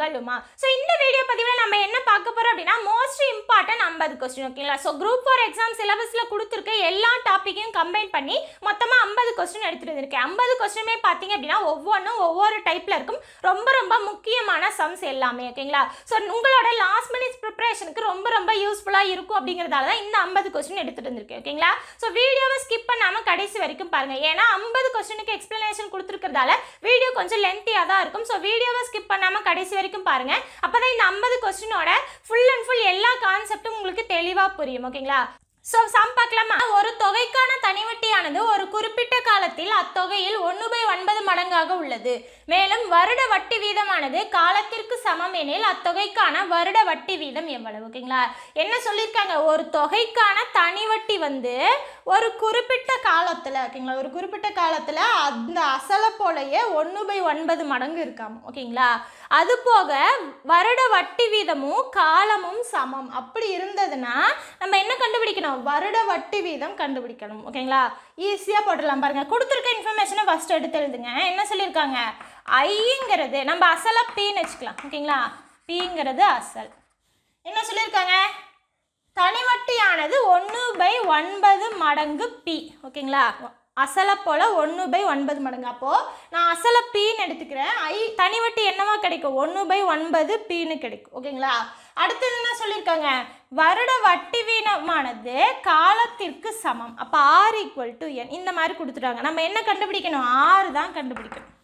ကတ်လို့မစိတ် video பதிவில் நம்ம என்ன பார்க்க போகிறோம் அப்படின்னா மோஸ்ட் இம்பார்ட்டன்ட் ஐம்பது கொஸ்டின் ஓகேங்களா ஸோ குரூப் ஃபோர் எக்ஸாம் சிலபஸில் கொடுத்துருக்க எல்லா டாப்பிக்கையும் கம்பைன் பண்ணி மொத்தமாக ஐம்பது கொஸ்டின் எடுத்துகிட்டு வந்திருக்கேன் ஐம்பது கொஸ்டினுமே பார்த்தீங்க அப்படின்னா ஒவ்வொன்றும் ஒவ்வொரு டைப்பில் இருக்கும் ரொம்ப ரொம்ப முக்கியமான சம்ஸ் எல்லாமே ஓகேங்களா ஸோ உங்களோட லாஸ்ட் மினிட்ஸ் ப்ரிப்பரேஷனுக்கு ரொம்ப ரொம்ப யூஸ்ஃபுல்லாக இருக்கும் அப்படிங்கிறதால தான் இந்த ஐம்பது கொஸ்டின் எடுத்துகிட்டு வந்திருக்கேன் ஓகேங்களா ஸோ வீடியோவை ஸ்கிப் பண்ணாமல் கடைசி வரைக்கும் பாருங்கள் ஏன்னா ஐம்பது கொஸ்டினுக்கு எக்ஸ்ப்ளனேஷன் கொடுத்துருக்கிறதால வீடியோ கொஞ்சம் லென்த்தியாக தான் இருக்கும் ஸோ வீடியோவை ஸ்கிப் பண்ணாமல் கடைசி வரைக்கும் பாருங்கள் அப்போ போகிற இந்த ஐம்பது கொஸ்டினோட ஃபுல் அண்ட் ஃபுல் எல்லா கான்செப்டும் உங்களுக்கு தெளிவாக புரியும் ஓகேங்களா ஸோ சம் பார்க்கலாமா ஒரு தொகைக்கான தனிவட்டியானது ஒரு குறிப்பிட்ட காலத்தில் அத்தொகையில் ஒன்று பை ஒன்பது மடங்காக உள்ளது மேலும் வருட வட்டி வீதமானது காலத்திற்கு சமம் எனில் அத்தொகைக்கான வருட வட்டி வீதம் எவ்வளவு ஓகேங்களா என்ன சொல்லியிருக்காங்க ஒரு தொகைக்கான தனிவட்டி வந்து ஒரு குறிப்பிட்ட காலத்தில் ஓகேங்களா ஒரு குறிப்பிட்ட காலத்தில் அந்த அசலை போலயே ஒன்று பை ஒன்பது மடங்கு இருக்காம ஓகேங்களா அது போக வருட வட்டி வீதமும் காலமும் சமம் அப்படி இருந்ததுன்னா நம்ம என்ன கண்டுபிடிக்கணும் வருட வட்டி வீதம் கண்டுபிடிக்கணும் ஓகேங்களா ஈஸியாக போட்டுடலாம் பாருங்கள் கொடுத்துருக்க இன்ஃபர்மேஷனை ஃபஸ்ட் எடுத்து எழுதுங்க என்ன சொல்லியிருக்காங்க ஐங்கிறது நம்ம அசலை பீன்னு வச்சுக்கலாம் ஓகேங்களா பீங்கிறது அசல் என்ன சொல்லியிருக்காங்க தனிமட்டியானது ஒன்று பை ஒன்பது மடங்கு பி ஓகேங்களா அசலை போல் ஒன்று பை ஒன்பது மடங்கு அப்போது நான் அசலை பீன்னு எடுத்துக்கிறேன் ஐ தனிவட்டி என்னவா கிடைக்கும் ஒன்று பை ஒன்பது பின்னு கிடைக்கும் ஓகேங்களா அடுத்தது என்ன சொல்லியிருக்காங்க வருட வட்டி வீணமானது காலத்திற்கு சமம் அப்போ ஆர் ஈக்குவல் டு என் இந்த மாதிரி கொடுத்துட்டாங்க நம்ம என்ன கண்டுபிடிக்கணும் ஆறு தான் கண்டுபிடிக்கணும்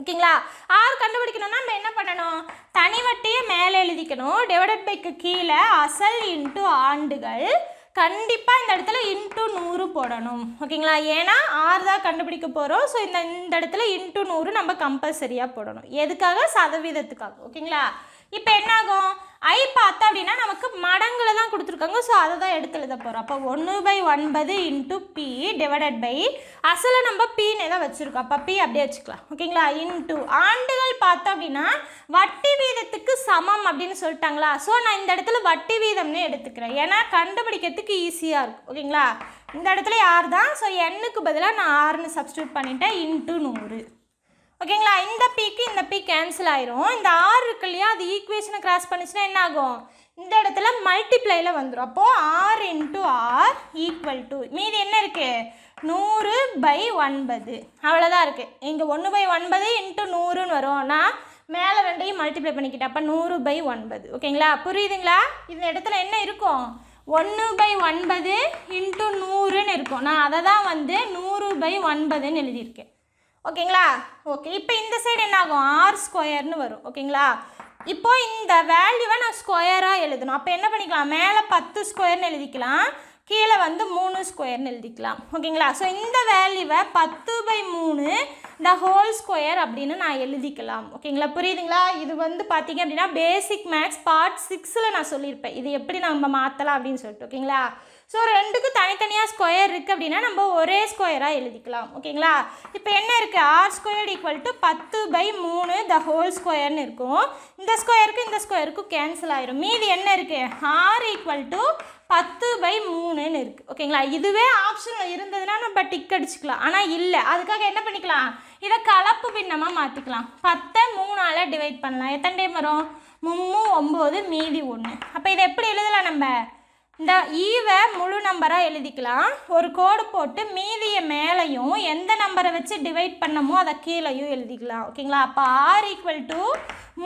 ஓகேங்களா ஆர் கண்டுபிடிக்கணும்னா நம்ம என்ன பண்ணணும் தனி வட்டியை மேலே எழுதிக்கணும் டிவைடட் பைக்கு கீழே அசல் இன்ட்டு ஆண்டுகள் கண்டிப்பாக இந்த இடத்துல இன்ட்டு நூறு போடணும் ஓகேங்களா ஏன்னா ஆறு தான் கண்டுபிடிக்க போகிறோம் ஸோ இந்த இந்த இடத்துல இன்ட்டு நூறு நம்ம கம்பல்சரியாக போடணும் எதுக்காக சதவீதத்துக்காக ஓகேங்களா இப்போ என்னாகும் ஐ பார்த்தா அப்படின்னா நமக்கு மடங்களை தான் கொடுத்துருக்காங்க ஸோ அதை தான் எடுத்து எழுத போகிறோம் அப்போ ஒன்று பை ஒன்பது இன்ட்டு பி டிவைடட் பை அசலை நம்ம பீனே தான் வச்சுருக்கோம் அப்போ பி அப்படியே வச்சுக்கலாம் ஓகேங்களா இன்ட்டு ஆண்டுகள் பார்த்தோம் அப்படின்னா வட்டி வீதத்துக்கு சமம் அப்படின்னு சொல்லிட்டாங்களா ஸோ நான் இந்த இடத்துல வட்டி வீதம்னு எடுத்துக்கிறேன் ஏன்னா கண்டுபிடிக்கிறதுக்கு ஈஸியாக இருக்கும் ஓகேங்களா இந்த இடத்துல யார் தான் ஸோ எண்ணுக்கு பதிலாக நான் ஆறுன்னு சப்ஸ்டியூட் பண்ணிட்டேன் இன்ட்டு நூறு ஓகேங்களா இந்த பீக்கு இந்த பீ கேன்சல் ஆயிரும் இந்த ஆறு இருக்கு இல்லையா அது ஈக்குவேஷனை கிராஸ் பண்ணிச்சுன்னா என்ன ஆகும் இந்த இடத்துல மல்டிப்ளையில் வந்துடும் அப்போது R into R equal to மீதி என்ன இருக்குது நூறு பை ஒன்பது அவ்வளோதான் இருக்குது இங்கே ஒன்று பை ஒன்பது இன்ட்டு நூறுன்னு வரும் நான் மேலே ரெண்டையும் மல்டிப்ளை பண்ணிக்கிட்டேன் அப்போ நூறு பை ஒன்பது ஓகேங்களா புரியுதுங்களா இந்த இடத்துல என்ன இருக்கும் ஒன்று பை ஒன்பது இன்ட்டு நூறுன்னு இருக்கும் நான் அதை தான் வந்து நூறு பை ஒன்பதுன்னு எழுதியிருக்கேன் ஓகேங்களா ஓகே இப்போ இந்த சைடு என்ன ஆகும் ஆர் ஸ்கொயர்னு வரும் ஓகேங்களா இப்போ இந்த வேல்யூவை நான் ஸ்கொயராக எழுதணும் அப்போ என்ன பண்ணிக்கலாம் மேலே பத்து ஸ்கொயர்னு எழுதிக்கலாம் கீழே வந்து மூணு ஸ்கொயர்னு எழுதிக்கலாம் ஓகேங்களா ஸோ இந்த வேல்யூவை பத்து பை மூணு த ஹோல் ஸ்கொயர் அப்படின்னு நான் எழுதிக்கலாம் ஓகேங்களா புரியுதுங்களா இது வந்து பார்த்தீங்க அப்படின்னா பேசிக் மேக்ஸ் பார்ட் சிக்ஸில் நான் சொல்லியிருப்பேன் இது எப்படி நம்ம மாற்றலாம் அப்படின்னு சொல்லிட்டு ஓகேங்களா ஸோ ரெண்டுக்கும் தனித்தனியாக ஸ்கொயர் இருக்குது அப்படின்னா நம்ம ஒரே ஸ்கொயராக எழுதிக்கலாம் ஓகேங்களா இப்போ என்ன இருக்குது ஆர் ஸ்கொயர் ஈக்குவல் டு பத்து பை மூணு த ஹோல் ஸ்கொயர்னு இருக்கும் இந்த ஸ்கொயருக்கு இந்த ஸ்கொயருக்கும் கேன்சல் ஆயிரும் மீதி என்ன இருக்குது ஆர் ஈக்குவல் டு பத்து பை மூணுன்னு இருக்குது ஓகேங்களா இதுவே ஆப்ஷனில் இருந்ததுன்னா நம்ம டிக் அடிச்சுக்கலாம் ஆனால் இல்லை அதுக்காக என்ன பண்ணிக்கலாம் இதை கலப்பு பின்னமாக மாற்றிக்கலாம் பத்தை மூணால் டிவைட் பண்ணலாம் எத்தனை டைம் வரும் மும்மு ஒம்பது மீதி ஒன்று அப்போ இதை எப்படி எழுதலாம் நம்ம இந்த ஈவை முழு நம்பராக எழுதிக்கலாம் ஒரு கோடு போட்டு மீதியை மேலேயும் எந்த நம்பரை வச்சு டிவைட் பண்ணமோ அதை கீழேயும் எழுதிக்கலாம் ஓகேங்களா அப்போ ஆர் ஈக்குவல் டு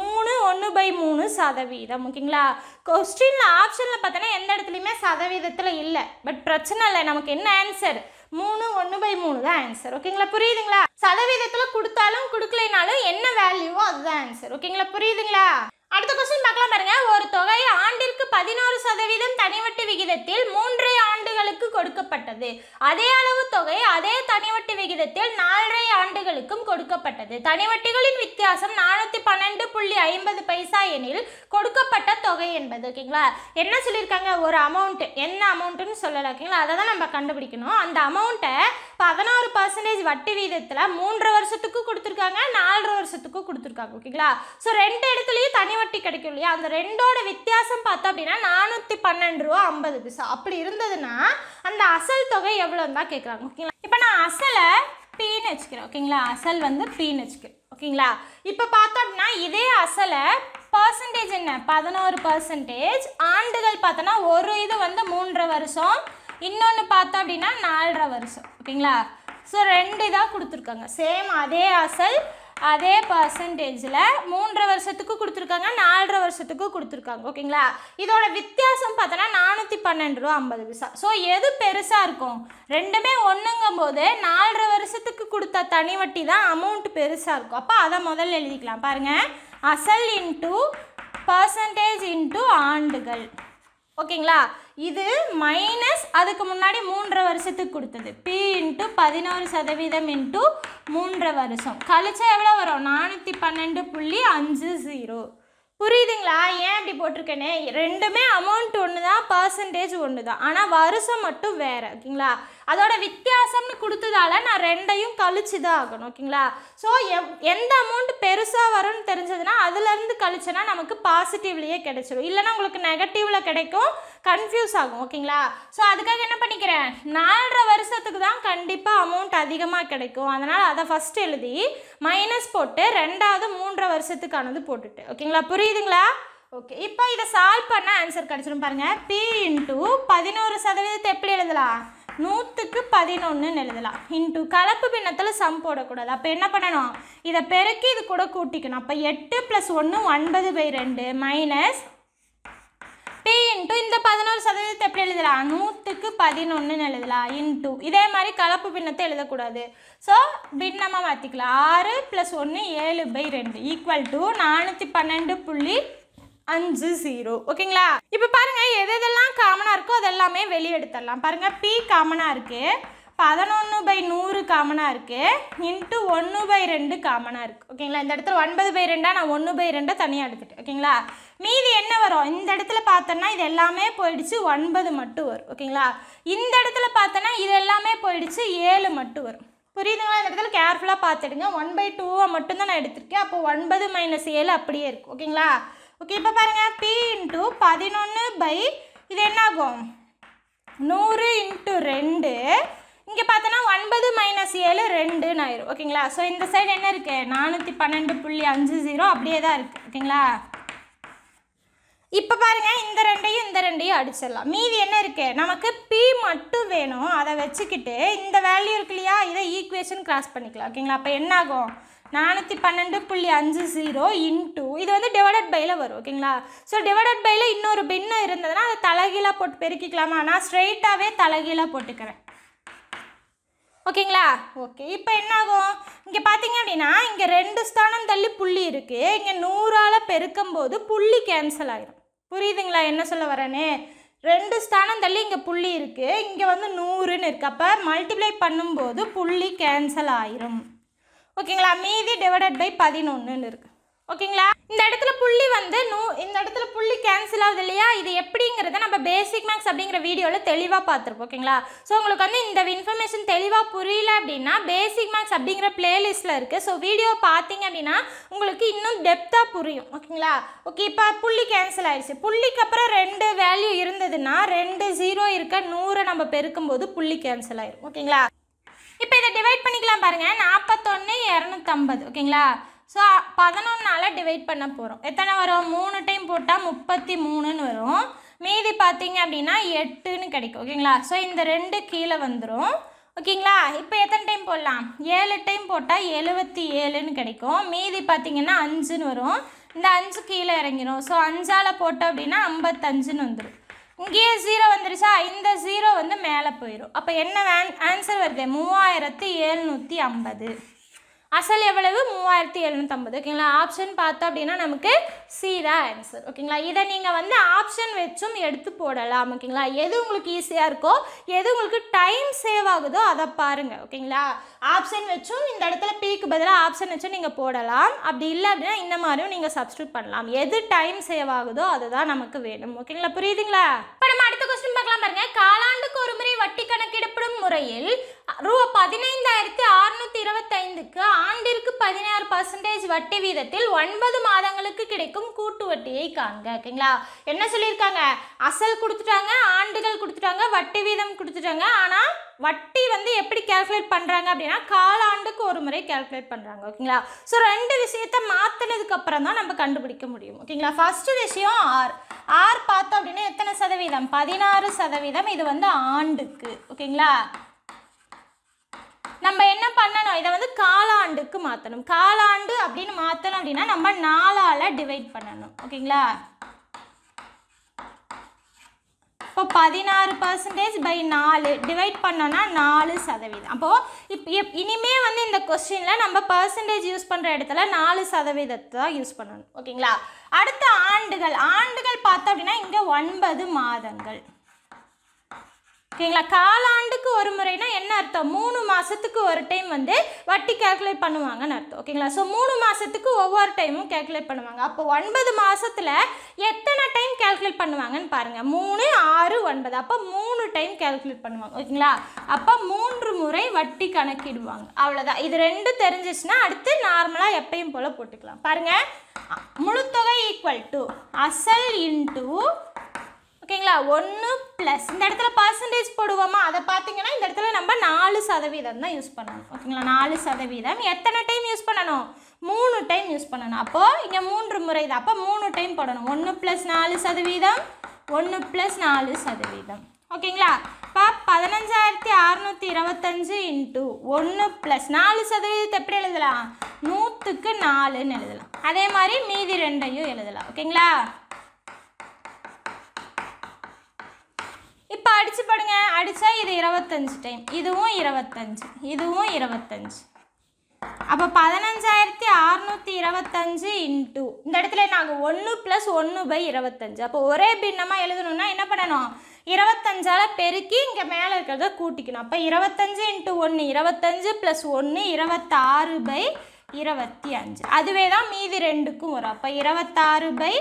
மூணு ஒன்று பை மூணு சதவீதம் ஓகேங்களா கொஸ்டினில் ஆப்ஷனில் பார்த்தோன்னா எந்த இடத்துலையுமே சதவீதத்தில் இல்லை பட் பிரச்சனை இல்லை நமக்கு என்ன ஆன்சர் மூணு ஒன்று பை மூணு தான் ஆன்சர் ஓகேங்களா புரியுதுங்களா சதவீதத்தில் கொடுத்தாலும் கொடுக்கலைனாலும் என்ன வேல்யூவோ அதுதான் ஆன்சர் ஓகேங்களா புரியுதுங்களா அடுத்த கொஸ்டின் பார்க்கலாம் பாருங்க ஒரு தொகை ஆண்டிற்கு பதினோரு சதவீதம் தனிவட்டி விகிதத்தில் மூன்றரை ஆண்டுகளுக்கு கொடுக்கப்பட்டது அதே அளவு தொகை அதே தனிவட்டி விகிதத்தில் நாலரை ஆண்டுகளுக்கும் கொடுக்கப்பட்டது தனிவட்டிகளின் வித்தியாசம் நானூற்றி பன்னெண்டு புள்ளி ஐம்பது பைசா எனில் கொடுக்கப்பட்ட தொகை என்பது ஓகேங்களா என்ன சொல்லியிருக்காங்க ஒரு அமௌண்ட் என்ன அமௌண்ட்டுன்னு சொல்லலை ஓகேங்களா அதை தான் நம்ம கண்டுபிடிக்கணும் அந்த அமௌண்ட்டை பதினாறு பர்சன்டேஜ் வட்டி வீதத்தில் மூன்று வருஷத்துக்கு கொடுத்துருக்காங்க நாலரை வருஷத்துக்கு கொடுத்துருக்காங்க ஓகேங்களா ஸோ ரெண்டு இடத்துலையும் தனி வட்டி கிடைக்கும் இல்லையா அந்த ரெண்டோட வித்தியாசம் பார்த்தோம் அப்படின்னா நானூற்றி பன்னெண்டு ரூபா ஐம்பது பைசா அப்படி இருந்ததுன்னா அந்த அசல் தொகை எவ்வளோன்னு தான் கேட்குறாங்க ஓகேங்களா இப்போ நான் அசலை பீன்னு வச்சுக்கிறேன் ஓகேங்களா அசல் வந்து பீன்னு வச்சுக்கிறேன் ஓகேங்களா இப்போ பார்த்தோம் அப்படின்னா இதே அசலை பர்சன்டேஜ் என்ன பதினோரு பர்சன்டேஜ் ஆண்டுகள் பார்த்தோன்னா ஒரு இது வந்து மூன்றரை வருஷம் இன்னொன்று பார்த்தோம் அப்படின்னா நாலரை வருஷம் ஓகேங்களா ஸோ ரெண்டு இதாக கொடுத்துருக்காங்க சேம் அதே அசல் அதே பர்சன்டேஜில் மூன்றரை வருஷத்துக்கு கொடுத்துருக்காங்க நாலரை வருஷத்துக்கு கொடுத்துருக்காங்க ஓகேங்களா இதோட வித்தியாசம் பார்த்தோன்னா நானூற்றி பன்னெண்டு ரூபா ஐம்பது பைசா ஸோ எது பெருசாக இருக்கும் ரெண்டுமே ஒன்றுங்கும் போது நாலரை வருஷத்துக்கு கொடுத்த தனி வட்டி தான் அமௌண்ட் பெருசாக இருக்கும் அப்போ அதை முதல்ல எழுதிக்கலாம் பாருங்கள் அசல் இன்ட்டு பர்சன்டேஜ் இன்ட்டு ஆண்டுகள் ஓகேங்களா இது மைனஸ் அதுக்கு முன்னாடி மூன்றரை வருஷத்துக்கு கொடுத்தது பி இன்ட்டு பதினோரு சதவீதம் இன்ட்டு மூன்றரை வருஷம் கழிச்சா எவ்வளோ வரும் நானூற்றி பன்னெண்டு புள்ளி அஞ்சு ஜீரோ புரியுதுங்களா ஏன் அப்படி போட்டிருக்கேனே ரெண்டுமே அமௌண்ட் ஒன்று தான் பர்சன்டேஜ் ஒன்று தான் ஆனால் வருஷம் மட்டும் வேறு ஓகேங்களா அதோட வித்தியாசம்னு கொடுத்ததால நான் ரெண்டையும் கழிச்சு தான் ஆகணும் ஓகேங்களா ஸோ எந்த அமௌண்ட் பெருசாக வரும்னு தெரிஞ்சதுன்னா அதுலேருந்து கழிச்சேன்னா நமக்கு பாசிட்டிவ்லேயே கிடைச்சிடும் இல்லைனா உங்களுக்கு நெகட்டிவில் கிடைக்கும் கன்ஃபியூஸ் ஆகும் ஓகேங்களா ஸோ அதுக்காக என்ன பண்ணிக்கிறேன் நாலரை வருஷத்துக்கு தான் கண்டிப்பாக அமௌண்ட் அதிகமாக கிடைக்கும் அதனால் அதை ஃபஸ்ட் எழுதி மைனஸ் போட்டு ரெண்டாவது மூன்றரை வருஷத்துக்கானது போட்டுட்டு ஓகேங்களா புரியுதுங்களா ஓகே இப்போ இதை சால்வ் பண்ண ஆன்சர் கிடச்சிடும் பாருங்கள் பி இன்ட்டு பதினோரு சதவீதத்தை எப்படி எழுதலாம் நூற்றுக்கு பதினொன்றுன்னு எழுதலாம் இன்ட்டு கலப்பு பின்னத்தில் சம் போடக்கூடாது அப்போ என்ன பண்ணணும் இதை பெருக்கி இது கூட கூட்டிக்கணும் அப்போ எட்டு ப்ளஸ் ஒன்று ஒன்பது பை ரெண்டு மைனஸ் பி இன்ட்டு இந்த பதினோரு சதவீதத்தை எப்படி எழுதலாம் நூற்றுக்கு பதினொன்றுன்னு எழுதலாம் இன்ட்டு இதே மாதிரி கலப்பு பின்னத்தை எழுதக்கூடாது ஸோ பின்னமாக மாற்றிக்கலாம் ஆறு ப்ளஸ் ஒன்று ஏழு பை ரெண்டு ஈக்குவல் டு நானூற்றி பன்னெண்டு புள்ளி அஞ்சு ஜீரோ ஓகேங்களா இப்போ பாருங்கள் எது எதெல்லாம் காமனாக இருக்கோ அதெல்லாமே வெளியே எடுத்துடலாம் பாருங்கள் பி காமனாக இருக்குது பதினொன்று பை நூறு காமனாக இருக்குது இன்ட்டு ஒன்று பை ரெண்டு காமனாக இருக்குது ஓகேங்களா இந்த இடத்துல ஒன்பது பை ரெண்டாக நான் ஒன்று பை ரெண்டை தனியாக எடுத்துட்டேன் ஓகேங்களா மீதி என்ன வரும் இந்த இடத்துல பார்த்தோன்னா இது எல்லாமே போயிடுச்சு ஒன்பது மட்டும் வரும் ஓகேங்களா இந்த இடத்துல பார்த்தோன்னா இது எல்லாமே போயிடுச்சு ஏழு மட்டும் வரும் புரியுதுங்களா இந்த இடத்துல கேர்ஃபுல்லாக பார்த்துடுங்க ஒன் பை டூவை மட்டும்தான் நான் எடுத்திருக்கேன் அப்போ ஒன்பது மைனஸ் ஏழு அப்படியே இருக்குது ஓகேங்களா ஓகே இப்போ பாருங்கள் பி இன்ட்டு பதினொன்று பை இது என்னாகும் நூறு இன்ட்டு ரெண்டு இங்கே பார்த்தோன்னா ஒன்பது மைனஸ் ஏழு ரெண்டுன்னு ஆயிரும் ஓகேங்களா ஸோ இந்த சைடு என்ன இருக்குது நானூற்றி பன்னெண்டு புள்ளி அஞ்சு ஜீரோ அப்படியே தான் இருக்குது ஓகேங்களா இப்போ பாருங்கள் இந்த ரெண்டையும் இந்த ரெண்டையும் அடிச்சிடலாம் மீதி என்ன இருக்குது நமக்கு பி மட்டும் வேணும் அதை வச்சுக்கிட்டு இந்த வேல்யூ இருக்கு இல்லையா இதை ஈக்குவேஷன் கிராஸ் பண்ணிக்கலாம் ஓகேங்களா அப்போ என்னாகும் நானூற்றி பன்னெண்டு புள்ளி அஞ்சு ஜீரோ இன்டூ இது வந்து டிவைடட் பையில் வரும் ஓகேங்களா ஸோ டிவைடட் பையில் இன்னொரு பின்னு இருந்ததுன்னா அதை தலைகீழாக போட்டு பெருக்கிக்கலாமா நான் ஸ்ட்ரெயிட்டாகவே தலைகீழாக போட்டுக்கிறேன் ஓகேங்களா ஓகே இப்போ என்ன ஆகும் இங்கே பார்த்தீங்க அப்படின்னா இங்கே ரெண்டு ஸ்தானம் தள்ளி புள்ளி இருக்குது இங்கே நூறால் பெருக்கும் போது புள்ளி கேன்சல் ஆகிடும் புரியுதுங்களா என்ன சொல்ல வரேனே ரெண்டு ஸ்தானம் தள்ளி இங்கே புள்ளி இருக்குது இங்கே வந்து நூறுன்னு இருக்குது அப்போ மல்டிப்ளை பண்ணும்போது புள்ளி கேன்சல் ஆயிரும் ஓகேங்களா மீதி டிவைடட் பை பதினொன்றுன்னு இருக்குது ஓகேங்களா இந்த இடத்துல புள்ளி வந்து நூ இந்த இடத்துல புள்ளி கேன்சல் ஆகுது இல்லையா இது எப்படிங்கிறத நம்ம பேசிக் மேக்ஸ் அப்படிங்கிற வீடியோவில் தெளிவாக பார்த்துருப்போம் ஓகேங்களா ஸோ உங்களுக்கு வந்து இந்த இன்ஃபர்மேஷன் தெளிவாக புரியல அப்படின்னா பேசிக் மேக்ஸ் அப்படிங்கிற பிளேலிஸ்டில் இருக்குது ஸோ வீடியோ பார்த்தீங்க அப்படின்னா உங்களுக்கு இன்னும் டெப்த்தாக புரியும் ஓகேங்களா ஓகே இப்போ புள்ளி கேன்சல் ஆயிடுச்சு புள்ளிக்கு அப்புறம் ரெண்டு வேல்யூ இருந்ததுன்னா ரெண்டு ஜீரோ இருக்க நூறை நம்ம பெருக்கும்போது புள்ளி கேன்சல் ஆயிரும் ஓகேங்களா இப்போ இதை டிவைட் பண்ணிக்கலாம் பாருங்கள் நாற்பத்தொன்று இரநூத்தம்பது ஓகேங்களா ஸோ பதினொன்னால் டிவைட் பண்ண போகிறோம் எத்தனை வரும் மூணு டைம் போட்டால் முப்பத்தி மூணுன்னு வரும் மீதி பார்த்தீங்க அப்படின்னா எட்டுன்னு கிடைக்கும் ஓகேங்களா ஸோ இந்த ரெண்டு கீழே வந்துடும் ஓகேங்களா இப்போ எத்தனை டைம் போடலாம் ஏழு டைம் போட்டால் எழுபத்தி ஏழுன்னு கிடைக்கும் மீதி பார்த்தீங்கன்னா அஞ்சுன்னு வரும் இந்த அஞ்சு கீழே இறங்கிடும் ஸோ அஞ்சால் போட்டோம் அப்படின்னா ஐம்பத்தஞ்சுன்னு வந்துடும் இங்கேயே ஜீரோ வந்துருச்சா இந்த ஜீரோ வந்து மேலே போயிடும் அப்போ என்ன ஆன்சர் வருது மூவாயிரத்து எழுநூற்றி ஐம்பது அசல் எவ்வளவு மூவாயிரத்தி எழுநூற்றம்பது ஓகேங்களா ஆப்ஷன் பார்த்தோம் அப்படின்னா நமக்கு சி தான் ஆன்சர் ஓகேங்களா இதை நீங்கள் வந்து ஆப்ஷன் வச்சும் எடுத்து போடலாம் ஓகேங்களா எது உங்களுக்கு ஈஸியாக இருக்கோ எது உங்களுக்கு டைம் சேவ் ஆகுதோ அதை பாருங்கள் ஓகேங்களா ஆப்ஷன் வச்சும் இந்த இடத்துல பீக்கு பதிலாக ஆப்ஷன் வச்சும் நீங்கள் போடலாம் அப்படி இல்லை அப்படின்னா இந்த மாதிரியும் நீங்கள் சப்ஸ்கிரைப் பண்ணலாம் எது டைம் சேவ் ஆகுதோ அதுதான் நமக்கு வேணும் ஓகேங்களா புரியுதுங்களா இப்போ நம்ம அடுத்த கொஸ்டின் பார்க்கலாம் பாருங்கள் காலாண்டுக்கு ஒரு முறை வட்டி கணக்கிடப்படும் முறையில் ரூபா பதினைந்தாயிரத்தி அறுநூத்தி இருபத்தைந்துக்கு ஆண்டிற்கு பதினாறு பர்சன்டேஜ் வட்டி வீதத்தில் ஒன்பது மாதங்களுக்கு கிடைக்கும் கூட்டு வட்டியை காங்க ஓகேங்களா என்ன சொல்லியிருக்காங்க அசல் கொடுத்துட்டாங்க ஆண்டுகள் கொடுத்துட்டாங்க வட்டி வீதம் கொடுத்துட்டாங்க ஆனால் வட்டி வந்து எப்படி கேல்குலேட் பண்ணுறாங்க அப்படின்னா காலாண்டுக்கு ஒரு முறை கேல்குலேட் பண்ணுறாங்க ஓகேங்களா ஸோ ரெண்டு விஷயத்தை மாற்றினதுக்கப்புறம் தான் நம்ம கண்டுபிடிக்க முடியும் ஓகேங்களா ஃபஸ்ட்டு விஷயம் ஆர் ஆர் பார்த்தோம் அப்படின்னா எத்தனை சதவீதம் பதினாறு சதவீதம் இது வந்து ஆண்டுக்கு ஓகேங்களா நம்ம என்ன பண்ணணும் இதை வந்து காலாண்டுக்கு மாற்றணும் காலாண்டு அப்படின்னு மாற்றணும் அப்படின்னா நம்ம நாலால் டிவைட் பண்ணணும் ஓகேங்களா இப்போ பதினாறு பர்சன்டேஜ் பை நாலு டிவைட் பண்ணோன்னா நாலு சதவீதம் அப்போது இப்போ எப் இனிமே வந்து இந்த கொஸ்டினில் நம்ம பர்சன்டேஜ் யூஸ் பண்ணுற இடத்துல நாலு சதவீதத்தை தான் யூஸ் பண்ணணும் ஓகேங்களா அடுத்த ஆண்டுகள் ஆண்டுகள் பார்த்தோம் அப்படின்னா இங்கே ஒன்பது மாதங்கள் ஓகேங்களா காலாண்டுக்கு ஒரு முறைனா என்ன அர்த்தம் மூணு மாதத்துக்கு ஒரு டைம் வந்து வட்டி கேல்குலேட் பண்ணுவாங்கன்னு அர்த்தம் ஓகேங்களா ஸோ மூணு மாதத்துக்கு ஒவ்வொரு டைமும் கேல்குலேட் பண்ணுவாங்க அப்போ ஒன்பது மாதத்தில் எத்தனை டைம் கேல்குலேட் பண்ணுவாங்கன்னு பாருங்கள் மூணு ஆறு ஒன்பது அப்போ மூணு டைம் கேல்குலேட் பண்ணுவாங்க ஓகேங்களா அப்போ மூன்று முறை வட்டி கணக்கிடுவாங்க அவ்வளோதான் இது ரெண்டும் தெரிஞ்சிச்சுன்னா அடுத்து நார்மலாக எப்பயும் போல் போட்டுக்கலாம் பாருங்கள் முழுத்தொகை ஈக்குவல் டு அசல் இன்ட்டு ஓகேங்களா ஒன்று ப்ளஸ் இந்த இடத்துல பர்சன்டேஜ் போடுவோமா அதை பார்த்தீங்கன்னா இந்த இடத்துல நம்ம நாலு சதவீதம் தான் யூஸ் பண்ணணும் ஓகேங்களா நாலு சதவீதம் எத்தனை டைம் யூஸ் பண்ணணும் மூணு டைம் யூஸ் பண்ணணும் அப்போது இங்கே மூன்று முறை தான் அப்போ மூணு டைம் போடணும் ஒன்று ப்ளஸ் நாலு சதவீதம் ஒன்று ப்ளஸ் நாலு சதவீதம் ஓகேங்களா இப்போ பதினஞ்சாயிரத்தி அறநூற்றி இருபத்தஞ்சு இன்ட்டு ஒன்று ப்ளஸ் நாலு சதவீதத்தை எப்படி எழுதலாம் நூற்றுக்கு நாலுன்னு எழுதலாம் அதே மாதிரி மீதி ரெண்டையும் எழுதலாம் ஓகேங்களா இப்போ அடித்து பாடுங்க அடித்தா இது இருபத்தஞ்சு டைம் இதுவும் இருபத்தஞ்சு இதுவும் இருபத்தஞ்சு அப்போ பதினஞ்சாயிரத்தி அறநூற்றி இருபத்தஞ்சு இன்ட்டு இந்த இடத்துல நாங்கள் ஒன்று ப்ளஸ் ஒன்று பை இருபத்தஞ்சு அப்போ ஒரே பின்னமாக எழுதணும்னா என்ன பண்ணணும் இருபத்தஞ்சால் பெருக்கி இங்கே மேலே இருக்கிறத கூட்டிக்கணும் அப்போ இருபத்தஞ்சு இன்ட்டு ஒன்று இருபத்தஞ்சு ப்ளஸ் ஒன்று இருபத்தாறு பை இருபத்தி அஞ்சு அதுவே தான் மீதி ரெண்டுக்கும் வரும் அப்போ இருபத்தாறு பை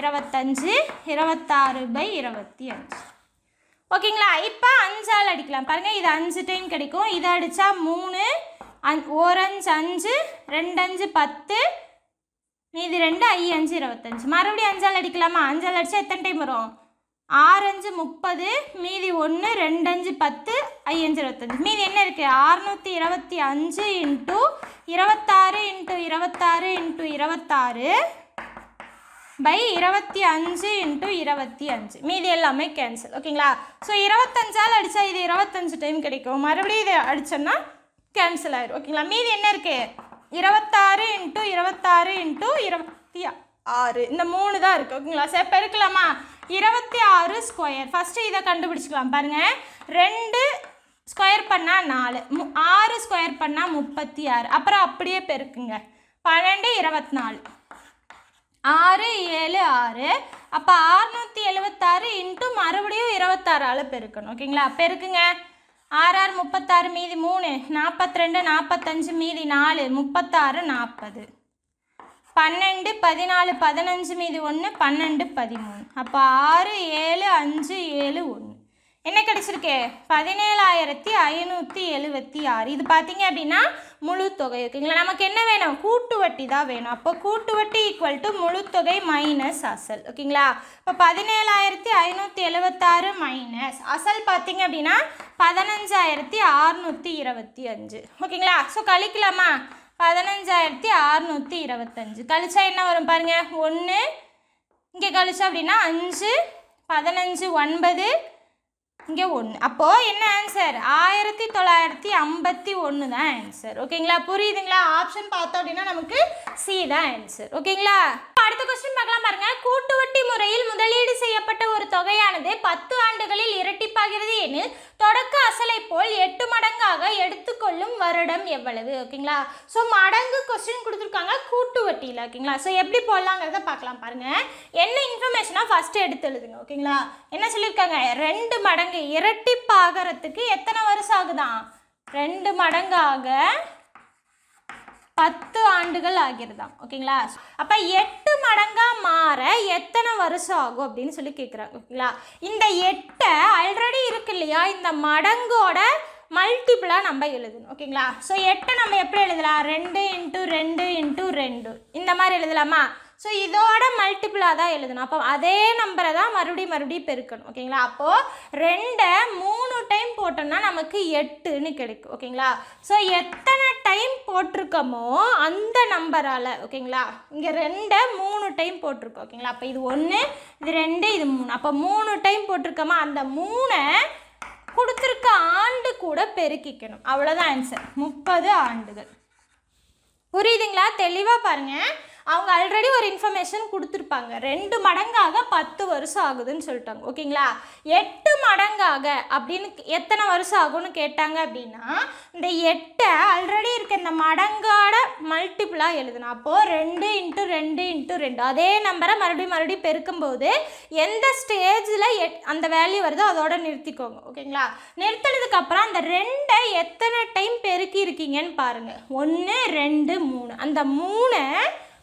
இருபத்தஞ்சு இருபத்தாறு பை இருபத்தி அஞ்சு ஓகேங்களா இப்போ அஞ்சு ஆள் அடிக்கலாம் பாருங்கள் இது அஞ்சு டைம் கிடைக்கும் இதை அடித்தா மூணு அஞ் ஒரு அஞ்சு ரெண்டு அஞ்சு பத்து மீதி ரெண்டு ஐ அஞ்சு இருபத்தஞ்சு மறுபடியும் அஞ்சால் அடிக்கலாமா அஞ்சால் அடித்தா எத்தனை டைம் வரும் ஆறு அஞ்சு முப்பது மீதி ஒன்று ரெண்டு அஞ்சு பத்து ஐ அஞ்சு இருபத்தஞ்சு மீதி என்ன இருக்குது அறுநூற்றி இருபத்தி அஞ்சு இன்ட்டு இருபத்தாறு இன்ட்டு இருபத்தாறு இன்ட்டு இருபத்தாறு பை இருபத்தி அஞ்சு இன்ட்டு இருபத்தி அஞ்சு மீதி எல்லாமே கேன்சல் ஓகேங்களா ஸோ இருபத்தஞ்சால் அடித்தா இது இருபத்தஞ்சு டைம் கிடைக்கும் மறுபடியும் இது அடித்தோன்னா கேன்சல் ஆயிடும் ஓகேங்களா மீதி என்ன இருக்குது இருபத்தாறு இன்ட்டு இருபத்தாறு இன்ட்டு இருபத்தி ஆறு இந்த மூணு தான் இருக்குது ஓகேங்களா சரி பெருக்கலாமா இருபத்தி ஆறு ஸ்கொயர் ஃபஸ்ட்டு இதை கண்டுபிடிச்சிக்கலாம் பாருங்கள் ரெண்டு ஸ்கொயர் பண்ணால் நாலு மு ஆறு ஸ்கொயர் பண்ணால் முப்பத்தி ஆறு அப்புறம் அப்படியே பெருக்குங்க பன்னெண்டு இருபத்தி நாலு ஆறு ஏழு ஆறு அப்போ ஆறுநூற்றி எழுபத்தாறு இன்ட்டு மறுபடியும் இருபத்தாறால் பெருக்கணும் ஓகேங்களா பெருக்குங்க ஆறாறு முப்பத்தாறு மீதி மூணு நாற்பத்தி நாற்பத்தஞ்சு மீதி நாலு முப்பத்தாறு நாற்பது பன்னெண்டு பதினாலு பதினஞ்சு மீதி ஒன்று பன்னெண்டு பதிமூணு அப்போ ஆறு ஏழு அஞ்சு ஏழு ஒன்று என்ன கிடச்சிருக்கே பதினேழாயிரத்தி ஐநூற்றி எழுபத்தி ஆறு இது பார்த்தீங்க அப்படின்னா முழு தொகை ஓகேங்களா நமக்கு என்ன வேணும் கூட்டு வட்டி தான் வேணும் அப்போ கூட்டு வட்டி ஈக்குவல் டு முழு தொகை மைனஸ் அசல் ஓகேங்களா இப்போ பதினேழாயிரத்தி ஐநூற்றி எழுபத்தாறு மைனஸ் அசல் பார்த்தீங்க அப்படின்னா பதினஞ்சாயிரத்தி அறநூற்றி இருபத்தி அஞ்சு ஓகேங்களா ஸோ கழிக்கலாமா பதினஞ்சாயிரத்தி அறநூற்றி இருபத்தஞ்சு கழிச்சா என்ன வரும் பாருங்கள் ஒன்று இங்கே கழிச்சா அப்படின்னா அஞ்சு பதினஞ்சு ஒன்பது இங்கே ஒன்று அப்போது என்ன ஆன்சர் ஆயிரத்தி தொள்ளாயிரத்தி ஐம்பத்தி ஒன்று தான் ஆன்சர் ஓகேங்களா புரியுதுங்களா ஆப்ஷன் பார்த்தோம் அப்படின்னா நமக்கு சி தான் ஆன்சர் ஓகேங்களா அடுத்த கொஸ்டின் பார்க்கலாம் பாருங்க கூட்டு வட்டி முறையில் முதலீடு செய்யப்பட்ட ஒரு தொகையானது பத்து ஆண்டுகளில் இரட்டிப்பாகிறது எனில் தொடக்க அசலை போல் எட்டு மடங்காக எடுத்துக்கொள்ளும் வருடம் எவ்வளவு ஓகேங்களா ஸோ மடங்கு கொஸ்டின் கொடுத்துருக்காங்க கூட்டு வட்டியில் ஓகேங்களா ஸோ எப்படி போடலாங்கிறத பார்க்கலாம் பாருங்க என்ன இன்ஃபர்மேஷனாக ஃபஸ்ட்டு எடுத்து எழுதுங்க ஓகேங்களா என்ன சொல்லியிருக்காங்க ரெண்டு மடங்கு இரட்டிப்பாகிறதுக்கு எத்தனை வருஷம் ஆகுதான் ரெண்டு மடங்காக பத்து ஆண்டுகள் ஆகிருதாம் ஓகேங்களா அப்போ எட்டு மடங்காக மாற எத்தனை வருஷம் ஆகும் அப்படின்னு சொல்லி கேட்குறாங்க ஓகேங்களா இந்த எட்டை ஆல்ரெடி இருக்கு இல்லையா இந்த மடங்கோட மல்டிப்புளாக நம்ம எழுதணும் ஓகேங்களா ஸோ எட்டை நம்ம எப்படி எழுதலாம் ரெண்டு இன்ட்டு ரெண்டு இன்ட்டு ரெண்டு இந்த மாதிரி எழுதலாமா ஸோ இதோட மல்டிப்புளாக தான் எழுதணும் அப்போ அதே நம்பரை தான் மறுபடியும் மறுபடியும் பெருக்கணும் ஓகேங்களா அப்போது ரெண்டை மூணு டைம் போட்டோம்னா நமக்கு எட்டுன்னு கிடைக்கும் ஓகேங்களா ஸோ எத்தனை டைம் போட்டிருக்கோமோ அந்த நம்பரால் ஓகேங்களா இங்கே ரெண்டை மூணு டைம் போட்டிருக்கோம் ஓகேங்களா அப்போ இது ஒன்று இது ரெண்டு இது மூணு அப்போ மூணு டைம் போட்டிருக்கோமா அந்த மூணை கொடுத்துருக்க ஆண்டு கூட பெருக்கிக்கணும் அவ்வளோதான் ஆன்சர் முப்பது ஆண்டுகள் புரியுதுங்களா தெளிவாக பாருங்கள் அவங்க ஆல்ரெடி ஒரு இன்ஃபர்மேஷன் கொடுத்துருப்பாங்க ரெண்டு மடங்காக பத்து வருஷம் ஆகுதுன்னு சொல்லிட்டாங்க ஓகேங்களா எட்டு மடங்காக அப்படின்னு எத்தனை வருஷம் ஆகும்னு கேட்டாங்க அப்படின்னா இந்த எட்டை ஆல்ரெடி இருக்க இந்த மடங்கோட மல்டிப்புளாக எழுதணும் அப்போது ரெண்டு இன்ட்டு ரெண்டு இன்ட்டு ரெண்டு அதே நம்பரை மறுபடியும் மறுபடியும் பெருக்கும்போது எந்த ஸ்டேஜில் எட் அந்த வேல்யூ வருதோ அதோட நிறுத்திக்கோங்க ஓகேங்களா நிறுத்தினதுக்கப்புறம் அந்த ரெண்டை எத்தனை டைம் பெருக்கி இருக்கீங்கன்னு பாருங்கள் ஒன்று ரெண்டு மூணு அந்த மூணை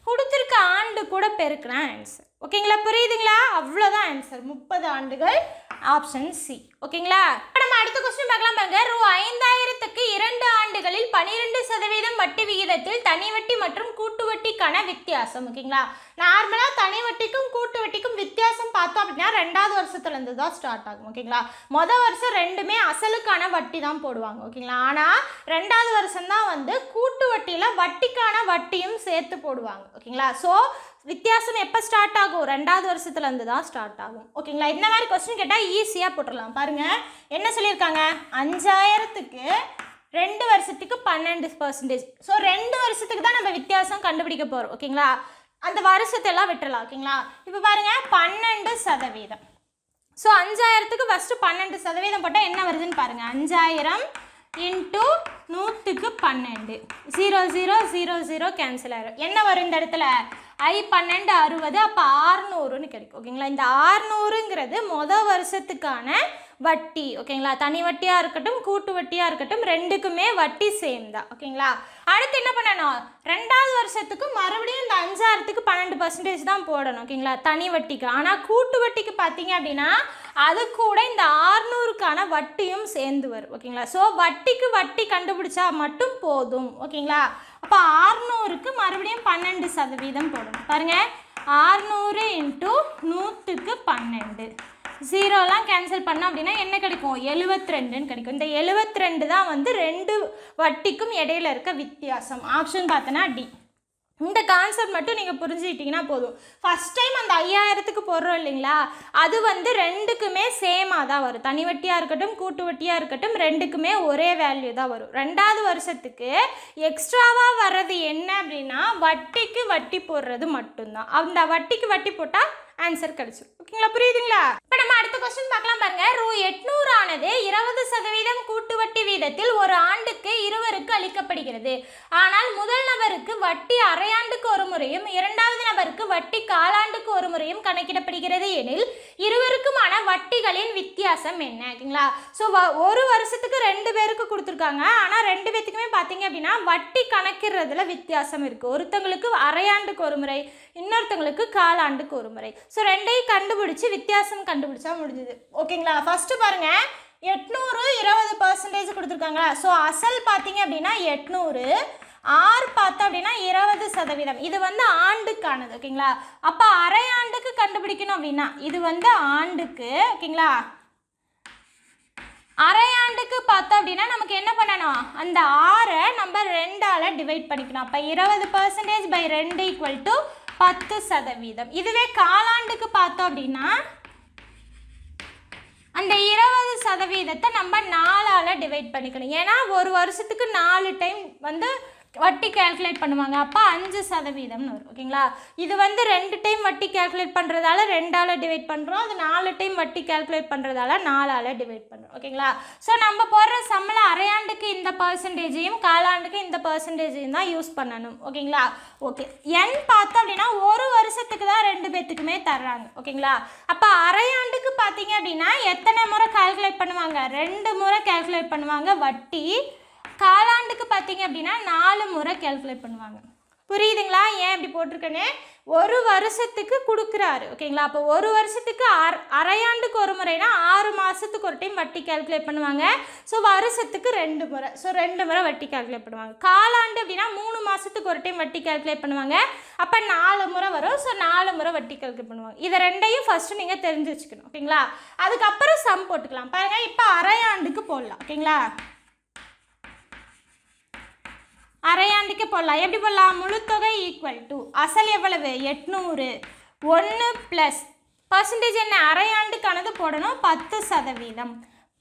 கொடுத்துருக்க ஆண்டு கூட பெருக்கிறேன் ஆன்சர் ஓகேங்களா புரியுதுங்களா அவ்வளோதான் ஆன்சர் முப்பது ஆண்டுகள் ஆப்ஷன் சி ஓகேங்களா இப்போ நம்ம அடுத்த கொஸ்டின் பார்க்கலாம் பாருங்க ரூ ஐந்தாயிரத்துக்கு இரண்டு ஆண்டுகளில் பனிரெண்டு சதவீதம் வட்டி விகிதத்தில் தனி வட்டி மற்றும் கூட்டு வட்டிக்கான வித்தியாசம் ஓகேங்களா நார்மலாக தனி வட்டிக்கும் கூட்டு வட்டிக்கும் வித்தியாசம் பார்த்தோம் அப்படின்னா ரெண்டாவது வருஷத்துலேருந்து தான் ஸ்டார்ட் ஆகும் ஓகேங்களா மொதல் வருஷம் ரெண்டுமே அசலுக்கான வட்டி தான் போடுவாங்க ஓகேங்களா ஆனால் ரெண்டாவது வருஷம்தான் வந்து கூட்டு வட்டியில் வட்டிக்கான வட்டியும் சேர்த்து போடுவாங்க ஓகேங்களா ஸோ வித்தியாசம் எப்போ ஸ்டார்ட் ஆகும் ரெண்டாவது வருஷத்துலேருந்து தான் ஸ்டார்ட் ஆகும் ஓகேங்களா இந்த மாதிரி கொஸ்டின் கேட்டால் ஈஸியாக போட்டுடலாம் பாருங்கள் என்ன சொல்லியிருக்காங்க அஞ்சாயிரத்துக்கு ரெண்டு வருஷத்துக்கு பன்னெண்டு பர்சன்டேஜ் ஸோ ரெண்டு வருஷத்துக்கு தான் நம்ம வித்தியாசம் கண்டுபிடிக்க போகிறோம் ஓகேங்களா அந்த வருஷத்தை எல்லாம் விட்டுறலாம் ஓகேங்களா இப்போ பாருங்கள் பன்னெண்டு சதவீதம் ஸோ அஞ்சாயிரத்துக்கு ஃபஸ்ட்டு பன்னெண்டு சதவீதம் போட்டால் என்ன வருதுன்னு பாருங்கள் அஞ்சாயிரம் இன்ட்டு நூற்றுக்கு பன்னெண்டு zero zero zero zero cancel ஆகிடும் என்ன வரும் இந்த இடத்துல ஐ பன்னெண்டு அறுபது அப்போ ஆறுநூறுன்னு கிடைக்கும் ஓகேங்களா இந்த ஆறுநூறுங்கிறது மொதல் வருஷத்துக்கான வட்டி ஓகேங்களா தனி வட்டியாக இருக்கட்டும் கூட்டு வட்டியாக இருக்கட்டும் ரெண்டுக்குமே வட்டி சேம் தான் ஓகேங்களா அடுத்து என்ன பண்ணணும் ரெண்டாவது வருஷத்துக்கு மறுபடியும் இந்த அஞ்சாயிரத்துக்கு பன்னெண்டு பர்சன்டேஜ் தான் போடணும் ஓகேங்களா தனி வட்டிக்கு ஆனால் கூட்டு வட்டிக்கு பார்த்தீங்க அப்படின்னா அது கூட இந்த ஆறுநூறுக்கான வட்டியும் சேர்ந்து வரும் ஓகேங்களா ஸோ வட்டிக்கு வட்டி கண்டுபிடிச்சா மட்டும் போதும் ஓகேங்களா அப்போ ஆறுநூறுக்கு மறுபடியும் பன்னெண்டு சதவீதம் போடணும் பாருங்கள் ஆறுநூறு இன்ட்டு நூற்றுக்கு பன்னெண்டு ஜீரோலாம் கேன்சல் பண்ணோம் அப்படின்னா என்ன கிடைக்கும் எழுபத்தி ரெண்டுன்னு கிடைக்கும் இந்த எழுபத்தி ரெண்டு தான் வந்து ரெண்டு வட்டிக்கும் இடையில இருக்க வித்தியாசம் ஆப்ஷன் பார்த்தோன்னா டி இந்த கான்செப்ட் மட்டும் நீங்கள் புரிஞ்சுக்கிட்டிங்கன்னா போதும் ஃபஸ்ட் டைம் அந்த ஐயாயிரத்துக்கு போடுறோம் இல்லைங்களா அது வந்து ரெண்டுக்குமே சேமாக தான் வரும் தனி வட்டியாக இருக்கட்டும் கூட்டு வட்டியாக இருக்கட்டும் ரெண்டுக்குமே ஒரே வேல்யூ தான் வரும் ரெண்டாவது வருஷத்துக்கு எக்ஸ்ட்ராவாக வர்றது என்ன அப்படின்னா வட்டிக்கு வட்டி போடுறது மட்டும்தான் அந்த வட்டிக்கு வட்டி போட்டால் ஆன்சர் கிடைச்சிடும் ஓகேங்களா புரியுதுங்களா இப்போ நம்ம அடுத்த கொஸ்டின் பார்க்கலாம் பாருங்க ரூ எட்நூறு ஆனது இருபது சதவீதம் கூட்டு வட்டி வீதத்தில் ஒரு ஆண்டுக்கு இருவருக்கு அளிக்கப்படுகிறது ஆனால் முதல் நபருக்கு வட்டி அரையாண்டுக்கு ஒரு முறையும் இரண்டாவது நபருக்கு வட்டி காலாண்டுக்கு ஒரு முறையும் கணக்கிடப்படுகிறது எனில் இருவருக்குமான வட்டிகளின் வித்தியாசம் என்ன ஓகேங்களா ஸோ ஒரு வருஷத்துக்கு ரெண்டு பேருக்கு கொடுத்துருக்காங்க ஆனால் ரெண்டு பேத்துக்குமே பார்த்தீங்க அப்படின்னா வட்டி கணக்கிடுறதுல வித்தியாசம் இருக்குது ஒருத்தவங்களுக்கு அரையாண்டுக்கு ஒரு முறை இன்னொருத்தவங்களுக்கு காலாண்டுக்கு ஒரு முறை ஸோ ரெண்டையும் கண்டுபிடிச்சி வித்தியாசம் கண்டுபிடிச்சா முடிஞ்சுது ஓகேங்களா ஃபஸ்ட்டு பாருங்கள் எட்நூறு இருபது பர்சன்டேஜ் கொடுத்துருக்காங்களா ஸோ அசல் பார்த்தீங்க அப்படின்னா எட்நூறு ஆர் பார்த்தோம் அப்படின்னா இருபது சதவீதம் இது வந்து ஆண்டுக்கானது ஓகேங்களா அப்போ அரை ஆண்டுக்கு கண்டுபிடிக்கணும் அப்படின்னா இது வந்து ஆண்டுக்கு ஓகேங்களா அரையாண்டுக்கு பார்த்தோம் அப்படின்னா நமக்கு என்ன பண்ணணும் அந்த ஆறை நம்ம ரெண்டால் டிவைட் பண்ணிக்கணும் அப்போ இருபது பர்சன்டேஜ் பை ரெண்டு ஈக்குவல் டு பத்து சதவீதம் இதுவே காலாண்டுக்கு பார்த்தோம் அப்படின்னா அந்த இருபது சதவீதத்தை நம்ம நாலால் டிவைட் பண்ணிக்கணும் ஏன்னா ஒரு வருஷத்துக்கு நாலு டைம் வந்து வட்டி கேல்குலேட் பண்ணுவாங்க அப்போ அஞ்சு சதவீதம்னு வரும் ஓகேங்களா இது வந்து ரெண்டு டைம் வட்டி கேல்குலேட் பண்ணுறதால ரெண்டால் டிவைட் பண்ணுறோம் அது நாலு டைம் வட்டி கேல்குலேட் பண்ணுறதால நாலால் டிவைட் பண்ணுறோம் ஓகேங்களா ஸோ நம்ம போடுற சம்மளம் அரையாண்டுக்கு இந்த பர்சன்டேஜையும் காலாண்டுக்கு இந்த பர்சன்டேஜையும் தான் யூஸ் பண்ணணும் ஓகேங்களா ஓகே என் பார்த்தோம் அப்படின்னா ஒரு வருஷத்துக்கு தான் ரெண்டு பேர்த்துக்குமே தர்றாங்க ஓகேங்களா அப்போ அரையாண்டுக்கு பார்த்தீங்க அப்படின்னா எத்தனை முறை கால்குலேட் பண்ணுவாங்க ரெண்டு முறை கேல்குலேட் பண்ணுவாங்க வட்டி காலாண்டுக்கு பார்த்தீங்க அப்படின்னா நாலு முறை கேல்குலேட் பண்ணுவாங்க புரியுதுங்களா ஏன் இப்படி போட்டிருக்கேன்னு ஒரு வருஷத்துக்கு கொடுக்குறாரு ஓகேங்களா அப்போ ஒரு வருஷத்துக்கு அர் அரையாண்டுக்கு ஒரு முறைனா ஆறு மாதத்துக்கு ஒரு டைம் வட்டி கால்குலேட் பண்ணுவாங்க ஸோ வருஷத்துக்கு ரெண்டு முறை ஸோ ரெண்டு முறை வட்டி கால்குலேட் பண்ணுவாங்க காலாண்டு அப்படின்னா மூணு மாதத்துக்கு ஒரு டைம் வட்டி கால்குலேட் பண்ணுவாங்க அப்போ நாலு முறை வரும் ஸோ நாலு முறை வட்டி கால்குலேட் பண்ணுவாங்க இதை ரெண்டையும் ஃபஸ்ட்டு நீங்கள் தெரிஞ்சு வச்சுக்கணும் ஓகேங்களா அதுக்கப்புறம் சம் போட்டுக்கலாம் பாருங்கள் இப்போ அரையாண்டுக்கு போடலாம் ஓகேங்களா அரையாண்டுக்கு போடலாம் எப்படி போடலாம் முழுத்தொகை ஈக்குவல் டு அசல் எவ்வளவு எட்நூறு ஒன்று ப்ளஸ் பர்சன்டேஜ் என்ன அரையாண்டுக்கானது போடணும் பத்து சதவீதம்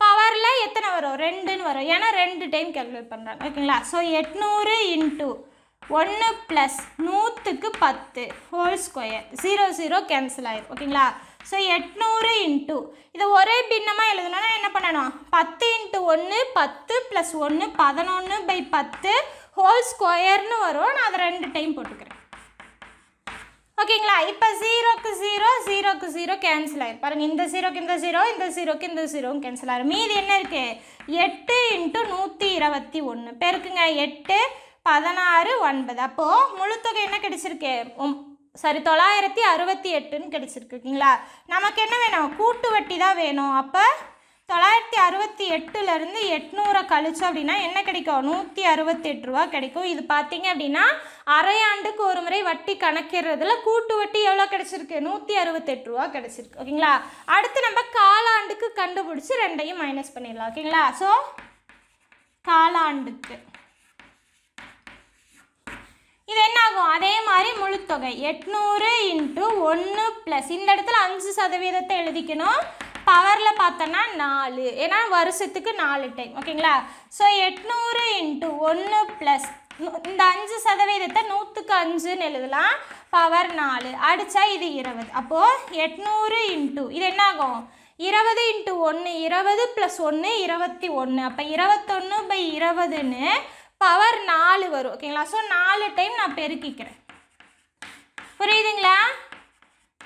பவரில் எத்தனை வரும் ரெண்டுன்னு வரும் ஏன்னா ரெண்டு டைம் கேல்குலேட் பண்ணுறாங்க ஓகேங்களா ஸோ எட்நூறு இன்ட்டு ஒன்று ப்ளஸ் நூற்றுக்கு பத்து whole square zero zero cancel ஆயிடும் ஓகேங்களா ஸோ எட்நூறு இன்ட்டு இதை ஒரே பின்னமாக எழுதணும்னா என்ன பண்ணணும் பத்து இன்ட்டு ஒன்று பத்து ப்ளஸ் ஒன்று பதினொன்று பை பத்து ஹோல் ஸ்கொயர்னு வரும் நான் அதை ரெண்டு டைம் போட்டுக்கிறேன் ஓகேங்களா இப்போ ஜீரோக்கு ஜீரோ ஜீரோக்கு ஜீரோ கேன்சல் ஆயிரும் பாருங்கள் இந்த ஜீரோக்கு இந்த ஜீரோ இந்த ஜீரோக்கு இந்த ஜீரோவும் கேன்சல் ஆயிரும் மீதி என்ன இருக்குது எட்டு இன்ட்டு நூற்றி இருபத்தி ஒன்று பெருக்குங்க எட்டு பதினாறு ஒன்பது அப்போது முழுத்தொகை என்ன கிடைச்சிருக்கு சாரி தொள்ளாயிரத்தி அறுபத்தி எட்டுன்னு கிடைச்சிருக்குங்களா நமக்கு என்ன வேணும் கூட்டு வட்டி தான் வேணும் அப்போ தொள்ளாயிரத்தி அறுபத்தி எட்டுலேருந்து எட்நூறை கழிச்சு அப்படின்னா என்ன கிடைக்கும் நூற்றி அறுபத்தெட்டு ரூபா கிடைக்கும் இது பார்த்தீங்க அப்படின்னா அரையாண்டுக்கு ஒரு முறை வட்டி கணக்கிடுறதுல கூட்டு வட்டி எவ்வளோ கிடச்சிருக்கு நூற்றி அறுபத்தெட்டு ரூபா கிடச்சிருக்கு ஓகேங்களா அடுத்து நம்ம காலாண்டுக்கு கண்டுபிடிச்சி ரெண்டையும் மைனஸ் பண்ணிடலாம் ஓகேங்களா ஸோ காலாண்டுக்கு இது என்ன ஆகும் அதே மாதிரி முழுத்தொகை எட்நூறு இன்ட்டு ஒன்று ப்ளஸ் இந்த இடத்துல அஞ்சு சதவீதத்தை எழுதிக்கணும் பவரில் பார்த்தோன்னா நாலு ஏன்னா வருஷத்துக்கு நாலு டைம் ஓகேங்களா ஸோ எட்நூறு இன்ட்டு ஒன்று ப்ளஸ் இந்த அஞ்சு சதவீதத்தை நூற்றுக்கு அஞ்சுன்னு எழுதலாம் பவர் நாலு அடித்தா இது இருபது அப்போது எட்நூறு இன்ட்டு இது என்னாகும் இருபது இன்ட்டு ஒன்று இருபது ப்ளஸ் ஒன்று இருபத்தி ஒன்று அப்போ இருபத்தொன்று பை இருபதுன்னு பவர் நாலு வரும் ஓகேங்களா ஸோ நாலு டைம் நான் பெருக்கிக்கிறேன் புரியுதுங்களா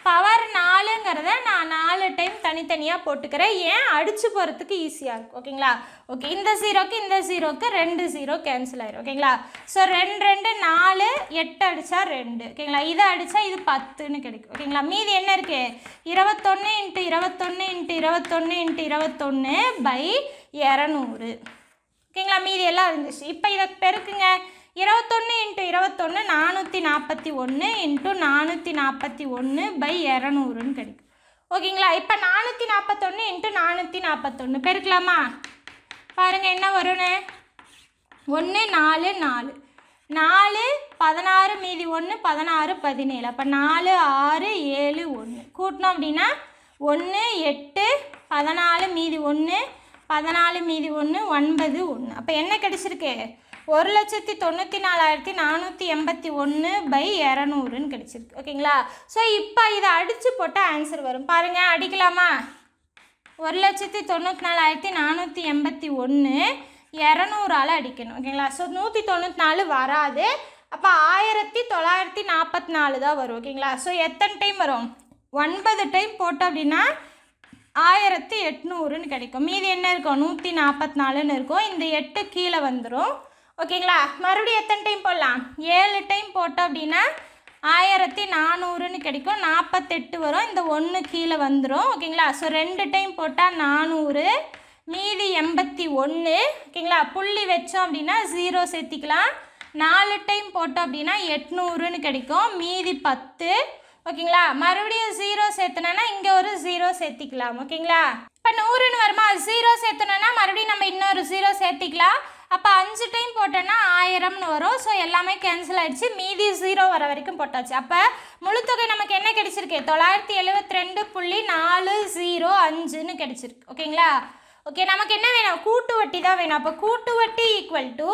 பவர் நாலுங்கிறத நான் நாலு டைம் தனித்தனியாக போட்டுக்கிறேன் ஏன் அடித்து போகிறதுக்கு ஈஸியாக இருக்கும் ஓகேங்களா ஓகே இந்த ஜீரோக்கு இந்த ஜீரோக்கு ரெண்டு ஜீரோ கேன்சல் ஆயிரும் ஓகேங்களா ஸோ ரெண்டு ரெண்டு நாலு எட்டு அடித்தா ரெண்டு ஓகேங்களா இதை அடித்தா இது பத்துன்னு கிடைக்கும் ஓகேங்களா மீதி என்ன இருக்குது இருபத்தொன்று இன்ட்டு இருபத்தொன்று இன்ட்டு இருபத்தொன்று இன்ட்டு இருபத்தொன்று பை இரநூறு ஓகேங்களா மீதி எல்லாம் இருந்துச்சு இப்போ இதை பெருக்குங்க இருபத்தொன்று இன்ட்டு இருபத்தொன்று நானூற்றி நாற்பத்தி ஒன்று இன்ட்டு நானூற்றி நாற்பத்தி ஒன்று பை இரநூறுன்னு கிடைக்கும் ஓகேங்களா இப்போ நானூற்றி நாற்பத்தொன்று இன்ட்டு நானூற்றி நாற்பத்தொன்று பெருக்கலாமா பாருங்கள் என்ன வரும்னு ஒன்று நாலு நாலு நாலு பதினாறு மீதி ஒன்று பதினாறு பதினேழு அப்போ நாலு ஆறு ஏழு ஒன்று கூட்டினோம் அப்படின்னா ஒன்று எட்டு பதினாலு மீதி ஒன்று பதினாலு மீதி ஒன்று ஒன்பது ஒன்று அப்போ என்ன கிடச்சிருக்கு ஒரு லட்சத்தி தொண்ணூற்றி நாலாயிரத்தி நானூற்றி எண்பத்தி ஒன்று பை இரநூறுன்னு கிடச்சிருக்கு ஓகேங்களா ஸோ இப்போ இதை அடித்து போட்டால் ஆன்சர் வரும் பாருங்கள் அடிக்கலாமா ஒரு லட்சத்தி தொண்ணூற்றி நாலாயிரத்தி நானூற்றி எண்பத்தி ஒன்று இரநூறால் அடிக்கணும் ஓகேங்களா ஸோ நூற்றி தொண்ணூற்றி நாலு வராது அப்போ ஆயிரத்தி தொள்ளாயிரத்தி நாற்பத்தி நாலு தான் வரும் ஓகேங்களா ஸோ எத்தனை டைம் வரும் ஒன்பது டைம் போட்டோம் அப்படின்னா ஆயிரத்தி எட்நூறுன்னு கிடைக்கும் மீதி என்ன இருக்கும் நூற்றி நாற்பத்தி நாலுன்னு இருக்கும் இந்த எட்டு கீழே வந்துடும் ஓகேங்களா மறுபடியும் எத்தனை டைம் போடலாம் ஏழு டைம் போட்டோம் அப்படின்னா ஆயிரத்தி நானூறுன்னு கிடைக்கும் நாற்பத்தெட்டு வரும் இந்த ஒன்று கீழே வந்துடும் ஓகேங்களா ஸோ ரெண்டு டைம் போட்டால் நானூறு மீதி எண்பத்தி ஒன்று ஓகேங்களா புள்ளி வச்சோம் அப்படின்னா ஜீரோ சேர்த்திக்கலாம் நாலு டைம் போட்டோம் அப்படின்னா எட்நூறுன்னு கிடைக்கும் மீதி பத்து ஓகேங்களா மறுபடியும் ஜீரோ சேர்த்துனோன்னா இங்கே ஒரு ஜீரோ சேர்த்திக்கலாம் ஓகேங்களா இப்போ நூறுன்னு வருமா ஜீரோ சேர்த்துனோன்னா மறுபடியும் நம்ம இன்னொரு ஜீரோ சேர்த்திக்கலாம் அப்போ அஞ்சு டைம் போட்டோன்னா ஆயிரம்னு வரும் ஸோ எல்லாமே கேன்சல் ஆகிடுச்சு மீதி ஜீரோ வர வரைக்கும் போட்டாச்சு அப்போ முழுத்தொகை நமக்கு என்ன கிடச்சிருக்கு தொள்ளாயிரத்தி எழுபத்தி ரெண்டு புள்ளி நாலு ஜீரோ அஞ்சுன்னு கிடச்சிருக்கு ஓகேங்களா ஓகே நமக்கு என்ன வேணும் கூட்டு வட்டி தான் வேணும் அப்போ கூட்டு வட்டி ஈக்குவல் டு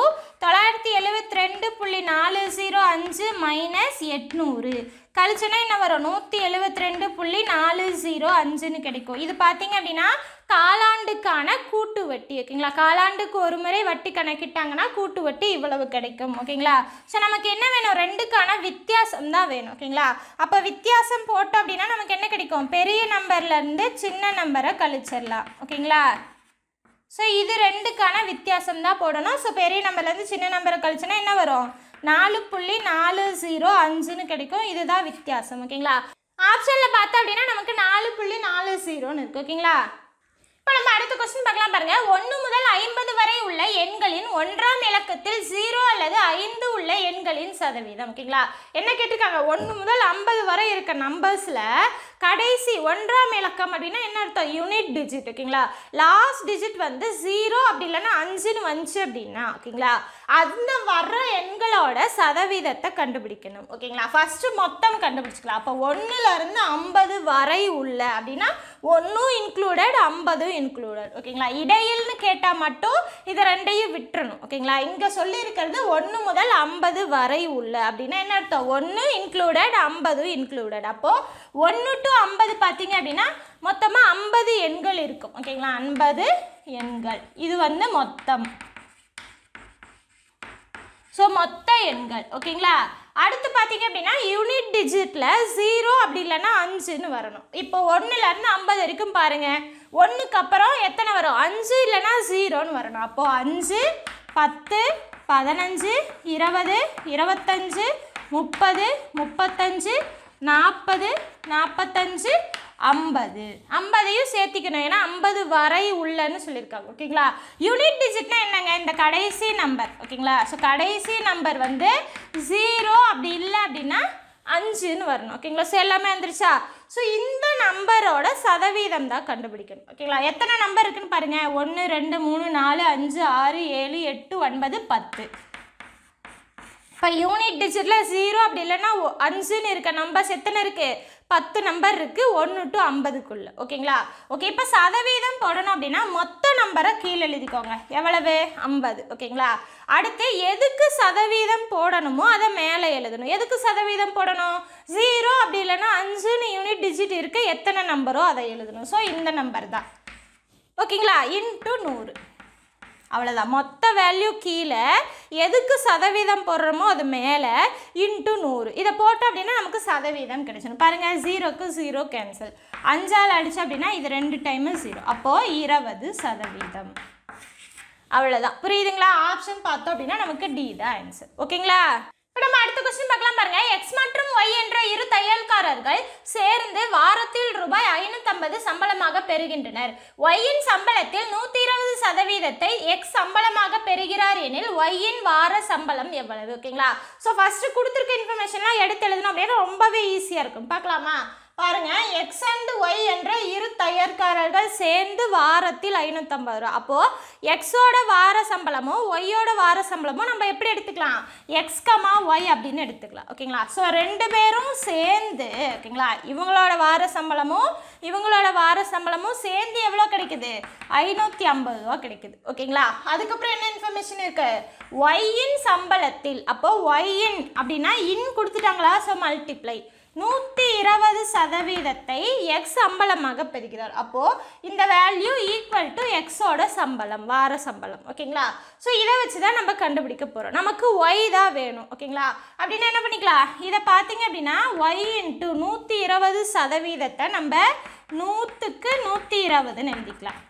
தொள்ளாயிரத்தி எழுபத்தி ரெண்டு புள்ளி நாலு ஜீரோ அஞ்சு மைனஸ் எட்நூறு கழிச்சோன்னா என்ன வரும் நூற்றி எழுபத்தி ரெண்டு புள்ளி நாலு ஜீரோ அஞ்சுன்னு கிடைக்கும் இது பார்த்தீங்க அப்படின்னா காலாண்டுக்கான கூட்டு வட்டி ஓகேங்களா காலாண்டுக்கு ஒரு முறை வட்டி கணக்கிட்டாங்கன்னா கூட்டு வட்டி இவ்வளவு கிடைக்கும் ஓகேங்களா ஸோ நமக்கு என்ன வேணும் ரெண்டுக்கான வித்தியாசம் தான் வேணும் ஓகேங்களா அப்போ வித்தியாசம் போட்டோம் அப்படின்னா நமக்கு என்ன கிடைக்கும் பெரிய நம்பர்லேருந்து சின்ன நம்பரை கழிச்சிடலாம் ஓகேங்களா ஸோ இது ரெண்டுக்கான வித்தியாசம் தான் போடணும் ஸோ பெரிய நம்பர்லேருந்து சின்ன நம்பரை கழிச்சுன்னா என்ன வரும் நாலு புள்ளி நாலு ஜீரோ அஞ்சுன்னு கிடைக்கும் இதுதான் வித்தியாசம் ஓகேங்களா ஆப்ஷனில் பார்த்தா அப்படின்னா நமக்கு நாலு புள்ளி நாலு ஜீரோன்னு இருக்குது ஓகேங்களா இப்போ நம்ம அடுத்த கொஸ்டின் பார்க்கலாம் பாருங்க ஒன்று முதல் ஐம்பது வரை உள்ள எண்களின் ஒன்றாம் இலக்கத்தில் ஜீரோ அல்லது ஐந்து உள்ள எண்களின் சதவீதம் ஓகேங்களா என்ன கேட்டிருக்காங்க ஒன்று முதல் ஐம்பது வரை இருக்க நம்பர்ஸில் கடைசி ஒன்றாம் இலக்கம் அப்படின்னா என்ன அர்த்தம் யூனிட் டிஜிட் ஓகேங்களா லாஸ்ட் டிஜிட் வந்து ஜீரோ அப்படி இல்லைன்னா அஞ்சுன்னு வந்துச்சு அப்படின்னா ஓகேங்களா அந்த வர்ற எண்களோட சதவீதத்தை கண்டுபிடிக்கணும் ஓகேங்களா ஃபஸ்ட்டு மொத்தம் கண்டுபிடிச்சிக்கலாம் அப்போ ஒன்றுலேருந்து ஐம்பது வரை உள்ள அப்படின்னா ஒன்றும் இன்க்ளூடட் ஐம்பதும் இன்க்ளூடட் ஓகேங்களா இடையில்னு கேட்டால் மட்டும் இதை ரெண்டையும் விட்டுறணும் ஓகேங்களா இங்கே சொல்லியிருக்கிறது ஒன்று முதல் ஐம்பது வரை உள்ள அப்படின்னா என்ன அர்த்தம் ஒன்று இன்க்ளூடட் ஐம்பதும் இன்க்ளூடட் அப்போது ஒன்று டு ஐம்பது பார்த்தீங்க அப்படின்னா மொத்தமாக ஐம்பது எண்கள் இருக்கும் ஓகேங்களா ஐம்பது எண்கள் இது வந்து மொத்தம் ஸோ மொத்த எண்கள் ஓகேங்களா அடுத்து பார்த்தீங்க அப்படின்னா யூனிட் டிஜிட்டில் ஜீரோ அப்படி இல்லைன்னா அஞ்சுன்னு வரணும் இப்போ ஒன்றுலேருந்து ஐம்பது வரைக்கும் பாருங்கள் ஒன்றுக்கு அப்புறம் எத்தனை வரும் அஞ்சு இல்லைன்னா ஜீரோன்னு வரணும் அப்போது அஞ்சு பத்து பதினஞ்சு இருபது இருபத்தஞ்சு முப்பது முப்பத்தஞ்சு நாற்பது நாற்பத்தஞ்சு ஐம்பது ஐம்பதையும் சேர்த்திக்கணும் ஏன்னா ஐம்பது வரை உள்ளன்னு சொல்லியிருக்காங்க ஓகேங்களா யூனிட் டிஜிட்னா என்னங்க இந்த கடைசி நம்பர் ஓகேங்களா ஸோ கடைசி நம்பர் வந்து ஜீரோ அப்படி இல்லை அப்படின்னா அஞ்சுன்னு வரணும் ஓகேங்களா ஸோ எல்லாமே வந்துருச்சா ஸோ இந்த நம்பரோட சதவீதம் தான் கண்டுபிடிக்கணும் ஓகேங்களா எத்தனை நம்பர் இருக்குன்னு பாருங்கள் ஒன்று ரெண்டு மூணு நாலு அஞ்சு ஆறு ஏழு எட்டு ஒன்பது பத்து இப்போ யூனிட் டிஜிட்டில் ஜீரோ அப்படி இல்லைன்னா அஞ்சுன்னு இருக்க நம்பர்ஸ் எத்தனை இருக்குது பத்து நம்பர் இருக்குது ஒன்று டு ஐம்பதுக்குள்ளே ஓகேங்களா ஓகே இப்போ சதவீதம் போடணும் அப்படின்னா மொத்த நம்பரை கீழே எழுதிக்கோங்க எவ்வளவு ஐம்பது ஓகேங்களா அடுத்து எதுக்கு சதவீதம் போடணுமோ அதை மேலே எழுதணும் எதுக்கு சதவீதம் போடணும் ஜீரோ அப்படி இல்லைன்னா அஞ்சுன்னு யூனிட் டிஜிட் இருக்குது எத்தனை நம்பரோ அதை எழுதணும் ஸோ இந்த நம்பர் தான் ஓகேங்களா இன்ட்டு நூறு அவ்வளோதான் மொத்த வேல்யூ கீழே எதுக்கு சதவீதம் போடுறோமோ அது மேலே இன்ட்டு நூறு இதை போட்டோம் அப்படின்னா நமக்கு சதவீதம் கிடைச்சிடும் பாருங்கள் ஜீரோக்கு ஜீரோ கேன்சல் அஞ்சால் அடிச்சு அப்படின்னா இது ரெண்டு டைமு ஜீரோ அப்போது இருபது சதவீதம் அவ்வளோதான் புரியுதுங்களா ஆப்ஷன் பார்த்தோம் அப்படின்னா நமக்கு டி தான் ஆன்சர் ஓகேங்களா நம்ம அடுத்த கொஸ்டின் பார்க்கலாம் பாருங்க எக்ஸ் மற்றும் ஒய் என்ற இரு தையல்காரர்கள் சேர்ந்து வாரத்தில் ரூபாய் ஐநூற்றம்பது சம்பளமாக பெறுகின்றனர் ஒய்யின் சம்பளத்தில் நூற்றி இருபது சதவீதத்தை எக்ஸ் சம்பளமாக பெறுகிறார் எனில் ஒய்யின் வார சம்பளம் எவ்வளவு ஓகேங்களா ஸோ ஃபஸ்ட்டு கொடுத்துருக்க இன்ஃபர்மேஷன்லாம் எடுத்து எழுதணும் அப்படின்னா ரொம்பவே ஈஸியாக இருக்கும் பார்க்கலாமா பாருங்க எக்ஸ் அண்ட் ஒய் என்ற இரு தயார்காரர்கள் சேர்ந்து வாரத்தில் ஐநூற்றம்பது ரூபா அப்போது எக்ஸோட வார சம்பளமும் ஒய்யோட வார சம்பளமும் நம்ம எப்படி எடுத்துக்கலாம் எக்ஸ் கமா ஒய் அப்படின்னு எடுத்துக்கலாம் ஓகேங்களா ஸோ ரெண்டு பேரும் சேர்ந்து ஓகேங்களா இவங்களோட வார சம்பளமும் இவங்களோட வார சம்பளமும் சேர்ந்து எவ்வளோ கிடைக்குது ஐநூற்றி ஐம்பது ரூபா கிடைக்குது ஓகேங்களா அதுக்கப்புறம் என்ன இன்ஃபர்மேஷன் இருக்குது ஒய்யின் சம்பளத்தில் அப்போது ஒய்யின் அப்படின்னா இன் கொடுத்துட்டாங்களா ஸோ மல்டிப்ளை நூற்றி இருபது சதவீதத்தை எக்ஸ் சம்பளமாக பெறுகிறார் அப்போது இந்த வேல்யூ ஈக்குவல் டு எக்ஸோட சம்பளம் வார சம்பளம் ஓகேங்களா ஸோ இதை வச்சு தான் நம்ம கண்டுபிடிக்க போகிறோம் நமக்கு ஒய் தான் வேணும் ஓகேங்களா அப்படின்னா என்ன பண்ணிக்கலாம் இதை பார்த்தீங்க அப்படின்னா ஒய் இன்ட்டு நூற்றி இருபது சதவீதத்தை நம்ம நூற்றுக்கு நூற்றி இருபதுன்னு எழுதிக்கலாம்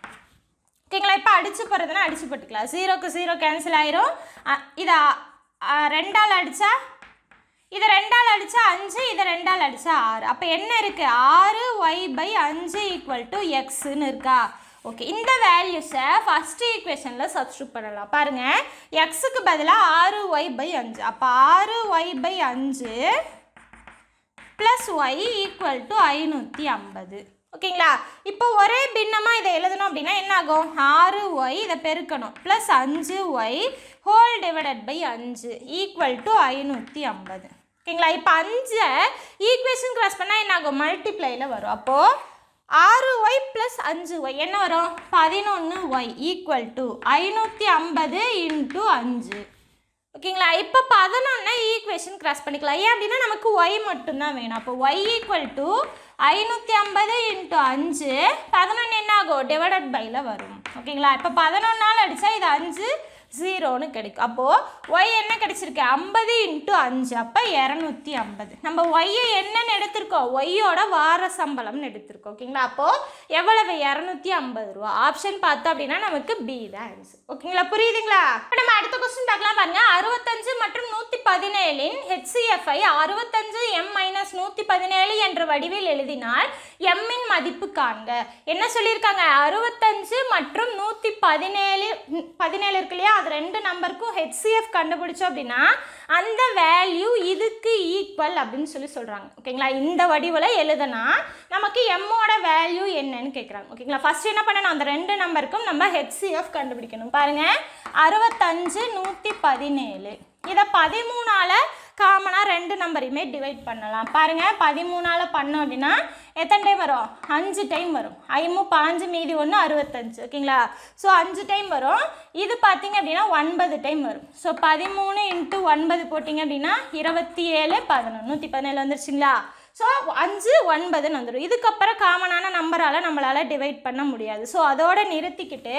ஓகேங்களா இப்போ அடித்து போகிறதுனா அடித்து போட்டுக்கலாம் ஜீரோக்கு ஜீரோ கேன்சல் ஆயிரும் இதை ரெண்டால் அடித்தா இதை ரெண்டால் அடித்தா அஞ்சு இதை ரெண்டால் அடித்தா ஆறு அப்போ என்ன இருக்குது ஆறு ஒய் பை அஞ்சு ஈக்குவல் டு எக்ஸுன்னு இருக்கா ஓகே இந்த வேல்யூஸை ஃபஸ்ட்டு ஈக்குவேஷனில் சப்ஸ்டியூட் பண்ணலாம் பாருங்கள் எக்ஸுக்கு பதிலாக ஆறு ஒய் பை அஞ்சு அப்போ ஆறு ஒய் பை அஞ்சு ப்ளஸ் ஒய் ஈக்குவல் டு ஐநூற்றி ஐம்பது ஓகேங்களா இப்போ ஒரே பின்னமாக இதை எழுதணும் அப்படின்னா என்ன ஆகும் ஆறு ஒய் இதை பெருக்கணும் ப்ளஸ் அஞ்சு ஒய் ஹோல் டிவைடட் பை அஞ்சு ஈக்குவல் டு ஐநூற்றி ஐம்பது ஓகேங்களா இப்போ அஞ்சை ஈக்குவேஷன் கிராஸ் பண்ணால் என்ன ஆகும் மல்டிப்ளையில் வரும் அப்போது ஆறு ஒய் ப்ளஸ் அஞ்சு ஒய் என்ன வரும் பதினொன்று ஒய் ஈக்குவல் டு ஐநூற்றி ஐம்பது இன்ட்டு அஞ்சு ஓகேங்களா இப்போ பதினொன்று ஈக்குவேஷன் கிராஸ் பண்ணிக்கலாம் ஏன் அப்படின்னா நமக்கு ஒய் மட்டும்தான் வேணும் அப்போ ஒய் ஈக்குவல் டு ஐநூற்றி ஐம்பது இன்ட்டு அஞ்சு பதினொன்று என்ன ஆகும் டிவைடட் பையில் வரும் ஓகேங்களா இப்போ பதினொன்னால் அடித்தா இது அஞ்சு ஜீரோன்னு கிடைக்கும் அப்போது ஒய் என்ன கிடச்சிருக்கு ஐம்பது இன்ட்டு அஞ்சு அப்போ இரநூத்தி ஐம்பது நம்ம ஒய்யை என்னென்னு எடுத்திருக்கோம் ஒய்யோட வார சம்பளம்னு எடுத்திருக்கோம் ஓகேங்களா அப்போது எவ்வளவு இரநூத்தி ஐம்பது ரூபா ஆப்ஷன் பார்த்தோம் அப்படின்னா நமக்கு பி தான் ஆன்சர் ஓகேங்களா புரியுதுங்களா இப்போ நம்ம அடுத்த கொஸ்டின் பார்க்கலாம் பாருங்கள் அறுபத்தஞ்சு மற்றும் நூற்றி பதினேழின் ஹெச்சிஎஃப்ஐ அறுபத்தஞ்சு எம் மைனஸ் நூற்றி பதினேழு என்ற வடிவில் எழுதினால் எம்மின் மதிப்பு காண்க என்ன சொல்லியிருக்காங்க அறுபத்தஞ்சு மற்றும் நூற்றி பதினேழு பதினேழு இருக்கு இல்லையா அது ரெண்டு நம்பருக்கும் ஹெச்சிஎஃப் கண்டுபிடிச்சோம் அப்படின்னா அந்த வேல்யூ இதுக்கு ஈக்குவல் அப்படின்னு சொல்லி சொல்கிறாங்க ஓகேங்களா இந்த வடிவில் எழுதுனா நமக்கு எம்மோட வேல்யூ என்னன்னு கேட்குறாங்க ஓகேங்களா ஃபஸ்ட் என்ன பண்ணணும் அந்த ரெண்டு நம்பருக்கும் நம்ம ஹெச்சிஎஃப் கண்டுபிடிக்கணும் பாருங்கள் அறுபத்தஞ்சு நூற்றி பதினேழு இதை பதிமூணால் காமனாக ரெண்டு நம்பரையுமே டிவைட் பண்ணலாம் பாருங்கள் பதிமூணால் பண்ணோம் அப்படின்னா எத்தனை டைம் வரும் அஞ்சு டைம் வரும் ஐமு பாஞ்சு மீதி ஒன்று அறுபத்தஞ்சு ஓகேங்களா ஸோ அஞ்சு டைம் வரும் இது பார்த்தீங்க அப்படின்னா ஒன்பது டைம் வரும் ஸோ பதிமூணு இன்ட்டு ஒன்பது போட்டிங்க அப்படின்னா இருபத்தி ஏழு பதினொன்று நூற்றி பதினேழு வந்துருச்சுங்களா ஸோ அஞ்சு ஒன்பதுன்னு வந்துடும் இதுக்கப்புறம் காமனான நம்பரால் நம்மளால் டிவைட் பண்ண முடியாது ஸோ அதோடு நிறுத்திக்கிட்டு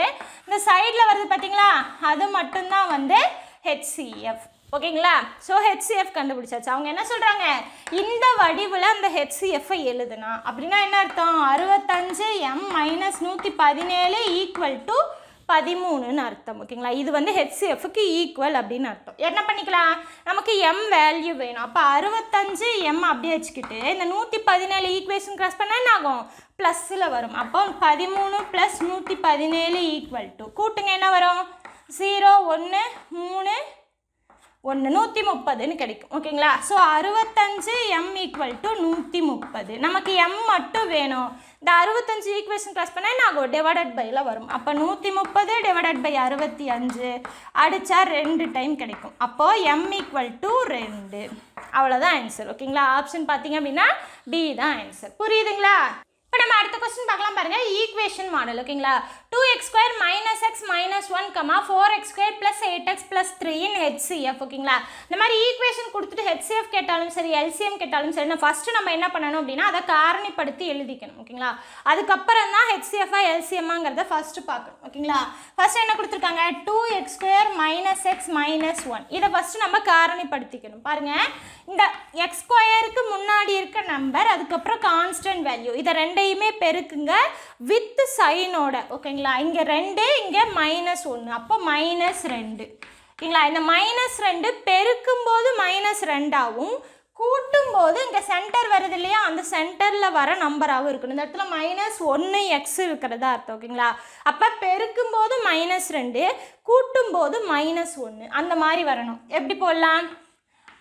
இந்த சைடில் வருது பார்த்தீங்களா அது மட்டும்தான் வந்து ஹெச்சிஎஃப் ஓகேங்களா ஸோ ஹெச்சிஎஃப் கண்டுபிடிச்சாச்சு அவங்க என்ன சொல்கிறாங்க இந்த வடிவில் அந்த ஹெச்சிஎஃப்ஐ எழுதுனா அப்படின்னா என்ன அர்த்தம் அறுபத்தஞ்சு எம் மைனஸ் நூற்றி பதினேழு ஈக்குவல் டு பதிமூணுன்னு அர்த்தம் ஓகேங்களா இது வந்து ஹெச்சிஎஃப்க்கு ஈக்குவல் அப்படின்னு அர்த்தம் என்ன பண்ணிக்கலாம் நமக்கு எம் வேல்யூ வேணும் அப்போ அறுபத்தஞ்சு எம் அப்படியே வச்சுக்கிட்டு இந்த நூற்றி பதினேழு ஈக்குவேஷன் க்ராஸ் பண்ணால் என்ன ஆகும் ப்ளஸ்ஸில் வரும் அப்போ பதிமூணு ப்ளஸ் நூற்றி பதினேழு ஈக்குவல் டு கூட்டுங்க என்ன வரும் ஜீரோ ஒன்று மூணு ஒன்று நூற்றி முப்பதுன்னு கிடைக்கும் ஓகேங்களா ஸோ அறுபத்தஞ்சு எம் ஈக்குவல் டு நூற்றி முப்பது நமக்கு எம் மட்டும் வேணும் இந்த அறுபத்தஞ்சு ஈக்குவேஷன் க்ளாஸ் பண்ணால் நாங்கள் டிவைடட் பையில் வரும் அப்போ நூற்றி முப்பது டிவைடட் பை அறுபத்தி அஞ்சு அடித்தா ரெண்டு டைம் கிடைக்கும் அப்போது எம் ஈக்குவல் டு ரெண்டு அவ்வளோதான் ஆன்சர் ஓகேங்களா ஆப்ஷன் பார்த்தீங்க அப்படின்னா பி தான் ஆன்சர் புரியுதுங்களா இப்போ நம்ம அடுத்த கொஸ்டின் பார்க்கலாம் பாருங்கள் ஈக்குவேஷன் மாடல் ஓகேங்களா two X square minus X minus one comma four X square plus eight X plus three த்ரீன்னு ஹெச்சிஎஃப் ஓகேங்களா இந்த மாதிரி ஈக்குவேஷன் கொடுத்துட்டு ஹெச்சிஎஃப் கேட்டாலும் சரி எல்சிஎம் கேட்டாலும் சரி நான் ஃபஸ்ட்டு நம்ம என்ன பண்ணணும் அப்படின்னா அதை காரணிப்படுத்தி எழுதிக்கணும் ஓகேங்களா அதுக்கப்புறம் தான் ஹெச்சிஎஃபா எல்சிஎம்மாங்கிறத ஃபஸ்ட்டு பார்க்கணும் ஓகேங்களா ஃபஸ்ட் என்ன கொடுத்துருக்காங்க two X square minus X minus one இதை ஃபஸ்ட்டு நம்ம காரணிப்படுத்திக்கணும் பாருங்கள் இந்த எக்ஸ் ஸ்கொயருக்கு முன்னாடி இருக்க நம்பர் அதுக்கப்புறம் கான்ஸ்டன்ட் வேல்யூ இதை ரெண்டையுமே பெருக்குங்க வித் சைனோட ஓகேங்களா இங்கே ரெண்டு இங்கே மைனஸ் ஒன்று அப்போ மைனஸ் ரெண்டு ஓகேங்களா இந்த மைனஸ் ரெண்டு பெருக்கும்போது மைனஸ் ரெண்டாகவும் கூட்டும்போது இங்கே சென்டர் வருது இல்லையா அந்த சென்டரில் வர நம்பராகவும் இருக்கணும் இந்த இடத்துல மைனஸ் ஒன்று எக்ஸ் இருக்கிறதா அர்த்தம் ஓகேங்களா அப்போ பெருக்கும் போது மைனஸ் ரெண்டு கூட்டும்போது மைனஸ் ஒன்று அந்த மாதிரி வரணும் எப்படி போடலாம்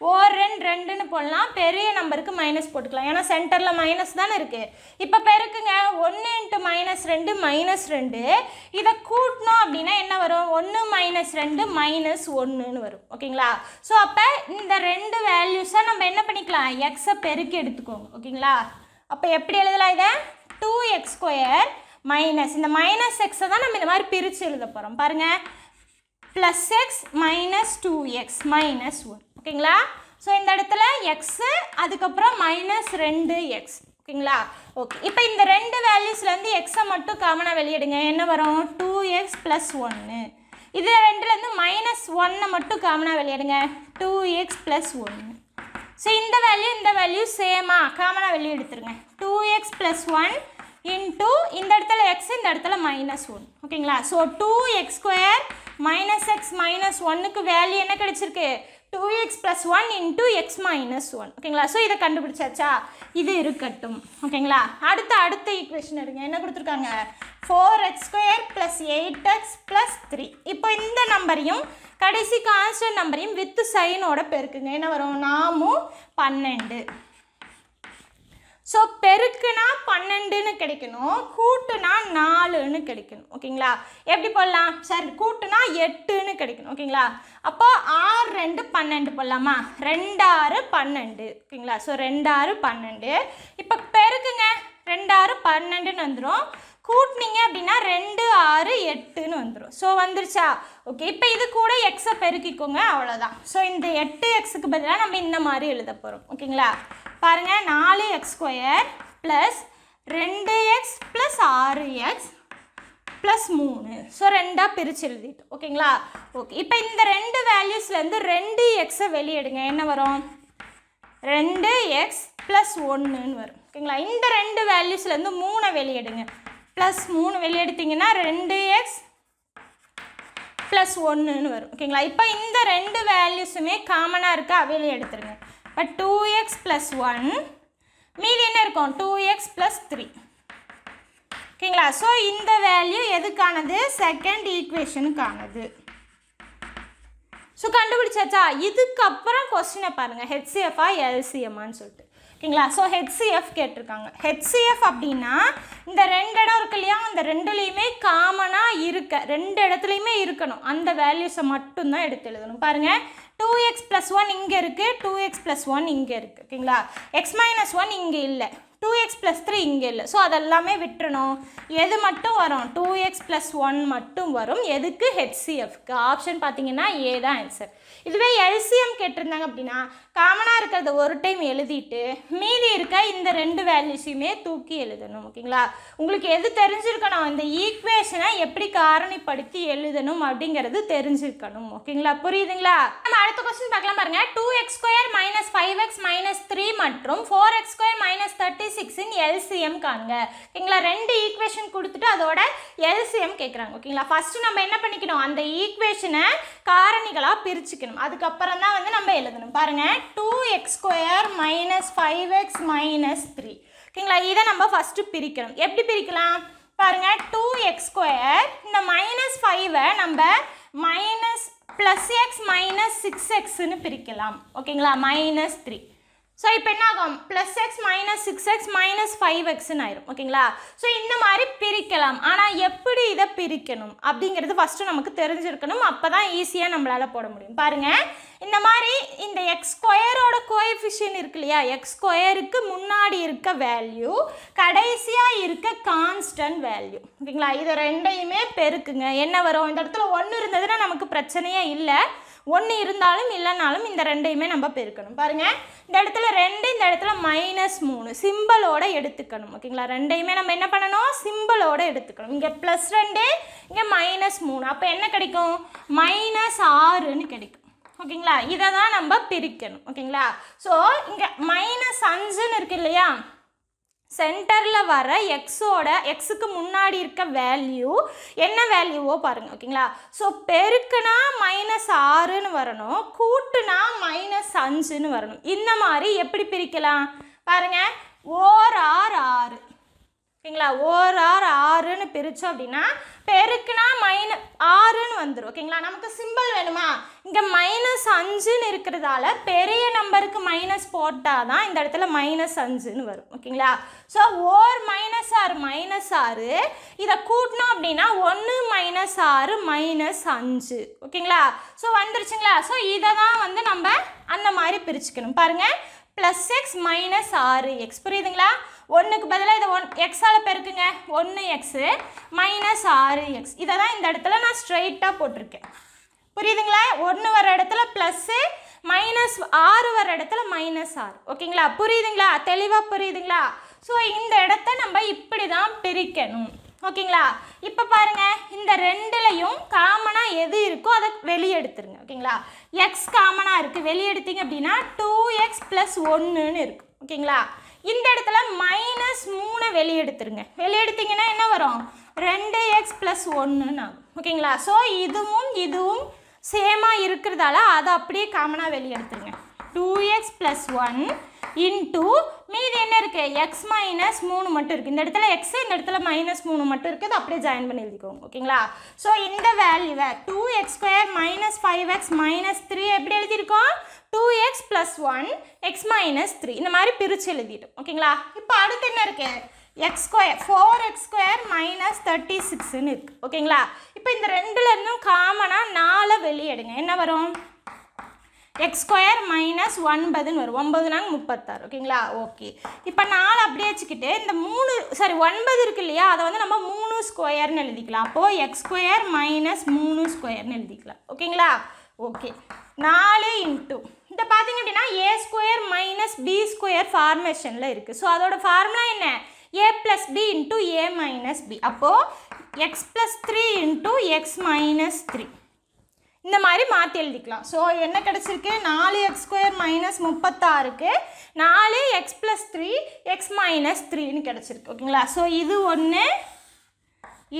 ஓர் ரெண்டு ரெண்டுன்னு போடலாம் பெரிய நம்பருக்கு மைனஸ் போட்டுக்கலாம் ஏன்னா சென்டரில் மைனஸ் தானே இருக்குது இப்போ பெருக்குங்க ஒன்று இன்ட்டு மைனஸ் ரெண்டு மைனஸ் ரெண்டு இதை கூட்டினோம் அப்படின்னா என்ன வரும் ஒன்று மைனஸ் ரெண்டு மைனஸ் ஒன்றுன்னு வரும் ஓகேங்களா ஸோ அப்போ இந்த ரெண்டு வேல்யூஸை நம்ம என்ன பண்ணிக்கலாம் எக்ஸை பெருக்கி எடுத்துக்கோங்க ஓகேங்களா அப்போ எப்படி எழுதலாம் இதை டூ எக்ஸ் ஸ்கொயர் மைனஸ் இந்த மைனஸ் எக்ஸை தான் நம்ம இந்த மாதிரி பிரித்து எழுத போகிறோம் பாருங்கள் plus X minus two X minus one ஓகேங்களா ஸோ இந்த இடத்துல எக்ஸு அதுக்கப்புறம் மைனஸ் ரெண்டு எக்ஸ் ஓகேங்களா ஓகே இப்போ இந்த ரெண்டு வேல்யூஸ்லேருந்து எக்ஸை மட்டும் காமனாக வெளியிடுங்க என்ன வரும் டூ எக்ஸ் ப்ளஸ் ஒன்று இது ரெண்டுலேருந்து மைனஸ் ஒன்னை மட்டும் காமனாக வெளியிடுங்க டூ எக்ஸ் ப்ளஸ் ஒன்று ஸோ இந்த வேல்யூ இந்த வேல்யூ சேமா காமனாக வெளியே எடுத்துருங்க two X plus one into இந்த இடத்துல எக்ஸ் இந்த இடத்துல மைனஸ் ஒன் ஓகேங்களா so two X square minus X minus ஒன்னுக்கு வேல்யூ என்ன கிடைச்சிருக்கு two X plus one into X minus one ஓகேங்களா ஸோ இதை கண்டுபிடிச்சாச்சா இது இருக்கட்டும் ஓகேங்களா அடுத்த அடுத்த ஈக்குவேஷன் எடுங்க என்ன கொடுத்துருக்காங்க four X square plus eight X plus three இப்போ இந்த நம்பரையும் கடைசி கான்ஸ்டன்ட் நம்பரையும் வித்து சைனோட பெருக்குங்க என்ன வரும் நாமும் பன்னெண்டு ஸோ பெருக்குனா பன்னெண்டுன்னு கிடைக்கணும் கூட்டுனா நாலுன்னு கிடைக்கணும் ஓகேங்களா எப்படி போடலாம் சார் கூட்டுனா எட்டுன்னு கிடைக்கணும் ஓகேங்களா அப்போ ஆறு ரெண்டு பன்னெண்டு போடலாமா ரெண்டாறு பன்னெண்டு ஓகேங்களா ஸோ ரெண்டாறு பன்னெண்டு இப்போ பெருக்குங்க ரெண்டாறு பன்னெண்டுன்னு வந்துடும் கூட்டினீங்க அப்படின்னா ரெண்டு ஆறு எட்டுன்னு வந்துடும் ஸோ வந்துருச்சா ஓகே இப்போ இது கூட எக்ஸை பெருக்கிக்கோங்க அவ்வளோதான் ஸோ இந்த எட்டு எக்ஸுக்கு பதிலாக நம்ம இந்த மாதிரி எழுத போகிறோம் ஓகேங்களா பாருங்கள் நாலு எக்ஸ் ஸ்கொயர் ப்ளஸ் ரெண்டு எக்ஸ் ப்ளஸ் ஆறு எக்ஸ் ப்ளஸ் மூணு ஸோ ரெண்டாக பிரித்து எழுதிட்டு ஓகேங்களா ஓகே இப்போ இந்த ரெண்டு வேல்யூஸ்லேருந்து ரெண்டு எக்ஸை வெளியெடுங்க என்ன வரும் ரெண்டு எக்ஸ் ப்ளஸ் ஒன்றுன்னு வரும் ஓகேங்களா இந்த ரெண்டு வேல்யூஸ்லேருந்து மூணை வெளியெடுங்க ப்ளஸ் மூணு வெளியெடுத்திங்கன்னா ரெண்டு எக்ஸ் ப்ளஸ் ஒன்றுன்னு வரும் ஓகேங்களா இப்போ இந்த ரெண்டு வேல்யூஸுமே காமனாக இருக்கா வெளியே எடுத்துருங்க but two X plus one மீதி என்ன இருக்கும் டூ எக்ஸ் ப்ளஸ் த்ரீ ஓகேங்களா ஸோ இந்த வேல்யூ எதுக்கானது செகண்ட் ஈக்குவேஷனுக்கானது ஸோ கண்டுபிடிச்சாச்சா இதுக்கப்புறம் கொஸ்டினை பாருங்கள் ஹெச்சிஎஃபா எல்சிஎம்மான்னு சொல்லிட்டு ஓகேங்களா ஸோ ஹெச்சிஎஃப் கேட்டிருக்காங்க ஹெச்சிஎஃப் அப்படின்னா இந்த ரெண்டு இடம் இருக்கு இல்லையா அந்த ரெண்டுலேயுமே காமனாக இருக்க ரெண்டு இடத்துலையுமே இருக்கணும் அந்த வேல்யூஸை மட்டும்தான் எடுத்து எழுதணும் பாருங்கள் டூ எக்ஸ் ப்ளஸ் ஒன் இங்கே இருக்குது டூ எக்ஸ் ப்ளஸ் ஒன் இங்கே இருக்குது ஓகேங்களா எக்ஸ் மைனஸ் ஒன் இங்கே இல்லை டூ எக்ஸ் ப்ளஸ் த்ரீ இங்கே இல்லை ஸோ அதெல்லாமே விட்டுறணும் எது மட்டும் வரும் டூ எக்ஸ் ப்ளஸ் ஒன் மட்டும் வரும் எதுக்கு ஹெச்சிஎஃப்க்கு ஆப்ஷன் பார்த்தீங்கன்னா ஏ தான் ஆன்சர் இதுவே எல்சிஎம் கேட்டிருந்தாங்க அப்படின்னா காமனாக இருக்கிறத ஒரு டைம் எழுதிட்டு மீதி இருக்க இந்த ரெண்டு வேல்யூஸையுமே தூக்கி எழுதணும் ஓகேங்களா உங்களுக்கு எது தெரிஞ்சிருக்கணும் இந்த ஈக்குவேஷனை எப்படி காரணிப்படுத்தி எழுதணும் அப்படிங்கிறது தெரிஞ்சிருக்கணும் ஓகேங்களா புரியுதுங்களா நம்ம அடுத்த கொஸ்டின் பார்க்கலாம் பாருங்க two X square minus five X minus three மற்றும் four X square minus thirty சிக்ஸின் எல்சிஎம் காணுங்க ஓகேங்களா ரெண்டு ஈக்குவேஷன் கொடுத்துட்டு அதோட எல்சிஎம் கேட்குறாங்க ஓகேங்களா ஃபஸ்ட்டு நம்ம என்ன பண்ணிக்கணும் அந்த ஈக்குவேஷனை காரணிகளாக பிரிச்சுக்கணும் அதுக்கப்புறம் தான் வந்து நம்ம எழுதணும் பாருங்கள் two X square minus five X minus three ஓகேங்களா இதை நம்ம ஃபஸ்ட்டு பிரிக்கணும் எப்படி பிரிக்கலாம் பாருங்க டூ எக்ஸ் இந்த மைனஸ் ஃபைவை நம்ம minus plus X minus six இன்னு பிரிக்கலாம் ஓகேங்களா மைனஸ் த்ரீ ஸோ இப்போ என்ன ஆகும் plus X minus six X minus five எக்ஸ்னு ஆயிரும் ஓகேங்களா ஸோ இந்த மாதிரி பிரிக்கலாம் ஆனால் எப்படி இதை பிரிக்கணும் அப்படிங்கிறது ஃபஸ்ட்டு நமக்கு தெரிஞ்சிருக்கணும் அப்போ தான் ஈஸியாக நம்மளால் போட முடியும் பாருங்கள் இந்த மாதிரி இந்த எக்ஸ் ஸ்கொயரோட கோஎஃபிஷியன் இருக்கு இல்லையா எக்ஸ் ஸ்கொயருக்கு முன்னாடி இருக்க வேல்யூ கடைசியாக இருக்க கான்ஸ்டன்ட் வேல்யூ ஓகேங்களா இதை ரெண்டையுமே பெருக்குங்க என்ன வரும் இந்த இடத்துல ஒன்று இருந்ததுன்னா நமக்கு பிரச்சனையே இல்லை ஒன்று இருந்தாலும் இல்லைனாலும் இந்த ரெண்டையுமே நம்ம பெருக்கணும் பாருங்கள் இந்த இடத்துல ரெண்டு இந்த இடத்துல மைனஸ் மூணு சிம்பிளோட எடுத்துக்கணும் ஓகேங்களா ரெண்டையுமே நம்ம என்ன பண்ணணும் சிம்பிளோட எடுத்துக்கணும் இங்கே ப்ளஸ் ரெண்டு இங்கே மைனஸ் மூணு அப்போ என்ன கிடைக்கும் மைனஸ் ஆறுன்னு கிடைக்கும் ஓகேங்களா இதை தான் நம்ம பிரிக்கணும் ஓகேங்களா ஸோ இங்கே மைனஸ் அஞ்சுன்னு இருக்கு இல்லையா சென்டரில் வர எக்ஸோட எக்ஸுக்கு முன்னாடி இருக்க வேல்யூ என்ன வேல்யூவோ பாருங்கள் ஓகேங்களா ஸோ பெருக்குனா மைனஸ் ஆறுன்னு வரணும் கூட்டுனா மைனஸ் அஞ்சுன்னு வரணும் இந்த மாதிரி எப்படி பிரிக்கலாம் பாருங்கள் ஓர் ஆறு ஆறு ஓகேங்களா ஓர் ஆர் ஆறுன்னு பிரித்தோம் அப்படின்னா பெருக்குனா மைன ஆறுன்னு வந்துடும் ஓகேங்களா நமக்கு சிம்பிள் வேணுமா இங்கே மைனஸ் அஞ்சுன்னு இருக்கிறதால பெரிய நம்பருக்கு மைனஸ் போட்டால் தான் இந்த இடத்துல மைனஸ் அஞ்சுன்னு வரும் ஓகேங்களா ஸோ ஓர் மைனஸ் ஆறு மைனஸ் ஆறு இதை கூட்டினோம் அப்படின்னா ஒன்று மைனஸ் ஆறு மைனஸ் அஞ்சு ஓகேங்களா ஸோ வந்துருச்சுங்களா ஸோ இதை தான் வந்து நம்ம அந்த மாதிரி பிரிச்சுக்கணும் பாருங்கள் ப்ளஸ் எக்ஸ் மைனஸ் ஆறு எக்ஸ் புரியுதுங்களா ஒன்றுக்கு பதிலாக இதை ஒன் எக்ஸால் பெருக்குங்க ஒன்று எக்ஸு மைனஸ் ஆறு எக்ஸ் இதை தான் இந்த இடத்துல நான் ஸ்ட்ரைட்டாக போட்டிருக்கேன் புரியுதுங்களா ஒன்று வர இடத்துல ப்ளஸ்ஸு மைனஸ் ஆறு வர இடத்துல மைனஸ் ஆறு ஓகேங்களா புரியுதுங்களா தெளிவாக புரியுதுங்களா ஸோ இந்த இடத்த நம்ம இப்படி தான் பிரிக்கணும் ஓகேங்களா இப்போ பாருங்கள் இந்த ரெண்டுலையும் காமனாக எது இருக்கோ அதை வெளியெடுத்துருங்க ஓகேங்களா எக்ஸ் காமனாக இருக்குது வெளியெடுத்திங்க அப்படின்னா டூ எக்ஸ் ப்ளஸ் ஒன்றுன்னு இருக்கும் ஓகேங்களா இந்த இடத்துல மைனஸ் மூணு வெளியெடுத்துருங்க வெளியெடுத்தீங்கன்னா என்ன வரும் ரெண்டு எக்ஸ் ப்ளஸ் ஒன்றுன்னு ஆகும் ஓகேங்களா ஸோ இதுவும் இதுவும் சேமாக இருக்கிறதால அதை அப்படியே காமனாக வெளியெடுத்துருங்க two X plus one into மீதி என்ன இருக்குது எக்ஸ் மைனஸ் மூணு மட்டும் இருக்குது இந்த இடத்துல எக்ஸ் இந்த இடத்துல மைனஸ் மூணு மட்டும் இருக்குது அப்படியே ஜாயின் பண்ணி எழுதிக்கோங்க ஓகேங்களா ஸோ இந்த வேல்யூவை two X square minus five X minus three எப்படி எழுதியிருக்கோம் two X plus one X minus three இந்த மாதிரி பிரித்து எழுதிடும் ஓகேங்களா இப்போ அடுத்து என்ன இருக்கு X square four X square minus thirty சிக்ஸ்னு இருக்குது ஓகேங்களா இப்போ இந்த ரெண்டுலேருந்தும் காமனாக நாலை என்ன வரும் எக்ஸ் ஸ்கொயர் மைனஸ் ஒன்பதுன்னு வரும் ஒம்பது நாங்க முப்பத்தாறு ஓகேங்களா ஓகே இப்போ நாலு அப்படியே வச்சுக்கிட்டு இந்த மூணு சரி ஒன்பது இருக்கு இல்லையா அதை வந்து நம்ம மூணு ஸ்கொயர்னு எழுதிக்கலாம் அப்போது எக்ஸ் மைனஸ் மூணு ஸ்கொயர்னு எழுதிக்கலாம் ஓகேங்களா ஓகே நாலு இப்போ பார்த்தீங்க அப்படின்னா A square minus B square ஃபார்மேஷனில் இருக்குது ஸோ அதோட ஃபார்முலா என்ன A plus B into A minus B அப்போது X plus three into X minus three இந்த மாதிரி மாற்றி எழுதிக்கலாம் ஸோ என்ன கிடச்சிருக்கு நாலு எக்ஸ் ஸ்கொயர் மைனஸ் முப்பத்தாறுக்கு நாலு X plus three X minus த்ரீன்னு கிடச்சிருக்கு ஓகேங்களா ஸோ இது ஒன்று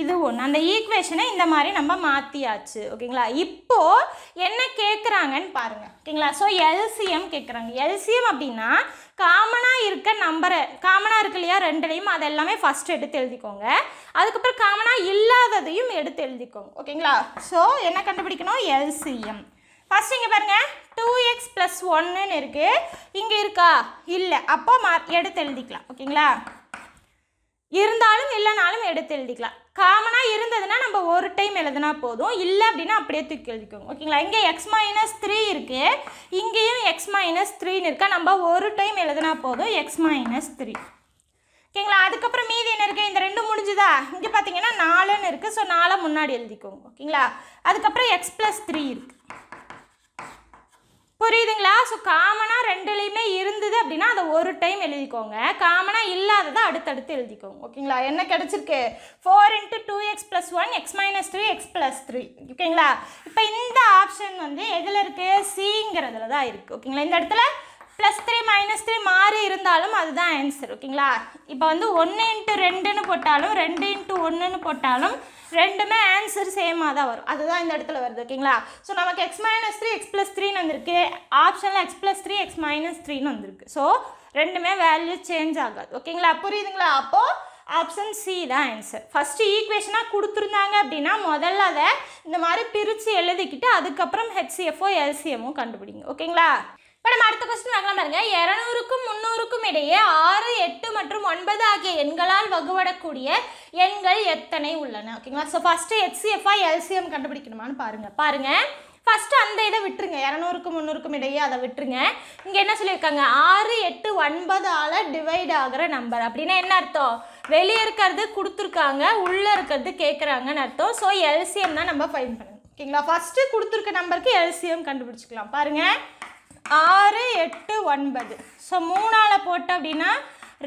இது ஒன்று அந்த ஈக்குவேஷனை இந்த மாதிரி நம்ம மாற்றியாச்சு ஓகேங்களா இப்போது என்ன கேட்குறாங்கன்னு பாருங்கள் ஓகேங்களா ஸோ எல்சிஎம் கேட்குறாங்க எல்சிஎம் அப்படின்னா காமனாக இருக்க நம்பரை காமனாக இருக்கு இல்லையா ரெண்டுலேயும் அது எல்லாமே ஃபஸ்ட் எடுத்து எழுதிக்கோங்க அதுக்கப்புறம் காமனாக இல்லாததையும் எடுத்து எழுதிக்கோங்க ஓகேங்களா ஸோ என்ன கண்டுபிடிக்கணும் எல்சிஎம் ஃபஸ்ட் இங்கே பாருங்கள் டூ எக்ஸ் ப்ளஸ் ஒன்றுன்னு இருக்குது இங்கே இருக்கா இல்லை அப்போ மா எடுத்து எழுதிக்கலாம் ஓகேங்களா இருந்தாலும் இல்லைனாலும் எடுத்து எழுதிக்கலாம் காமனாக இருந்ததுன்னா நம்ம ஒரு டைம் எழுதுனா போதும் இல்லை அப்படின்னா அப்படியே தூக்கி எழுதிக்கோங்க ஓகேங்களா இங்கே எக்ஸ் மைனஸ் த்ரீ இருக்குது இங்கேயும் எக்ஸ் மைனஸ் த்ரீன்னு இருக்கா நம்ம ஒரு டைம் எழுதுனா போதும் எக்ஸ் மைனஸ் த்ரீ ஓகேங்களா அதுக்கப்புறம் மீதி என்ன இருக்குது இந்த ரெண்டு முடிஞ்சுதா இங்கே பார்த்தீங்கன்னா நாலுன்னு இருக்குது ஸோ நாலை முன்னாடி எழுதிக்கோங்க ஓகேங்களா அதுக்கப்புறம் எக்ஸ் ப்ளஸ் த்ரீ இருக்குது புரியுதுங்களா ஸோ காமனாக ரெண்டுலேயுமே இருந்தது அப்படின்னா அதை ஒரு டைம் எழுதிக்கோங்க காமனாக இல்லாததை அடுத்தடுத்து எழுதிக்கோங்க ஓகேங்களா என்ன கிடச்சிருக்கு four into two X plus one X minus three X plus three ஓகேங்களா இப்போ இந்த ஆப்ஷன் வந்து எதில் இருக்குது சிங்கிறதுல தான் இருக்குது ஓகேங்களா இந்த இடத்துல ப்ளஸ் த்ரீ மைனஸ் த்ரீ மாறி இருந்தாலும் அதுதான் ஆன்சர் ஓகேங்களா இப்போ வந்து ஒன்று இன்ட்டு ரெண்டுன்னு போட்டாலும் ரெண்டு இன்ட்டு ஒன்றுன்னு போட்டாலும் ரெண்டுமே ஆன்சர் சேமாக தான் வரும் அதுதான் இந்த இடத்துல வருது ஓகேங்களா ஸோ நமக்கு X minus three X plus த்ரீன்னு வந்திருக்கு ஆப்ஷனில் X plus three X minus த்ரீனு வந்திருக்கு ஸோ ரெண்டுமே வேல்யூ சேஞ்ச் ஆகாது ஓகேங்களா புரியுதுங்களா அப்போது ஆப்ஷன் சி தான் ஆன்சர் ஃபஸ்ட்டு ஈக்குவேஷனாக கொடுத்துருந்தாங்க அப்படின்னா முதல்ல அதை இந்த மாதிரி பிரித்து எழுதிக்கிட்டு அதுக்கப்புறம் ஹெச்சிஎஃப்ஓ எல்சிஎம்மோ கண்டுபிடிங்க ஓகேங்களா இப்போ நம்ம அடுத்த கொஸ்டின் பார்க்கலாம் பாருங்கள் இரநூறுக்கும் முந்நூறுக்கும் இடையே ஆறு எட்டு மற்றும் ஒன்பது ஆகிய எண்களால் வகுபடக்கூடிய எண்கள் எத்தனை உள்ளன ஓகேங்களா ஸோ ஃபஸ்ட்டு ஹெச்சிஎஃப்ஐ எல்சிஎம் கண்டுபிடிக்கணுமான்னு பாருங்கள் பாருங்கள் ஃபஸ்ட்டு அந்த இதை விட்டுருங்க இரநூறுக்கும் முந்நூறுக்கும் இடையே அதை விட்டுருங்க இங்கே என்ன சொல்லியிருக்காங்க ஆறு எட்டு ஒன்பதால் டிவைட் ஆகிற நம்பர் அப்படின்னா என்ன அர்த்தம் வெளியே இருக்கிறது கொடுத்துருக்காங்க உள்ளே இருக்கிறது கேட்குறாங்கன்னு அர்த்தம் ஸோ எல்சிஎம் தான் நம்ம ஃபைன் பண்ணணும் ஓகேங்களா ஃபஸ்ட்டு கொடுத்துருக்க நம்பருக்கு எல்சிஎம் கண்டுபிடிச்சிக்கலாம் பாருங்கள் ஆறு எட்டு ஒன்பது ஸோ மூணால் போட்டோம் அப்படின்னா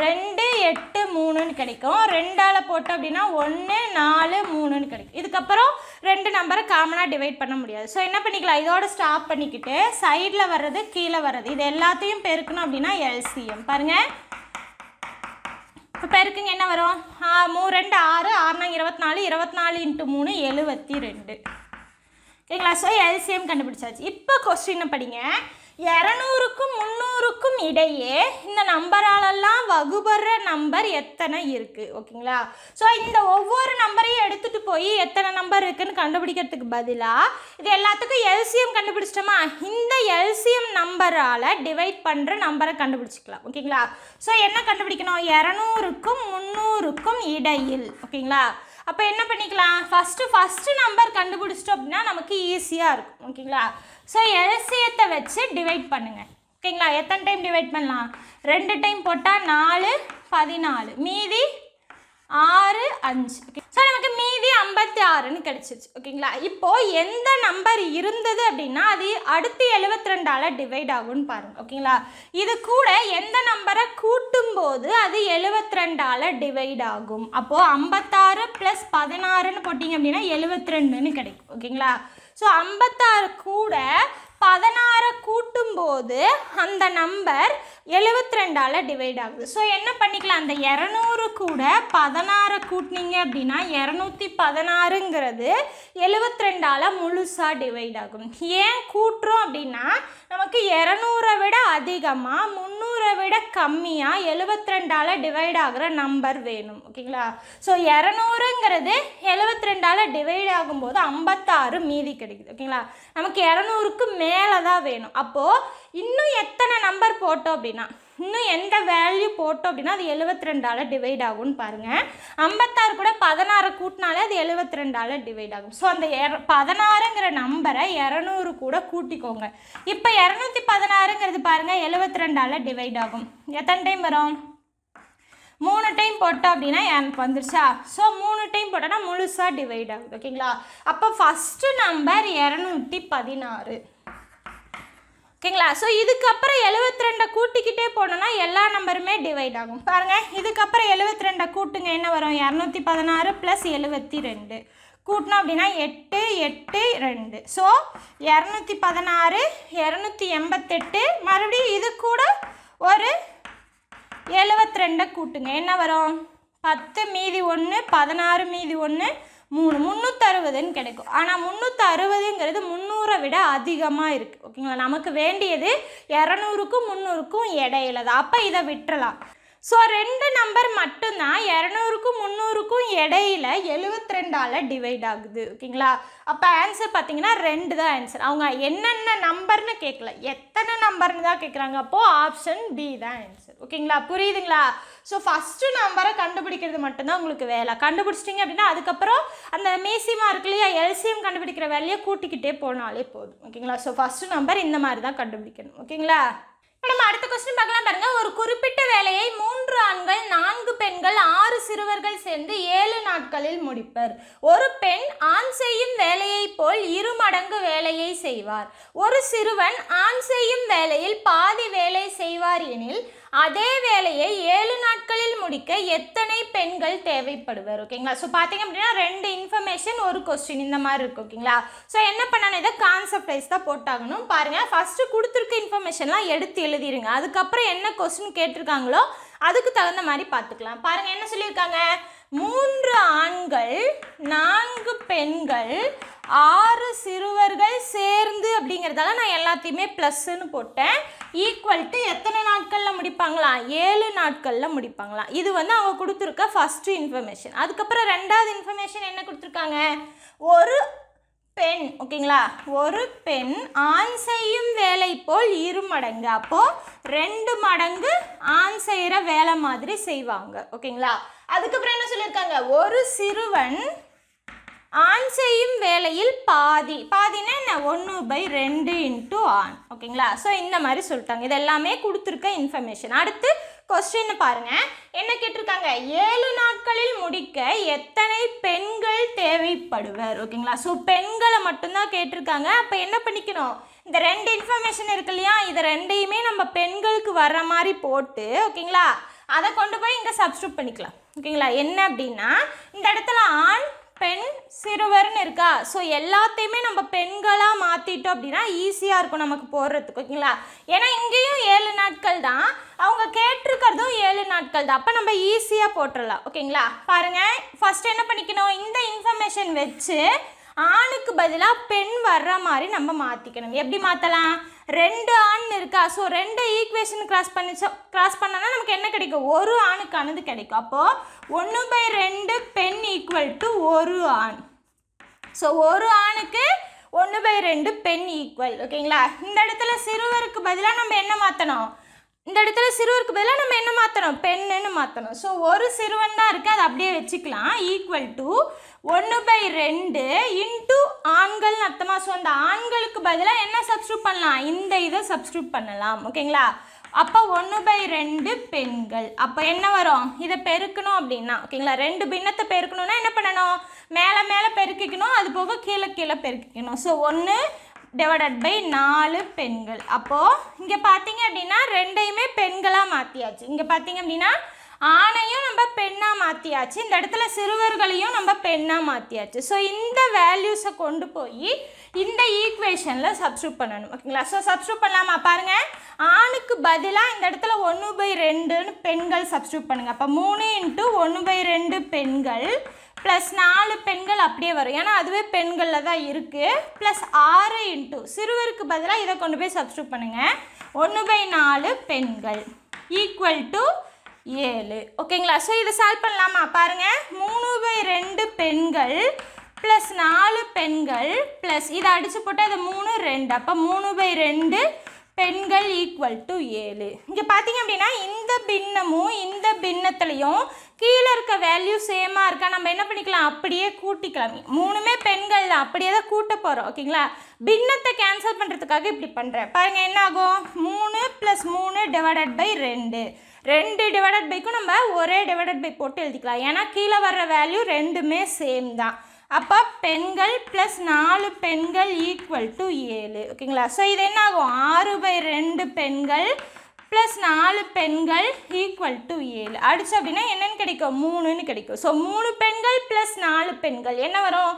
ரெண்டு எட்டு மூணுன்னு கிடைக்கும் ரெண்டால் போட்டோம் அப்படின்னா ஒன்று நாலு மூணுன்னு கிடைக்கும் இதுக்கப்புறம் ரெண்டு நம்பரை காமனாக டிவைட் பண்ண முடியாது ஸோ என்ன பண்ணிக்கலாம் இதோட ஸ்டாப் பண்ணிக்கிட்டு சைடில் வர்றது கீழே வர்றது இது எல்லாத்தையும் பெருக்கணும் அப்படின்னா எல்சிஎம் பாருங்கள் இப்போ பெருக்குங்க என்ன வரும் மூ ரெண்டு ஆறு ஆறுனா இருபத்தி நாலு இருபத்தி நாலு இன்ட்டு மூணு எழுபத்தி ரெண்டு ஓகேங்களா ஸோ எல்சிஎம் கண்டுபிடிச்சாச்சு இப்போ கொஸ்டின் படிங்க இரநூறுக்கும் முந்நூறுக்கும் இடையே இந்த நம்பராலெல்லாம் வகுபடுற நம்பர் எத்தனை இருக்குது ஓகேங்களா ஸோ இந்த ஒவ்வொரு நம்பரையும் எடுத்துகிட்டு போய் எத்தனை நம்பர் இருக்குதுன்னு கண்டுபிடிக்கிறதுக்கு பதிலாக இது எல்லாத்துக்கும் எல்சிஎம் கண்டுபிடிச்சிட்டோமா இந்த எல்சிஎம் நம்பரால் டிவைட் பண்ணுற நம்பரை கண்டுபிடிச்சிக்கலாம் ஓகேங்களா ஸோ என்ன கண்டுபிடிக்கணும் இரநூறுக்கும் முந்நூறுக்கும் இடையில் ஓகேங்களா அப்போ என்ன பண்ணிக்கலாம் ஃபஸ்ட்டு ஃபஸ்ட்டு நம்பர் கண்டுபிடிச்சிட்டோம் அப்படின்னா நமக்கு ஈஸியாக இருக்கும் ஓகேங்களா ஸோ எல்சியத்தை வச்சு டிவைட் பண்ணுங்கள் ஓகேங்களா எத்தனை டைம் டிவைட் பண்ணலாம் ரெண்டு டைம் போட்டால் நாலு பதினாலு மீதி ஆறு அஞ்சு ஓகே ஸோ நமக்கு மீதி ஐம்பத்தி ஆறுன்னு கிடச்சிச்சு ஓகேங்களா இப்போது எந்த நம்பர் இருந்தது அப்படின்னா அது அடுத்து எழுபத்தி ரெண்டால் டிவைட் ஆகும்னு பாருங்கள் ஓகேங்களா இது கூட எந்த நம்பரை கூட்டும் போது அது எழுபத்தி ரெண்டால் டிவைட் ஆகும் அப்போது ஐம்பத்தாறு ப்ளஸ் பதினாறுன்னு போட்டிங்க அப்படின்னா எழுபத்தி ரெண்டுன்னு கிடைக்கும் ஓகேங்களா ஸோ ஐம்பத்தாறு கூட பதினாறை கூட்டும்போது அந்த நம்பர் எழுபத்தி ரெண்டால் டிவைட் ஆகுது ஸோ என்ன பண்ணிக்கலாம் அந்த இரநூறு கூட பதினாறை கூட்டினீங்க அப்படின்னா இரநூத்தி பதினாறுங்கிறது எழுபத்தி ரெண்டால் முழுசாக டிவைட் ஆகும் ஏன் கூட்டுறோம் அப்படின்னா நமக்கு இரநூறை விட அதிகமாக முந்நூறை விட கம்மியாக எழுபத்தி ரெண்டால் டிவைட் ஆகிற நம்பர் வேணும் ஓகேங்களா ஸோ இரநூறுங்கிறது எழுபத்தி ரெண்டால் டிவைட் ஆகும்போது ஐம்பத்தாறு மீதி கிடைக்குது ஓகேங்களா நமக்கு இரநூறுக்கு மே மேலே தான் வேணும் அப்போது இன்னும் எத்தனை நம்பர் போட்டோம் அப்படின்னா இன்னும் எந்த வேல்யூ போட்டோம் அப்படின்னா அது எழுபத்தி ரெண்டால் டிவைட் ஆகும்னு பாருங்கள் ஐம்பத்தாறு கூட பதினாறு கூட்டினாலே அது எழுபத்தி ரெண்டால் டிவைட் ஆகும் ஸோ அந்த எர பதினாறுங்கிற நம்பரை இரநூறு கூட கூட்டிக்கோங்க இப்போ இரநூத்தி பதினாறுங்கிறது பாருங்கள் எழுபத்தி ரெண்டால் டிவைட் ஆகும் எத்தனை டைம் வரும் மூணு டைம் போட்டோம் அப்படின்னா எனக்கு வந்துருச்சா ஸோ மூணு டைம் போட்டோன்னா முழுசாக டிவைட் ஆகுது ஓகேங்களா அப்போ ஃபஸ்ட்டு நம்பர் இரநூத்தி பதினாறு ஓகேங்களா ஸோ இதுக்கப்புறம் எழுபத்தி ரெண்டை கூட்டிக்கிட்டே போனோன்னா எல்லா நம்பருமே டிவைட் ஆகும் பாருங்கள் இதுக்கப்புறம் எழுபத்தி ரெண்டை கூட்டுங்க என்ன வரும் இரநூத்தி பதினாறு ப்ளஸ் எழுபத்தி ரெண்டு கூட்டினோம் அப்படின்னா எட்டு எட்டு ரெண்டு ஸோ இரநூத்தி பதினாறு இரநூத்தி எண்பத்தெட்டு மறுபடியும் இது கூட ஒரு எழுபத்தி ரெண்டை கூட்டுங்க என்ன வரும் பத்து மீதி ஒன்று பதினாறு மீதி ஒன்று மூணு முந்நூற்றறுபதுன்னு கிடைக்கும் ஆனால் முந்நூற்றறுபதுங்கிறது முந்நூறை விட அதிகமாக இருக்குது ஓகேங்களா நமக்கு வேண்டியது இரநூறுக்கும் முந்நூறுக்கும் இடையில தான் அப்போ இதை விட்டுறலாம் ஸோ ரெண்டு நம்பர் மட்டும்தான் இரநூறுக்கும் முந்நூறுக்கும் இடையில எழுபத்தி ரெண்டால் டிவைட் ஆகுது ஓகேங்களா அப்போ ஆன்சர் பார்த்தீங்கன்னா ரெண்டு தான் ஆன்சர் அவங்க என்னென்ன நம்பர்னு கேட்கல எத்தனை நம்பர்னு தான் கேட்குறாங்க அப்போது ஆப்ஷன் பி தான் ஆன்சர் ஓகேங்களா புரியுதுங்களா ஸோ ஃபஸ்ட்டு நம்பரை கண்டுபிடிக்கிறது மட்டும்தான் உங்களுக்கு வேலை கண்டுபிடிச்சிட்டிங்க அப்படின்னா அதுக்கப்புறம் அந்த மேசிமா இருக்கு இல்லையா எல்சிஎம் கண்டுபிடிக்கிற வேலையை கூட்டிக்கிட்டே போனாலே போதும் ஓகேங்களா ஸோ ஃபஸ்ட்டு நம்பர் இந்த மாதிரி தான் கண்டுபிடிக்கணும் ஓகேங்களா இப்போ நம்ம அடுத்த கொஸ்டின் பார்க்கலாம் பாருங்க ஒரு குறிப்பிட்ட வேலையை மூன்று ஆண்கள் நான்கு பெண்கள் ஆறு சிறுவர்கள் சேர்ந்து ஏழு நாட்களில் முடிப்பர் ஒரு பெண் ஆண் செய்யும் வேலையை போல் இரு மடங்கு வேலையை செய்வார் ஒரு சிறுவன் ஆண் செய்யும் வேலையில் பாதி வேலை செய்வார் எனில் அதே வேலையை ஏழு நாட்களில் முடிக்க எத்தனை பெண்கள் தேவைப்படுவர் ஓகேங்களா ஸோ பார்த்தீங்க அப்படின்னா ரெண்டு இன்ஃபர்மேஷன் ஒரு கொஸ்டின் இந்த மாதிரி இருக்கு ஓகேங்களா ஸோ என்ன பண்ணணும் இதை கான்செப்ட் வைஸ் தான் போட்டாகணும் பாருங்கள் ஃபஸ்ட்டு கொடுத்துருக்க இன்ஃபர்மேஷன்லாம் எடுத்து எழுதிருங்க அதுக்கப்புறம் என்ன கொஸ்டின் கேட்டிருக்காங்களோ அதுக்கு தகுந்த மாதிரி பார்த்துக்கலாம் பாருங்கள் என்ன சொல்லியிருக்காங்க மூன்று ஆண்கள் நான்கு பெண்கள் ஆறு சிறுவர்கள் சேர்ந்து அப்படிங்கிறதால நான் எல்லாத்தையுமே ப்ளஸ்ன்னு போட்டேன் ஈக்குவல் டு எத்தனை நாட்களில் முடிப்பாங்களாம் ஏழு நாட்களில் முடிப்பாங்களாம் இது வந்து அவங்க கொடுத்துருக்க ஃபஸ்ட்டு இன்ஃபர்மேஷன் அதுக்கப்புறம் ரெண்டாவது இன்ஃபர்மேஷன் என்ன கொடுத்துருக்காங்க ஒரு பெண் ஓகேங்களா ஒரு பெண் ஆண் செய்யும் வேலை போல் இரு மடங்கு அப்போது ரெண்டு மடங்கு ஆண் செய்கிற வேலை மாதிரி செய்வாங்க ஓகேங்களா அதுக்கப்புறம் என்ன சொல்லியிருக்காங்க ஒரு சிறுவன் ஆன் செய்யும் வேலையில் பாதி பாதினா என்ன ஒன்று பை ரெண்டு இன்ட்டு ஆன் ஓகேங்களா ஸோ இந்த மாதிரி சொல்லிட்டாங்க இது எல்லாமே கொடுத்துருக்க இன்ஃபர்மேஷன் அடுத்து கொஸ்டின் பாருங்கள் என்ன கேட்டிருக்காங்க ஏழு நாட்களில் முடிக்க எத்தனை பெண்கள் தேவைப்படுவர் ஓகேங்களா ஸோ பெண்களை மட்டும்தான் கேட்டிருக்காங்க அப்போ என்ன பண்ணிக்கணும் இந்த ரெண்டு இன்ஃபர்மேஷன் இருக்கு இல்லையா இதை ரெண்டையுமே நம்ம பெண்களுக்கு வர்ற மாதிரி போட்டு ஓகேங்களா அதை கொண்டு போய் இங்கே சப்ஸ்டியூட் பண்ணிக்கலாம் ஓகேங்களா என்ன அப்படின்னா இந்த இடத்துல ஆண் பெண் சிறுவர்னு இருக்கா ஸோ எல்லாத்தையுமே நம்ம பெண்களாக மாற்றிட்டோம் அப்படின்னா ஈஸியாக இருக்கும் நமக்கு போடுறதுக்கு ஓகேங்களா ஏன்னா இங்கேயும் ஏழு நாட்கள் தான் அவங்க கேட்டிருக்கிறதும் ஏழு நாட்கள் தான் அப்போ நம்ம ஈஸியாக போட்டுடலாம் ஓகேங்களா பாருங்கள் ஃபஸ்ட் என்ன பண்ணிக்கணும் இந்த இன்ஃபர்மேஷன் வச்சு ஆணுக்கு பதிலாக பெண் வர்ற மாதிரி நம்ம மாற்றிக்கணும் எப்படி மாற்றலாம் ரெண்டு ஆண் இருக்கா ஸோ ரெண்டு ஈக்குவேஷன் கிராஸ் பண்ணிச்சோ கிராஸ் பண்ணனா நமக்கு என்ன கிடைக்கும் ஒரு ஆணுக்கானது கிடைக்கும் அப்போது ஒன்று பை ரெண்டு பெண் ஈக்குவல் டு ஒரு ஆண் ஸோ ஒரு ஆணுக்கு ஒன்று பை ரெண்டு பெண் ஈக்குவல் ஓகேங்களா இந்த இடத்துல சிறுவருக்கு பதிலாக நம்ம என்ன மாற்றணும் இந்த இடத்துல சிறுவருக்கு பதிலாக நம்ம என்ன மாற்றணும் பெண்ணுன்னு மாற்றணும் ஸோ ஒரு சிறுவன் தான் இருக்குது அதை அப்படியே வச்சுக்கலாம் ஈக்குவல் டு ஒன்று பை ரெண்டு இன்ட்டு ஆண்கள்னு அர்த்தமாக ஸோ அந்த ஆண்களுக்கு பதிலாக என்ன சப்ஸ்டியூட் பண்ணலாம் இந்த இதை சப்ஸ்டியூட் பண்ணலாம் ஓகேங்களா அப்போ ஒன்று பை ரெண்டு பெண்கள் அப்போ என்ன வரும் இதை பெருக்கணும் அப்படின்னா ஓகேங்களா ரெண்டு பின்னத்தை பெருக்கணும்னா என்ன பண்ணணும் மேலே மேலே பெருக்கிக்கணும் அது போக கீழே கீழே பெருக்கிக்கணும் ஸோ ஒன்று டிவைடட் பை நாலு பெண்கள் அப்போது இங்கே பார்த்தீங்க அப்படின்னா ரெண்டையுமே பெண்களாக மாற்றியாச்சு இங்கே பார்த்தீங்க அப்படின்னா ஆணையும் நம்ம பெண்ணாக மாற்றியாச்சு இந்த இடத்துல சிறுவர்களையும் நம்ம பெண்ணாக மாற்றியாச்சு ஸோ இந்த வேல்யூஸை கொண்டு போய் இந்த ஈக்குவேஷனில் சப்ஸ்ட்ரூப் பண்ணணும் ஓகேங்களா ஸோ சப்ஸ்ட்ரூப் பண்ணலாமா பாருங்கள் ஆணுக்கு பதிலாக இந்த இடத்துல ஒன்று பை ரெண்டுன்னு பெண்கள் சப்ஸ்ட்ரூப் பண்ணுங்கள் அப்போ மூணு இன்ட்டு ஒன்று பை ரெண்டு பெண்கள் ப்ளஸ் நாலு பெண்கள் அப்படியே வரும் ஏன்னா அதுவே பெண்களில் தான் இருக்குது ப்ளஸ் ஆறு இன்ட்டு சிறுவருக்கு பதிலாக இதை கொண்டு போய் சப்ஸ்டியூட் பண்ணுங்கள் ஒன்று பை நாலு பெண்கள் ஈக்குவல் டு ஏழு ஓகேங்களா ஸோ இதை சால்வ் பண்ணலாமா பாருங்கள் மூணு பை ரெண்டு பெண்கள் ப்ளஸ் நாலு பெண்கள் ப்ளஸ் இதை அடித்து போட்டால் இது மூணு ரெண்டு அப்போ மூணு பை ரெண்டு பெண்கள் ஈக்குவல் டு ஏழு இங்கே பார்த்தீங்க அப்படின்னா இந்த பின்னமும் இந்த பின்னத்துலேயும் கீழே இருக்க வேல்யூ சேமாக இருக்கா நம்ம என்ன பண்ணிக்கலாம் அப்படியே கூட்டிக்கலாம் மூணுமே பெண்கள் தான் அப்படியே தான் கூட்ட போகிறோம் ஓகேங்களா பின்னத்தை கேன்சல் பண்ணுறதுக்காக இப்படி பண்ணுறேன் பாருங்கள் என்ன ஆகும் மூணு ப்ளஸ் மூணு டிவைடட் பை ரெண்டு ரெண்டு டிவைடட் பைக்கும் நம்ம ஒரே டிவைடட் பை போட்டு எழுதிக்கலாம் ஏன்னா கீழே வர்ற வேல்யூ ரெண்டுமே சேம் தான் அப்போ பெண்கள் ப்ளஸ் நாலு பெண்கள் ஈக்குவல் டு ஏழு ஓகேங்களா ஸோ இது என்ன ஆகும் ஆறு பை ரெண்டு பெண்கள் ப்ளஸ் நாலு பெண்கள் ஈக்குவல் டு ஏழு அடிச்சு அப்படின்னா என்னென்னு கிடைக்கும் மூணுன்னு கிடைக்கும் ஸோ மூணு பெண்கள் ப்ளஸ் நாலு பெண்கள் என்ன வரும்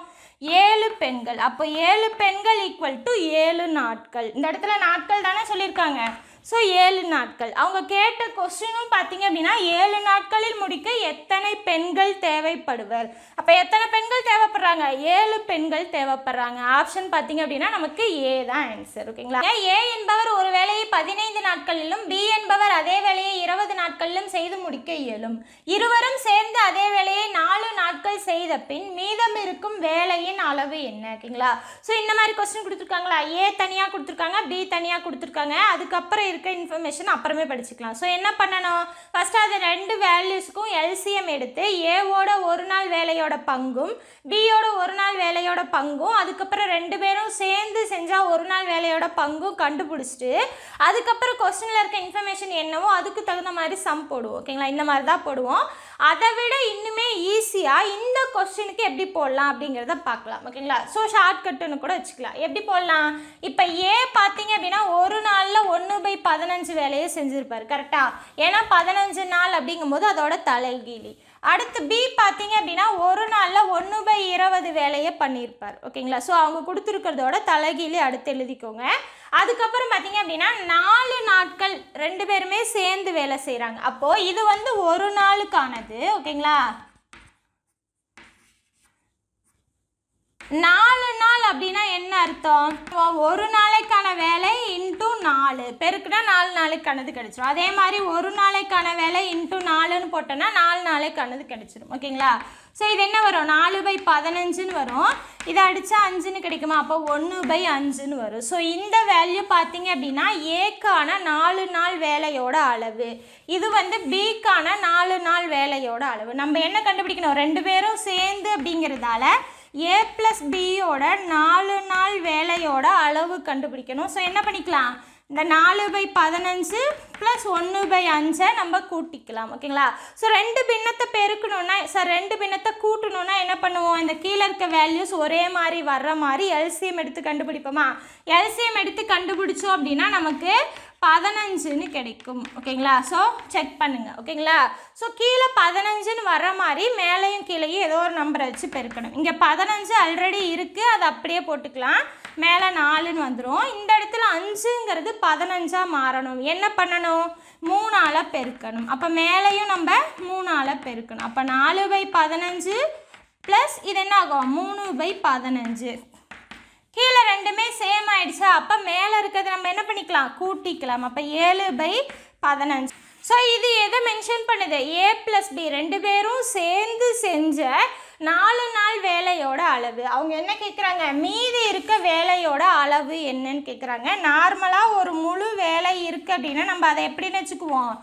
ஏழு பெண்கள் அப்போ ஏழு பெண்கள் ஈக்குவல் டு ஏழு நாட்கள் இந்த இடத்துல நாட்கள் தானே சொல்லியிருக்காங்க ஸோ ஏழு நாட்கள் அவங்க கேட்ட கொஸ்டினும் பார்த்தீங்க அப்படின்னா ஏழு நாட்களில் முடிக்க எத்தனை பெண்கள் தேவைப்படுவர் அப்போ எத்தனை பெண்கள் தேவைப்படுறாங்க ஏழு பெண்கள் தேவைப்படுறாங்க ஆப்ஷன் பார்த்தீங்க அப்படின்னா நமக்கு ஏ தான் ஆன்சர் ஓகேங்களா ஏ என்பவர் ஒரு வேலையை பதினைந்து நாட்களிலும் பி என்பவர் அதே வேலையை இருபது நாட்களிலும் செய்து முடிக்க இயலும் இருவரும் சேர்ந்து அதே வேலையை நாலு நாட்கள் செய்த பின் மீதம் இருக்கும் வேலையின் அளவு என்ன ஓகேங்களா ஸோ இந்த மாதிரி கொஸ்டின் கொடுத்துருக்காங்களா ஏ தனியாக கொடுத்துருக்காங்க பி தனியாக கொடுத்துருக்காங்க அதுக்கப்புறம் இருக்க இன்ஃபர்மேஷன் அப்புறமே படிச்சுக்கலாம் ஸோ என்ன பண்ணணும் ஃபஸ்ட்டு அது ரெண்டு வேல்யூஸுக்கும் எல்சிஎம் எடுத்து ஏவோட ஒரு நாள் வேலையோட பங்கும் பியோட ஒரு நாள் வேலையோட பங்கும் அதுக்கப்புறம் ரெண்டு பேரும் சேர்ந்து செஞ்சால் ஒரு நாள் வேலையோட பங்கும் கண்டுபிடிச்சிட்டு அதுக்கப்புறம் கொஸ்டினில் இருக்க இன்ஃபர்மேஷன் என்னவோ அதுக்கு தகுந்த மாதிரி சம் போடுவோம் ஓகேங்களா இந்த மாதிரி தான் போடுவோம் அதை விட இன்னுமே ஈஸியாக இந்த கொஸ்டினுக்கு எப்படி போடலாம் அப்படிங்கிறத பார்க்கலாம் ஓகேங்களா ஸோ ஷார்ட்கட்டுன்னு கூட வச்சுக்கலாம் எப்படி போடலாம் இப்போ ஏ பார்த்தீங்க அப்படின்னா ஒரு நாளில் ஒன்று பை பதினஞ்சு வேலையை செஞ்சுருப்பார் கரெக்டாக ஏன்னா பதினஞ்சு நாள் அப்படிங்கும்போது அதோட தலைகீழி அடுத்து பி பார்த்தீங்க அப்படின்னா ஒரு நாளில் ஒன்று பை இருபது வேலையை பண்ணியிருப்பார் ஓகேங்களா ஸோ அவங்க கொடுத்துருக்கிறதோட தலைகீழி அடுத்து எழுதிக்கோங்க அதுக்கப்புறம் பார்த்தீங்க அப்படின்னா நாலு நாட்கள் ரெண்டு பேருமே சேர்ந்து வேலை செய்கிறாங்க அப்போது இது வந்து ஒரு நாளுக்கானது ஓகேங்களா நாலு நாள் அப்படின்னா என்ன அர்த்தம் ஒரு நாளைக்கான வேலை இன்ட்டு நாலு பெருக்குனா நாலு நாளைக்கானது கிடச்சிரும் அதே மாதிரி ஒரு நாளைக்கான வேலை இன்ட்டு நாலுன்னு போட்டோன்னா நாலு நாளைக்கானது கிடச்சிரும் ஓகேங்களா ஸோ இது என்ன வரும் நாலு பை பதினஞ்சுன்னு வரும் இதை அடித்தா அஞ்சுன்னு கிடைக்குமா அப்போ ஒன்று பை அஞ்சுன்னு வரும் ஸோ இந்த வேல்யூ பார்த்தீங்க அப்படின்னா ஏக்கான நாலு நாள் வேலையோட அளவு இது வந்து பிக்கான நாலு நாள் வேலையோட அளவு நம்ம என்ன கண்டுபிடிக்கணும் ரெண்டு பேரும் சேர்ந்து அப்படிங்கிறதால ஏ ப்ளஸ் பியோட நாலு நாள் வேலையோட அளவு கண்டுபிடிக்கணும் ஸோ என்ன பண்ணிக்கலாம் இந்த நாலு பை பதினஞ்சு ப்ளஸ் ஒன்று பை அஞ்சை நம்ம கூட்டிக்கலாம் ஓகேங்களா ஸோ ரெண்டு பின்னத்தை பெருக்கணும்னா சார் ரெண்டு பின்னத்தை கூட்டணும்னா என்ன பண்ணுவோம் இந்த கீழே இருக்க வேல்யூஸ் ஒரே மாதிரி வர்ற மாதிரி எல்சிஎம் எடுத்து கண்டுபிடிப்போமா எல்சிஎம் எடுத்து கண்டுபிடிச்சோம் அப்படின்னா நமக்கு பதினஞ்சுன்னு கிடைக்கும் ஓகேங்களா ஸோ செக் பண்ணுங்கள் ஓகேங்களா ஸோ கீழே பதினஞ்சுன்னு வர மாதிரி மேலேயும் கீழேயும் ஏதோ ஒரு நம்பரை வச்சு பெருக்கணும் இங்கே பதினஞ்சு ஆல்ரெடி இருக்குது அதை அப்படியே போட்டுக்கலாம் மேலே நாலுன்னு வந்துடும் இந்த இடத்துல அஞ்சுங்கிறது பதினஞ்சாக மாறணும் என்ன பண்ணணும் மூணால் பெருக்கணும் அப்போ மேலேயும் நம்ம மூணால் பெருக்கணும் அப்போ நாலு பை பதினஞ்சு ப்ளஸ் இது என்ன ஆகும் மூணு பை பதினஞ்சு கீழே ரெண்டுமே சேம் ஆயிடுச்சு அப்போ மேலே இருக்கிறது நம்ம என்ன பண்ணிக்கலாம் கூட்டிக்கலாம் அப்போ ஏழு பை பதினஞ்சு ஸோ இது எதை மென்ஷன் பண்ணுது ஏ ப்ளஸ் பி ரெண்டு பேரும் சேர்ந்து செஞ்ச நாலு நாள் வேலையோட அளவு அவங்க என்ன கேட்குறாங்க மீதி இருக்க வேலையோட அளவு என்னன்னு கேட்குறாங்க நார்மலாக ஒரு முழு வேலை இருக்குது அப்படின்னா நம்ம அதை எப்படின்னு வச்சுக்குவோம்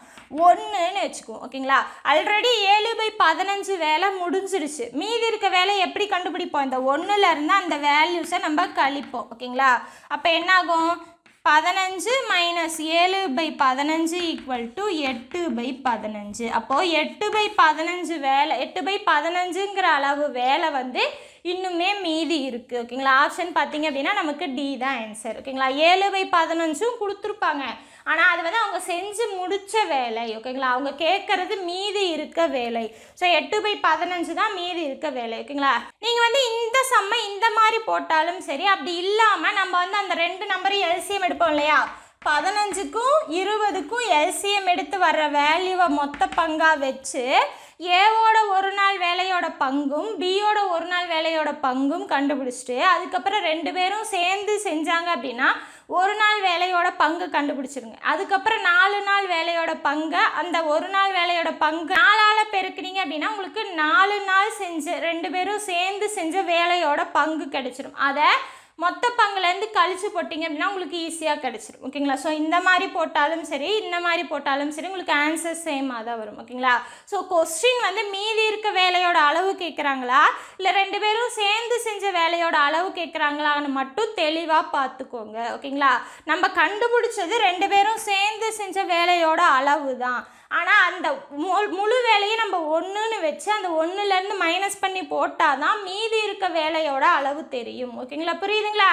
ஒன்றுன்னு வச்சுக்குவோம் ஓகேங்களா ஆல்ரெடி ஏழு பை பதினஞ்சு வேலை முடிஞ்சிருச்சு மீதி இருக்க வேலை எப்படி கண்டுபிடிப்போம் இந்த இருந்தால் அந்த வேல்யூஸை நம்ம கழிப்போம் ஓகேங்களா அப்போ என்னாகும் பதினஞ்சு மைனஸ் ஏழு பை பதினஞ்சு ஈக்குவல் டு எட்டு பை பதினஞ்சு அப்போது எட்டு பை பதினஞ்சு வேலை எட்டு பை பதினஞ்சுங்கிற அளவு வேலை வந்து இன்னுமே மீதி இருக்குது ஓகேங்களா ஆப்ஷன் பார்த்தீங்க அப்படின்னா நமக்கு டி தான் ஆன்சர் ஓகேங்களா ஏழு பை பதினஞ்சும் கொடுத்துருப்பாங்க ஆனால் அது வந்து அவங்க செஞ்சு முடித்த வேலை ஓகேங்களா அவங்க கேட்குறது மீதி இருக்க வேலை ஸோ எட்டு பை பதினஞ்சு தான் மீதி இருக்க வேலை ஓகேங்களா நீங்கள் வந்து இந்த செம்ம இந்த மாதிரி போட்டாலும் சரி அப்படி இல்லாமல் நம்ம வந்து அந்த ரெண்டு நம்பரையும் எல்சியம் எடுப்போம் இல்லையா பதினஞ்சுக்கும் இருபதுக்கும் எல்சிஎம் எடுத்து வர்ற வேல்யூவை மொத்த பங்காக வச்சு ஏவோட ஒரு நாள் வேலையோட பங்கும் பியோட ஒரு நாள் வேலையோட பங்கும் கண்டுபிடிச்சிட்டு அதுக்கப்புறம் ரெண்டு பேரும் சேர்ந்து செஞ்சாங்க அப்படின்னா ஒரு நாள் வேலையோட பங்கு கண்டுபிடிச்சிருங்க அதுக்கப்புறம் நாலு நாள் வேலையோட பங்கு அந்த ஒரு நாள் வேலையோட பங்கு நாலால் பெருக்குனீங்க அப்படின்னா உங்களுக்கு நாலு நாள் செஞ்சு ரெண்டு பேரும் சேர்ந்து செஞ்ச வேலையோட பங்கு கிடைச்சிடும் அதை மொத்த பங்குலேருந்து கழிச்சு போட்டிங்க அப்படின்னா உங்களுக்கு ஈஸியாக கிடச்சிரும் ஓகேங்களா ஸோ இந்த மாதிரி போட்டாலும் சரி இந்த மாதிரி போட்டாலும் சரி உங்களுக்கு ஆன்சர் சேமாக தான் வரும் ஓகேங்களா ஸோ கொஸ்டின் வந்து மீதி இருக்க வேலையோட அளவு கேட்குறாங்களா இல்லை ரெண்டு பேரும் சேர்ந்து செஞ்ச வேலையோட அளவு கேட்குறாங்களான்னு மட்டும் தெளிவாக பார்த்துக்கோங்க ஓகேங்களா நம்ம கண்டுபிடிச்சது ரெண்டு பேரும் சேர்ந்து செஞ்ச வேலையோட அளவு தான் ஆனால் அந்த முழு வேலையும் நம்ம ஒன்றுன்னு வச்சு அந்த ஒன்றுலேருந்து மைனஸ் பண்ணி போட்டால் தான் மீதி இருக்க வேலையோட அளவு தெரியும் ஓகேங்களா புரியுதுங்களா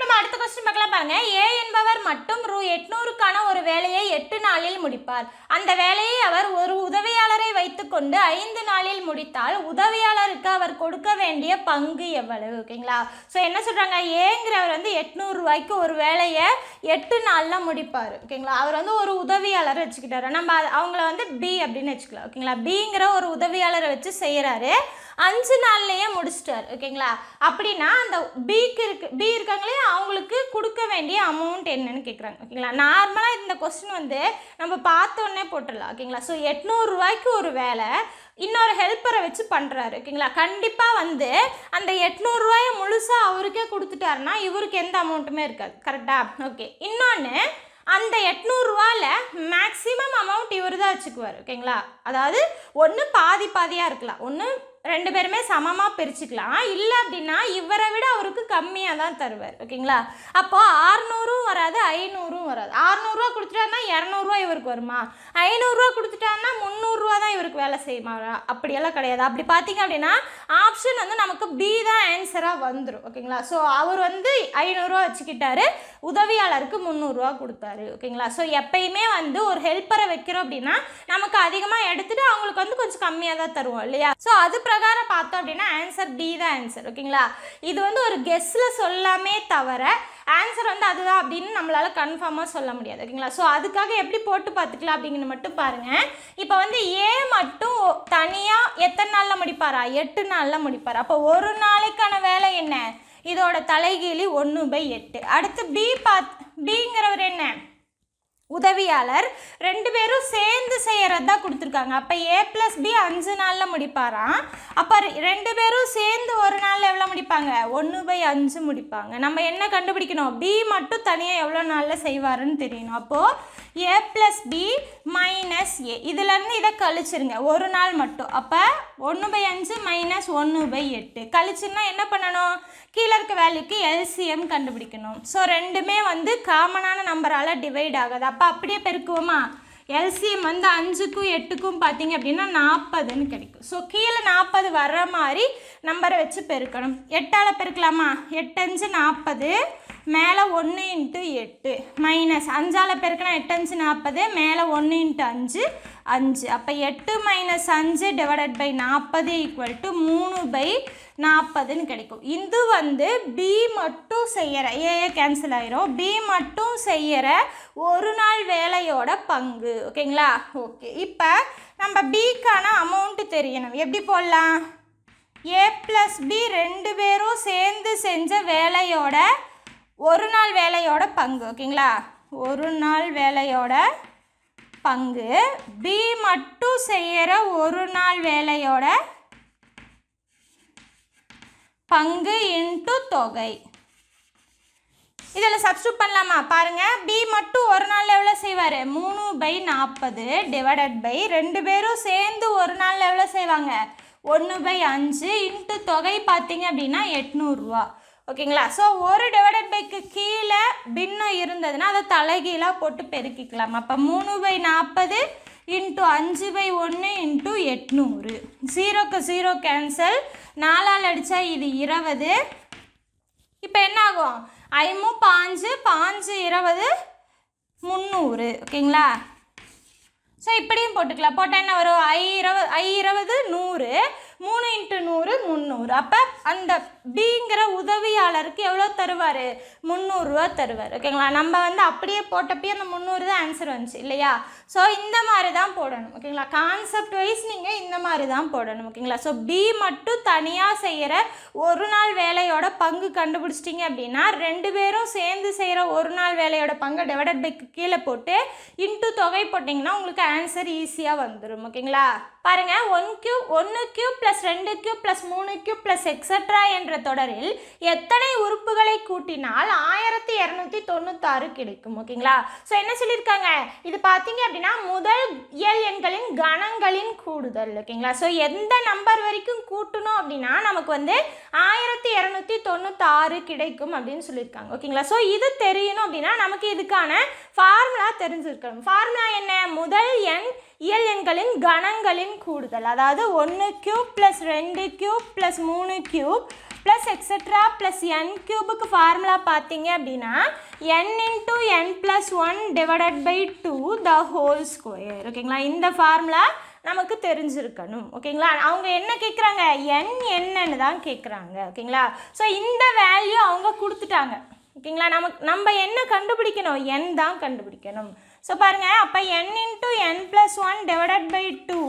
நம்ம அடுத்த கொஸ்டின் பார்க்கலாம் பாருங்க ஏ என்பவர் மட்டும் ரூ எட்நூறுக்கான ஒரு வேலையை எட்டு நாளில் முடிப்பார் அந்த வேலையை அவர் ஒரு உதவியாளரை வைத்துக்கொண்டு ஐந்து நாளில் முடித்தால் உதவியாளருக்கு அவர் கொடுக்க வேண்டிய பங்கு எவ்வளவு ஓகேங்களா ஸோ என்ன சொல்கிறாங்க ஏங்கிறவர் வந்து எட்நூறுரூவாய்க்கு ஒரு வேலையை எட்டு நாளில் முடிப்பார் ஓகேங்களா அவர் வந்து ஒரு உதவியாளர் வச்சுக்கிட்டாரு நம்ம அவங்கள வந்து பி அப்படின்னு வச்சுக்கலாம் ஓகேங்களா பிங்கிற ஒரு உதவியாளரை வச்சு செய்கிறாரு அஞ்சு நாள்லையே முடிச்சிட்டார் ஓகேங்களா அப்படின்னா அந்த பிக்கு இருக்கு பி இருக்காங்களே அவங்களுக்கு கொடுக்க வேண்டிய அமௌண்ட் என்னன்னு கேட்குறாங்க ஓகேங்களா நார்மலாக இந்த கொஸ்டின் வந்து நம்ம பார்த்தோன்னே போட்டுடலாம் ஓகேங்களா ஸோ எட்நூறுரூவாய்க்கு ஒரு வேலை இன்னொரு ஹெல்ப்பரை வச்சு பண்ணுறாரு ஓகேங்களா கண்டிப்பாக வந்து அந்த எட்நூறுரூவாயை முழுசாக அவருக்கே கொடுத்துட்டாருன்னா இவருக்கு எந்த அமௌண்ட்டுமே இருக்காது கரெக்டாக ஓகே இன்னொன்று அந்த எட்நூறுரூவாவில் மேக்ஸிமம் அமௌண்ட் இவர் தான் வச்சுக்குவார் ஓகேங்களா அதாவது ஒன்று பாதி பாதியாக இருக்கலாம் ஒன்று ரெண்டு பேருமே சமமாக பிரிச்சுக்கலாம் இல்லை அப்படின்னா இவரை விட அவருக்கு கம்மியாக தான் தருவார் ஓகேங்களா அப்போது ஆறுநூறும் வராது ஐநூறும் வராது ஆறுநூறுவா கொடுத்துட்டாருன்னா இரநூறுவா இவருக்கு வருமா ஐநூறுரூவா கொடுத்துட்டாருன்னா முந்நூறுரூவா தான் இவருக்கு வேலை செய்யுமா அப்படியெல்லாம் கிடையாது அப்படி பார்த்தீங்க அப்படின்னா ஆப்ஷன் வந்து நமக்கு பி தான் ஆன்சராக வந்துடும் ஓகேங்களா ஸோ அவர் வந்து ஐநூறுரூவா வச்சுக்கிட்டாரு உதவியாளருக்கு முந்நூறுரூவா கொடுத்தாரு ஓகேங்களா ஸோ எப்பயுமே வந்து ஒரு ஹெல்ப்பரை வைக்கிறோம் அப்படின்னா நமக்கு அதிகமாக எடுத்துகிட்டு அவங்களுக்கு வந்து கொஞ்சம் கம்மியாக தான் தருவோம் இல்லையா ஸோ அது பிரகாரம் பார்த்தோம் அப்படின்னா ஆன்சர் டி தான் ஆன்சர் ஓகேங்களா இது வந்து ஒரு கெஸ்ஸில் சொல்லாமே தவிர ஆன்சர் வந்து அதுதான் அப்படின்னு நம்மளால் கன்ஃபார்மாக சொல்ல முடியாது ஓகேங்களா ஸோ அதுக்காக எப்படி போட்டு பார்த்துக்கலாம் அப்படிங்கிற மட்டும் பாருங்கள் இப்போ வந்து ஏ மட்டும் தனியாக எத்தனை நாளில் முடிப்பாரா எட்டு நாளில் முடிப்பார் அப்போ ஒரு நாளைக்கான வேலை என்ன இதோட தலைகீழி ஒன்று பை எட்டு அடுத்து பி பாத் பிங்கிறவர் என்ன உதவியாளர் ரெண்டு பேரும் சேர்ந்து செய்கிறது தான் கொடுத்துருக்காங்க அப்போ ஏ ப்ளஸ் பி அஞ்சு நாளில் முடிப்பாராம் அப்போ ரெண்டு பேரும் சேர்ந்து ஒரு நாளில் எவ்வளோ முடிப்பாங்க ஒன்று பை அஞ்சு முடிப்பாங்க நம்ம என்ன கண்டுபிடிக்கணும் பி மட்டும் தனியாக எவ்வளோ நாளில் செய்வாருன்னு தெரியணும் அப்போது A plus B minus A இதிலேருந்து இதை கழிச்சிருங்க ஒரு நாள் மட்டும் அப்போ ஒன்று பை அஞ்சு மைனஸ் ஒன்று பை எட்டு கழிச்சுன்னா என்ன பண்ணணும் கீழே இருக்க வேல்யூக்கு எல்சிஎம் கண்டுபிடிக்கணும் ஸோ ரெண்டுமே வந்து காமனான நம்பரால் டிவைட் ஆகாது அப்போ அப்படியே பெருக்குவோமா எல்சிஎம் வந்து அஞ்சுக்கும் எட்டுக்கும் பார்த்தீங்க அப்படின்னா நாற்பதுன்னு கிடைக்கும் ஸோ கீழே நாற்பது வர்ற மாதிரி நம்பரை வச்சு பெருக்கணும் எட்டால் பெருக்கலாமா எட்டஞ்சு நாற்பது மேலே ஒன்று இன்ட்டு எட்டு மைனஸ் அஞ்சால் பெருக்கினா எட்டு அஞ்சு நாற்பது மேலே ஒன்று இன்ட்டு அஞ்சு அஞ்சு அப்போ எட்டு மைனஸ் அஞ்சு டிவைடட் பை நாற்பது ஈக்குவல் டு மூணு பை நாற்பதுன்னு கிடைக்கும் இது வந்து பி மட்டும் செய்கிற ஏஏ கேன்சல் ஆயிரும் பி மட்டும் செய்கிற ஒரு நாள் வேலையோட பங்கு ஓகேங்களா ஓகே இப்போ நம்ம பிக்கான அமௌண்ட்டு தெரியணும் எப்படி போடலாம் ஏ ப்ளஸ் பி ரெண்டு பேரும் சேர்ந்து செஞ்ச வேலையோட ஒரு நாள் வேலையோட பங்கு ஓகேங்களா ஒரு நாள் வேலையோட பங்கு பி மட்டும் செய்கிற ஒரு நாள் வேலையோட பங்கு இன்ட்டு தொகை இதில் சப்ஸ்டூட் பண்ணலாமா பாருங்கள் பி மட்டும் ஒரு நாளில் எவ்வளோ செய்வார் மூணு பை நாற்பது டிவைடட் பை ரெண்டு பேரும் சேர்ந்து ஒரு நாளில் எவ்வளோ செய்வாங்க ஒன்று பை அஞ்சு இன்ட்டு தொகை பார்த்தீங்க அப்படின்னா எட்நூறுரூவா ஓகேங்களா ஸோ ஒரு டிவைடட் பைக்கு கீழே பின்னம் இருந்ததுன்னா அதை தலைகீழாக போட்டு பெருக்கிக்கலாம் அப்போ மூணு பை நாற்பது இன்ட்டு அஞ்சு பை ஒன்று இன்ட்டு எட்நூறு ஜீரோக்கு ஜீரோ கேன்சல் நாலால் அடித்தா இது இருபது இப்போ என்ன ஆகும் ஐமு பாஞ்சு பாஞ்சு இருபது முந்நூறு ஓகேங்களா ஸோ இப்படியும் போட்டுக்கலாம் போட்டால் என்ன வரும் ஐ இருபது ஐ இருபது நூறு மூணு இன்ட்டு நூறு முந்நூறு அப்போ அந்த பிங்கிற உதவியாளருக்கு எவ்வளோ தருவார் முந்நூறுரூவா தருவார் ஓகேங்களா நம்ம வந்து அப்படியே போட்டப்பயே அந்த முந்நூறு தான் ஆன்சர் வந்துச்சு இல்லையா ஸோ இந்த மாதிரி தான் போடணும் ஓகேங்களா கான்செப்ட் வைஸ் நீங்கள் இந்த மாதிரி தான் போடணும் ஓகேங்களா ஸோ பி மட்டும் தனியாக செய்கிற ஒரு நாள் வேலையோட பங்கு கண்டுபிடிச்சிட்டிங்க அப்படின்னா ரெண்டு பேரும் சேர்ந்து செய்கிற ஒரு நாள் வேலையோட பங்கு டிவைடட் பை கீழே போட்டு இன்ட்டு தொகை போட்டிங்கன்னா உங்களுக்கு ஆன்சர் ஈஸியாக வந்துடும் ஓகேங்களா பாருங்கள் ஒன் கியூ ஒன்று கியூ ப்ளஸ் ரெண்டு கியூ ப்ளஸ் மூணு கியூ ப்ளஸ் எக்ஸட்ரா என்ற தொடரில் எத்தனை உறுப்புகளை கூட்டினால் ஆயிரத்தி இரநூத்தி தொண்ணூத்தாறு கிடைக்கும் ஓகேங்களா ஸோ என்ன சொல்லியிருக்காங்க இது பார்த்தீங்க அப்படின்னா முதல் இயல் எண்களின் கணங்களின் கூடுதல் ஓகேங்களா ஸோ எந்த நம்பர் வரைக்கும் கூட்டணும் அப்படின்னா நமக்கு வந்து ஆயிரத்தி இரநூத்தி தொண்ணூத்தாறு கிடைக்கும் அப்படின்னு சொல்லியிருக்காங்க ஓகேங்களா ஸோ இது தெரியணும் அப்படின்னா நமக்கு இதுக்கான ஃபார்முலா தெரிஞ்சிருக்கணும் ஃபார்முலா என்ன முதல் எண் இயல் எண்களின் கணங்களின் கூடுதல் அதாவது ஒன்று கியூப் ப்ளஸ் ரெண்டு கியூப் ப்ளஸ் மூணு cube plus extra plus N கியூபுக்கு ஃபார்முலா பார்த்தீங்க அப்படின்னா N into N plus one divided by two the whole square ஓகேங்களா இந்த ஃபார்முலா நமக்கு தெரிஞ்சிருக்கணும் ஓகேங்களா அவங்க என்ன கேட்குறாங்க என் என்னன்னு தான் கேட்குறாங்க ஓகேங்களா ஸோ இந்த வேல்யூ அவங்க கொடுத்துட்டாங்க ஓகேங்களா நமக்கு நம்ம என்ன கண்டுபிடிக்கணும் என் தான் கண்டுபிடிக்கணும் ஸோ பாருங்கள் அப்போ N into N plus one divided by two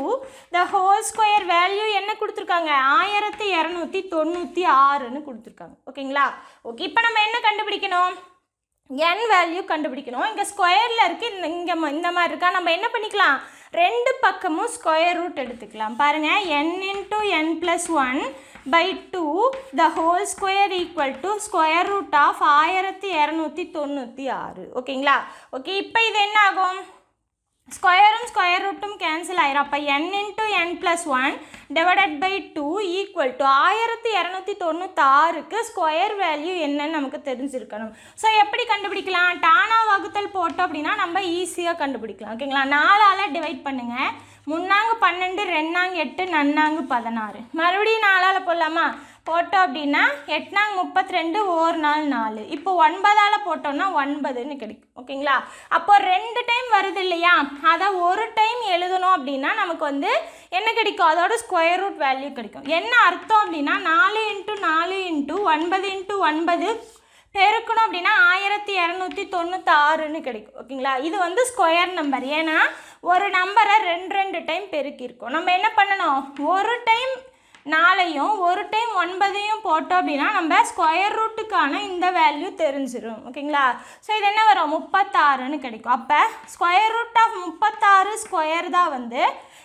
the whole square value என்ன கொடுத்துருக்காங்க ஆயிரத்தி இரநூத்தி தொண்ணூற்றி ஆறுன்னு கொடுத்துருக்காங்க ஓகேங்களா ஓகே இப்போ நம்ம என்ன கண்டுபிடிக்கணும் என் வேல்யூ கண்டுபிடிக்கணும் இங்கே ஸ்கொயரில் இருக்குது இந்த இங்கே இந்த மாதிரி இருக்கா நம்ம என்ன பண்ணிக்கலாம் ரெண்டு பக்கமும் ஸ்கொயர் ரூட் எடுத்துக்கலாம் பாருங்கள் N into N plus one by two the whole square equal to square root of ஆயிரத்தி இரநூத்தி தொண்ணூற்றி ஆறு ஓகேங்களா ஓகே இப்போ இது என்ன ஆகும் ஸ்கொயரும் ஸ்கொயர் ரூட்டும் கேன்சல் ஆயிரும் அப்போ N into N plus one divided by two equal to ஆயிரத்தி இரநூத்தி தொண்ணூத்தாறுக்கு ஸ்கொயர் வேல்யூ என்னன்னு நமக்கு தெரிஞ்சிருக்கணும் ஸோ எப்படி கண்டுபிடிக்கலாம் டானா வகுத்தல் போட்டோம் அப்படின்னா நம்ம ஈஸியாக கண்டுபிடிக்கலாம் ஓகேங்களா நாலால் டிவைட் பண்ணுங்கள் முன்னாங்கு பன்னெண்டு ரெண்டாங்கு எட்டு நன்னாங்கு பதினாறு மறுபடியும் நாளால் போடலாமா போட்டோம் அப்படின்னா எட்னாங் முப்பத்தி ரெண்டு ஒரு நாள் நாலு இப்போ ஒன்பதால் போட்டோம்னா ஒன்பதுன்னு கிடைக்கும் ஓகேங்களா அப்போ ரெண்டு டைம் வருது இல்லையா அதை ஒரு டைம் எழுதணும் அப்படின்னா நமக்கு வந்து என்ன கிடைக்கும் அதோட ஸ்கொயர் ரூட் வேல்யூ கிடைக்கும் என்ன அர்த்தம் அப்படின்னா நாலு இன்ட்டு நாலு இன்ட்டு ஒன்பது இன்ட்டு ஒன்பது பெருக்கணும் அப்படின்னா ஆயிரத்தி இரநூத்தி தொண்ணூற்றி ஆறுன்னு கிடைக்கும் ஓகேங்களா இது வந்து ஸ்கொயர் நம்பர் ஏன்னா ஒரு நம்பரை ரெண்டு ரெண்டு டைம் பெருக்கியிருக்கோம் நம்ம என்ன பண்ணணும் ஒரு டைம் நாலையும் ஒரு டைம் ஒன்பதையும் போட்டோம் அப்படின்னா நம்ம ஸ்கொயர் ரூட்டுக்கான இந்த வேல்யூ தெரிஞ்சிடும் ஓகேங்களா ஸோ இது என்ன வரும் முப்பத்தாறுன்னு கிடைக்கும் அப்போ ஸ்கொயர் ரூட் ஆஃப் முப்பத்தாறு ஸ்கொயர் தான் வந்து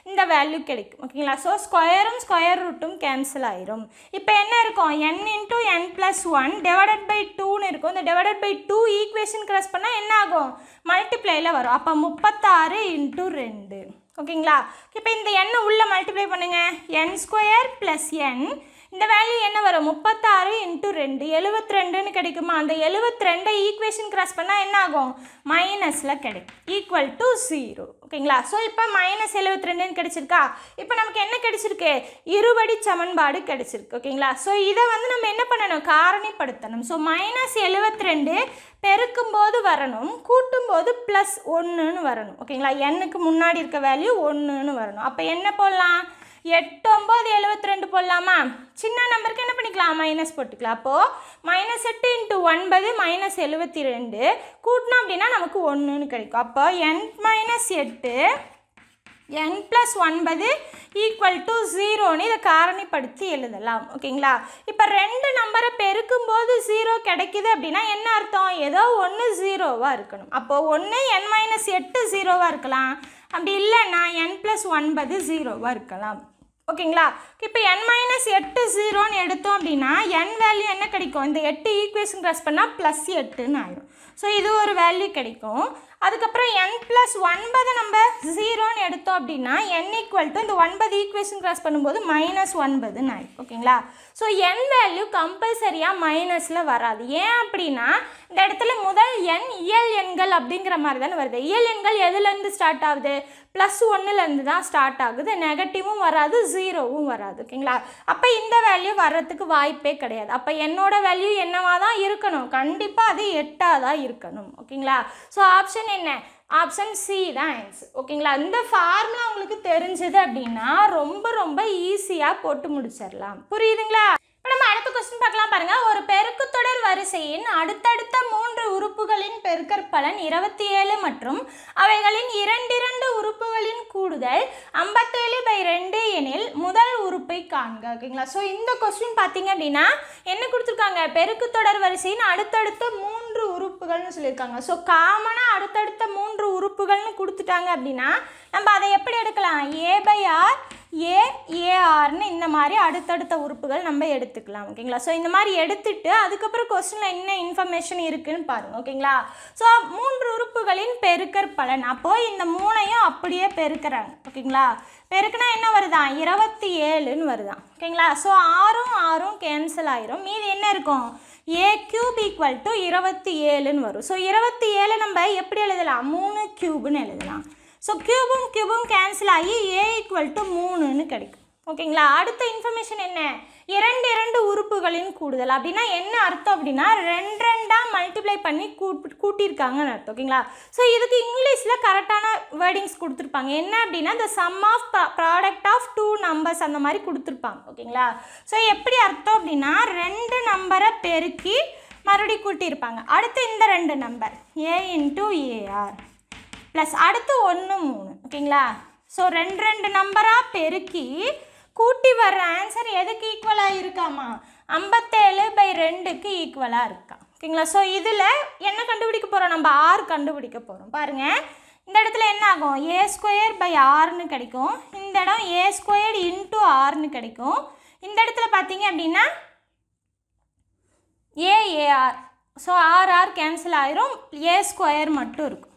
இந்த வேல்யூ கிடைக்கும் ஓகேங்களா ஸோ ஸ்கொயரும் ஸ்கொயர் ரூட்டும் கேன்சல் ஆயிரும் இப்போ என்ன இருக்கும் N into N plus one divided by டூன்னு இருக்கும் இந்த divided by two equation cross பண்ணால் என்ன ஆகும் மல்டிப்ளையில் வரும் அப்போ முப்பத்தாறு இன்ட்டு ரெண்டு ஓகேங்களா இப்போ இந்த எண்ணை உள்ளே மல்டிப்ளை பண்ணுங்கள் என் ஸ்கொயர் ப்ளஸ் என் இந்த வேல்யூ என்ன வரும் முப்பத்தாறு இன்ட்டு ரெண்டு எழுபத்தி ரெண்டுன்னு கிடைக்குமா அந்த எழுபத்தி ரெண்டை ஈக்குவேஷன் கிராஸ் பண்ணால் என்ன ஆகும் மைனஸில் கிடைக்கும் ஈக்குவல் டு ஜீரோ ஓகேங்களா ஸோ இப்போ மைனஸ் எழுபத்தி ரெண்டுன்னு கிடைச்சிருக்கா இப்போ நமக்கு என்ன கிடைச்சிருக்கு இருபடி சமன்பாடு கிடைச்சிருக்கு ஓகேங்களா ஸோ இதை வந்து நம்ம என்ன பண்ணணும் காரணிப்படுத்தணும் ஸோ மைனஸ் எழுபத்தி ரெண்டு பெருக்கும் போது வரணும் கூட்டும் போது ப்ளஸ் ஒன்றுன்னு வரணும் ஓகேங்களா எண்ணுக்கு முன்னாடி இருக்க வேல்யூ ஒன்றுன்னு வரணும் அப்போ என்ன போடலாம் எட்டு ஒம்பது எழுபத்தி ரெண்டு போடலாமா சின்ன நம்பருக்கு என்ன பண்ணிக்கலாம் மைனஸ் போட்டுக்கலாம் அப்போது மைனஸ் எட்டு இன்ட்டு ஒன்பது மைனஸ் எழுபத்தி ரெண்டு கூட்டினோம் அப்படின்னா நமக்கு ஒன்றுன்னு கிடைக்கும் அப்போ என் மைனஸ் எட்டு என் ப்ளஸ் ஒன்பது ஈக்குவல் டு ஜீரோன்னு இதை காரணிப்படுத்தி எழுதலாம் ஓகேங்களா இப்போ ரெண்டு நம்பரை பெருக்கும் போது ஜீரோ கிடைக்குது அப்படின்னா என்ன அர்த்தம் ஏதோ ஒன்று ஜீரோவாக இருக்கணும் அப்போது ஒன்று என் மைனஸ் எட்டு ஜீரோவாக இருக்கலாம் அப்படி இல்லைன்னா என் ப்ளஸ் ஒன்பது ஜீரோவாக இருக்கலாம் ஓகேங்களா இப்போ என் மைனஸ் எட்டு ஜீரோன்னு எடுத்தோம் அப்படின்னா என் வேல்யூ என்ன கிடைக்கும் இந்த எட்டு ஈக்குவேஷன் க்ராஸ் பண்ணால் ப்ளஸ் எட்டுன்னு ஆயிடும் ஸோ இது ஒரு வேல்யூ கிடைக்கும் அதுக்கப்புறம் என் ப்ளஸ் ஒன்பது நம்ம ஜீரோன்னு எடுத்தோம் அப்படின்னா என் ஈக்குவல் டு இந்த ஒன்பது ஈக்குவேஷன் க்ராஸ் பண்ணும்போது மைனஸ் ஒன்பதுன்னு ஆயிடும் ஓகேங்களா ஸோ என் வேல்யூ கம்பல்சரியாக மைனஸில் வராது ஏன் அப்படின்னா இந்த இடத்துல முதல் எண் இயல் எண்கள் அப்படிங்கிற மாதிரி தானே வருது இயல் எண்கள் எதுலேருந்து ஸ்டார்ட் ஆகுது ப்ளஸ் ஒன்னுலேருந்து தான் ஸ்டார்ட் ஆகுது நெகட்டிவும் வராது ஜீரோவும் வராது ஓகேங்களா அப்போ இந்த வேல்யூ வர்றதுக்கு வாய்ப்பே கிடையாது அப்போ என்னோட வேல்யூ என்னவாக தான் இருக்கணும் கண்டிப்பாக அது எட்டாக தான் இருக்கணும் ஓகேங்களா ஸோ ஆப்ஷன் என்ன ஆப்ஷன் சி தான் ஓகேங்களா இந்த ஃபார்முலா உங்களுக்கு தெரிஞ்சது அப்படின்னா ரொம்ப ரொம்ப ஈஸியாக போட்டு முடிச்சிடலாம் புரியுதுங்களா இப்போ நம்ம அடுத்த கொஸ்டின் பார்க்கலாம் பாருங்கள் ஒரு பெருக்குத்தொடர் வரிசையின் அடுத்தடுத்த மூன்று உறுப்புகளின் பெருக்கற்பலன் இருபத்தி ஏழு மற்றும் அவைகளின் இரண்டிரண்டு உறுப்புகளின் கூடுதல் ஐம்பத்தேழு பை ரெண்டு எனில் முதல் உறுப்பை காண்க ஓகேங்களா ஸோ இந்த கொஸ்டின் பார்த்தீங்க அப்படின்னா என்ன கொடுத்துருக்காங்க பெருக்குத்தொடர் வரிசையின் அடுத்தடுத்த மூன்று உறுப்புகள்னு சொல்லியிருக்காங்க ஸோ காமனாக அடுத்தடுத்த மூன்று உறுப்புகள்னு கொடுத்துட்டாங்க அப்படின்னா நம்ம அதை எப்படி எடுக்கலாம் ஏ பை ஆர் ஏ ஏஆர்னு இந்த மாதிரி அடுத்தடுத்த உறுப்புகள் நம்ம எடுத்துக்கலாம் ஓகேங்களா ஸோ இந்த மாதிரி எடுத்துட்டு அதுக்கப்புறம் கொஸ்டினில் என்ன இன்ஃபர்மேஷன் இருக்குன்னு பாருங்கள் ஓகேங்களா ஸோ மூன்று உறுப்புகளின் பெருக்கற் பலன் அப்போது இந்த மூணையும் அப்படியே பெருக்கிறாங்க ஓகேங்களா பெருக்குனா என்ன வருதான் இருபத்தி ஏழுன்னு வருதான் ஓகேங்களா ஸோ ஆறும் ஆறும் கேன்சல் ஆயிரும் மீது என்ன இருக்கும் ஏ கியூப் ஈக்குவல் டு இருபத்தி ஏழுன்னு வரும் ஸோ இருபத்தி ஏழு நம்ம எப்படி எழுதலாம் மூணு கியூப்னு எழுதலாம் ஸோ க்யூபும் க்யூபும் கேன்சல் ஆகி ஏ ஈக்குவல் டு மூணுன்னு கிடைக்கும் ஓகேங்களா அடுத்த இன்ஃபர்மேஷன் என்ன இரண்டு இரண்டு உறுப்புகளின் கூடுதல் அப்படின்னா என்ன அர்த்தம் அப்படின்னா ரெண்டு ரெண்டாக மல்டிப்ளை பண்ணி கூட்டு கூட்டியிருக்காங்கன்னு அர்த்தம் ஓகேங்களா ஸோ இதுக்கு இங்கிலீஷில் கரெக்டான வேர்டிங்ஸ் கொடுத்துருப்பாங்க என்ன அப்படின்னா the sum of product of two numbers அந்த மாதிரி கொடுத்துருப்பாங்க ஓகேங்களா ஸோ எப்படி அர்த்தம் அப்படின்னா ரெண்டு நம்பரை பெருக்கி மறுபடியும் கூட்டியிருப்பாங்க அடுத்து இந்த ரெண்டு number A into A R plus அடுத்து ஒன்று மூணு ஓகேங்களா ஸோ ரெண்டு ரெண்டு நம்பராக பெருக்கி கூட்டி வர்ற ஆன்சர் எதுக்கு ஈக்குவலாக இருக்காமா ஐம்பத்தேழு பை ரெண்டுக்கு ஈக்குவலாக இருக்கா ஓகேங்களா ஸோ இதில் என்ன கண்டுபிடிக்க போகிறோம் நம்ம ஆறு கண்டுபிடிக்க போகிறோம் பாருங்கள் இந்த இடத்துல என்ன ஆகும் ஏ ஸ்கொயர் பை ஆறுன்னு கிடைக்கும் இந்த இடம் ஏ ஸ்கொயர் இன்ட்டு ஆறுன்னு கிடைக்கும் இந்த இடத்துல பார்த்தீங்க அப்படின்னா A A R so R R cancel ஆயிரும் ஏ ஸ்கொயர் மட்டும் இருக்கும்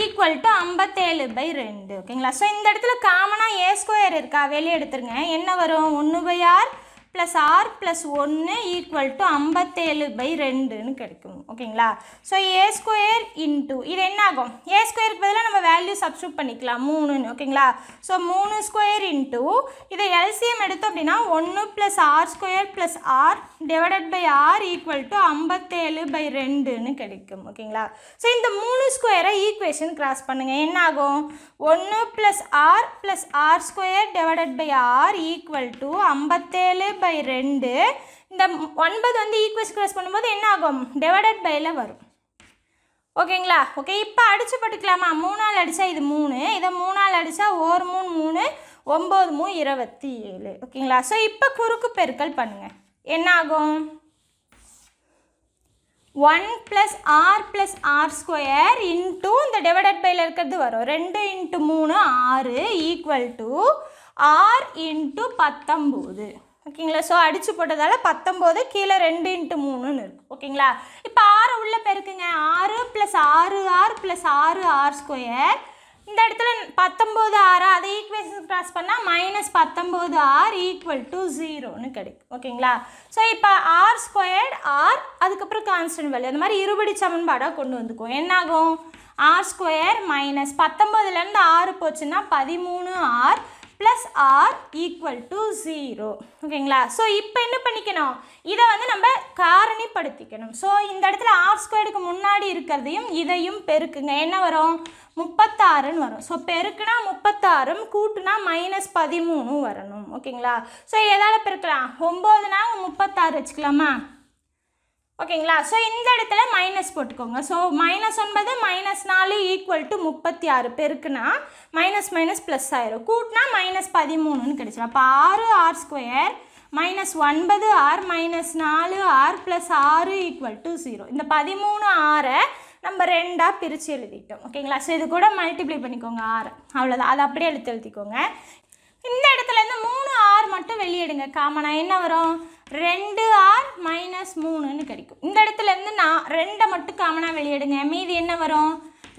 ஈக்குவல் டு ஐம்பத்தேழு பை ரெண்டு ஓகேங்களா ஸோ இந்த இடத்துல காமனாக ஏ ஸ்கொயர் இருக்கா வெளியே எடுத்துருங்க என்ன வரும் ஒன்று by R plus R plus ஒன்று ஈக்குவல் டு ஐம்பத்தேழு பை ரெண்டுன்னு கிடைக்கும் ஓகேங்களா ஸோ ஏ ஸ்கொயர் இன்டு இது என்ன ஆகும் ஏ ஸ்கொயருக்கு பதிலாக நம்ம வேல்யூ சப்ஸ்டியூட் பண்ணிக்கலாம் மூணுன்னு ஓகேங்களா ஸோ மூணு ஸ்கொயர் இன்டு இதை எல்சிஎம் எடுத்தோம் அப்படின்னா ஒன்று plus R square plus R divided by R equal to ஐம்பத்தேழு பை ரெண்டுன்னு கிடைக்கும் ஓகேங்களா ஸோ இந்த மூணு ஸ்கொயரை ஈக்குவேஷன் கிராஸ் பண்ணுங்கள் என்ன ஆகும் ஒன்று plus R plus R square divided by R equal to ஐம்பத்தேழு பை ரெண்டு இந்த ஒன்பது வந்து ஈக்குவல்ஸ் க்ராஸ் பண்ணும்போது என்ன ஆகும் டிவைடட் பையில் வரும் ஓகேங்களா ஓகே இப்போ அடித்து போட்டுக்கலாமா மூணால் அடித்தா இது மூணு இதை மூணால் அடித்தா ஒரு மூணு மூணு ஒம்பது மூணு இருபத்தி ஏழு ஓகேங்களா ஸோ இப்போ குறுக்கு பெருக்கல் பண்ணுங்கள் என்ன ஆகும் one plus R plus R square into இந்த டிவைடட் பையில் இருக்கிறது வரும் ரெண்டு இன்ட்டு மூணு ஆறு ஈக்குவல் டு ஆர் இன்ட்டு பத்தொம்போது ஓகேங்களா ஸோ அடித்து போட்டதால் பத்தொம்போது கீழே ரெண்டு இன்ட்டு மூணுன்னு இருக்கும் ஓகேங்களா இப்போ ஆறு உள்ளே பெருக்குங்க ஆறு ப்ளஸ் ஆறு ஆறு ப்ளஸ் ஆறு ஆர் ஸ்கொயர் இந்த இடத்துல பத்தொம்போது ஆறு அதை ஈக்குவேஷன் கிராஸ் பண்ணால் மைனஸ் பத்தொம்போது ஆர் ஈக்குவல் டு ஜீரோன்னு கிடைக்கும் ஓகேங்களா ஸோ இப்போ ஆர் ஸ்கொயர்ட் ஆர் அதுக்கப்புறம் கான்ஸ்டன்ட் வேல்யூ அந்த மாதிரி இருபடி சமன்பாடாக கொண்டு வந்துக்கும் என்னாகும் ஆர் ஸ்கொயர் மைனஸ் பத்தொம்போதுலேருந்து ஆறு போச்சுன்னா பதிமூணு R plus R equal to zero ஓகேங்களா ஸோ இப்போ என்ன பண்ணிக்கணும் இதை வந்து நம்ம காரணிப்படுத்திக்கணும் ஸோ இந்த இடத்துல ஆர் ஸ்கொயருக்கு முன்னாடி இருக்கிறதையும் இதையும் பெருக்குங்க என்ன வரும் முப்பத்தாறுன்னு வரும் ஸோ பெருக்குனா முப்பத்தாறும் கூட்டுனா மைனஸ் பதிமூணும் வரணும் ஓகேங்களா ஸோ எதால் பெருக்கலாம் ஒம்போதுனா முப்பத்தாறு வச்சுக்கலாமா ஓகேங்களா ஸோ இந்த இடத்துல மைனஸ் போட்டுக்கோங்க ஸோ மைனஸ் ஒன்பது மைனஸ் நாலு ஈக்குவல் டு முப்பத்தி ஆறு பெருக்குனா மைனஸ் மைனஸ் ப்ளஸ் ஆயிரும் கூட்டினா மைனஸ் பதிமூணுன்னு கிடைச்சிடும் அப்போ ஆறு ஆர் ஸ்கொயர் மைனஸ் ஒன்பது ஆர் மைனஸ் நாலு ஆர் ப்ளஸ் ஆறு ஈக்குவல் டு ஜீரோ இந்த பதிமூணு ஆறை நம்ம ரெண்டாக பிரித்து எழுதிட்டோம் ஓகேங்களா ஸோ இது கூட மல்டிப்ளை பண்ணிக்கோங்க ஆறு அவ்வளோதான் அதை அப்படியே எழுத்து எழுதிக்கோங்க இந்த இடத்துலேருந்து மூணு ஆர் மட்டும் வெளியிடுங்க காமனாக என்ன வரும் ரெண்டு ஆர் மைனஸ் மூணுன்னு கிடைக்கும் இந்த இடத்துலேருந்து நான் ரெண்டை மட்டும் காமனாக வெளியிடுங்க மீதி என்ன வரும்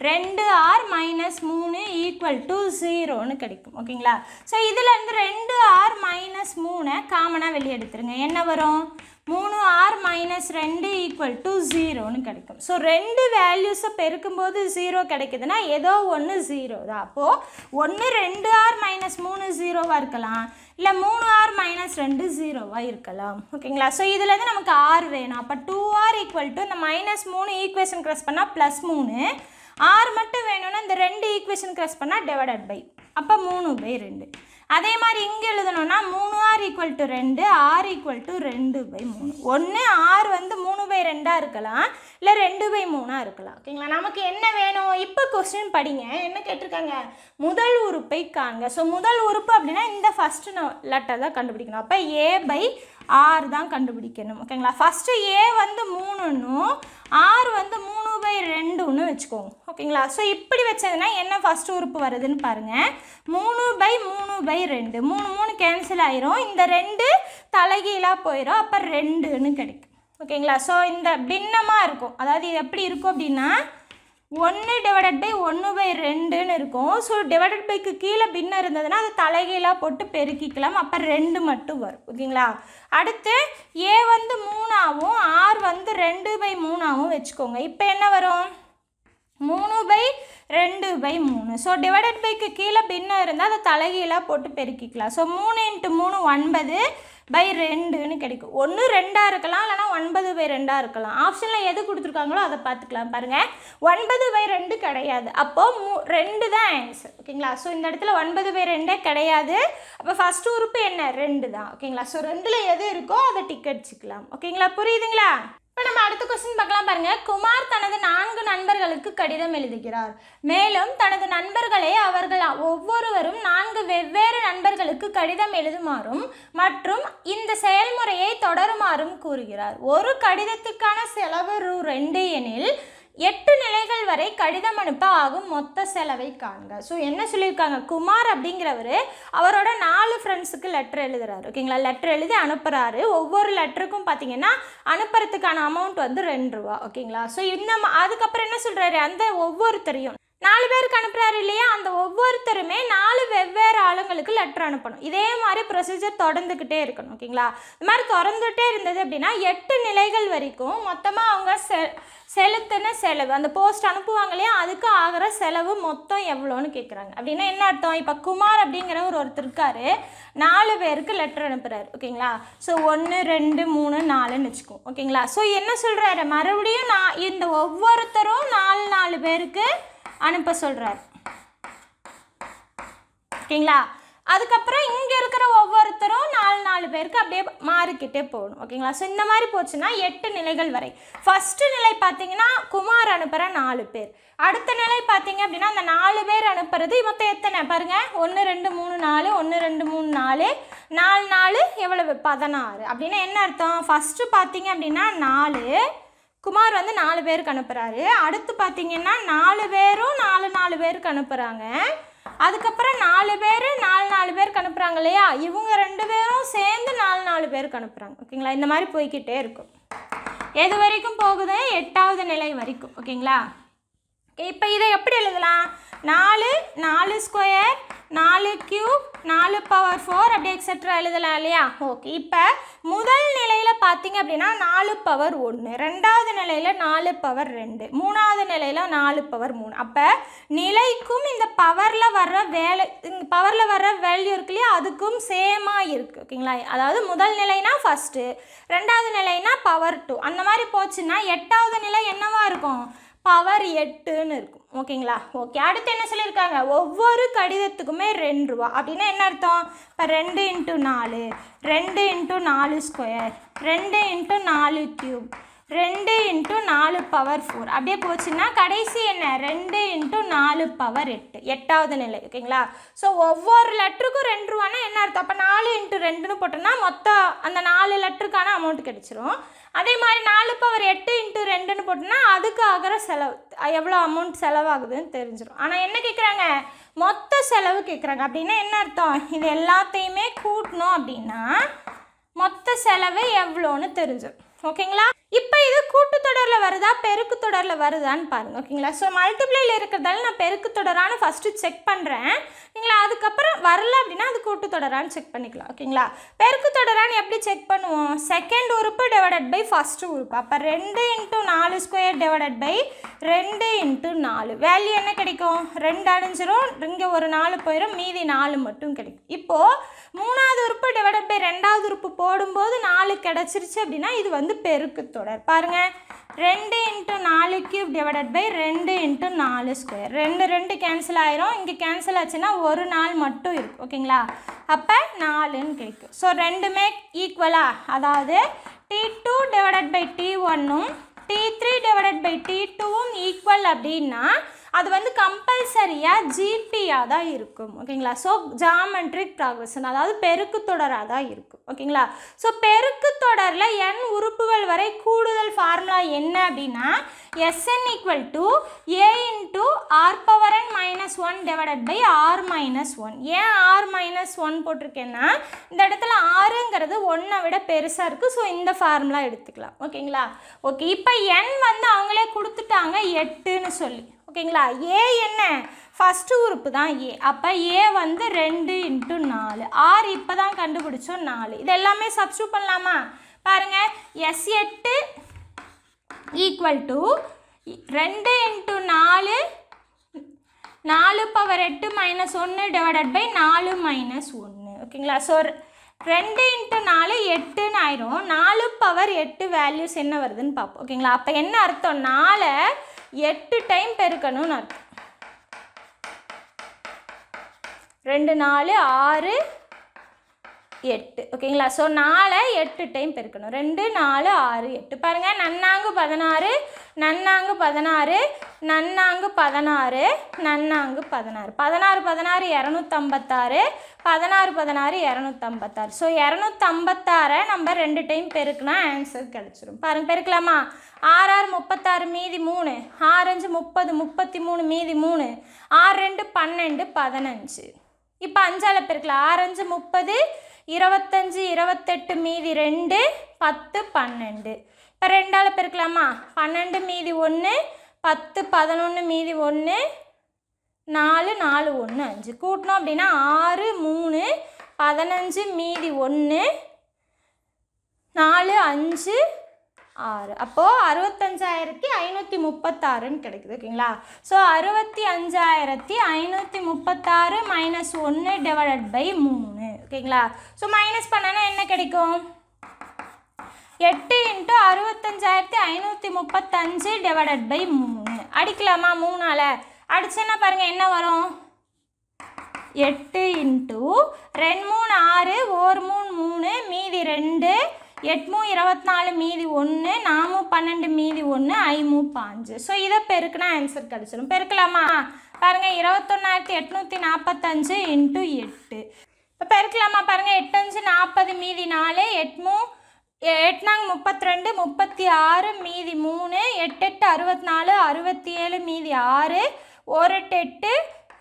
ரெண்டு ஆர் மைனஸ் மூணு ஈக்குவல் டு ஜீரோன்னு கிடைக்கும் ஓகேங்களா ஸோ இதுலேருந்து ரெண்டு ஆர் மைனஸ் மூணை காமனாக வெளியே எடுத்துருங்க என்ன வரும் மூணு ஆர் மைனஸ் ரெண்டு ஈக்குவல் டு ஜீரோன்னு கிடைக்கும் ஸோ ரெண்டு வேல்யூஸை பெருக்கும்போது ஜீரோ கிடைக்குதுன்னா ஏதோ ஒன்று ஜீரோ தான் அப்போது ஒன்று ரெண்டு ஆர் மைனஸ் மூணு ஜீரோவாக இருக்கலாம் இல்லை மூணு ஆர் மைனஸ் ரெண்டு ஜீரோவாக இருக்கலாம் ஓகேங்களா ஸோ இதுலேருந்து நமக்கு ஆர் வேணும் அப்போ டூ ஆர் ஈக்குவல் டு இந்த மைனஸ் மூணு ஈக்குவேஷன் க்ரஸ் பண்ணால் ப்ளஸ் மூணு ஆறு மட்டும் வேணும்னா இந்த ரெண்டு ஈக்குவேஷன் க்ரஸ் பண்ணால் டிவைடட் பை அப்போ மூணு பை ரெண்டு அதே மாதிரி இங்கே எழுதணும்னா மூணு ஆர் ஈக்குவல் டு ரெண்டு ஆர் ஈக்குவல் டு ரெண்டு பை மூணு ஒன்று ஆறு வந்து மூணு பை ரெண்டாக இருக்கலாம் இல்லை ரெண்டு பை மூணாக இருக்கலாம் ஓகேங்களா நமக்கு என்ன வேணும் இப்போ கொஸ்டின் படிங்க என்ன கேட்டிருக்காங்க முதல் உறுப்பை காங்க ஸோ முதல் உறுப்பு அப்படின்னா இந்த ஃபஸ்ட்டு லெட்டர் தான் கண்டுபிடிக்கணும் அப்போ ஏ பை ஆறு தான் கண்டுபிடிக்கணும் ஓகேங்களா ஃபஸ்ட்டு ஏ வந்து மூணுன்னும் ஆறு வந்து மூணு பை ரெண்டுன்னு வச்சுக்கோங்க ஓகேங்களா ஸோ இப்படி வச்சதுன்னா என்ன ஃபஸ்ட்டு உறுப்பு வருதுன்னு பாருங்கள் மூணு பை மூணு பை ரெண்டு மூணு மூணு கேன்சல் ஆயிரும் இந்த ரெண்டு தலைகீழாக போயிடும் அப்போ ரெண்டுன்னு கிடைக்கும் ஓகேங்களா ஸோ இந்த பின்னமாக இருக்கும் அதாவது இது எப்படி இருக்கும் அப்படின்னா ஒன்று டிவைடட் பை ஒன்று பை ரெண்டுன்னு இருக்கும் ஸோ டிவைடட் பைக்கு கீழே பின்ன இருந்ததுன்னா அது தலைகீழாக போட்டு பெருக்கிக்கலாம் அப்போ ரெண்டு மட்டும் வரும் ஓகேங்களா அடுத்து ஏ வந்து மூணாகவும் ஆர் வந்து ரெண்டு பை மூணாகவும் வச்சுக்கோங்க இப்போ என்ன வரும் மூணு பை ரெண்டு பை மூணு ஸோ டிவைடட் பைக்கு கீழே பின்ன இருந்தால் அதை தலைகீழாக போட்டு பெருக்கிக்கலாம் ஸோ மூணு இன்ட்டு மூணு ஒன்பது பை ரெண்டுன்னு கிடைக்கும் ஒன்று ரெண்டாக இருக்கலாம் இல்லைனா ஒன்பது பை ரெண்டாக இருக்கலாம் ஆப்ஷனில் எது கொடுத்துருக்காங்களோ அதை பார்த்துக்கலாம் பாருங்கள் ஒன்பது பை ரெண்டு கிடையாது அப்போது மூ ரெண்டு தான் ஆன்சர் ஓகேங்களா ஸோ இந்த இடத்துல ஒன்பது பை ரெண்டே கிடையாது அப்போ ஃபஸ்ட்டு உறுப்பு என்ன ரெண்டு தான் ஓகேங்களா ஸோ ரெண்டில் எது இருக்கோ அதை டிக்கெட் வச்சுக்கலாம் ஓகேங்களா புரியுதுங்களா இப்போ நம்ம அடுத்த கொஸ்டின் பார்க்கலாம் பாருங்க குமார் தனது நான்கு நண்பர்களுக்கு கடிதம் எழுதுகிறார் மேலும் தனது நண்பர்களை அவர்கள் ஒவ்வொருவரும் நான்கு வெவ்வேறு நண்பர்களுக்கு கடிதம் எழுதுமாறும் மற்றும் இந்த செயல்முறையை தொடருமாறும் கூறுகிறார் ஒரு கடிதத்துக்கான செலவு ரூ ரெண்டு எனில் எட்டு நிலைகள் வரை கடிதம் அனுப்ப ஆகும் மொத்த செலவை காண்க ஸோ என்ன சொல்லியிருக்காங்க குமார் அப்படிங்கிறவர் அவரோட நாலு ஃப்ரெண்ட்ஸுக்கு லெட்டர் எழுதுறாரு ஓகேங்களா லெட்டர் எழுதி அனுப்புகிறாரு ஒவ்வொரு லெட்டருக்கும் பார்த்தீங்கன்னா அனுப்புறதுக்கான அமௌண்ட் வந்து ரெண்டு ரூபா ஓகேங்களா ஸோ இந்த அதுக்கப்புறம் என்ன சொல்கிறாரு அந்த ஒவ்வொருத்தரையும் நாலு பேருக்கு அனுப்புகிறாரு இல்லையா அந்த ஒவ்வொருத்தருமே நாலு வெவ்வேறு ஆளுங்களுக்கு லெட்டர் அனுப்பணும் இதே மாதிரி ப்ரொசீஜர் தொடர்ந்துக்கிட்டே இருக்கணும் ஓகேங்களா இது மாதிரி தொடர்ந்துகிட்டே இருந்தது அப்படின்னா எட்டு நிலைகள் வரைக்கும் மொத்தமாக அவங்க செ செலுத்தின செலவு அந்த போஸ்ட் அனுப்புவாங்க இல்லையா அதுக்கு ஆகிற செலவு மொத்தம் எவ்வளோன்னு கேட்குறாங்க அப்படின்னா என்ன அர்த்தம் இப்போ குமார் அப்படிங்கிறவர் ஒருத்தர் இருக்கார் நாலு பேருக்கு லெட்டர் அனுப்புகிறாரு ஓகேங்களா ஸோ ஒன்று ரெண்டு மூணு நாலுன்னு வச்சுக்கோம் ஓகேங்களா ஸோ என்ன சொல்கிறாரு மறுபடியும் நான் இந்த ஒவ்வொருத்தரும் நாலு நாலு பேருக்கு அனுப்ப சொல்கிறார் ஓகேங்களா அதுக்கப்புறம் இங்கே இருக்கிற ஒவ்வொருத்தரும் நாலு நாலு பேருக்கு அப்படியே மாறிக்கிட்டே போகணும் ஓகேங்களா ஸோ இந்த மாதிரி போச்சுன்னா எட்டு நிலைகள் வரை ஃபஸ்ட்டு நிலை பார்த்தீங்கன்னா குமார் அனுப்புகிற நாலு பேர் அடுத்த நிலை பார்த்தீங்க அப்படின்னா அந்த நாலு பேர் அனுப்புறது மொத்தம் எத்தனை பாருங்கள் ஒன்று ரெண்டு மூணு நாலு ஒன்று ரெண்டு மூணு நாலு நாலு நாலு எவ்வளவு பதினாறு அப்படின்னா என்ன அர்த்தம் ஃபஸ்ட்டு பார்த்தீங்க அப்படின்னா நாலு குமார் வந்து நாலு பேருக்கு அனுப்புகிறாரு அடுத்து பார்த்தீங்கன்னா நாலு பேரும் நாலு நாலு பேருக்கு அனுப்புகிறாங்க அதுக்கப்புறம் நாலு பேர் நாலு நாலு பேருக்கு அனுப்புகிறாங்க இல்லையா இவங்க ரெண்டு பேரும் சேர்ந்து நாலு நாலு பேருக்கு அனுப்புகிறாங்க ஓகேங்களா இந்த மாதிரி போய்கிட்டே இருக்கும் எது வரைக்கும் போகுது எட்டாவது நிலை வரைக்கும் ஓகேங்களா இப்போ இதை எப்படி எழுதலாம் நாலு நாலு ஸ்கொயர் நாலு கியூப் நாலு பவர் ஃபோர் அப்படி எக்ஸட்ரா எழுதலாம் இல்லையா ஓகே இப்போ முதல் நிலையில் பார்த்தீங்க அப்படின்னா நாலு பவர் ஒன்று ரெண்டாவது நிலையில் நாலு பவர் ரெண்டு மூணாவது நிலையில் நாலு பவர் மூணு அப்போ நிலைக்கும் இந்த பவரில் வர்ற வேலை இந்த பவரில் வர்ற வேல்யூ இருக்கு இல்லையா அதுக்கும் சேமாக இருக்குது ஓகேங்களா அதாவது முதல் நிலைனா ஃபஸ்ட்டு ரெண்டாவது நிலைனா பவர் டூ அந்த மாதிரி போச்சுன்னா எட்டாவது நிலை என்னவாக இருக்கும் பவர் எட்டுன்னு இருக்கும் ஓகேங்களா ஓகே அடுத்து என்ன சொல்லியிருக்காங்க ஒவ்வொரு கடிதத்துக்குமே ரெண்டு ரூபா அப்படின்னா என்ன அர்த்தம் இப்போ ரெண்டு இன்ட்டு நாலு ரெண்டு இன்ட்டு நாலு ஸ்கொயர் ரெண்டு இன்ட்டு நாலு க்யூப் ரெண்டு இன்ட்டு நாலு பவர் ஃபோர் அப்படியே போச்சுன்னா கடைசி என்ன ரெண்டு இன்ட்டு நாலு பவர் எட்டு எட்டாவது நிலை ஓகேங்களா ஸோ ஒவ்வொரு லெட்டருக்கும் ரெண்டு ரூபானா என்ன அர்த்தம் அப்போ நாலு இன்ட்டு ரெண்டுன்னு போட்டோம்னா மொத்தம் அந்த நாலு லெட்டருக்கான அமௌண்ட் கிடச்சிரும் அதே மாதிரி நாலு பவர் எட்டு இன்ட்டு ரெண்டுன்னு போட்டோம்னா அதுக்கு ஆகிற செலவு எவ்வளோ அமௌண்ட் செலவாகுதுன்னு தெரிஞ்சிடும் ஆனால் என்ன கேட்குறாங்க மொத்த செலவு கேட்குறாங்க அப்படின்னா என்ன அர்த்தம் இது எல்லாத்தையுமே கூட்டணும் அப்படின்னா மொத்த செலவு எவ்வளோன்னு தெரிஞ்சிடும் ஓகேங்களா இப்போ இது கூட்டுத்தொடரில் வருதா பெருக்கு தொடரில் வருதான்னு பாருங்கள் ஓகேங்களா ஸோ மல்டிப்ளையில் இருக்கிறதால நான் பெருக்கு தொடரானு ஃபஸ்ட்டு செக் பண்ணுறேன் நீங்களா அதுக்கப்புறம் வரல அப்படின்னா அது கூட்டுத்தொடரான்னு செக் பண்ணிக்கலாம் ஓகேங்களா பெருக்கு தொடரான்னு எப்படி செக் பண்ணுவோம் செகண்ட் உறுப்பு டிவைடட் பை ஃபஸ்ட்டு உறுப்பு அப்போ ரெண்டு இன்ட்டு நாலு ஸ்கொயர் டிவைடட் பை ரெண்டு இன்ட்டு நாலு வேல்யூ என்ன கிடைக்கும் ரெண்டு அழிஞ்சிரும் இங்கே ஒரு நாலு போயிடும் மீதி நாலு மட்டும் கிடைக்கும் இப்போது மூணாவது உறுப்பு டிவைட் பை ரெண்டாவது உறுப்பு போடும்போது நாலு கிடச்சிருச்சு அப்படின்னா இது வந்து பெருக்கு தொடர் பாருங்கள் ரெண்டு இன்ட்டு நாலு கியூப் டிவைடட் பை ரெண்டு இன்ட்டு நாலு ஸ்கொயர் ரெண்டு ரெண்டு கேன்சல் ஆயிரும் இங்கே கேன்சல் ஆச்சுன்னா ஒரு நாள் மட்டும் இருக்கும் ஓகேங்களா அப்போ நாலுன்னு கிடைக்கும் ஸோ ரெண்டுமே ஈக்குவலாக அதாவது T two divided by T ஒன்னும் T three divided by T டூவும் ஈக்குவல் அப்படின்னா அது வந்து கம்பல்சரியாக ஜிபியாக தான் இருக்கும் ஓகேங்களா ஸோ ஜாமெட்ரிக் ப்ராக்ரஷன் அதாவது பெருக்கு தொடராக தான் இருக்கும் ஓகேங்களா ஸோ பெருக்கு தொடரில் என் உறுப்புகள் வரை கூடுதல் ஃபார்முலா என்ன அப்படின்னா S N equal to A into R power N minus one divided by R minus one ஏன் ஆர் மைனஸ் ஒன் போட்டிருக்கேன்னா இந்த இடத்துல ஆறுங்கிறது ஒன்றை விட பெருசாக இருக்குது ஸோ இந்த ஃபார்முலா எடுத்துக்கலாம் ஓகேங்களா ஓகே இப்போ என் வந்து அவங்களே கொடுத்துட்டாங்க எட்டுன்னு சொல்லி ஓகேங்களா ஏ என்ன ஃபஸ்ட்டு உறுப்பு தான் ஏ அப்போ ஏ வந்து ரெண்டு இன்ட்டு நாலு ஆறு இப்போ தான் கண்டுபிடிச்சோம் நாலு இது எல்லாமே சப்ஸ்டியூட் பண்ணலாமா பாருங்கள் எஸ் எட்டு ஈக்குவல் டு ரெண்டு இன்ட்டு நாலு நாலு பவர் எட்டு மைனஸ் ஒன்று டிவைடட் பை நாலு மைனஸ் ஒன்று ஓகேங்களா ஸோ ரெண்டு இன்ட்டு நாலு எட்டுன்னு ஆயிரும் நாலு பவர் எட்டு வேல்யூஸ் என்ன வருதுன்னு பார்ப்போம் ஓகேங்களா அப்போ என்ன அர்த்தம் நாலு எட்டு டைம் பெருக்கணும்னு அர்த்தம் ரெண்டு நாலு ஆறு எட்டு ஓகேங்களா ஸோ நாலு எட்டு டைம் பெருக்கணும் ரெண்டு நாலு ஆறு எட்டு பாருங்கள் நன்னாங்கு பதினாறு நன்னாங்கு பதினாறு நன்னாங்கு பதினாறு நன்னாங்கு பதினாறு பதினாறு பதினாறு இரநூத்தம்பத்தாறு பதினாறு பதினாறு இரநூத்தம்பத்தாறு ஸோ இரநூத்தம்பத்தாறை நம்ம ரெண்டு டைம் பெருக்கினா ஆன்சர் கிடச்சிரும் பாருங்கள் பெருக்கலாமா ஆறு ஆறு முப்பத்தாறு மீதி மூணு ஆறஞ்சு முப்பது முப்பத்தி மூணு மீதி மூணு ஆறு ரெண்டு பன்னெண்டு பதினஞ்சு இப்போ அஞ்சால் பெருக்கல ஆறஞ்சு முப்பது இருபத்தஞ்சி இருபத்தெட்டு மீதி ரெண்டு பத்து பன்னெண்டு இப்போ ரெண்டால் பேருக்கலாமா பன்னெண்டு மீதி ஒன்று பத்து பதினொன்று மீதி ஒன்று நாலு நாலு ஒன்று அஞ்சு கூட்டினோம் அப்படின்னா ஆறு மூணு பதினஞ்சு மீதி ஒன்று நாலு அஞ்சு ஆறு அப்போது அறுபத்தஞ்சாயிரத்தி ஐநூற்றி முப்பத்தாறுன்னு கிடைக்குது ஓகேங்களா ஸோ அறுபத்தி அஞ்சாயிரத்தி ஐநூற்றி முப்பத்தாறு மைனஸ் ஒன்று டிவைடட் பை மூணு ஓகேங்களா ஸோ மைனஸ் பண்ணனா என்ன கிடைக்கும் எட்டு இன்ட்டு அறுபத்தஞ்சாயிரத்தி ஐநூற்றி முப்பத்தஞ்சு டிவைடட் பை மூணு அடிக்கலாமா மூணால் அடிச்சுன்னா பாருங்கள் என்ன வரும் எட்டு இன்ட்டு ரெண்டு மூணு ஆறு ஒரு மூணு மூணு மீதி ரெண்டு எட்மூ இருபத்தி நாலு மீதி ஒன்று நாமு பன்னெண்டு மீதி ஒன்று ஐமூ பாஞ்சு ஸோ இதை பெருக்குனா ஆன்சர் கிடச்சிடும் பெருக்கலாமா பாருங்கள் இருபத்தொன்னாயிரத்தி எட்நூற்றி நாற்பத்தஞ்சு இன்ட்டு எட்டு இப்போ பெருக்கலாமா பாருங்கள் எட்டஞ்சு நாற்பது மீதி நாலு எட்மூ எட்நாங்க முப்பத்தி ரெண்டு முப்பத்தி ஆறு மீதி மூணு எட்டு எட்டு அறுபத்தி நாலு அறுபத்தி ஏழு மீதி ஆறு ஒரு எட்டு எட்டு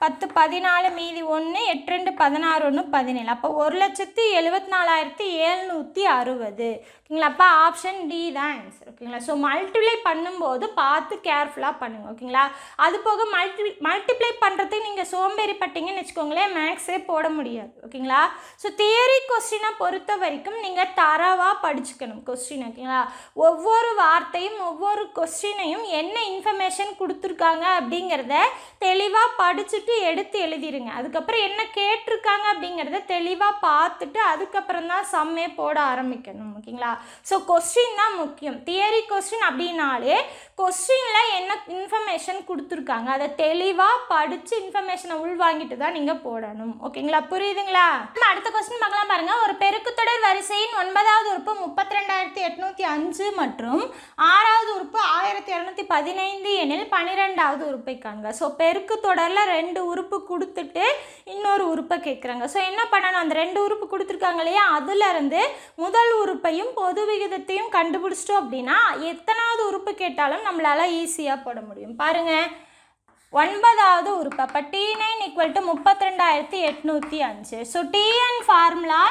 பத்து பதினாலு மீதி ஒன்று எட்டு ரெண்டு பதினாறு ஒன்று பதினேழு அப்போ ஒரு லட்சத்து எழுபத்தி நாலாயிரத்தி எழுநூற்றி அறுபது ஓகேங்களா அப்போ ஆப்ஷன் டி தான் ஆன்சர் ஓகேங்களா ஸோ மல்டிப்ளை பண்ணும்போது பார்த்து கேர்ஃபுல்லாக பண்ணுங்கள் ஓகேங்களா அது போக மல்டி மல்டிப்ளை பண்ணுறதுக்கு நீங்கள் சோம்பேறி பட்டிங்கன்னு வச்சுக்கோங்களேன் மேக்ஸே போட முடியாது ஓகேங்களா ஸோ தியரி கொஸ்டினை பொறுத்த வரைக்கும் நீங்கள் தரவாக படிச்சுக்கணும் கொஸ்டின் ஓகேங்களா ஒவ்வொரு வார்த்தையும் ஒவ்வொரு கொஸ்டினையும் என்ன இன்ஃபர்மேஷன் கொடுத்துருக்காங்க அப்படிங்கிறத தெளிவாக படிச்சுட்டு எடுத்து எழுதிடுங்க அதுக்கப்புறம் என்ன கேட்டிருக்காங்க அப்படிங்கிறத தெளிவாக பார்த்துட்டு அதுக்கப்புறம் தான் சம்மே போட ஆரம்பிக்கணும் ஓகேங்களா ஸோ கொஸ்டின் தான் முக்கியம் தியரி கொஸ்டின் அப்படின்னாலே கொஸ்டினில் என்ன இன்ஃபர்மேஷன் கொடுத்துருக்காங்க அதை தெளிவாக படித்து இன்ஃபர்மேஷனை உள்வாங்கிட்டு தான் நீங்கள் போடணும் ஓகேங்களா புரியுதுங்களா அடுத்த கொஸ்டின் பார்க்கலாம் பாருங்கள் ஒரு பெருக்குத்தொடர் வரிசையின் ஒன்பதாவது உறுப்பு முப்பத்தி ரெண்டாயிரத்தி எட்நூற்றி அஞ்சு மற்றும் ஆறாவது உறுப்பு ஆயிரத்தி இரநூத்தி பதினைந்து எனில் பன்னிரெண்டாவது உறுப்பை காண்க ஸோ பெருக்கு தொடரில் ரெண்டு உறுப்பு கொடுத்துட்டு இன்னொரு உறுப்பை கேட்குறாங்க ஸோ என்ன பண்ணணும் அந்த ரெண்டு உறுப்பு கொடுத்துருக்காங்க இல்லையா அதுலேருந்து முதல் உறுப்பையும் பொது விகிதத்தையும் கண்டுபிடிச்சிட்டோம் அப்படின்னா எத்தனாவது உறுப்பு கேட்டாலும் நம்மளால் ஈஸியாக போட முடியும் பாருங்கள் ஒன்பதாவது உறுப்பு அப்போ டி நைன் ஈக்குவல் டு முப்பத்தி ரெண்டாயிரத்தி எட்நூற்றி அஞ்சு ஸோ டிஎன் ஃபார்முலா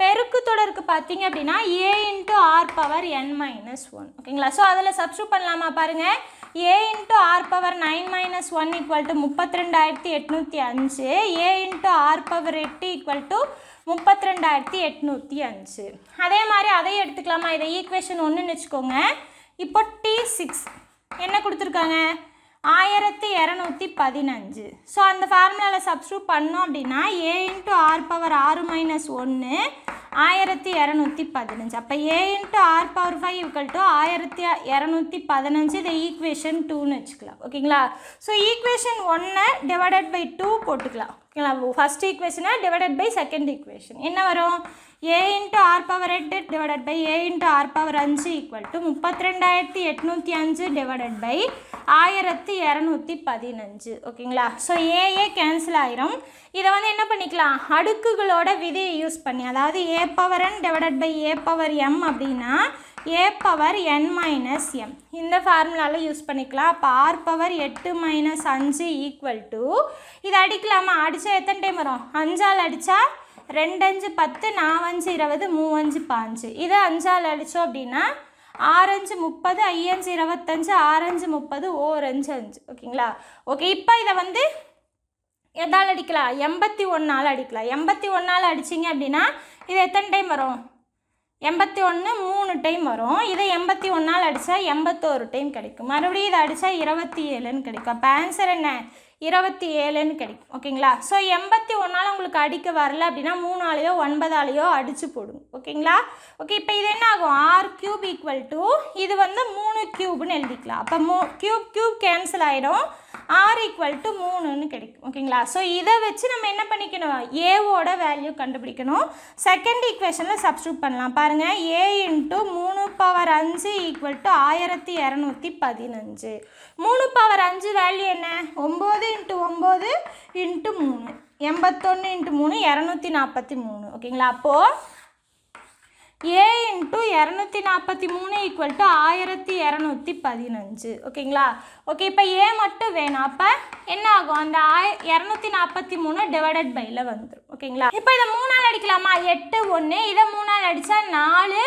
பெருக்கு தொடருக்கு பார்த்தீங்க அப்படின்னா A into R power N minus one ஓகேங்களா ஸோ அதில் சப்ஸ்டியூட் பண்ணலாமா பாருங்கள் A into R power nine minus one equal to முப்பத்தி ரெண்டாயிரத்தி எட்நூற்றி அஞ்சு ஏ இன்ட்டு ஆர் பவர் எட்டு ஈக்குவல் டு முப்பத்தி ரெண்டாயிரத்தி எட்நூற்றி அஞ்சு அதே மாதிரி அதையும் எடுத்துக்கலாமா இதை ஈக்குவேஷன் ஒன்றுன்னு வச்சுக்கோங்க இப்போ டி சிக்ஸ் என்ன கொடுத்துருக்காங்க ஆயிரத்தி இரநூத்தி பதினஞ்சு ஸோ அந்த ஃபார்முலாவில் சப்ஸ்டியூட் பண்ணோம் அப்படின்னா ஏ இன்ட்டு ஆர் பவர் ஆறு மைனஸ் ஒன்று ஆயிரத்தி இரநூத்தி பதினஞ்சு அப்போ A into R power five equal to ஆயிரத்தி இரநூத்தி பதினஞ்சு இந்த ஈக்குவேஷன் டூன்னு வச்சுக்கலாம் ஓகேங்களா ஸோ ஈக்குவேஷன் ஒன்று டிவைடட் பை டூ போட்டுக்கலாம் ஓகேங்களா ஃபஸ்ட் ஈக்குவேஷனை டிவைடட் பை செகண்ட் ஈக்குவேஷன் என்ன வரும் ஏ இன்ட்டு ஆர் பவர் எட்டு divided by A into R power அஞ்சு ஈக்குவல் டு முப்பத்தி ரெண்டாயிரத்தி எட்நூற்றி அஞ்சு டிவைடட் பை ஆயிரத்தி இரநூத்தி பதினஞ்சு ஓகேங்களா ஸோ ஏஏ கேன்சல் ஆயிரும் இதை வந்து என்ன பண்ணிக்கலாம் அடுக்குகளோட விதியை யூஸ் பண்ணி அதாவது A power N divided by A power M அப்படின்னா A power N minus M இந்த ஃபார்முலாவில் யூஸ் பண்ணிக்கலாம் அப்போ ஆர் பவர் எட்டு மைனஸ் அஞ்சு ஈக்குவல் டு இதை அடிக்கலாமா அடித்தா எத்தனை டைம் வரும் அஞ்சால் அடித்தா ரெண்டஞ்சு பத்து நாவஞ்சு இருபது மூவஞ்சு பாஞ்சு இதை அஞ்சால் அடித்தோம் அப்படின்னா ஆரஞ்சு முப்பது ஐயஞ்சு இருபத்தஞ்சு ஆரஞ்சு முப்பது ஓரஞ்சு அஞ்சு ஓகேங்களா ஓகே இப்போ இதை வந்து எதால் அடிக்கலாம் எண்பத்தி ஒன்றால் அடிக்கலாம் எண்பத்தி ஒன்றால் அடிச்சிங்க அப்படின்னா இது எத்தனை டைம் வரும் எண்பத்தி ஒன்று மூணு டைம் வரும் இதை எண்பத்தி ஒன்றால் அடித்தா எண்பத்தோரு டைம் கிடைக்கும் மறுபடியும் இதை அடித்தா இருபத்தி ஏழுன்னு கிடைக்கும் அப்போ ஆன்சர் என்ன இருபத்தி ஏழுன்னு கிடைக்கும் ஓகேங்களா ஸோ எண்பத்தி ஒன்றால் உங்களுக்கு அடிக்க வரல அப்படின்னா மூணாலேயோ ஒன்பதாலேயோ அடித்து போடுங்க ஓகேங்களா ஓகே இப்போ இது என்ன ஆகும் ஆர் க்யூப் ஈக்குவல் டு இது வந்து மூணு க்யூப்னு எழுதிக்கலாம் அப்போ மூ க்யூப் க்யூப் கேன்சல் ஆகிடும் ஆர் ஈக்குவல் டு மூணுன்னு கிடைக்கும் ஓகேங்களா ஸோ இதை வச்சு நம்ம என்ன பண்ணிக்கணும் ஏவோட வேல்யூ கண்டுபிடிக்கணும் செகண்ட் ஈக்குவேஷனில் சப்ஸ்டியூட் பண்ணலாம் பாருங்கள் ஏ இன்ட்டு மூணு பவர் அஞ்சு ஈக்குவல் டு ஆயிரத்தி இரநூத்தி பதினஞ்சு மூணு பவர் அஞ்சு வேல்யூ என்ன ஒம்பது இன்ட்டு ஒம்பது இன்ட்டு மூணு எண்பத்தொன்று இன்ட்டு மூணு இரநூத்தி நாற்பத்தி மூணு ஓகேங்களா அப்போது ஏ இன்ட்டு இரநூத்தி நாற்பத்தி மூணு ஈக்குவல் டு ஆயிரத்தி இரநூத்தி பதினஞ்சு ஓகேங்களா ஓகே இப்போ ஏ மட்டும் வேணும் அப்போ என்ன ஆகும் அந்த ஆய இரநூத்தி நாற்பத்தி மூணு டிவைடட் பைல வந்துடும் ஓகேங்களா இப்போ இதை மூணால் அடிக்கலாமா எட்டு ஒன்று இதை மூணால் அடித்தா நாலு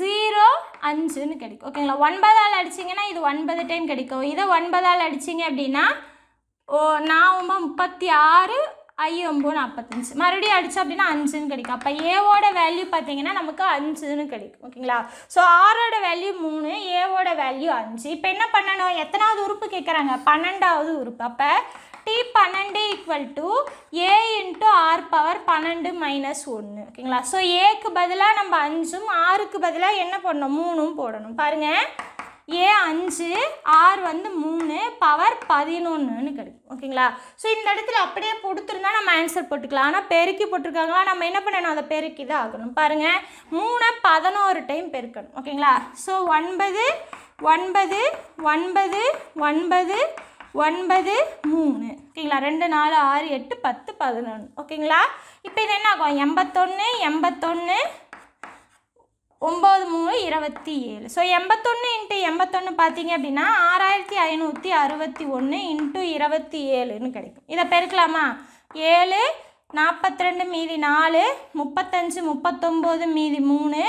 ஜீரோ அஞ்சுன்னு கிடைக்கும் ஓகேங்களா ஒன்பதால் அடிச்சிங்கன்னா இது ஒன்பது டைம் கிடைக்கும் இதை ஒன்பதால் அடிச்சிங்க அப்படின்னா ஓ நான் முப்பத்தி ஆறு ஐ ஒம்போ நாற்பத்தஞ்சு மறுபடியும் அடித்தோம் அப்படின்னா அஞ்சுன்னு கிடைக்கும் அப்போ ஏவோட வேல்யூ பார்த்தீங்கன்னா நமக்கு அஞ்சுன்னு கிடைக்கும் ஓகேங்களா ஸோ ஆரோட வேல்யூ மூணு ஏவோட வேல்யூ அஞ்சு இப்போ என்ன பண்ணணும் எத்தனாவது உறுப்பு கேட்குறாங்க பன்னெண்டாவது உறுப்பு அப்போ டி பன்னெண்டு equal to A into R power பன்னெண்டு மைனஸ் ஒன்று ஓகேங்களா ஸோ ஏக்கு பதிலாக நம்ம அஞ்சும் ஆறுக்கு பதிலாக என்ன பண்ணணும் மூணும் போடணும் பாருங்கள் ஏ அஞ்சு ஆர் வந்து மூணு பவர் பதினொன்றுன்னு கிடைக்கும் ஓகேங்களா ஸோ இந்த இடத்துல அப்படியே கொடுத்துருந்தா நம்ம ஆன்சர் போட்டுக்கலாம் ஆனால் பெருக்கி போட்டிருக்காங்களா நம்ம என்ன பண்ணணும் அதை பெருக்கி தான் ஆகணும் பாருங்கள் மூணை பதினோரு டைம் பெருக்கணும் ஓகேங்களா ஸோ ஒன்பது ஒன்பது ஒன்பது ஒன்பது ஒன்பது மூணு ஓகேங்களா ரெண்டு நாலு ஆறு எட்டு பத்து பதினொன்று ஓகேங்களா இப்போ இது என்ன ஆகும் எண்பத்தொன்று எண்பத்தொன்று ஒம்பது மூணு இருபத்தி ஏழு ஸோ எண்பத்தொன்று இன்ட்டு எண்பத்தொன்று பார்த்தீங்க அப்படின்னா ஆறாயிரத்தி ஐநூற்றி அறுபத்தி ஒன்று இன்ட்டு இருபத்தி ஏழுன்னு கிடைக்கும் இதை பெருக்கலாமா ஏழு நாற்பத்திரெண்டு மீதி நாலு முப்பத்தஞ்சு முப்பத்தொம்போது மீதி மூணு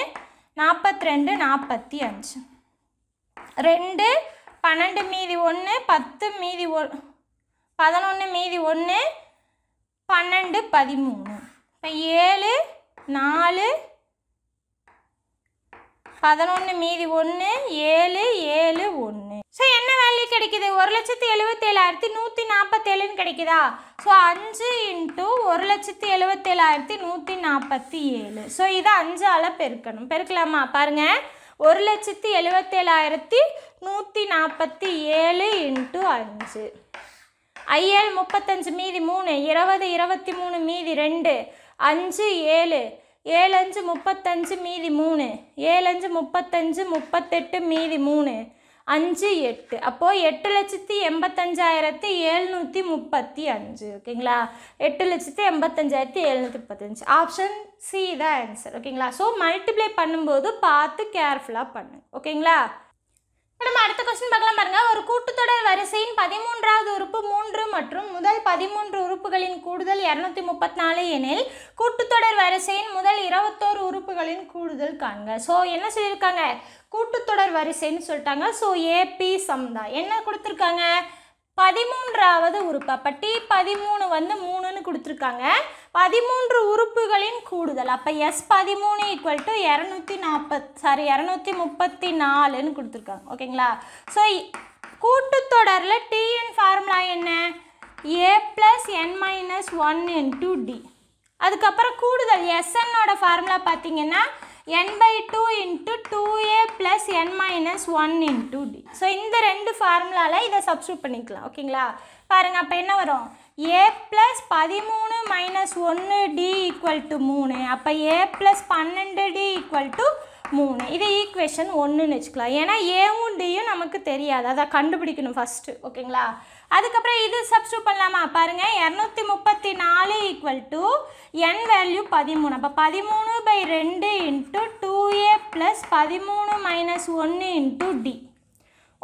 நாற்பத்ரெண்டு நாற்பத்தி அஞ்சு ரெண்டு பன்னெண்டு மீதி ஒன்று பத்து மீதி ஒ பதினொன்று மீதி ஒன்று பன்னெண்டு பதிமூணு இப்போ ஏழு நாலு பதினொன்று மீதி ஒன்று ஏழு ஏழு ஒன்று ஸோ என்ன வேல்யூ கிடைக்கிது ஒரு லட்சத்து எழுபத்தேழாயிரத்தி நூற்றி நாற்பத்தேழுன்னு கிடைக்குதா ஸோ அஞ்சு இன்ட்டு ஒரு லட்சத்து எழுபத்தேழாயிரத்தி நூற்றி நாற்பத்தி ஏழு ஸோ இதை அஞ்சால் பெருக்கணும் பெருக்கலாமா பாருங்கள் ஒரு லட்சத்து எழுபத்தேழாயிரத்தி நூற்றி நாற்பத்தி ஏழு இன்ட்டு அஞ்சு ஐஏழு முப்பத்தஞ்சு மீதி மூணு இருபது இருபத்தி மூணு மீதி ரெண்டு அஞ்சு ஏழு ஏழு அஞ்சு முப்பத்தஞ்சு மீதி மூணு ஏழு அஞ்சு முப்பத்தஞ்சு முப்பத்தெட்டு மீதி மூணு அஞ்சு எட்டு அப்போது எட்டு லட்சத்தி எண்பத்தஞ்சாயிரத்தி எழுநூற்றி முப்பத்தி அஞ்சு ஓகேங்களா எட்டு லட்சத்தி எண்பத்தஞ்சாயிரத்தி எழுநூற்றி முப்பத்தஞ்சு ஆப்ஷன் சி தான் ஆன்சர் ஓகேங்களா ஸோ மல்டிப்ளை பண்ணும்போது பார்த்து கேர்ஃபுல்லாக பண்ணுங்க ஓகேங்களா நம்ம அடுத்த கொஸ்டின் பார்க்கலாம் பாருங்க ஒரு கூட்டுத்தொடர் வரிசையின் பதிமூன்றாவது உறுப்பு மூன்று மற்றும் முதல் பதிமூன்று உறுப்புகளின் கூடுதல் இரநூத்தி முப்பத்தி நாலு எனில் கூட்டுத்தொடர் வரிசையின் முதல் இருபத்தோரு உறுப்புகளின் கூடுதல் காண்க ஸோ என்ன சொல்லியிருக்காங்க கூட்டுத்தொடர் வரிசைன்னு சொல்லிட்டாங்க ஸோ ஏபி சம் தான் என்ன கொடுத்துருக்காங்க பதிமூன்றாவது உறுப்பு அப்போ டி பதிமூணு வந்து மூணுன்னு கொடுத்துருக்காங்க பதிமூன்று உறுப்புகளின் கூடுதல் அப்போ எஸ் பதிமூணு ஈக்குவல் டு இரநூத்தி நாற்பத் சாரி இரநூத்தி முப்பத்தி நாலுன்னு கொடுத்துருக்காங்க ஓகேங்களா ஸோ கூட்டுத்தொடரில் டிஎன் ஃபார்முலா என்ன A plus N minus one into D அதுக்கப்புறம் கூடுதல் எஸ்என்னோட ஃபார்முலா பார்த்தீங்கன்னா n by 2 into 2a plus n minus 1 into d so இந்த ரெண்டு ஃபார்முலாவில் இதை சப்ஸ்டியூட் பண்ணிக்கலாம் ஓகேங்களா பாருங்கள் அப்போ என்ன வரும் ஏ ப்ளஸ் பதிமூணு மைனஸ் ஒன்று டி ஈக்குவல் டு மூணு அப்போ ஏ ப்ளஸ் பன்னெண்டு டி ஈக்குவல் டு மூணு இது ஈக்குவேஷன் ஒன்றுன்னு வச்சுக்கலாம் ஏன்னா ஏவும் டியும் நமக்கு தெரியாது அதை கண்டுபிடிக்கணும் ஃபஸ்ட்டு ஓகேங்களா அதுக்கப்புறம் இது சப்ஸ்டியூட் பண்ணலாமா பாருங்கள் இரநூத்தி முப்பத்தி நாலு ஈக்குவல் டு என் வேல்யூ பதிமூணு அப்போ பதிமூணு பை ரெண்டு இன்ட்டு டூ ஏ ப்ளஸ் பதிமூணு மைனஸ் ஒன்று இன்ட்டு டி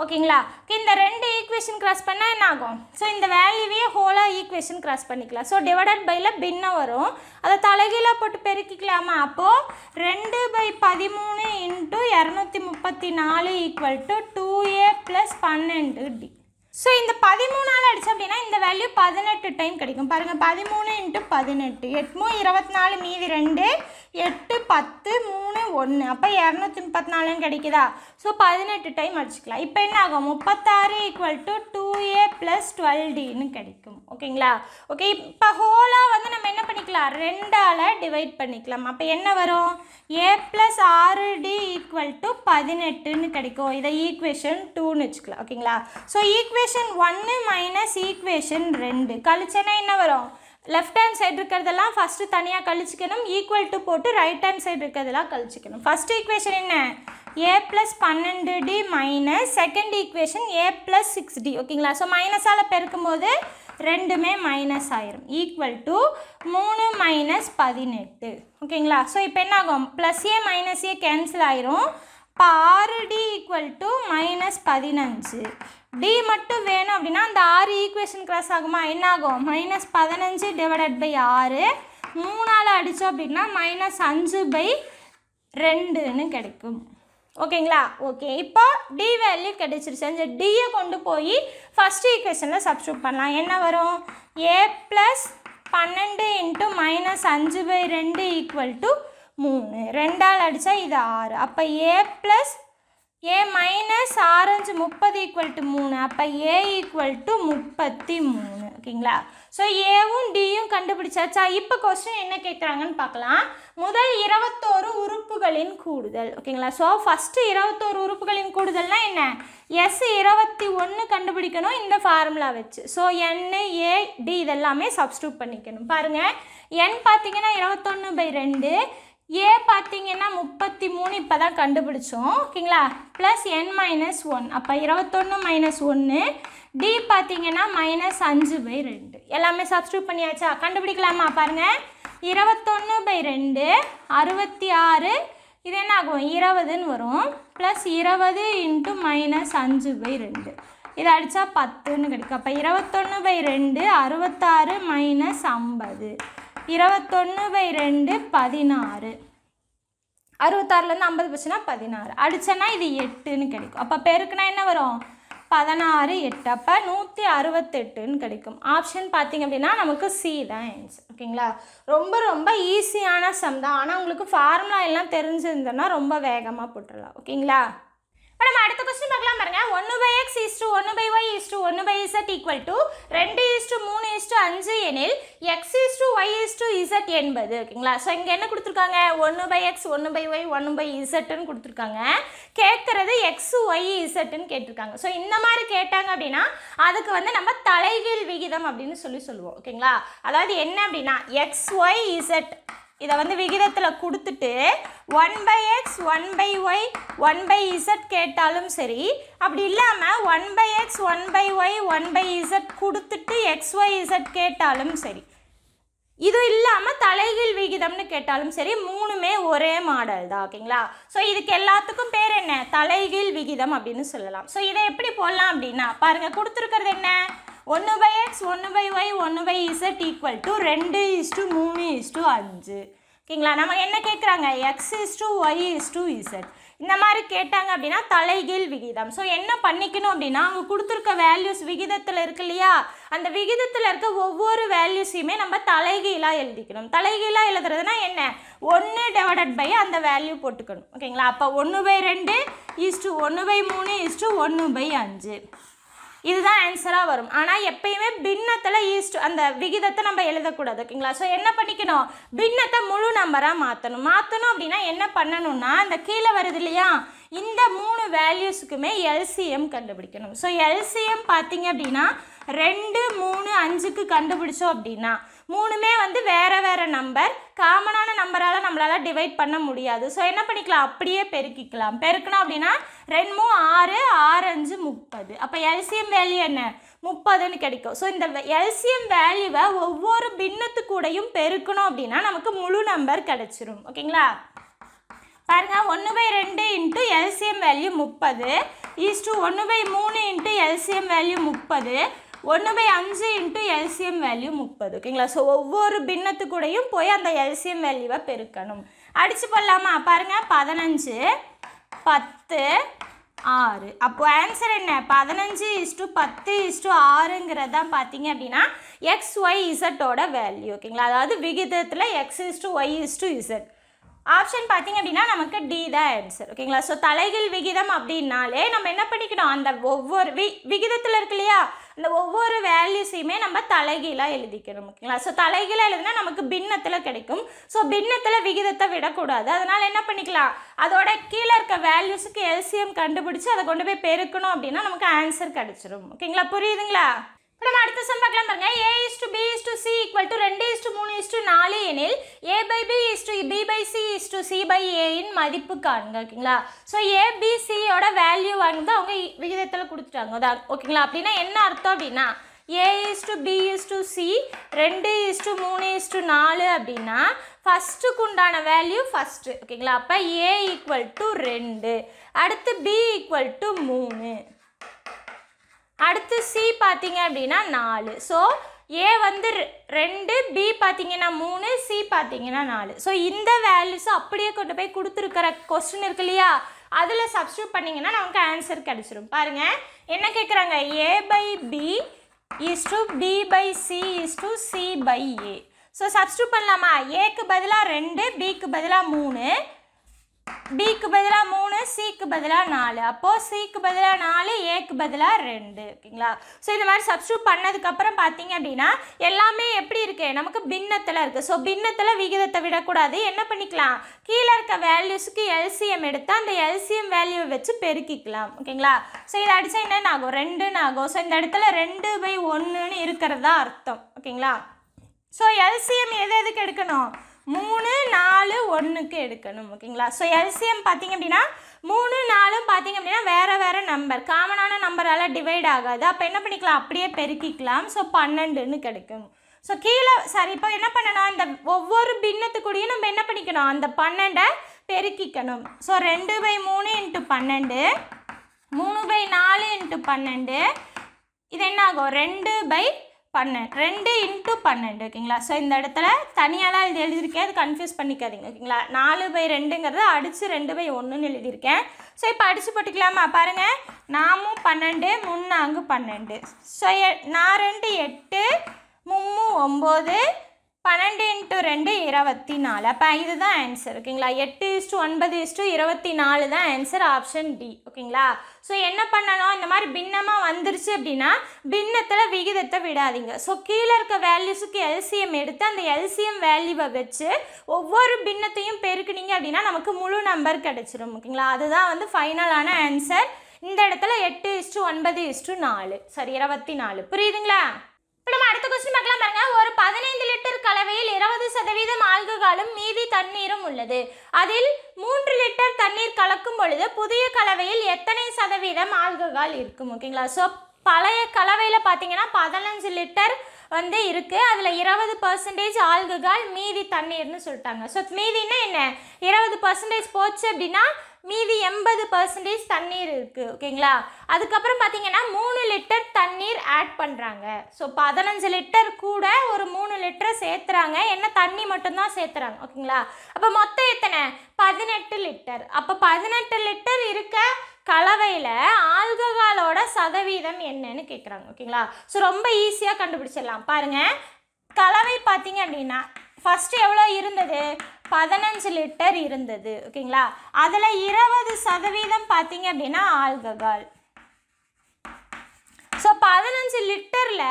ஓகேங்களா இந்த ரெண்டு ஈக்குவேஷன் க்ராஸ் பண்ணால் என்ன ஆகும் ஸோ இந்த வேல்யூவே ஹோலாக ஈக்குவேஷன் கிராஸ் பண்ணிக்கலாம் ஸோ டிவைடட் பையில் பின்ன வரும் அதை தலைகீழாக போட்டு பெருக்கிக்கலாமா அப்போது ரெண்டு பை பதிமூணு இன்ட்டு இரநூத்தி முப்பத்தி நாலு equal to two A plus பன்னெண்டு டி ஸோ இந்த பதிமூணால் அடித்தோம் அப்படின்னா இந்த வேல்யூ பதினெட்டு டைம் கிடைக்கும் பாருங்கள் பதிமூணு இன்ட்டு பதினெட்டு எட்மோ இருபத்தி நாலு மீதி ரெண்டு எட்டு பத்து மூணு ஒன்று அப்போ இரநூத்தி முப்பத்தி நாலுன்னு கிடைக்குதா ஸோ பதினெட்டு டைம் அடிச்சுக்கலாம் இப்போ என்ன ஆகும் முப்பத்தாறு equal to two A plus twelve டின்னு கிடைக்கும் ஓகேங்களா ஓகே இப்போ ஹோலாக வந்து நம்ம என்ன பண்ணிக்கலாம் ரெண்டால் டிவைட் பண்ணிக்கலாம் அப்போ என்ன வரும் ஏ ப்ளஸ் ஆறு டி ஈக்குவல் டு பதினெட்டுன்னு கிடைக்கும் இதை ஈக்குவேஷன் டூன்னு வச்சுக்கலாம் ஓகேங்களா ஸோ ஈக்குவேஷன் ஒன்று மைனஸ் ஈக்குவேஷன் ரெண்டு கழிச்சனா என்ன வரும் லெஃப்ட் ஹேண்ட் சைடு இருக்கிறதெல்லாம் ஃபஸ்ட்டு தனியாக கழிச்சிக்கணும் ஈக்குவல் டு போட்டு ரைட் ஹேண்ட் சைடு இருக்கிறதெல்லாம் கழிச்சிக்கணும் ஃபஸ்ட் ஈக்குவேஷன் என்ன ஏ ப்ளஸ் பன்னெண்டு D minus second equation A plus six D ஓகேங்களா ஸோ மைனஸால் பெருக்கும் போது ரெண்டுமே மைனஸ் ஆயிரும் ஈக்குவல் டு மூணு மைனஸ் பதினெட்டு ஓகேங்களா ஸோ இப்போ என்ன ஆகும் plus A minus A cancel ஆயிரும் இப்போ ஆறு டி ஈக்குவல் டு மைனஸ் பதினஞ்சு டி மட்டும் வேணும் அப்படின்னா அந்த ஆறு ஈக்குவேஷன் கிராஸ் ஆகுமா என்னாகும் மைனஸ் பதினஞ்சு டிவைடட் பை ஆறு மூணால் அடித்தோம் அப்படின்னா மைனஸ் அஞ்சு பை ரெண்டுன்னு கிடைக்கும் ஓகேங்களா ஓகே இப்போ டி வேல்யூ கிடைச்சிருச்சு அந்த டியை கொண்டு போய் ஃபஸ்ட் ஈக்குவேஷனில் சப்ஸ்டியூட் பண்ணலாம் என்ன வரும் ஏ ப்ளஸ் பன்னெண்டு இன்ட்டு மைனஸ் அஞ்சு பை ரெண்டு ஈக்குவல் டு மூணு ரெண்டால் அடித்தா இது ஆறு அப்போ ஏ ப்ளஸ் ஏ மைனஸ் ஆரஞ்சு முப்பது ஈக்குவல் டு மூணு அப்போ ஏ ஈக்குவல் டு முப்பத்தி மூணு ஓகேங்களா ஸோ ஏவும் டியும் கண்டுபிடிச்சாச்சா இப்போ கொஸ்டின் என்ன கேட்குறாங்கன்னு பார்க்கலாம் முதல் இருபத்தோரு உறுப்புகளின் கூடுதல் ஓகேங்களா ஸோ ஃபஸ்ட்டு இருபத்தோரு உறுப்புகளின் கூடுதல்னால் என்ன எஸ் இருபத்தி ஒன்று கண்டுபிடிக்கணும் இந்த ஃபார்முலா வச்சு ஸோ என் ஏ டி இதெல்லாமே சப்ஸ்டியூட் பண்ணிக்கணும் பாருங்கள் என் பார்த்தீங்கன்னா இருபத்தொன்று பை ரெண்டு ஏ பார்த்தீங்கன்னா முப்பத்தி மூணு இப்போ தான் கண்டுபிடிச்சோம் ஓகேங்களா ப்ளஸ் என் மைனஸ் ஒன் அப்போ இருபத்தொன்று மைனஸ் ஒன்று டி பார்த்தீங்கன்னா மைனஸ் அஞ்சு பை ரெண்டு எல்லாமே சப்ஸ்டியூட் பண்ணியாச்சா கண்டுபிடிக்கலாமா பாருங்கள் இருபத்தொன்று பை ரெண்டு அறுபத்தி ஆறு இது என்ன ஆகும் இருபதுன்னு வரும் ப்ளஸ் இருபது இன்ட்டு மைனஸ் அஞ்சு பை ரெண்டு இதை அடித்தா பத்துன்னு கிடைக்கும் அப்போ இருபத்தொன்று பை ரெண்டு அறுபத்தாறு மைனஸ் ஐம்பது இருபத்தொன்று பை ரெண்டு பதினாறு அறுபத்தாறுலேருந்து ஐம்பது போச்சுன்னா பதினாறு அடித்தனா இது எட்டுன்னு கிடைக்கும் அப்போ பெருக்குனா என்ன வரும் பதினாறு எட்டு அப்போ நூற்றி அறுபத்தெட்டுன்னு கிடைக்கும் ஆப்ஷன் பார்த்தீங்க அப்படின்னா நமக்கு சி தான் ஆன்சர் ஓகேங்களா ரொம்ப ரொம்ப ஈஸியான சம் தான் ஆனால் உங்களுக்கு ஃபார்முலா எல்லாம் தெரிஞ்சிருந்தோன்னா ரொம்ப வேகமாக போட்டுடலாம் ஓகேங்களா இப்போ நம்ம அடுத்த கொஸ்டின் பார்க்கலாம் பாருங்க ஒன்று பை எக்ஸ் இஸ்டு ஒன்று பை ஒய் இஸ்டு ஒன்று பை இசட் ஈக்குவல் டு ரெண்டு இஸ்டு மூணு இஸ்டு அஞ்சு எனில் X is to Y is to Z என்பது ஓகேங்களா ஸோ இங்கே என்ன கொடுத்துருக்காங்க ஒன்று பை எக்ஸ் ஒன்று பை ஒய் ஒன்று பை இசட்டுன்னு கொடுத்துருக்காங்க கேட்கறது எக்ஸ் ஒய் இசட்டுன்னு கேட்டிருக்காங்க ஸோ இந்த மாதிரி கேட்டாங்க அப்படின்னா அதுக்கு வந்து நம்ம தலைகீழ் விகிதம் அப்படின்னு சொல்லி சொல்லுவோம் ஓகேங்களா அதாவது என்ன அப்படின்னா எக்ஸ் ஒய் இசட் இதை வந்து விகிதத்தில் கொடுத்துட்டு one by X one by Y one by Z கேட்டாலும் சரி அப்படி இல்லாமல் one by X one by Y one by Z கொடுத்துட்டு எக்ஸ் ஒய் இசட் கேட்டாலும் சரி இது இல்லாமல் தலைகீழ் விகிதம்னு கேட்டாலும் சரி மூணுமே ஒரே மாடல் தான் ஓகேங்களா ஸோ இதுக்கு எல்லாத்துக்கும் பேர் என்ன தலைகீழ் விகிதம் அப்படின்னு சொல்லலாம் ஸோ இதை எப்படி போடலாம் அப்படின்னா பாருங்கள் கொடுத்துருக்கிறது என்ன ஒன்று பை எக்ஸ் ஒன்று பை ஒய் ஒன்று பை இசட் ஈக்குவல் டு ரெண்டு இஸ்டு மூணு இஸ்டு அஞ்சு ஓகேங்களா நம்ம என்ன கேட்குறாங்க X is to Y is to Z இந்த மாதிரி கேட்டாங்க அப்படின்னா தலைகீழ் விகிதம் ஸோ என்ன பண்ணிக்கணும் அப்படின்னா அவங்க கொடுத்துருக்க வேல்யூஸ் விகிதத்தில் இருக்கு இல்லையா அந்த விகிதத்தில் இருக்க ஒவ்வொரு வேல்யூஸையுமே நம்ம தலைகீழாக எழுதிக்கணும் தலைகீழாக எழுதுறதுனா என்ன ஒன்று டிவைடட் பை அந்த வேல்யூ போட்டுக்கணும் ஓகேங்களா அப்போ ஒன்று பை ரெண்டு இஸ்டு ஒன்று பை மூணு இஸ்டு ஒன்று பை அஞ்சு இதுதான் ஆன்சராக வரும் ஆனால் எப்பயுமே பின்னத்தில் ஈஸ்ட் அந்த விகிதத்தை நம்ம எழுதக்கூடாது ஓகேங்களா ஸோ என்ன பண்ணிக்கணும் பின்னத்தை முழு நம்பராக மாற்றணும் மாற்றணும் அப்படின்னா என்ன பண்ணணும்னா அந்த கீழே வருது இல்லையா இந்த மூணு வேல்யூஸுக்குமே எல்சிஎம் கண்டுபிடிக்கணும் ஸோ எல்சிஎம் பார்த்தீங்க அப்படின்னா ரெண்டு மூணு அஞ்சுக்கு கண்டுபிடிச்சோம் அப்படின்னா மூணுமே வந்து வேறு வேறு நம்பர் காமனான நம்பரால் நம்மளால் டிவைட் பண்ண முடியாது ஸோ என்ன பண்ணிக்கலாம் அப்படியே பெருக்கிக்கலாம் பெருக்கணும் அப்படின்னா ரெண்டு மூணு ஆறு ஆறஞ்சு முப்பது அப்போ எல்சிஎம் வேல்யூ என்ன முப்பதுன்னு கிடைக்கும் ஸோ இந்த எல்சிஎம் வேல்யூவை ஒவ்வொரு பின்னத்து கூடையும் பெருக்கணும் அப்படின்னா நமக்கு முழு நம்பர் கிடச்சிரும் ஓகேங்களா பாருங்கள் ஒன்று பை ரெண்டு இன்ட்டு எல்சிஎம் வேல்யூ முப்பது ஈஸ் டூ ஒன்று பை மூணு இன்ட்டு எல்சிஎம் வேல்யூ முப்பது ஒன்று பை அஞ்சு இன்ட்டு எல்சியம் வேல்யூ முப்பது ஓகேங்களா ஸோ ஒவ்வொரு பின்னத்துக்கூடையும் போய் அந்த எல்சியம் வேல்யூவை பெருக்கணும் அடித்து போடலாமா பாருங்கள் பதினஞ்சு பத்து ஆறு அப்போது ஆன்சர் என்ன பதினஞ்சு இஸ்டு பத்து இஸ்டு ஆறுங்கிறது தான் பார்த்தீங்க அப்படின்னா எக்ஸ் ஒய் இசட்டோட வேல்யூ ஓகேங்களா அதாவது விகிதத்தில் X is to Y is to Z option பார்த்தீங்க அப்படின்னா நமக்கு டி தான் ஆன்சர் ஓகேங்களா ஸோ தலைகீழ் விகிதம் அப்படின்னாலே நம்ம என்ன பண்ணிக்கணும் அந்த ஒவ்வொரு வி விகிதத்தில் இருக்கு இல்லையா இந்த ஒவ்வொரு வேல்யூஸையுமே நம்ம தலைகீழாக எழுதிக்கணும் ஓகேங்களா ஸோ தலைகீழாக எழுதுனா நமக்கு பின்னத்தில் கிடைக்கும் ஸோ பின்னத்தில் விகிதத்தை விடக்கூடாது அதனால் என்ன பண்ணிக்கலாம் அதோட கீழே இருக்க வேல்யூஸுக்கு எல்சிஎம் கண்டுபிடிச்சி அதை கொண்டு போய் பெருக்கணும் அப்படின்னா நமக்கு ஆன்சர் கிடச்சிரும் ஓகேங்களா புரியுதுங்களா இப்போ நம்ம அடுத்த சம் பார்க்கலாம் பாருங்க A is to B is to C equal to ரெண்டு இஸ் டு மூணு இஸ் டு நாலு எனில் A by B is to B by C is to C by ஏயின் மதிப்பு காணுங்க ஓகேங்களா ஸோ ஏபிசியோட வேல்யூ வந்து அவங்க விகிதத்தில் கொடுத்துட்டாங்க தான் ஓகேங்களா அப்படின்னா என்ன அர்த்தம் அப்படின்னா A is to B is to C ரெண்டு இஸ் டு மூணு இஸ் டு நாலு அப்படின்னா ஃபஸ்ட்டுக்கு உண்டான வேல்யூ ஃபஸ்ட்டு ஓகேங்களா அப்போ ஏ ஈக்குவல் டு ரெண்டு அடுத்து பி ஈக்குவல் டு மூணு அடுத்து சி பார்த்தீங்க அப்படின்னா நாலு ஸோ ஏ வந்து ரெண்டு பி பார்த்தீங்கன்னா மூணு சி பார்த்தீங்கன்னா நாலு ஸோ இந்த வேல்யூஸும் அப்படியே கொண்டு போய் கொடுத்துருக்கிற கொஸ்டின் இருக்கு இல்லையா அதில் சப்ஸ்டியூட் பண்ணிங்கன்னா நமக்கு ஆன்சர் கிடச்சிரும் பாருங்கள் என்ன கேட்குறாங்க A by B is to B by C is to C by A so substitute பண்ணலாமா ஏக்கு பதிலாக ரெண்டு பிக்கு பதிலாக மூணு பிக்கு பதிலாக மூணு சிக்கு பதிலாக நாலு அப்போது சிக்கு பதிலாக நாலு ஏக்கு பதிலாக ரெண்டு ஓகேங்களா ஸோ இந்த மாதிரி சப்ஸ்டியூட் பண்ணதுக்கப்புறம் பார்த்தீங்க அப்படின்னா எல்லாமே எப்படி இருக்கு நமக்கு பின்னத்தில் இருக்குது ஸோ பின்னத்தில் விகிதத்தை விடக்கூடாது என்ன பண்ணிக்கலாம் கீழே இருக்க வேல்யூஸுக்கு எல்சிஎம் எடுத்து அந்த எல்சிஎம் வேல்யூவை வச்சு பெருக்கிக்கலாம் ஓகேங்களா ஸோ இதை அடித்தா என்னென்ன ஆகும் ரெண்டுன்னு ஆகும் ஸோ இந்த இடத்துல ரெண்டு பை ஒன்றுன்னு இருக்கிறதா அர்த்தம் ஓகேங்களா ஸோ எல்சிஎம் எது எதுக்கு எடுக்கணும் மூணு நாலு ஒன்றுக்கு எடுக்கணும் ஓகேங்களா ஸோ எல்சிஎம் பார்த்தீங்க அப்படின்னா மூணு நாலும் பார்த்திங்க அப்படின்னா வேறு வேறு நம்பர் காமனான நம்பரால் டிவைட் ஆகாது அப்போ என்ன பண்ணிக்கலாம் அப்படியே பெருக்கிக்கலாம் ஸோ பன்னெண்டுன்னு கிடைக்கும் ஸோ கீழே சரி இப்போ என்ன பண்ணணும் இந்த ஒவ்வொரு பின்னத்துக்குடியும் நம்ம என்ன பண்ணிக்கணும் அந்த பன்னெண்டை பெருக்கிக்கணும் ஸோ ரெண்டு பை மூணு இன்ட்டு பன்னெண்டு மூணு பை நாலு இன்ட்டு பன்னெண்டு இது என்ன ஆகும் ரெண்டு பை பன்னெண்டு ரெண்டு இன்ட்டு பன்னெண்டு ஓகேங்களா ஸோ இந்த இடத்துல தனியாக தான் இது எழுதியிருக்கேன் அது கன்ஃபியூஸ் பண்ணிக்காதீங்க ஓகேங்களா நாலு பை ரெண்டுங்கிறது அடித்து ரெண்டு பை ஒன்றுன்னு எழுதியிருக்கேன் ஸோ இப்போ அடித்து போட்டுக்கலாமா பாருங்கள் நாமும் பன்னெண்டு முன்னாங்கு பன்னெண்டு ஸோ எ நான் ரெண்டு எட்டு மும்மு ஒம்பது பன்னெண்டு இன்ட்டு ரெண்டு இருபத்தி நாலு அப்போ இதுதான் ஆன்சர் ஓகேங்களா எட்டு இஸ்டு ஒன்பது இஸ்டு இருபத்தி நாலு தான் ஆன்சர் ஆப்ஷன் டி ஓகேங்களா ஸோ என்ன பண்ணணும் இந்த மாதிரி பின்னமாக வந்துருச்சு அப்படின்னா பின்னத்தில் விகிதத்தை விடாதீங்க ஸோ கீழே இருக்க வேல்யூஸுக்கு எல்சிஎம் எடுத்து அந்த எல்சிஎம் வேல்யூவை வச்சு ஒவ்வொரு பின்னத்தையும் பெருக்குனீங்க அப்படின்னா நமக்கு முழு நம்பர் கிடச்சிரும் ஓகேங்களா அதுதான் வந்து ஃபைனலான ஆன்சர் இந்த இடத்துல எட்டு இஸ்டு ஒன்பது இஸ்டு நாலு சரி இருபத்தி நாலு புரியுதுங்களா அடுத்த கொஸ்டின் பார்க்கலாம் பாருங்க ஒரு பதினைந்து லிட்டர் கலவையில் இருபது சதவீதம் ஆல்கஹாலும் மீதி தண்ணீரும் உள்ளது அதில் மூன்று லிட்டர் தண்ணீர் கலக்கும் பொழுது புதிய கலவையில் எத்தனை சதவீதம் ஆல்கஹால் இருக்கும் ஓகேங்களா ஸோ பழைய கலவையில் பார்த்தீங்கன்னா பதினஞ்சு லிட்டர் வந்து இருக்குது அதில் இருபது பர்சன்டேஜ் ஆல்கஹால் மீதி தண்ணீர்னு சொல்லிட்டாங்க ஸோ மீதினா என்ன இருபது பர்சன்டேஜ் போச்சு அப்படின்னா மீதி எண்பது பர்சன்டேஜ் தண்ணீர் இருக்குது ஓகேங்களா அதுக்கப்புறம் பார்த்தீங்கன்னா மூணு லிட்டர் தண்ணீர் ஆட் பண்ணுறாங்க ஸோ பதினஞ்சு லிட்டர் கூட ஒரு மூணு லிட்டரை சேர்த்துறாங்க என்ன தண்ணி மட்டும்தான் சேர்த்துறாங்க ஓகேங்களா அப்போ மொத்தம் எத்தனை பதினெட்டு லிட்டர் அப்போ பதினெட்டு லிட்டர் இருக்க கலவையில் ஆல்கஹாலோட சதவீதம் என்னன்னு கேட்குறாங்க ஓகேங்களா ஸோ ரொம்ப ஈஸியாக கண்டுபிடிச்சிடலாம் பாருங்கள் கலவை பார்த்தீங்க அப்படின்னா ஃபஸ்ட்டு எவ்வளோ இருந்தது பதினஞ்சு லிட்டர் இருந்தது ஓகேங்களா அதில் இருபது சதவீதம் பார்த்தீங்க அப்படின்னா ஆல்கஹால் ஸோ பதினஞ்சு லிட்டரில்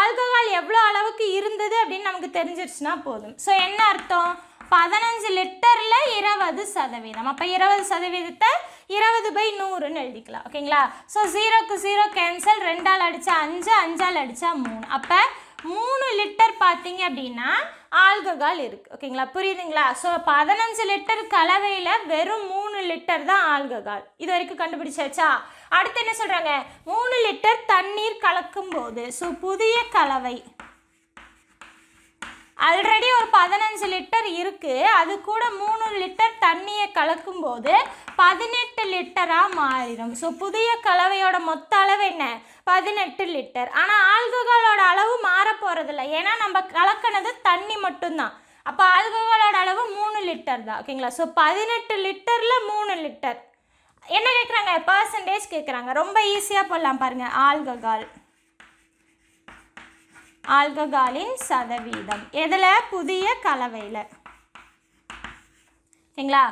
ஆல்கஹால் எவ்வளோ அளவுக்கு இருந்தது அப்படின்னு நமக்கு தெரிஞ்சிருச்சுன்னா போதும் ஸோ என்ன அர்த்தம் பதினஞ்சு லிட்டரில் இருபது சதவீதம் அப்போ இருபது சதவீதத்தை இருபது பை நூறுன்னு எழுதிக்கலாம் ஓகேங்களா ஸோ ஜீரோக்கு ஜீரோ கேன்சல் ரெண்டால் அடித்தா அஞ்சு அஞ்சால் அடித்தா மூணு அப்போ மூணு லிட்டர் பார்த்தீங்க அப்படின்னா ஆல்கஹால் இருக்குது ஓகேங்களா புரியுதுங்களா ஸோ பதினஞ்சு லிட்டர் கலவையில் வெறும் மூணு லிட்டர் தான் ஆல்கஹால் இது வரைக்கும் கண்டுபிடிச்சாச்சா அடுத்து என்ன சொல்கிறாங்க மூணு லிட்டர் தண்ணீர் கலக்கும் போது ஸோ புதிய கலவை ஆல்ரெடி ஒரு பதினஞ்சு லிட்டர் இருக்குது அது கூட மூணு லிட்டர் தண்ணியை கலக்கும்போது பதினெட்டு லிட்டராக மாறிடும் ஸோ புதிய கலவையோட மொத்த அளவு என்ன பதினெட்டு லிட்டர் ஆனால் ஆல்கஹாலோட அளவு மாற போகிறதில்ல ஏன்னா நம்ம கலக்கினது தண்ணி மட்டும்தான் அப்போ ஆல்கஹாலோட அளவு மூணு லிட்டர் தான் ஓகேங்களா ஸோ பதினெட்டு லிட்டரில் மூணு லிட்டர் என்ன கேட்குறாங்க பர்சன்டேஜ் கேட்குறாங்க ரொம்ப ஈஸியாக போடலாம் பாருங்கள் ஆல்கஹால் ஆல்கஹாலின் சதவீதம் எதில் புதிய கலவையில் சரிங்களா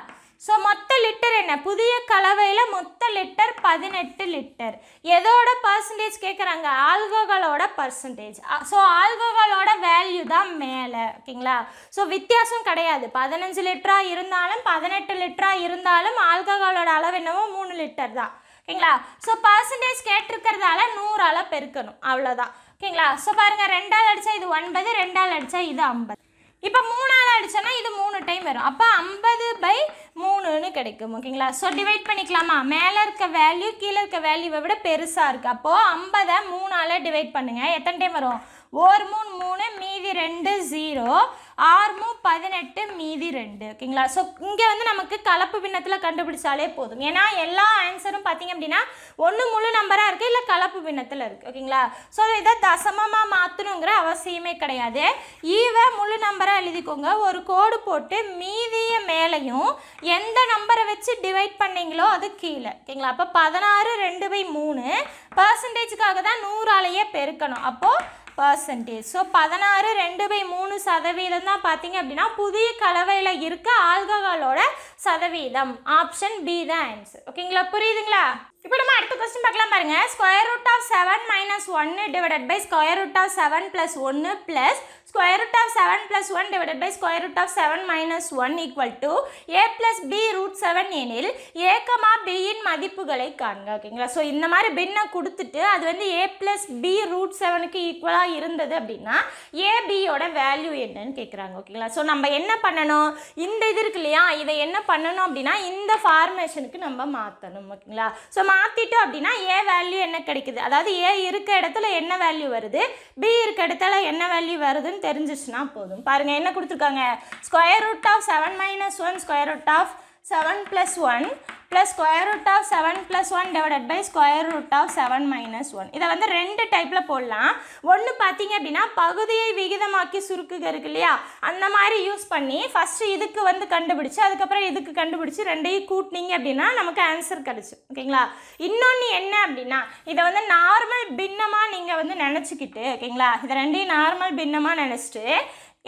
ஸோ மொத்த லிட்டர் என்ன புதிய கலவையில் மொத்த லிட்டர் பதினெட்டு லிட்டர் எதோட பர்சன்டேஜ் கேட்குறாங்க ஆல்கோகலோட பர்சன்டேஜ் ஸோ ஆல்கோகலோட வேல்யூ தான் மேலே ஓகேங்களா ஸோ வித்தியாசம் கிடையாது பதினஞ்சு லிட்டராக இருந்தாலும் பதினெட்டு லிட்டராக இருந்தாலும் ஆல்கோகலோட அளவு என்னவோ மூணு லிட்டர் தான் ஓகேங்களா ஸோ பர்சன்டேஜ் கேட்டிருக்கிறதால நூறால் பெருக்கணும் அவ்வளோதான் ஓகேங்களா ஸோ பாருங்கள் ரெண்டால் அடித்தா இது ஒன்பது ரெண்டால் அடித்தா இது ஐம்பது இப்போ மூணால் அடித்தோன்னா இது மூணு டைம் வரும் அப்போ ஐம்பது பை மூணுன்னு கிடைக்கும் ஓகேங்களா ஸோ டிவைட் பண்ணிக்கலாமா மேலே இருக்க வேல்யூ கீழே இருக்க வேல்யூவை விட பெருசாக இருக்குது அப்போது ஐம்பதை மூணால் டிவைட் பண்ணுங்கள் எத்தனை டைம் வரும் ஒரு மூணு மூணு மீதி ரெண்டு ஜீரோ ஆர்மு பதினெட்டு மீதி ரெண்டு ஓகேங்களா ஸோ இங்கே வந்து நமக்கு கலப்பு பின்னத்தில் கண்டுபிடிச்சாலே போதும் ஏன்னா எல்லா ஆன்சரும் பார்த்தீங்க அப்படின்னா ஒன்று முழு நம்பராக இருக்குது இல்லை கலப்பு பின்னத்தில் இருக்குது ஓகேங்களா ஸோ இதை தசமமாக மாற்றணுங்கிற அவசியமே கிடையாது ஈவை முழு நம்பராக எழுதிக்கோங்க ஒரு கோடு போட்டு மீதியை மேலையும் எந்த நம்பரை வச்சு டிவைட் பண்ணீங்களோ அது கீழே ஓகேங்களா அப்போ பதினாறு ரெண்டு பை மூணு பர்சன்டேஜுக்காக தான் நூறாலேயே பெருக்கணும் அப்போது பர்சன்டேஜ் ஸோ பதினாறு ரெண்டு பை மூணு சதவீதம் தான் பார்த்தீங்க அப்படின்னா புதிய கலவையில் இருக்க ஆல்கஹாலோட சதவீதம் ஆப்ஷன் பி தான் ஆன்சர் ஓகேங்களா புரியுதுங்களா இப்போ நம்ம அடுத்த கொஸ்டின் பார்க்கலாம் பாருங்கள் square root of seven minus ஒன்று divided by square root of seven plus ஒன்று plus square root of 7 plus 1 divided by square root of 7 minus 1 equal to a plus b root 7 எனில் a b இன் மதிப்புகளை காண்க ஓகேங்களா so இந்த மாதிரி பின்ன கொடுத்துட்டு அது வந்து a plus b root 7க்கு ஈக்குவலாக இருந்தது அப்படின்னா a b ஓட வேல்யூ என்ன கேட்குறாங்க ஓகேங்களா ஸோ நம்ம என்ன பண்ணணும் இந்த இது இதை என்ன பண்ணணும் அப்படின்னா இந்த ஃபார்மேஷனுக்கு நம்ம மாற்றணும் ஓகேங்களா ஸோ மாற்றிட்டோம் அப்படின்னா ஏ வேல்யூ என்ன அதாவது ஏ இருக்க இடத்துல என்ன வேல்யூ வருது பி இருக்க இடத்துல என்ன வேல்யூ வருதுன்னு தெரிஞ்சிச்சுன்னா போதும் பாருங்கள் என்ன கொடுத்துருக்காங்க square root of seven minus one square root of 7 plus 1 plus square root of 7 plus 1 divided by square root of 7 minus 1 இதை வந்து ரெண்டு டைப்பில் போடலாம் ஒன்று பார்த்தீங்க அப்படின்னா பகுதியை விகிதமாக்கி சுருக்குகருக்கில்லியா. இருக்கு இல்லையா அந்த மாதிரி யூஸ் பண்ணி first இதுக்கு வந்து கண்டுபிடிச்சி அதுக்கப்புறம் இதுக்கு கண்டுபிடிச்சி ரெண்டையும் கூட்டினீங்க அப்படின்னா நமக்கு ஆன்சர் கிடச்சி ஓகேங்களா இன்னொன்று என்ன அப்படின்னா இதை வந்து நார்மல் பின்னமாக நீங்கள் வந்து நினச்சிக்கிட்டு ஓகேங்களா இதை ரெண்டையும் நார்மல் பின்னமாக நினச்சிட்டு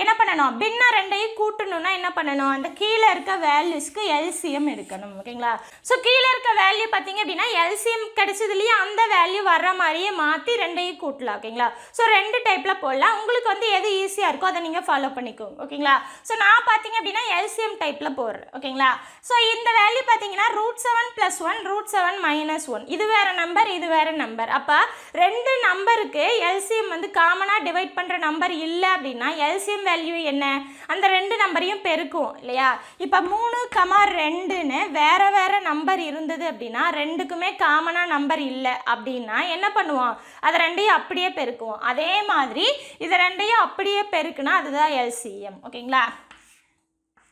என்ன பண்ணணும் பின்ன ரெண்டையும் கூட்டணும்னா என்ன பண்ணணும் அந்த கீழே இருக்க வேல்யூஸ்க்கு எல்சிஎம் எடுக்கணும் ஓகேங்களா ஸோ கீழே இருக்க வேல்யூ பார்த்தீங்க அப்படின்னா எல்சிஎம் கிடைச்சதுலேயே அந்த வேல்யூ வர்ற மாதிரியே மாற்றி ரெண்டையும் கூட்டலாம் ஓகேங்களா ஸோ ரெண்டு டைப்பில் போடலாம் உங்களுக்கு வந்து எது ஈஸியாக இருக்கோ அதை நீங்கள் ஃபாலோ பண்ணிக்கோங்க ஓகேங்களா ஸோ நான் பார்த்தீங்க அப்படின்னா எல்சிஎம் டைப்பில் போடுறேன் ஓகேங்களா ஸோ இந்த வேல்யூ பார்த்தீங்கன்னா root seven plus one root seven minus one இது வேறு நம்பர் இது வேறு நம்பர் அப்போ ரெண்டு நம்பருக்கு எல்சிஎம் வந்து காமனாக டிவைட் பண்ணுற நம்பர் இல்லை அப்படின்னா எல்சிஎம் வேல்யூ என்ன அந்த ரெண்டு நம்பரையும் பெருக்கும் இல்லையா இப்போ மூணு கமா ரெண்டுன்னு வேறு வேறு நம்பர் இருந்தது அப்படின்னா ரெண்டுக்குமே காமனாக நம்பர் இல்லை அப்படின்னா என்ன பண்ணுவோம் அதை ரெண்டையும் அப்படியே பெருக்குவோம் அதே மாதிரி இதை ரெண்டையும் அப்படியே பெருக்குனா அதுதான் எல்சிஎம் ஓகேங்களா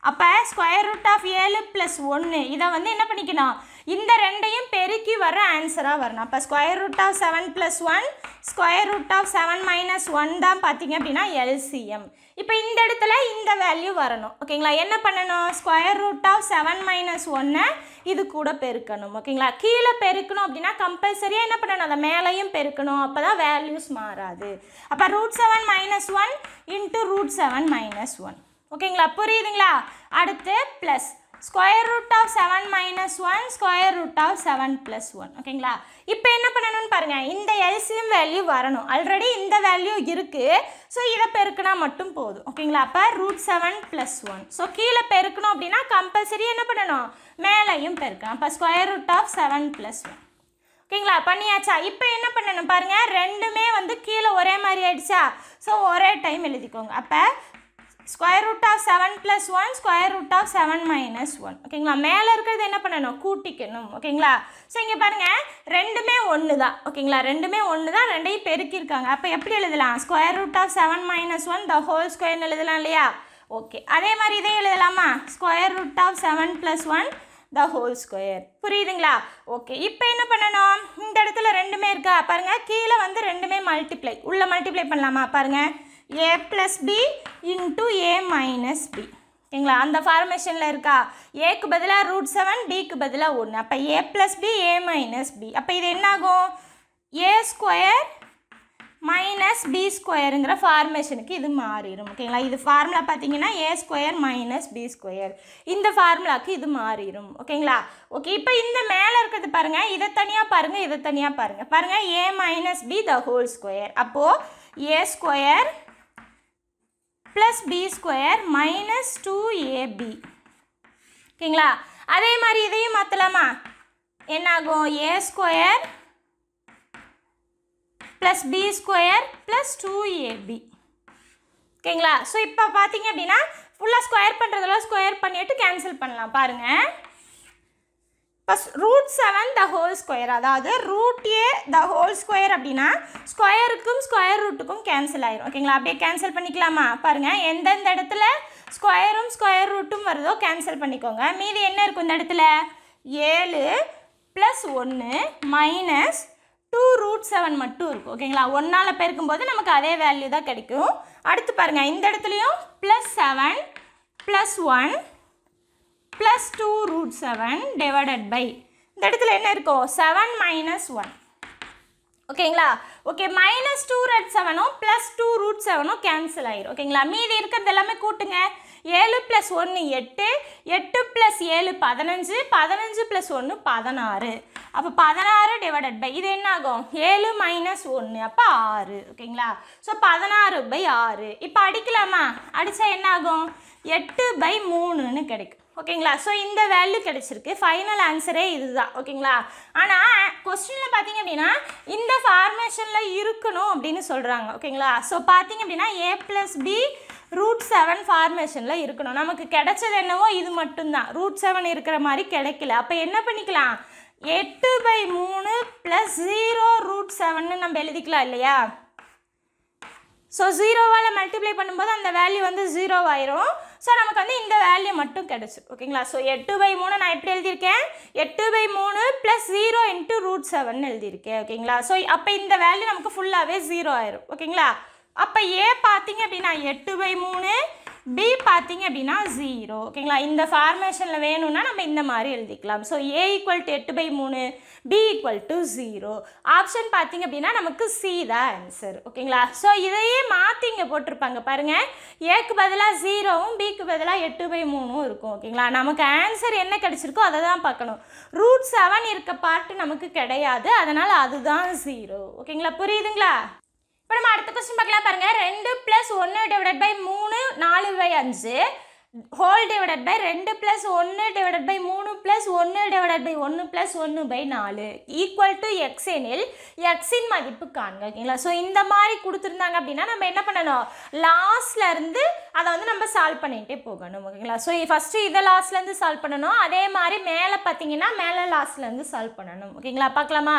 அப்போ ஸ்கொயர் ரூட் ஆஃப் ஏழு ப்ளஸ் ஒன்று இதை வந்து என்ன பண்ணிக்கணும் இந்த ரெண்டையும் பெருக்கி வர ஆன்சராக வரணும் அப்போ square root of seven plus one square root of seven minus one தான் பார்த்தீங்க அப்படின்னா எல்சிஎம் இப்போ இந்த இடத்துல இந்த வேல்யூ வரணும் ஓகேங்களா என்ன பண்ணணும் square root of seven minus ஒன்று இது கூட பெருக்கணும் ஓகேங்களா கீழே பெருக்கணும் அப்படின்னா கம்பல்சரியாக என்ன பண்ணணும் அதை மேலேயும் பெருக்கணும் அப்போ தான் வேல்யூஸ் மாறாது அப்போ root seven minus one into root seven minus one ஓகேங்களா புரியுதுங்களா அடுத்து plus square root of seven minus one square root of seven plus one ஓகேங்களா இப்போ என்ன பண்ணணும்னு பாருங்கள் இந்த எல்சிஎம் வேல்யூ வரணும் ஆல்ரெடி இந்த வேல்யூ இருக்குது ஸோ இதை பெருக்கினா மட்டும் போதும் ஓகேங்களா அப்போ root seven plus one so கீழே பெருக்கணும் அப்படின்னா கம்பல்சரி என்ன பண்ணணும் மேலையும் பெருக்கணும் அப்போ square root of seven plus one ஓகேங்களா பண்ணியாச்சா இப்போ என்ன பண்ணணும் பாருங்கள் ரெண்டுமே வந்து கீழே ஒரே மாதிரி ஆயிடுச்சா ஸோ ஒரே டைம் எழுதிக்கோங்க அப்போ square root of seven plus one square root of seven minus one ஓகேங்களா மேலே இருக்கிறது என்ன பண்ணணும் கூட்டிக்கணும் ஓகேங்களா ஸோ இங்கே பாருங்கள் ரெண்டுமே ஒன்று தான் ஓகேங்களா ரெண்டுமே ஒன்று தான் ரெண்டையும் பெருக்கியிருக்காங்க அப்போ எப்படி எழுதலாம் square root of seven minus one the whole ஸ்கொயர்னு எழுதலாம் இல்லையா ஓகே அதே மாதிரி இதே எழுதலாமா square root of seven plus one the whole square புரியுதுங்களா ஓகே இப்போ என்ன பண்ணணும் இந்த இடத்துல ரெண்டுமே இருக்கா பாருங்கள் கீழே வந்து ரெண்டுமே மல்டிப்ளை உள்ளே மல்டிப்ளை பண்ணலாமா பாருங்கள் A plus B into A minus B ஓகேங்களா அந்த ஃபார்மேஷனில் இருக்கா ஏக்கு பதிலாக ரூட் செவன் பிக்கு பதிலாக ஒன்று அப்போ A plus B A minus B அப்போ இது என்னாகும் ஏ ஸ்கொயர் மைனஸ் பி ஸ்கொயருங்கிற ஃபார்மேஷனுக்கு இது மாறிடும் ஓகேங்களா இது ஃபார்முலா பார்த்தீங்கன்னா A square minus B square இந்த ஃபார்முலாவுக்கு இது மாறிடும் ஓகேங்களா ஓகே இப்போ இந்த மேலே இருக்கிறது பாருங்கள் இதை தனியாக பாருங்கள் இதை தனியாக பாருங்கள் பாருங்கள் A minus B the whole square அப்போது A square plus B square minus two AB ஓகேங்களா அதே மாதிரி இதையும் மாற்றலாமா என்னாகும் A square plus B square plus two AB ஓகேங்களா ஸோ இப்போ பார்த்தீங்க அப்படின்னா ஃபுல்லாக ஸ்கொயர் பண்ணுறதெல்லாம் ஸ்கொயர் பண்ணிவிட்டு கேன்சல் பண்ணலாம் பாருங்கள் first root seven the whole square அதாவது root A the whole square அப்படின்னா ஸ்கொயருக்கும் ஸ்கொயர் ரூட்டுக்கும் கேன்சல் ஆயிரும் ஓகேங்களா அப்படியே கேன்சல் பண்ணிக்கலாமா பாருங்கள் எந்தெந்த இடத்துல ஸ்கொயரும் ஸ்கொயர் ரூட்டும் வருதோ கேன்சல் பண்ணிக்கோங்க மீதி என்ன இருக்கும் இந்த இடத்துல ஏழு ப்ளஸ் ஒன்று மைனஸ் டூ ரூட் செவன் மட்டும் இருக்கும் ஓகேங்களா ஒன்றால் பெருக்கும்போது நமக்கு அதே வேல்யூ தான் கிடைக்கும் அடுத்து பாருங்கள் இந்த இடத்துலையும் plus seven plus one plus two root seven divided by இந்த இடத்துல என்ன இருக்கும் செவன் மைனஸ் ஒன் ஓகேங்களா ஓகே மைனஸ் டூ ரூட் செவனும் ப்ளஸ் டூ ரூட் செவனும் கேன்சல் ஆயிரும் ஓகேங்களா மீதி இருக்கிறது எல்லாமே கூட்டுங்க ஏழு ப்ளஸ் ஒன்று எட்டு எட்டு ப்ளஸ் ஏழு பதினஞ்சு பதினஞ்சு ப்ளஸ் ஒன்று பதினாறு அப்போ பதினாறு டிவைடட் பை இது என்னாகும் ஆகும் ஏழு மைனஸ் ஒன்று அப்போ ஆறு ஓகேங்களா ஸோ பதினாறு பை ஆறு இப்போ அடிக்கலாமா அடித்தா என்ன ஆகும் எட்டு பை மூணுன்னு கிடைக்கும் ஓகேங்களா ஸோ இந்த வேல்யூ கிடச்சிருக்கு ஃபைனல் ஆன்சரே இதுதான் ஓகேங்களா ஆனால் கொஸ்டினில் பார்த்தீங்க அப்படின்னா இந்த ஃபார்மேஷனில் இருக்கணும் அப்படின்னு சொல்கிறாங்க ஓகேங்களா ஸோ பார்த்தீங்க அப்படின்னா A plus B root seven ஃபார்மேஷனில் இருக்கணும் நமக்கு கிடைச்சது என்னவோ இது மட்டும்தான் ரூட் செவன் இருக்கிற மாதிரி கிடைக்கல அப்போ என்ன பண்ணிக்கலாம் எட்டு பை மூணு ப்ளஸ் ஜீரோ ரூட் செவன்னு நம்ம எழுதிக்கலாம் இல்லையா ஸோ ஜீரோவால் மல்டிப்ளை பண்ணும்போது அந்த வேல்யூ வந்து ஜீரோ ஆயிரும் ஸோ நமக்கு வந்து இந்த வேல்யூ மட்டும் கிடச்சி ஓகேங்களா ஸோ எட்டு பை மூணு நான் எப்படி எழுதியிருக்கேன் எட்டு பை மூணு plus zero into root seven எழுதியிருக்கேன் ஓகேங்களா ஸோ அப்போ இந்த வேல்யூ நமக்கு ஃபுல்லாகவே ஜீரோ ஆயிரும் ஓகேங்களா அப்போ ஏ பார்த்தீங்க அப்படின்னா எட்டு பை மூணு பி பார்த்தீங்க அப்படின்னா ஜீரோ ஓகேங்களா இந்த ஃபார்மேஷனில் வேணும்னா நம்ம இந்த மாதிரி எழுதிக்கலாம் ஸோ ஏ ஈக்குவல் டு எட்டு பை மூணு B equal to zero option பார்த்தீங்க அப்படின்னா நமக்கு சி தான் ஆன்சர் ஓகேங்களா ஸோ இதையே மாற்றி இங்கே போட்டிருப்பாங்க பாருங்கள் ஏக்கு பதிலாக ஜீரோவும் பிக்கு பதிலாக எட்டு பை மூணும் இருக்கும் ஓகேங்களா நமக்கு ஆன்சர் என்ன கிடச்சிருக்கோ அதை தான் பார்க்கணும் ரூட் செவன் இருக்க பார்ட்டு நமக்கு கிடையாது அதனால் அதுதான் ஜீரோ ஓகேங்களா புரியுதுங்களா இப்போ நம்ம அடுத்த கொஸ்டின் பார்க்கலாம் பாருங்கள் ரெண்டு ப்ளஸ் ஒன்று டிவைடட் பை மூணு நாலு பை அஞ்சு ஹோல் டிவைடட் பை ரெண்டு ப்ளஸ் ஒன்று டிவைடட் பை மூணு ப்ளஸ் ஒன்று டிவைடட் பை ஒன்று ப்ளஸ் ஒன்று பை நாலு ஈக்குவல் டு எக்ஸ் எனில் எக்ஸின் மதிப்பு காண்க ஓகேங்களா ஸோ இந்த மாதிரி கொடுத்துருந்தாங்க அப்படின்னா நம்ம என்ன பண்ணணும் லாஸ்ட்லேருந்து அதை வந்து நம்ம சால்வ் பண்ணிகிட்டே போகணும் ஓகேங்களா ஸோ ஃபஸ்ட்டு இதை லாஸ்ட்லேருந்து சால்வ் பண்ணணும் அதே மாதிரி மேலே பார்த்தீங்கன்னா மேலே லாஸ்ட்லேருந்து சால்வ் பண்ணணும் ஓகேங்களா பார்க்கலாமா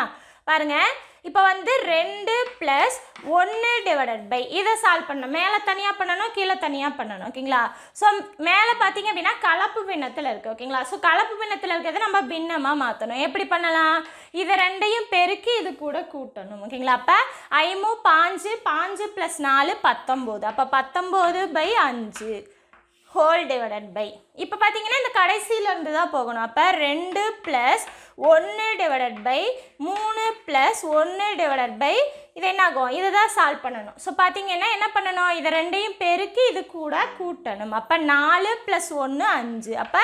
பாருங்கள் இப்போ வந்து ரெண்டு ப்ளஸ் ஒன்று டிவைடட் பை இதை சால்வ் பண்ணணும் மேலே தனியாக பண்ணணும் கீழே தனியாக பண்ணணும் ஓகேங்களா ஸோ மேலே பார்த்தீங்க அப்படின்னா கலப்பு பின்னத்தில் இருக்குது ஓகேங்களா ஸோ கலப்பு பின்னத்தில் இருக்கிறத நம்ம பின்னமாக மாற்றணும் எப்படி பண்ணலாம் இதை ரெண்டையும் பெருக்கி இது கூட கூட்டணும் ஓகேங்களா அப்போ ஐமு பாஞ்சு பாஞ்சு ப்ளஸ் நாலு பத்தொம்போது அப்போ பத்தொம்போது பை அஞ்சு ஹோல் டிவைடட் பை இப்போ பார்த்தீங்கன்னா இந்த கடைசியிலேருந்து தான் போகணும் அப்போ ரெண்டு ப்ளஸ் ஒன்று டிவைடட் பை மூணு ப்ளஸ் ஒன்று டிவைடட் பை இது என்னாகும் இதை தான் சால்வ் பண்ணணும் ஸோ பார்த்தீங்கன்னா என்ன பண்ணணும் இதை ரெண்டையும் பெருக்கி இது கூட கூட்டணும் அப்போ நாலு ப்ளஸ் ஒன்று அஞ்சு அப்போ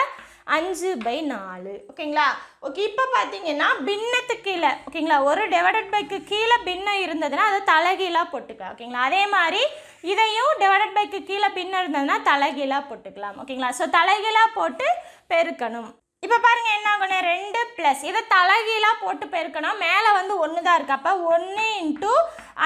அஞ்சு பை நாலு ஓகேங்களா ஓகே இப்போ பார்த்தீங்கன்னா பின்னத்து கீழே ஓகேங்களா ஒரு டிவைடட் பைக்கு கீழே பின்னம் இருந்ததுன்னா அதை தலைகீழாக போட்டுக்கலாம் ஓகேங்களா அதே மாதிரி இதையும் டிவைடட் பைக்கு கீழே பின்ன இருந்ததுன்னா தலைகீழாக போட்டுக்கலாம் ஓகேங்களா ஸோ தலைகீழாக போட்டு பெருக்கணும் இப்போ பாருங்கள் என்ன ஆகணும் ரெண்டு ப்ளஸ் இதை தலைகீழாக போட்டு பெருக்கணும் மேலே வந்து ஒன்று தான் இருக்கு அப்போ ஒன்று இன்ட்டு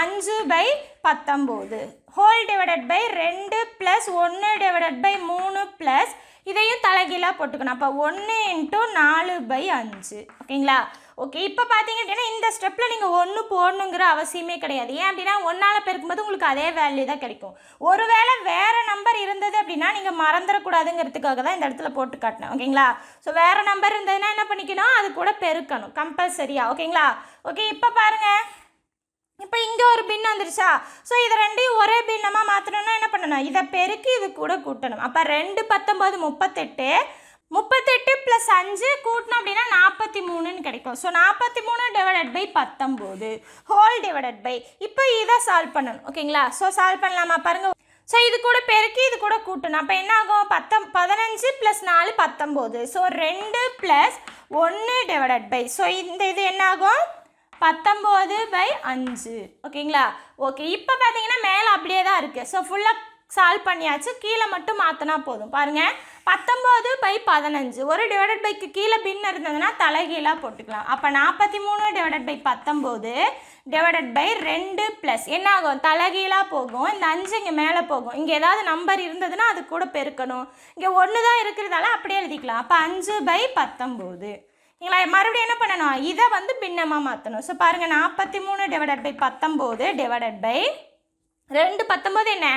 அஞ்சு பை பத்தொம்போது ஹோல் டிவைடட் பை ரெண்டு ப்ளஸ் ஒன்று டிவைடட் பை மூணு ப்ளஸ் இதையும் தலைகீழாக போட்டுக்கணும் அப்போ ஒன்று இன்ட்டு நாலு பை அஞ்சு ஓகேங்களா ஓகே இப்போ பார்த்தீங்க அப்படின்னா இந்த ஸ்டெப்பில் நீங்கள் ஒன்று போடணுங்கிற அவசியமே கிடையாது ஏன் அப்படின்னா ஒன்றால் பெருக்கும்போது உங்களுக்கு அதே வேல்யூ தான் கிடைக்கும் ஒருவேளை வேறு நம்பர் இருந்தது அப்படின்னா நீங்கள் மறந்துடக்கூடாதுங்கிறதுக்காக தான் இந்த இடத்துல போட்டு காட்டினேன் ஓகேங்களா ஸோ வேறு நம்பர் இருந்ததுன்னா என்ன பண்ணிக்கணும் அது கூட பெருக்கணும் கம்பல்சரியாக ஓகேங்களா ஓகே இப்போ பாருங்கள் இப்போ இங்கே ஒரு பின் வந்துருச்சா ஸோ இதை ரெண்டையும் ஒரே பின்னமாக மாற்றணும்னா என்ன பண்ணணும் இதை பெருக்கி இது கூட கூட்டணும் அப்போ ரெண்டு பத்தொம்பது முப்பத்தெட்டு முப்பத்தெட்டு ப்ளஸ் அஞ்சு கூட்டினோம் அப்படின்னா நாற்பத்தி மூணுன்னு கிடைக்கும் ஸோ நாற்பத்தி மூணு டிவைடட் பை பத்தொம்போது ஹோல் டிவைடட் பை இப்போ இதை சால்வ் பண்ணணும் ஓகேங்களா ஸோ சால்வ் பண்ணலாமா பாருங்கள் ஸோ இது கூட பெருக்கி இது கூட கூட்டணும் அப்போ என்ன ஆகும் பத்தம் பதினஞ்சு ப்ளஸ் நாலு பத்தொம்போது ஸோ ரெண்டு ப்ளஸ் ஒன்று டிவைடட் பை ஸோ இந்த இது என்ன ஆகும் பத்தொம்போது பை அஞ்சு ஓகேங்களா ஓகே இப்போ பார்த்தீங்கன்னா மேலே அப்படியே தான் இருக்குது ஸோ ஃபுல்லாக சால்வ் பண்ணியாச்சு கீழே மட்டும் மாற்றினா போதும் பாருங்கள் பத்தொம்போது பை பதினஞ்சு ஒரு டிவைடட் பைக்கு கீழே பின் இருந்ததுன்னா தலைகீழாக போட்டுக்கலாம் அப்போ நாற்பத்தி மூணு டிவைடட் பை பத்தொம்போது டிவைடட் பை ரெண்டு ப்ளஸ் என்ன ஆகும் தலைகீழாக போகும் இந்த அஞ்சு இங்கே மேலே போகும் இங்கே ஏதாவது நம்பர் இருந்ததுன்னா அது கூட பெருக்கணும் இங்கே ஒன்று தான் இருக்கிறதால அப்படியே எழுதிக்கலாம் அப்போ அஞ்சு பை பத்தொம்போது நீங்களா மறுபடியும் என்ன பண்ணணும் இதை வந்து பின்னமாக மாற்றணும் ஸோ பாருங்கள் நாற்பத்தி மூணு டிவைடட் பை பத்தொம்போது டிவைடட் பை ரெண்டு பத்தொம்போது என்ன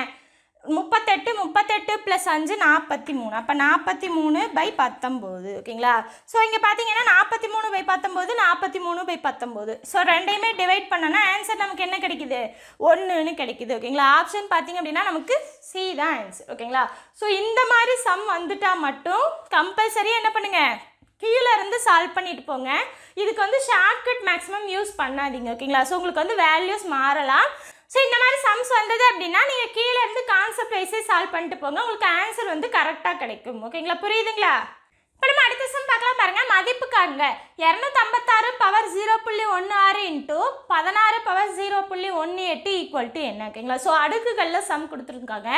முப்பத்தெட்டு முப்பத்தெட்டு ப்ளஸ் அஞ்சு நாற்பத்தி மூணு அப்போ நாற்பத்தி மூணு பை பத்தொம்போது ஓகேங்களா ஸோ இங்கே பார்த்தீங்கன்னா நாற்பத்தி மூணு பை பத்தொம்போது நாற்பத்தி மூணு பை பத்தொம்போது ஸோ ரெண்டையுமே டிவைட் பண்ணனா ஆன்சர் நமக்கு என்ன கிடைக்குது ஒன்றுன்னு கிடைக்குது ஓகேங்களா ஆப்ஷன் பார்த்தீங்க அப்படின்னா நமக்கு சி தான் ஆன்சர் ஓகேங்களா ஸோ இந்த மாதிரி சம் வந்துட்டால் மட்டும் கம்பல்சரியாக என்ன பண்ணுங்கள் கீழே இருந்து சால்வ் பண்ணிட்டு போங்க இதுக்கு வந்து ஷார்ட்கட் மேக்ஸிமம் யூஸ் பண்ணாதீங்க ஓகேங்களா ஸோ உங்களுக்கு வந்து வேல்யூஸ் மாறலாம் ஸோ இந்த மாதிரி சம்ஸ் வந்தது அப்படின்னா நீங்கள் கீழே இருந்து கான்செப்ட் வைஸே சால்வ் பண்ணிட்டு போங்க உங்களுக்கு ஆன்சர் வந்து கரெக்டாக கிடைக்கும் ஓகேங்களா புரியுதுங்களா இப்போ நம்ம அடுத்த சம் பார்க்கலாம் பாருங்கள் மதிப்பு காண்க இரநூத்தம்பத்தாறு பவர் ஜீரோ புள்ளி ஒன்று ஆறு இன்ட்டு பதினாறு பவர் ஜீரோ புள்ளி ஒன்று எட்டு ஈக்குவல் டு என்ன ஓகேங்களா ஸோ அடுக்குகளில் சம் கொடுத்துருக்காங்க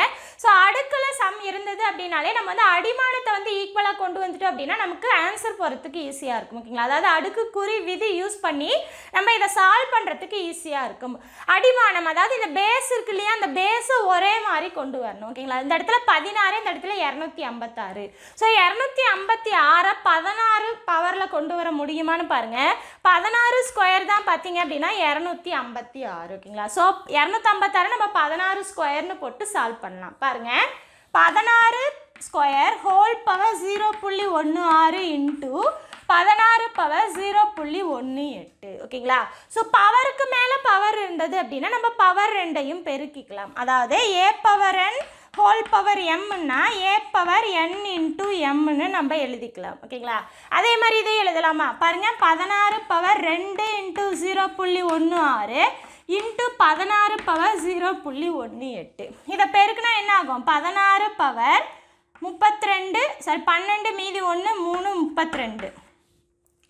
ஸோ அடுக்கில் சம் இருந்தது அப்படின்னாலே நம்ம வந்து அடிமானத்தை வந்து ஈக்குவலாக கொண்டு வந்துட்டோம் அப்படின்னா நமக்கு ஆன்சர் போகிறதுக்கு ஈஸியாக இருக்கும் ஓகேங்களா அதாவது அடுக்குக்குறி விதி யூஸ் பண்ணி நம்ம இதை சால்வ் பண்ணுறதுக்கு ஈஸியாக இருக்கும் அடிமானம் அதாவது இந்த பேஸ் இருக்கு இல்லையா அந்த பேஸை ஒரே மாதிரி கொண்டு வரணும் ஓகேங்களா இந்த இடத்துல பதினாறு இந்த இடத்துல இரநூத்தி ஐம்பத்தாறு ஸோ இரநூத்தி ஐம்பத்தி இருபத்தி ஆறை பதினாறு பவரில் கொண்டு வர முடியுமான்னு பாருங்கள் பதினாறு ஸ்கொயர் தான் பார்த்தீங்க அப்படின்னா இரநூத்தி ஐம்பத்தி ஆறு ஓகேங்களா ஸோ இரநூத்தம்பத்தாறு நம்ம பதினாறு ஸ்கொயர்னு போட்டு சால்வ் பண்ணலாம் பாருங்கள் பதினாறு ஸ்கொயர் ஹோல் பவர் ஜீரோ புள்ளி ஒன்று ஆறு இன்ட்டு பதினாறு பவர் ஜீரோ புள்ளி ஒன்று எட்டு ஓகேங்களா ஸோ பவருக்கு மேலே பவர் இருந்தது அப்படின்னா நம்ம பவர் ரெண்டையும் பெருக்கிக்கலாம் அதாவது A power and whole power எம்னா ஏ பவர் என் இன்டு எம்னு நம்ம எழுதிக்கலாம் ஓகேங்களா அதே மாதிரி இதே எழுதலாமா பாருங்கள் பதினாறு பவர் ரெண்டு இன்ட்டு ஜீரோ புள்ளி ஒன்று ஆறு இன்ட்டு பதினாறு பவர் ஜீரோ புள்ளி ஒன்று எட்டு இதை பெருக்குனா என்ன ஆகும் பதினாறு பவர் ரெண்டு சாரி பன்னெண்டு மீதி ஒன்று மூணு ரெண்டு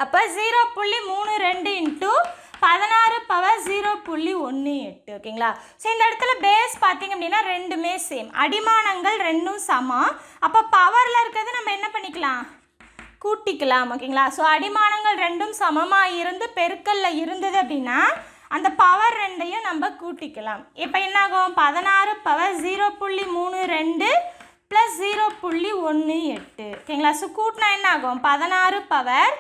அப்போ ஜீரோ புள்ளி மூணு ரெண்டு இன்ட்டு பதினாறு பவர் ஜீரோ புள்ளி ஒன்று எட்டு ஓகேங்களா ஸோ இந்த இடத்துல பேஸ் பார்த்தீங்க அப்படின்னா ரெண்டுமே சேம் அடிமானங்கள் ரெண்டும் சமம் அப்போ பவரில் இருக்கிறது நம்ம என்ன பண்ணிக்கலாம் கூட்டிக்கலாம் ஓகேங்களா ஸோ அடிமானங்கள் ரெண்டும் சமமாக இருந்து பெருக்கல்ல இருந்தது அப்படின்னா அந்த பவர் ரெண்டையும் நம்ம கூட்டிக்கலாம் இப்போ என்னாகும் பதினாறு பவர் ஜீரோ புள்ளி மூணு ரெண்டு ப்ளஸ் ஜீரோ புள்ளி ஒன்று எட்டு ஓகேங்களா ஸோ கூட்டினா என்ன ஆகும் பதினாறு பவர்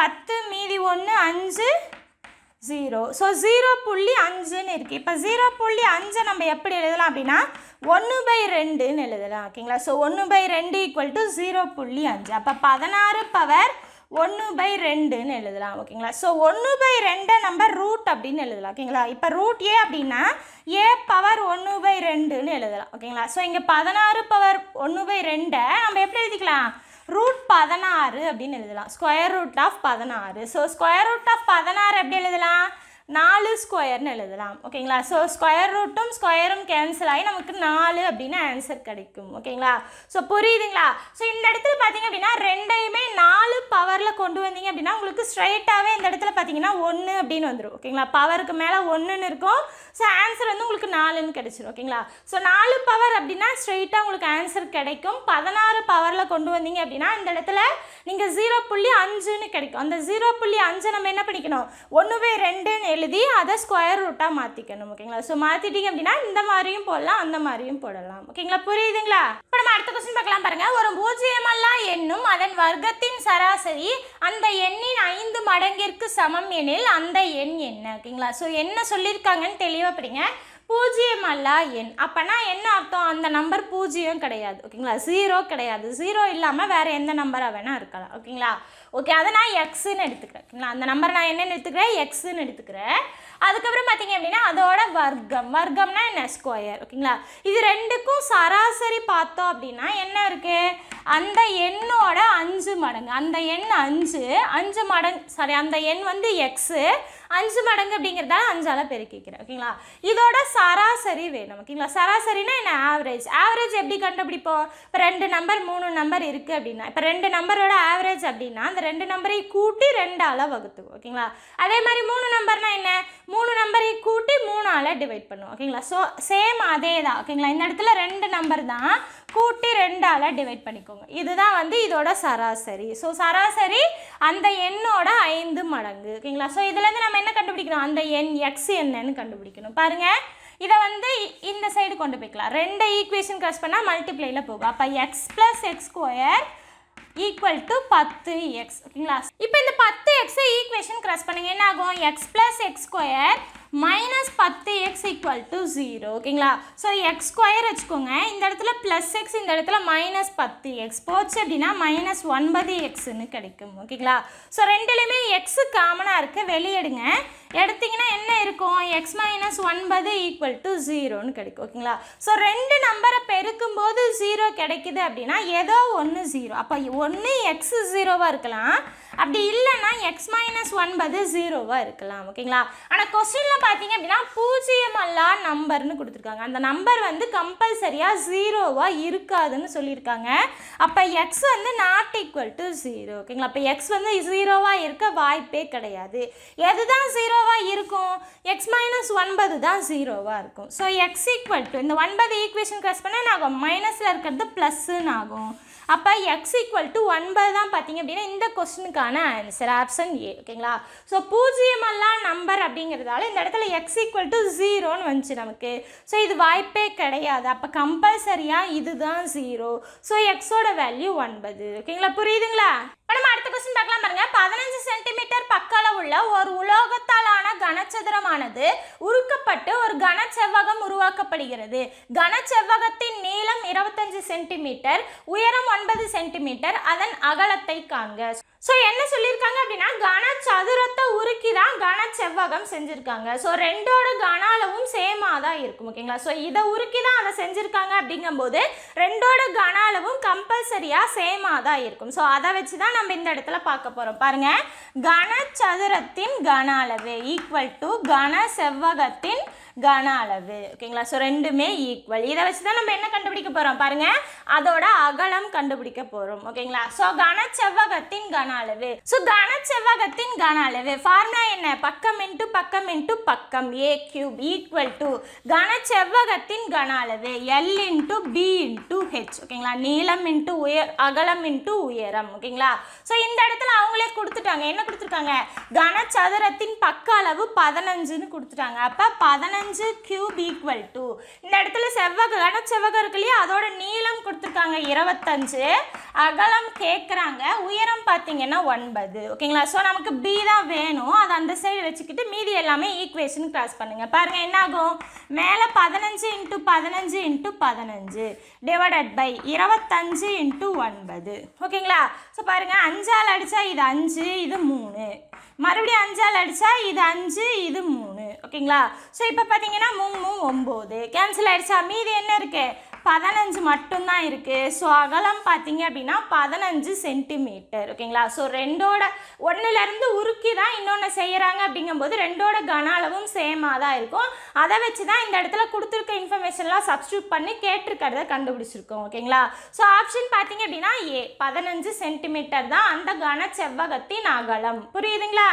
பத்து மீதி ஒன்று அஞ்சு ஜீரோ ஸோ ஜீரோ புள்ளி அஞ்சுன்னு இருக்குது இப்போ ஜீரோ புள்ளி அஞ்சை நம்ம எப்படி எழுதலாம் அப்படின்னா ஒன்று பை ரெண்டுன்னு எழுதலாம் ஓகேங்களா ஸோ ஒன்று பை ரெண்டு ஈக்குவல் டு ஜீரோ புள்ளி அஞ்சு அப்போ பதினாறு பவர் ஒன்று பை ரெண்டுன்னு எழுதலாம் ஓகேங்களா ஸோ ஒன்று பை ரெண்டை நம்ம ரூட் அப்படின்னு எழுதலாம் ஓகேங்களா இப்போ ரூட் ஏ அப்படின்னா ஏ பவர் ஒன்று பை ரெண்டுன்னு எழுதலாம் ஓகேங்களா ஸோ இங்கே பதினாறு பவர் ஒன்று பை ரெண்டை நம்ம எப்படி எழுதிக்கலாம் ரூட் பதினாறு அப்படின்னு எழுதலாம் ஸ்கொயர் ரூட் ஆஃப் பதினாறு ஸோ ஸ்கொயர் ரூட் ஆஃப் பதினாறு எப்படி எழுதலாம் நாலு ஸ்கொயர்னு எழுதலாம் ஓகேங்களா ஸோ ஸ்கொயர் ரூட்டும் ஸ்கொயரும் கேன்சல் ஆகி நமக்கு நாலு அப்படின்னு ஆன்சர் கிடைக்கும் ஓகேங்களா ஸோ புரியுதுங்களா ஸோ இந்த இடத்துல பார்த்தீங்க அப்படின்னா ரெண்டையுமே நாலு பவரில் கொண்டு வந்தீங்க அப்படின்னா உங்களுக்கு ஸ்ட்ரைட்டாகவே இந்த இடத்துல பார்த்தீங்கன்னா ஒன்று அப்படின்னு வந்துடும் ஓகேங்களா பவருக்கு மேலே ஒன்றுன்னு இருக்கும் ஸோ ஆன்சர் வந்து உங்களுக்கு நாலுன்னு கிடச்சிரும் ஓகேங்களா ஸோ நாலு பவர் அப்படின்னா ஸ்ட்ரெயிட்டாக உங்களுக்கு ஆன்சர் கிடைக்கும் பதினாறு பவரில் கொண்டு வந்தீங்க அப்படின்னா இந்த இடத்துல நீங்கள் ஜீரோ புள்ளி அஞ்சுன்னு கிடைக்கும் அந்த ஜீரோ புள்ளி அஞ்சு நம்ம என்ன பண்ணிக்கணும் ஒன்றுவே ரெண்டுன்னு எழுதி அதை ஸ்கொயர் ரூட்டாக மாற்றிக்கணும் ஓகேங்களா ஸோ மாற்றிட்டீங்க அப்படின்னா இந்த மாதிரியும் போடலாம் அந்த மாதிரியும் போடலாம் ஓகேங்களா புரியுதுங்களா இப்போ நம்ம அடுத்த கொஸ்டின் பார்க்கலாம் பாருங்கள் ஒரு பூஜ்ஜியமல்லா எண்ணும் அதன் வர்க்கத்தின் சராசரி அந்த எண்ணின் ஐந்து மடங்கிற்கு சமம் எனில் அந்த எண் என்ன ஓகேங்களா ஸோ என்ன சொல்லியிருக்காங்கன்னு தெளிவாக அப்படிங்க பூஜ்ஜியம் அல்ல எண் அப்போனா என்ன அர்த்தம் அந்த நம்பர் பூஜ்ஜியம் கிடையாது ஓகேங்களா ஜீரோ கிடையாது ஜீரோ இல்லாமல் வேறு எந்த நம்பராக வேணால் இருக்கலாம் ஓகேங்களா ஓகே அதை நான் எக்ஸுன்னு எடுத்துக்கிறேன் ஓகேங்களா அந்த நம்பரை நான் என்னென்னு எடுத்துக்கிறேன் எக்ஸுன்னு எடுத்துக்கிறேன் அதுக்கப்புறம் பார்த்தீங்க அப்படின்னா அதோட வர்க்கம் வர்க்கம்னா என்ன ஸ்கொயர் ஓகேங்களா இது ரெண்டுக்கும் சராசரி பார்த்தோம் அப்படின்னா என்ன இருக்குது அந்த எண்ணோட அஞ்சு மடங்கு அந்த எண் அஞ்சு அஞ்சு மடங்கு சாரி அந்த எண் வந்து எக்ஸு அஞ்சு மடங்கு அப்படிங்கிறத அஞ்சால் பெருக்கிக்கிறேன் ஓகேங்களா இதோட சராசரி வேணும் ஓகேங்களா சராசரினா என்ன ஆவரேஜ் ஆவரேஜ் எப்படி கண்டுபிடிப்போம் இப்போ ரெண்டு நம்பர் மூணு நம்பர் இருக்குது அப்படின்னா இப்போ ரெண்டு நம்பரோட ஆவரேஜ் அப்படின்னா அந்த ரெண்டு நம்பரை கூட்டி ரெண்டால் வகுத்துவோம் ஓகேங்களா அதே மாதிரி மூணு நம்பர்னா என்ன மூணு நம்பரை கூட்டி மூணால் டிவைட் பண்ணுவோம் ஓகேங்களா ஸோ சேம் அதே தான் ஓகேங்களா இந்த இடத்துல ரெண்டு நம்பர் தான் கூட்டி ரெண்டால் டிவைட் பண்ணிக்கோங்க இதுதான் வந்து இதோட சராசரி ஸோ சராசரி அந்த எண்ணோட ஐந்து மடங்கு ஓகேங்களா ஸோ இதுலேருந்து நம்ம என்ன கண்டுபிடிக்கணும் அந்த எண் எக்ஸ் என்னன்னு கண்டுபிடிக்கணும் பாருங்கள் இதை வந்து இந்த சைடு கொண்டு போய்க்கலாம் ரெண்டு ஈக்குவேஷன் கிராஸ் பண்ணால் மல்டிப்ளைல போகும் அப்போ x plus x square equal to பத்து எக்ஸ் ஓகேங்களா இப்போ இந்த பத்து எக்ஸை ஈக்குவேஷன் கிராஸ் பண்ணுங்க என்ன ஆகும் x plus x square minus பத்து எக்ஸ் ஈக்குவல் டு ஜீரோ ஓகேங்களா ஸோ எக்ஸ் ஸ்கொயர் வச்சுக்கோங்க இந்த இடத்துல ப்ளஸ் எக்ஸ் இந்த இடத்துல மைனஸ் பத்து எக்ஸ் போச்சு அப்படின்னா மைனஸ் ஒன்பது எக்ஸ்ன்னு கிடைக்கும் ஓகேங்களா ஸோ ரெண்டுலேயுமே எக்ஸு காமனாக இருக்குது வெளியெடுங்க எடுத்தீங்கன்னா என்ன இருக்கும் எக்ஸ் மைனஸ் ஒன்பது ஈக்குவல் டு ஜீரோன்னு கிடைக்கும் ஓகேங்களா ஸோ ரெண்டு நம்பரை பெருக்கும் போது ஜீரோ கிடைக்குது அப்படின்னா ஏதோ ஒன்று ஜீரோ அப்போ ஒன்று எக்ஸ் ஜீரோவாக இருக்கலாம் அப்படி இல்லைன்னா எக்ஸ் மைனஸ் ஒன்பது ஜீரோவாக இருக்கலாம் ஓகேங்களா ஆனால் கொஸ்டினில் பார்த்தீங்க அப்படின்னா அல்லா நம்பர்னு கொடுத்துருக்காங்க அந்த நம்பர் வந்து கம்பல்சரியாக ஜீரோவாக இருக்காதுன்னு சொல்லியிருக்காங்க அப்போ எக்ஸ் வந்து நாட் ஈக்குவல் டு ஜீரோ ஓகேங்களா அப்போ எக்ஸ் வந்து ஜீரோவாக இருக்க வாய்ப்பே கிடையாது எதுதான் ஜீரோ ஜீரோவாக இருக்கும் எக்ஸ் மைனஸ் ஒன்பது தான் ஜீரோவாக இருக்கும் ஸோ எக்ஸ் ஈக்குவல் டு இந்த ஒன்பது ஈக்குவேஷன் க்ரெஸ் பண்ணால் என்ன ஆகும் மைனஸில் இருக்கிறது ப்ளஸ்ஸுன்னு ஆகும் அப்போ எக்ஸ் ஈக்குவல் டு ஒன்பது தான் பார்த்தீங்க அப்படின்னா இந்த கொஸ்டினுக்கான ஆன்சர் ஆப்ஷன் ஏ ஓகேங்களா ஸோ பூஜ்ஜியமெல்லாம் நம்பர் அப்படிங்கிறதால இந்த இடத்துல எக்ஸ் ஈக்குவல் டு ஜீரோன்னு வந்துச்சு நமக்கு ஸோ இது வாய்ப்பே கிடையாது அப்போ கம்பல்சரியாக இதுதான் ஜீரோ ஸோ எக்ஸோட வேல்யூ ஒன்பது ஓகேங்களா புரியுதுங்களா இப்போ நம்ம அடுத்த கொஸ்டின் பார்க்கலாம் பாருங்க பதினஞ்சு சென்டிமீட்டர் பக்களவுள்ள ஒரு உலோகத்தாலான கனச்சதுரமானது உருக்கப்பட்டு ஒரு கன செவ்வகம் உருவாக்கப்படுகிறது கன செவ்வகத்தின் நீளம் இருபத்தஞ்சு சென்டிமீட்டர் உயரம் ஒன்பது சென்டிமீட்டர் அதன் அகலத்தை காண்க ஸோ என்ன சொல்லியிருக்காங்க அப்படின்னா கனச்சதுரத்தை உருக்கி தான் கன செவ்வகம் செஞ்சுருக்காங்க ஸோ ரெண்டோட கன அளவும் சேமாக தான் இருக்கும் ஓகேங்களா ஸோ இதை உருக்கி தான் அதை செஞ்சுருக்காங்க அப்படிங்கும்போது ரெண்டோட கன அளவும் கம்பல்சரியாக சேமாக தான் இருக்கும் ஸோ அதை வச்சு தான் தான் நம்ம இந்த இடத்துல பார்க்க போகிறோம் பாருங்க கனசதுரத்தின் கன அளவு ஈக்குவல் டு கன செவ்வகத்தின் கன அளவு ஓகேங்களா ஸோ ரெண்டுமே ஈக்குவல் இதை வச்சு தான் நம்ம என்ன கண்டுபிடிக்க போகிறோம் பாருங்கள் அதோட அகலம் கண்டுபிடிக்க போகிறோம் ஓகேங்களா ஸோ கன செவ்வகத்தின் கன அளவு ஸோ கன செவ்வகத்தின் கன அளவு ஃபார்முலா என்ன பக்கம் இன்ட்டு பக்கம் இன்ட்டு பக்கம் ஏ கியூப் ஈக்குவல் டு கன செவ்வகத்தின் கன அளவு l into b into h ஓகேங்களா நீளம் இன்ட்டு உயர் அகலம் இன்ட்டு உயரம் ஓகேங்களா ஸோ இந்த இடத்துல அவங்களே கொடுத்துட்டாங்க என்ன கொடுத்துருக்காங்க கன சதுரத்தின் பக்க அளவு பதினஞ்சுன்னு கொடுத்துட்டாங்க அப்போ பதினஞ்சு அஞ்சு கியூப் ஈக்குவல் டூ இந்த இடத்துல செவ்வக கனச்செவ்வகம் இருக்கு இல்லையா அதோட நீளம் கொடுத்துருக்காங்க இருபத்தஞ்சு அகலம் கேட்குறாங்க உயரம் பார்த்தீங்கன்னா ஒன்பது ஓகேங்களா ஸோ நமக்கு பி தான் வேணும் அதை அந்த சைடு வச்சுக்கிட்டு மீதி எல்லாமே ஈக்குவேஷன் கிராஸ் பண்ணுங்கள் பாருங்கள் என்னாகும் மேலே பதினஞ்சு இன்ட்டு பதினஞ்சு இன்ட்டு பதினஞ்சு டிவைடட் பை இருபத்தஞ்சு இன்ட்டு ஒன்பது ஓகேங்களா ஸோ பாருங்கள் அஞ்சால் அடித்தா இது அஞ்சு இது மூணு மறுபடியும் அஞ்சால் அடித்தா இது அஞ்சு இது மூணு ஓகேங்களா ஸோ இப்போ பார்த்தீங்கன்னா மூணு மூணு ஒம்பது கேன்சல் ஆகிடுச்சா மீதி என்ன இருக்குது பதினஞ்சு மட்டும்தான் இருக்குது ஸோ அகலம் பார்த்தீங்க அப்படின்னா பதினஞ்சு சென்டிமீட்டர் ஓகேங்களா ஸோ ரெண்டோட ஒன்றுலேருந்து உருக்கி தான் இன்னொன்று செய்கிறாங்க அப்படிங்கும்போது ரெண்டோட கன அளவும் சேமாக தான் இருக்கும் அதை வச்சு தான் இந்த இடத்துல கொடுத்துருக்க இன்ஃபர்மேஷன்லாம் சப்ஸ்டியூட் பண்ணி கேட்டிருக்கிறத கண்டுபிடிச்சிருக்கோம் ஓகேங்களா ஸோ ஆப்ஷன் பார்த்தீங்க அப்படின்னா ஏ பதினஞ்சு சென்டிமீட்டர் தான் அந்த கன செவ்வகத்தின் அகலம் புரியுதுங்களா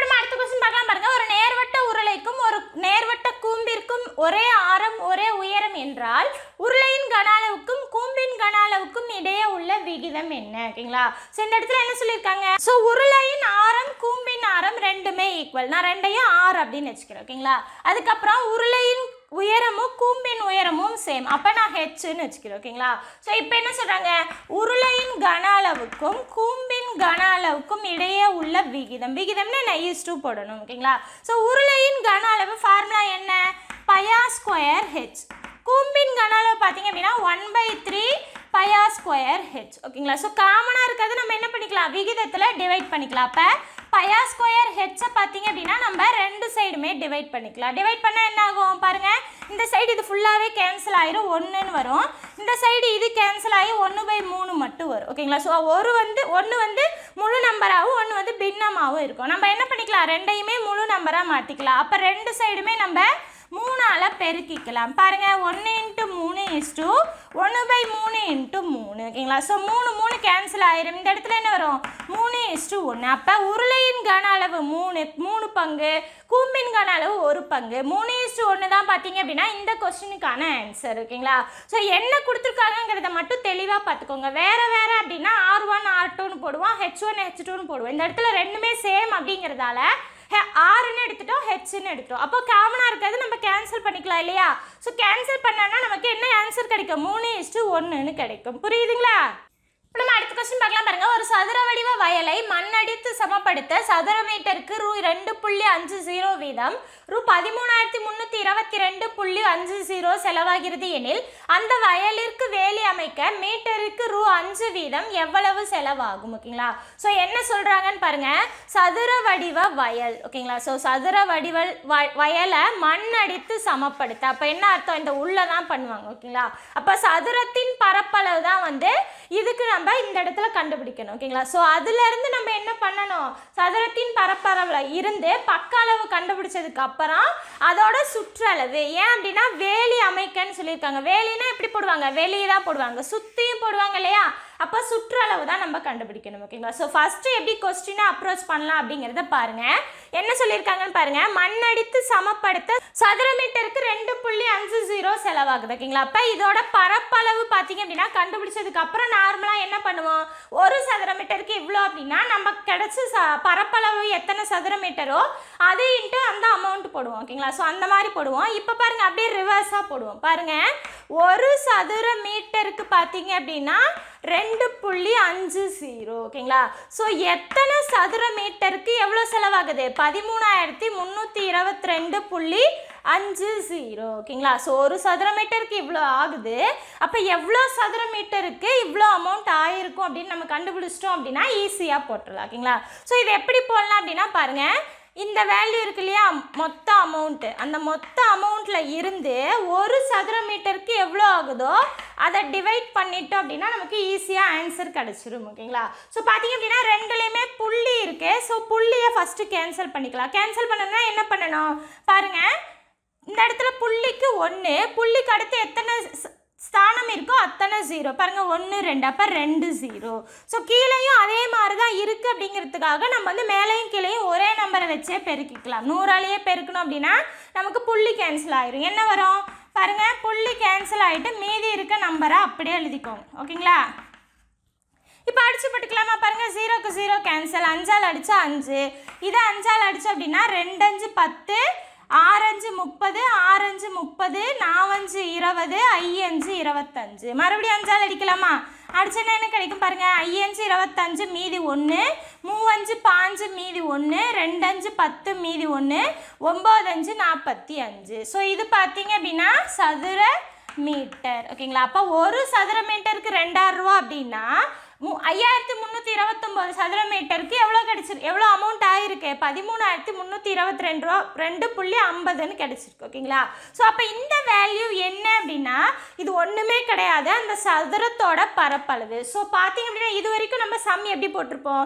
இப்போ அடுத்த கொஸ்டின் பார்க்கலாம் பாருங்க ஒரு நேர்வட்ட உருளைக்கும் ஒரு நேர்வட்ட கூம்பிற்கும் ஒரே ஆரம் ஒரே உயரம் என்றால் உருளையின் கன அளவுக்கும் கூம்பின் கன அளவுக்கும் இடையே உள்ள விகிதம் என்ன ஓகேங்களா ஸோ இந்த இடத்துல என்ன சொல்லியிருக்காங்க ஸோ உருளையின் ஆரம் கூம்பின் ஆரம் ரெண்டுமே ஈக்குவல் நான் ரெண்டையும் ஆறு அப்படின்னு வச்சுக்கிறேன் ஓகேங்களா அதுக்கப்புறம் உருளையின் உயரமும் கூம்பின் உயரமும் சேம் அப்போ நான் ஹெச்ன்னு வச்சுக்கிறேன் ஓகேங்களா ஸோ இப்போ என்ன சொல்கிறாங்க உருளையின் கன அளவுக்கும் கூம்பின் கன அளவுக்கும் இடையே உள்ள விகிதம் விகிதம்னு நான் ஈஸ் டூ போடணும் ஓகேங்களா ஸோ உருளையின் கன அளவு ஃபார்முலா என்ன பயா ஸ்கொயர் ஹெச் கூம்பின் கன அளவு பார்த்தீங்க அப்படின்னா one by three pi square h ஓகேங்களா ஸோ காமனாக இருக்கிறது நம்ம என்ன பண்ணிக்கலாம் விகிதத்தில் டிவைட் பண்ணிக்கலாம் அப்போ பயா ஸ்கொயர் ஹெச்சை பார்த்தீங்க அப்படின்னா நம்ம ரெண்டு சைடுமே டிவைட் பண்ணிக்கலாம் டிவைட் பண்ணால் என்ன ஆகும் பாருங்கள் இந்த சைடு இது ஃபுல்லாகவே கேன்சல் ஆகிரும் ஒன்றுன்னு வரும் இந்த சைடு இது கேன்சல் ஆகி ஒன்று பை மூணு மட்டும் வரும் ஓகேங்களா ஸோ ஒரு வந்து ஒன்று வந்து முழு நம்பராகவும் ஒன்று வந்து பின்னமாகவும் இருக்கும் நம்ம என்ன பண்ணிக்கலாம் ரெண்டையுமே முழு நம்பராக மாற்றிக்கலாம் அப்போ ரெண்டு சைடுமே நம்ம மூணால் பெருக்கிக்கலாம் பாருங்கள் ஒன்று இன்ட்டு மூணு இஸ் டூ ஒன்று பை மூணு இன்ட்டு மூணு ஓகேங்களா ஸோ மூணு மூணு கேன்சல் ஆயிரும் இந்த இடத்துல என்ன வரும் மூணு இஸ் டூ ஒன்று அப்போ உருளையின் கன அளவு மூணு மூணு பங்கு கூம்பின் கன அளவு ஒரு பங்கு மூணு இஸ் டூ ஒன்று தான் பார்த்தீங்க அப்படின்னா இந்த கொஸ்டினுக்கான ஆன்சர் ஓகேங்களா ஸோ என்ன கொடுத்துருக்காங்கிறத மட்டும் தெளிவாக பார்த்துக்கோங்க வேறு வேறு அப்படின்னா ஆர் ஒன் ஆர் டூன்னு போடுவோம் ஹெச் ஒன் ஹெச் டூன்னு போடுவோம் இந்த இடத்துல ரெண்டுமே சேம் அப்படிங்கிறதால ஹே ஆறுன்னு எடுத்துட்டோம் ஹெச்ன்னு எடுத்துட்டோம் அப்போ காமனாக இருக்கிறது நம்ம கேன்சல் பண்ணிக்கலாம் இல்லையா ஸோ கேன்சல் பண்ணோன்னா நமக்கு என்ன ஆன்சர் கிடைக்கும் மூணு இஷ்டு ஒன்றுன்னு கிடைக்கும் புரியுதுங்களா இப்போ நம்ம அடுத்த கொஸ்டின் பார்க்கலாம் பாருங்க ஒரு சதுர வடிவ வயலை மண்ணடித்து சமப்படுத்த சதுர மீட்டருக்கு ரூ ரெண்டு புள்ளி அஞ்சு ஜீரோ வீதம் ரூ பதிமூணாயிரத்தி முந்நூற்றி இருபத்தி ரெண்டு புள்ளி அஞ்சு ஜீரோ செலவாகிறது எனில் அந்த வயலிற்கு வேலி அமைக்க மீட்டருக்கு ரூ அஞ்சு வீதம் எவ்வளவு செலவாகும் ஓகேங்களா ஸோ என்ன சொல்கிறாங்கன்னு பாருங்கள் சதுர வடிவ வயல் ஓகேங்களா ஸோ சதுர வடிவல் வயலை மண் அடித்து சமப்படுத்த அப்போ என்ன அர்த்தம் இந்த உள்ளே தான் பண்ணுவாங்க ஓகேங்களா அப்போ சதுரத்தின் பரப்பளவு தான் வந்து இதுக்கு நம்ம இந்த இடத்துல கண்டுபிடிக்கணும் ஓகேங்களா ஸோ அதுலேருந்து நம்ம என்ன பண்ணணும் சதுரத்தின் பரப்பளவில் இருந்து பக்க அளவு கண்டுபிடிச்சதுக்கு அப்புறம் அதோட சுற்றளவு ஏன் அப்படின்னா வேலி அமைக்கன்னு சொல்லியிருக்காங்க வேலின்னா எப்படி போடுவாங்க வெளியே தான் போடுவாங்க சுற்றியும் போடுவாங்க இல்லையா அப்போ சுற்றளவு தான் நம்ம கண்டுபிடிக்கணும் ஓகேங்களா ஸோ ஃபஸ்ட்டு எப்படி கொஸ்டினை அப்ரோச் பண்ணலாம் அப்படிங்கிறத பாருங்கள் என்ன சொல்லியிருக்காங்கன்னு பாருங்கள் மண்ணடித்து சமப்படுத்த சதுர மீட்டருக்கு ரெண்டு புள்ளி அஞ்சு ஜீரோ செலவாகுது ஓகேங்களா அப்போ இதோட பரப்பளவு பார்த்தீங்க அப்படின்னா கண்டுபிடிச்சதுக்கு அப்புறம் நார்மலாக என்ன பண்ணுவோம் ஒரு சதுர மீட்டருக்கு இவ்வளோ அப்படின்னா நம்ம கிடச்ச ச பரப்பளவு எத்தனை சதுர மீட்டரோ அதையின்ட்டு இன்ட்டு அந்த அமௌண்ட் போடுவோம் ஓகேங்களா ஸோ அந்த மாதிரி போடுவோம் இப்போ பாருங்கள் அப்படியே ரிவர்ஸாக போடுவோம் பாருங்கள் ஒரு சதுர மீட்டருக்கு பார்த்தீங்க அப்படின்னா ரெண்டு ரெண்டு புள்ளி அஞ்சு ஜீரோ ஓகேங்களா ஸோ எத்தனை சதுர மீட்டருக்கு எவ்வளோ செலவாகுது பதிமூணாயிரத்தி முந்நூற்றி இருபத்தி ரெண்டு புள்ளி அஞ்சு ஜீரோ ஓகேங்களா ஸோ ஒரு சதுர மீட்டருக்கு இவ்வளோ ஆகுது அப்போ எவ்வளோ சதுர மீட்டருக்கு இவ்வளோ அமௌண்ட் ஆயிருக்கும் அப்படின்னு நம்ம கண்டுபிடிச்சிட்டோம் அப்படின்னா ஈஸியாக போட்டுடலாம் ஓகேங்களா ஸோ இது எப்படி போடலாம் அப்படின்னா பாருங்கள் இந்த வேல்யூ இருக்கு இல்லையா மொத்த அமௌண்ட்டு அந்த மொத்த அமௌண்ட்டில் இருந்து ஒரு சதுர மீட்டருக்கு எவ்வளோ ஆகுதோ அதை டிவைட் பண்ணிட்டோம் அப்படின்னா நமக்கு ஈஸியாக ஆன்சர் கிடச்சிரும் ஓகேங்களா ஸோ பார்த்தீங்க அப்படின்னா ரெண்டுலேயுமே புள்ளி இருக்குது ஸோ புள்ளியை ஃபஸ்ட்டு கேன்சல் பண்ணிக்கலாம் கேன்சல் பண்ணணும்னா என்ன பண்ணணும் பாருங்கள் இந்த இடத்துல புள்ளிக்கு ஒன்று புள்ளிக்கு அடுத்து எத்தனை ஸ்தானம் இருக்கோ அத்தனை ஜீரோ பாருங்கள் ஒன்று ரெண்டு அப்போ ரெண்டு ஜீரோ ஸோ கீழேயும் அதே மாதிரி தான் இருக்குது அப்படிங்கிறதுக்காக நம்ம வந்து மேலேயும் கீழேயும் ஒரே நம்பரை வச்சே பெருக்கிக்கலாம் நூறாலேயே பெருக்கணும் அப்படின்னா நமக்கு புள்ளி கேன்சல் ஆயிரும் என்ன வரும் பாருங்கள் புள்ளி கேன்சல் ஆகிட்டு மீதி இருக்க நம்பரை அப்படியே எழுதிக்கோங்க ஓகேங்களா இப்போ அடிச்சு போட்டுக்கலாமா பாருங்கள் ஜீரோக்கு ஜீரோ கேன்சல் அஞ்சால் அடித்தா அஞ்சு இதை அஞ்சால் அடித்தோம் அப்படின்னா ரெண்டு அஞ்சு பத்து ஆரஞ்சு முப்பது ஆறஞ்சு முப்பது நாவஞ்சு இருபது ஐயஞ்சு இருபத்தஞ்சு மறுபடியும் அஞ்சால் அடிக்கலாமா அடிச்சோன்னா என்ன கிடைக்கும் பாருங்கள் ஐயஞ்சு இருபத்தஞ்சு மீதி ஒன்று மூவஞ்சு பாஞ்சு மீதி ஒன்று ரெண்டஞ்சு பத்து மீதி ஒன்று ஒம்போதஞ்சு நாற்பத்தி அஞ்சு ஸோ இது பார்த்தீங்க அப்படின்னா சதுர மீட்டர் ஓகேங்களா அப்போ ஒரு சதுர மீட்டருக்கு ரெண்டாயிரம் ரூபா அப்படின்னா மு ஐயாயிரத்தி முந்நூற்றி இருபத்தொம்போது சதுர மீட்டருக்கு எவ்வளோ கிடச்சிருக்கு எவ்வளோ அமௌண்ட் ஆகிருக்கு பதிமூணாயிரத்தி முந்நூற்றி இருபத்தி ரெண்டு ரூபா ரெண்டு புள்ளி ஐம்பதுன்னு கிடச்சிருக்கு ஓகேங்களா ஸோ அப்போ இந்த வேல்யூ என்ன அப்படின்னா இது ஒன்றுமே கிடையாது அந்த சதுரத்தோட பரப்பளவு ஸோ பார்த்தீங்க அப்படின்னா இது வரைக்கும் நம்ம சம் எப்படி போட்டிருப்போம்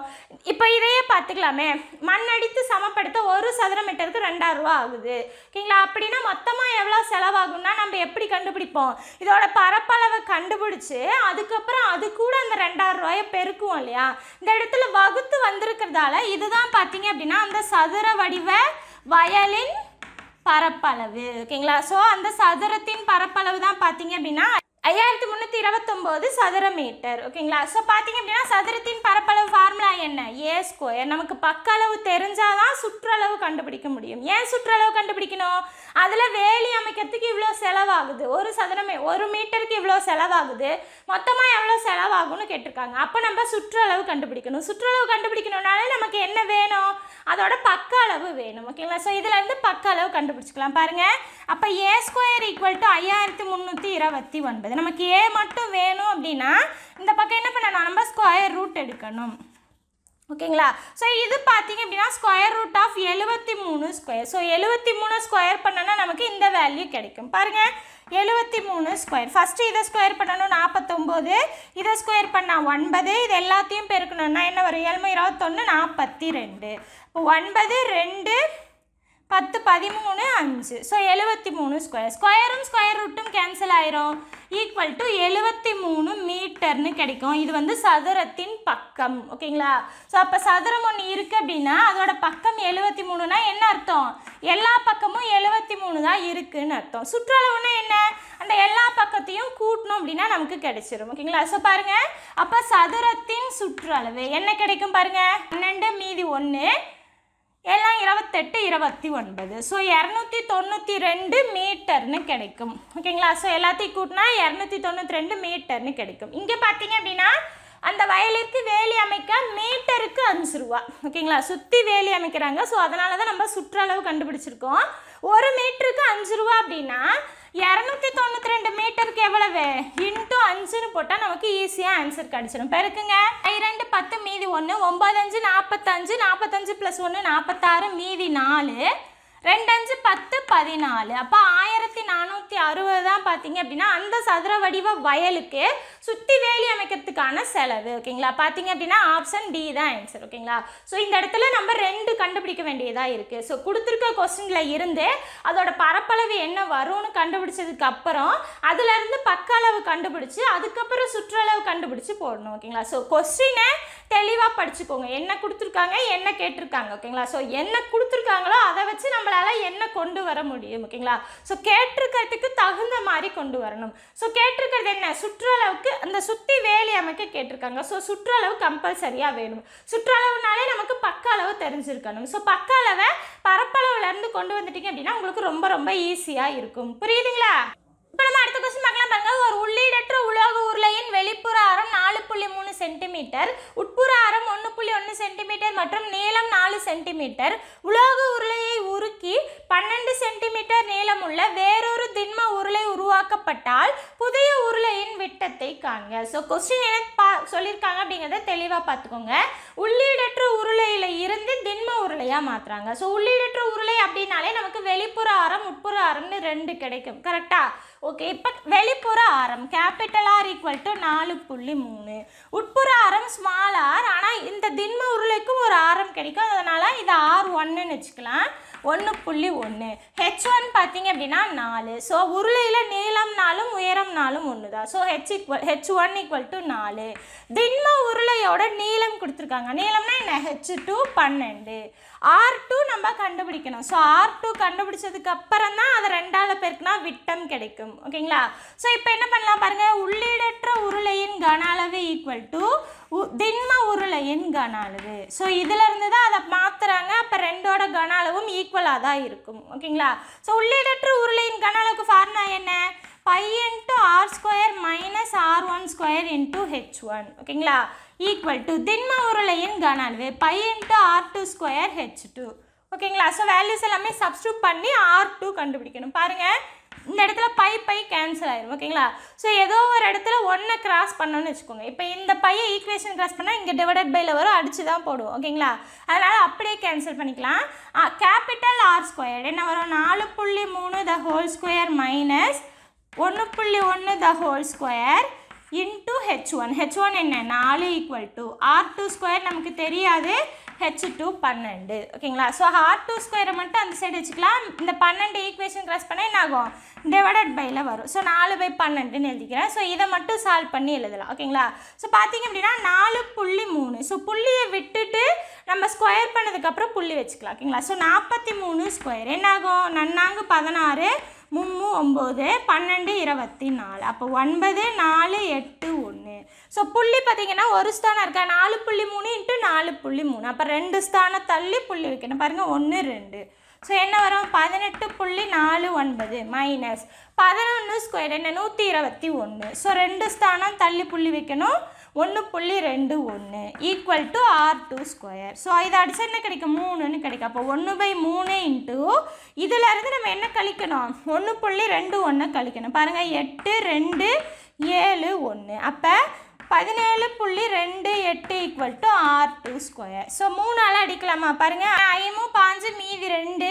இப்போ இதையே பார்த்துக்கலாமே மண் அடித்து சமப்படுத்த ஒரு சதுர மீட்டருக்கு ரெண்டாயிரம் ரூபா ஆகுது ஓகேங்களா அப்படின்னா மொத்தமாக எவ்வளோ செலவாகும்னா நம்ம எப்படி கண்டுபிடிப்போம் இதோட பரப்பளவை கண்டுபிடிச்சி அதுக்கப்புறம் அது கூட அந்த ரெண்டாயிரம் ரூபாயை பெருக்கும் இல்லையா இந்த இடத்துல வகுத்து வந்திருக்கிறதால இதுதான் பார்த்தீங்க அப்படின்னா அந்த சதுர வடிவ வயலின் பரப்பளவு ஓகேங்களா ஸோ அந்த சதுரத்தின் பரப்பளவு தான் பார்த்தீங்க அப்படின்னா ஐயாயிரத்தி முந்நூற்றி இருபத்தொம்போது சதுர மீட்டர் ஓகேங்களா ஸோ பார்த்தீங்க அப்படின்னா சதுரத்தின் பரப்பளவு ஃபார்முலா என்ன ஏ ஸ்கொயர் நமக்கு அளவு தெரிஞ்சால் தான் சுற்றளவு கண்டுபிடிக்க முடியும் ஏன் சுற்றளவு கண்டுபிடிக்கணும் அதில் வேலி அமைக்கிறதுக்கு இவ்வளோ செலவாகுது ஒரு சதுரமே ஒரு மீட்டருக்கு இவ்வளோ செலவாகுது மொத்தமாக எவ்வளோ செலவாகும்னு கேட்டிருக்காங்க அப்போ நம்ம சுற்றளவு கண்டுபிடிக்கணும் சுற்றளவு கண்டுபிடிக்கணும்னாலே நமக்கு என்ன வேணும் அதோட பக்க அளவு வேணும் ஓகேங்களா ஸோ இதுலேருந்து பக்க அளவு கண்டுபிடிச்சிக்கலாம் பாருங்கள் அப்போ ஏ ஸ்கொயர் ஈக்குவல் டு ஐயாயிரத்தி முந்நூற்றி இருபத்தி ஒன்பது கிடையாது நமக்கு ஏ மட்டும் வேணும் அப்படின்னா இந்த பக்கம் என்ன பண்ணணும் நம்ம ஸ்கொயர் ரூட் எடுக்கணும் ஓகேங்களா ஸோ இது பார்த்தீங்க அப்படின்னா ஸ்கொயர் ரூட் ஆஃப் எழுபத்தி மூணு ஸ்கொயர் ஸோ எழுபத்தி மூணு ஸ்கொயர் பண்ணோன்னா நமக்கு இந்த வேல்யூ கிடைக்கும் பாருங்கள் எழுபத்தி மூணு ஸ்கொயர் ஃபஸ்ட்டு இதை ஸ்கொயர் பண்ணணும் நாற்பத்தொம்போது இதை ஸ்கொயர் பண்ணால் ஒன்பது இது எல்லாத்தையும் பெருக்கணும்னா என்ன வரும் ஏழ்மை இருபத்தொன்று நாற்பத்தி ரெண்டு இப்போ ஒன்பது ரெண்டு பத்து பதிமூணு அஞ்சு ஸோ எழுபத்தி மூணு ஸ்கொயர் ஸ்கொயரும் ஸ்கொயர் ரூட்டும் கேன்சல் ஆயிரும் ஈக்குவல் டு எழுபத்தி மூணு மீட்டர்னு கிடைக்கும் இது வந்து சதுரத்தின் பக்கம் ஓகேங்களா ஸோ அப்போ சதுரம் ஒன்று இருக்குது அப்படின்னா அதோட பக்கம் எழுபத்தி மூணுனா என்ன அர்த்தம் எல்லா பக்கமும் எழுபத்தி மூணு தான் இருக்குதுன்னு அர்த்தம் சுற்றளவுனா என்ன அந்த எல்லா பக்கத்தையும் கூட்டணும் அப்படின்னா நமக்கு கிடைச்சிரும் ஓகேங்களா ஸோ பாருங்கள் அப்போ சதுரத்தின் சுற்றளவு என்ன கிடைக்கும் பாருங்கள் பன்னெண்டு மீதி ஒன்று எல்லாம் இருபத்தெட்டு இருபத்தி ஒன்பது ஸோ இரநூத்தி தொண்ணூற்றி ரெண்டு மீட்டர்னு கிடைக்கும் ஓகேங்களா ஸோ எல்லாத்தையும் கூட்டினா இரநூத்தி தொண்ணூற்றி ரெண்டு மீட்டர்னு கிடைக்கும் இங்கே பார்த்தீங்க அப்படின்னா அந்த வயலிற்கு வேலி அமைக்க மீட்டருக்கு அஞ்சு ரூபா ஓகேங்களா சுற்றி வேலி அமைக்கிறாங்க ஸோ அதனால தான் நம்ம சுற்றளவு கண்டுபிடிச்சிருக்கோம் ஒரு மீட்டருக்கு அஞ்சு ரூபா அப்படின்னா இரநூத்தி தொண்ணூற்றி ரெண்டு மீட்டருக்கு எவ்வளவு இன்ட்டு அஞ்சுன்னு போட்டால் நமக்கு ஈஸியாக ஆன்சர் கிடச்சிடும் பிறகுங்க இரண்டு பத்து மீதி ஒன்று ஒம்பது அஞ்சு நாற்பத்தஞ்சு நாற்பத்தஞ்சு ப்ளஸ் ஒன்று நாற்பத்தாறு மீதி நாலு ரெண்டஞ்சு பத்து பதினாலு அப்போ ஆயிரத்தி நானூற்றி அறுபது தான் பார்த்தீங்க அப்படின்னா அந்த சதுர வடிவ வயலுக்கு சுற்றி வேலி அமைக்கிறதுக்கான செலவு ஓகேங்களா பார்த்தீங்க அப்படின்னா ஆப்ஷன் டி தான் ஆன்சர் ஓகேங்களா ஸோ இந்த இடத்துல நம்ம ரெண்டு கண்டுபிடிக்க வேண்டியதாக இருக்குது ஸோ கொடுத்துருக்க கொஸ்டினில் இருந்து அதோட பரப்பளவு என்ன வரும்னு கண்டுபிடிச்சதுக்கு அப்புறம் அதுலேருந்து பக்க அளவு கண்டுபிடிச்சி அதுக்கப்புறம் சுற்றளவு கண்டுபிடிச்சி போடணும் ஓகேங்களா ஸோ கொஸ்டினை தெளிவாக படிச்சுக்கோங்க என்ன கொடுத்துருக்காங்க என்ன கேட்டிருக்காங்க ஓகேங்களா ஸோ என்ன கொடுத்துருக்காங்களோ அதை வச்சு நம்ம அவங்களால என்ன கொண்டு வர முடியும் ஓகேங்களா ஸோ கேட்டிருக்கிறதுக்கு தகுந்த மாதிரி கொண்டு வரணும் ஸோ கேட்டிருக்கிறது என்ன சுற்றளவுக்கு அந்த சுற்றி வேலி அமைக்க கேட்டிருக்காங்க ஸோ சுற்றளவு கம்பல்சரியாக வேணும் சுற்றளவுனாலே நமக்கு பக்க அளவு தெரிஞ்சிருக்கணும் ஸோ பக்க அளவை பரப்பளவுலேருந்து கொண்டு வந்துட்டீங்க அப்படின்னா உங்களுக்கு ரொம்ப ரொம்ப ஈஸியாக இருக்கும் புரியுதுங்களா இப்போ நம்ம அடுத்த கொஸ்டின் பார்க்கலாம் பாருங்க ஒரு உள்ளீடற்ற உலோக உருளையின் வெளிப்புற ஆரம் நாலு புள்ளி மூணு சென்டிமீட்டர் உட்புற ஆரம் ஒன்று புள்ளி ஒன்று சென்டிமீட்டர் மற்றும் நீளம் நாலு சென்டிமீட்டர் உலோக உருளையை உருக்கி பன்னெண்டு சென்டிமீட்டர் நீளமுள்ள வேறொரு திண்ம உருளை உருவாக்கப்பட்டால் புதிய உருளையின் விட்டத்தை காண்க ஸோ கொஸ்டின் என்ன பா சொல்லியிருக்காங்க அப்படிங்கிறத தெளிவாக பார்த்துக்கோங்க உள்ளீடற்ற உருளையில் இருந்து திண்ம உருளையாக மாற்றுறாங்க ஸோ உள்ளீடற்ற உருளை அப்படின்னாலே நமக்கு வெளிப்புற ஆரம் உட்புற ஆரம்னு ரெண்டு கிடைக்கும் கரெக்டாக ஓகே இப்போ வெளிப்புற ஆரம் கேபிட்டல் ஆர் ஈக்குவல் டு நாலு புள்ளி மூணு உட்புற ஆரம் ஸ்மால் ஆர் ஆனால் இந்த திண்ம உருளைக்கும் ஒரு ஆரம் கிடைக்கும் அதனால் இது ஆர் ஒன்றுன்னு வச்சுக்கலாம் ஒன்று புள்ளி ஒன்று ஹெச் ஒன் பார்த்தீங்க அப்படின்னா நாலு ஸோ உருளையில் நீளம்னாலும் உயரம்னாலும் ஒன்று தான் so h equal h one equal to நாலு திண்ம உருளையோட நீளம் கொடுத்துருக்காங்க நீளம்னா என்ன ஹெச் டூ பன்னெண்டு ஆர் டூ நம்ம கண்டுபிடிக்கணும் ஸோ ஆர் டூ கண்டுபிடிச்சதுக்கு அப்புறம் தான் அது ரெண்டாவது பேருக்குனா விட்டம் கிடைக்கும் ஓகேங்களா ஸோ இப்போ என்ன பண்ணலாம் பாருங்கள் உள்ளீடற்ற உருளையின் கன அளவு ஈக்குவல் டு திண்ம உருளையின் கன அளவு ஸோ இருந்து தான் அதை மாத்துறாங்க அப்போ ரெண்டோட கன அளவும் ஈக்குவலாக தான் இருக்கும் ஓகேங்களா ஸோ உள்ளீடற்ற உருளையின் கன அளவுக்கு ஃபார்முலா என்ன pi into r square minus r one square into h one ஓகேங்களா ஈக்குவல் டு திண்ம உருளையின் கன அளவு pi into r two square h two ஓகேங்களா ஸோ வேல்யூஸ் எல்லாமே சப்ஸ்டியூட் பண்ணி ஆர் டூ கண்டுபிடிக்கணும் பாருங்கள் இந்த இடத்துல பை பை கேன்சல் ஆயிடும் ஓகேங்களா ஸோ ஏதோ ஒரு இடத்துல ஒன்றை கிராஸ் பண்ணோன்னு வச்சுக்கோங்க இப்போ இந்த பையை ஈக்குவேஷன் கிராஸ் பண்ணால் இங்கே டிவைடட் பைல வரும் அடிச்சு தான் போடுவோம் ஓகேங்களா அதனால் அப்படியே கேன்சல் பண்ணிக்கலாம் கேபிட்டல் ஆர் ஸ்கொயர் என்ன வரும் நாலு புள்ளி மூணு த ஹோல் ஸ்கொயர் மைனஸ் ஒன்று புள்ளி ஒன்று the whole square into h one h one என்ன நாலு equal to R2 square square நமக்கு தெரியாது ஹெச் டூ பன்னெண்டு ஓகேங்களா ஸோ square டூ ஸ்கொயரை மட்டும் அந்த சைடு வச்சுக்கலாம் இந்த பன்னெண்டு equation கிரச் பண்ணை என்ன ஆகும் byல பையில் வரும் ஸோ நாலு பை பன்னெண்டுன்னு எழுதிக்கிறேன் ஸோ இதை மட்டும் சால்வ் பண்ணி எழுதலாம் ஓகேங்களா ஸோ பார்த்தீங்க அப்படின்னா நாலு புள்ளி மூணு ஸோ புள்ளியை விட்டுட்டு நம்ம ஸ்கொயர் பண்ணதுக்கப்புறம் புள்ளி வச்சுக்கலாம் ஓகேங்களா ஸோ நாற்பத்தி மூணு ஸ்கொயர் என்னாகும் நன்னாங்கு பதினாறு மும்மு ஒம்பது பன்னெண்டு இருபத்தி நாலு அப்போ ஒன்பது நாலு எட்டு ஒன்று ஸோ புள்ளி பார்த்திங்கன்னா ஒரு ஸ்தானம் இருக்கா நாலு புள்ளி மூணு இன்ட்டு நாலு புள்ளி மூணு அப்போ ரெண்டு ஸ்தானம் தள்ளி புள்ளி வைக்கணும் பாருங்கள் ஒன்று ரெண்டு ஸோ என்ன வரும் பதினெட்டு புள்ளி நாலு ஒன்பது மைனஸ் பதினொன்று ஸ்கொயர் என்ன நூற்றி இருபத்தி ஒன்று ஸோ ரெண்டு ஸ்தானம் தள்ளி புள்ளி வைக்கணும் ஒன்று புள்ளி ரெண்டு ஒன்று equal to r two square so இதை அடித்தா என்ன கிடைக்கும் மூணுன்னு கிடைக்கும் அப்போ ஒன்று பை மூணு இன்ட்டு இதிலேருந்து நம்ம என்ன கழிக்கணும் ஒன்று புள்ளி ரெண்டு ஒன்று கழிக்கணும் பாருங்கள் எட்டு ரெண்டு ஏழு ஒன்று அப்போ பதினேழு புள்ளி ரெண்டு எட்டு equal to r two square so மூணால் அடிக்கலாமா பாருங்கள் ஐமும் பாஞ்சு மீதி ரெண்டு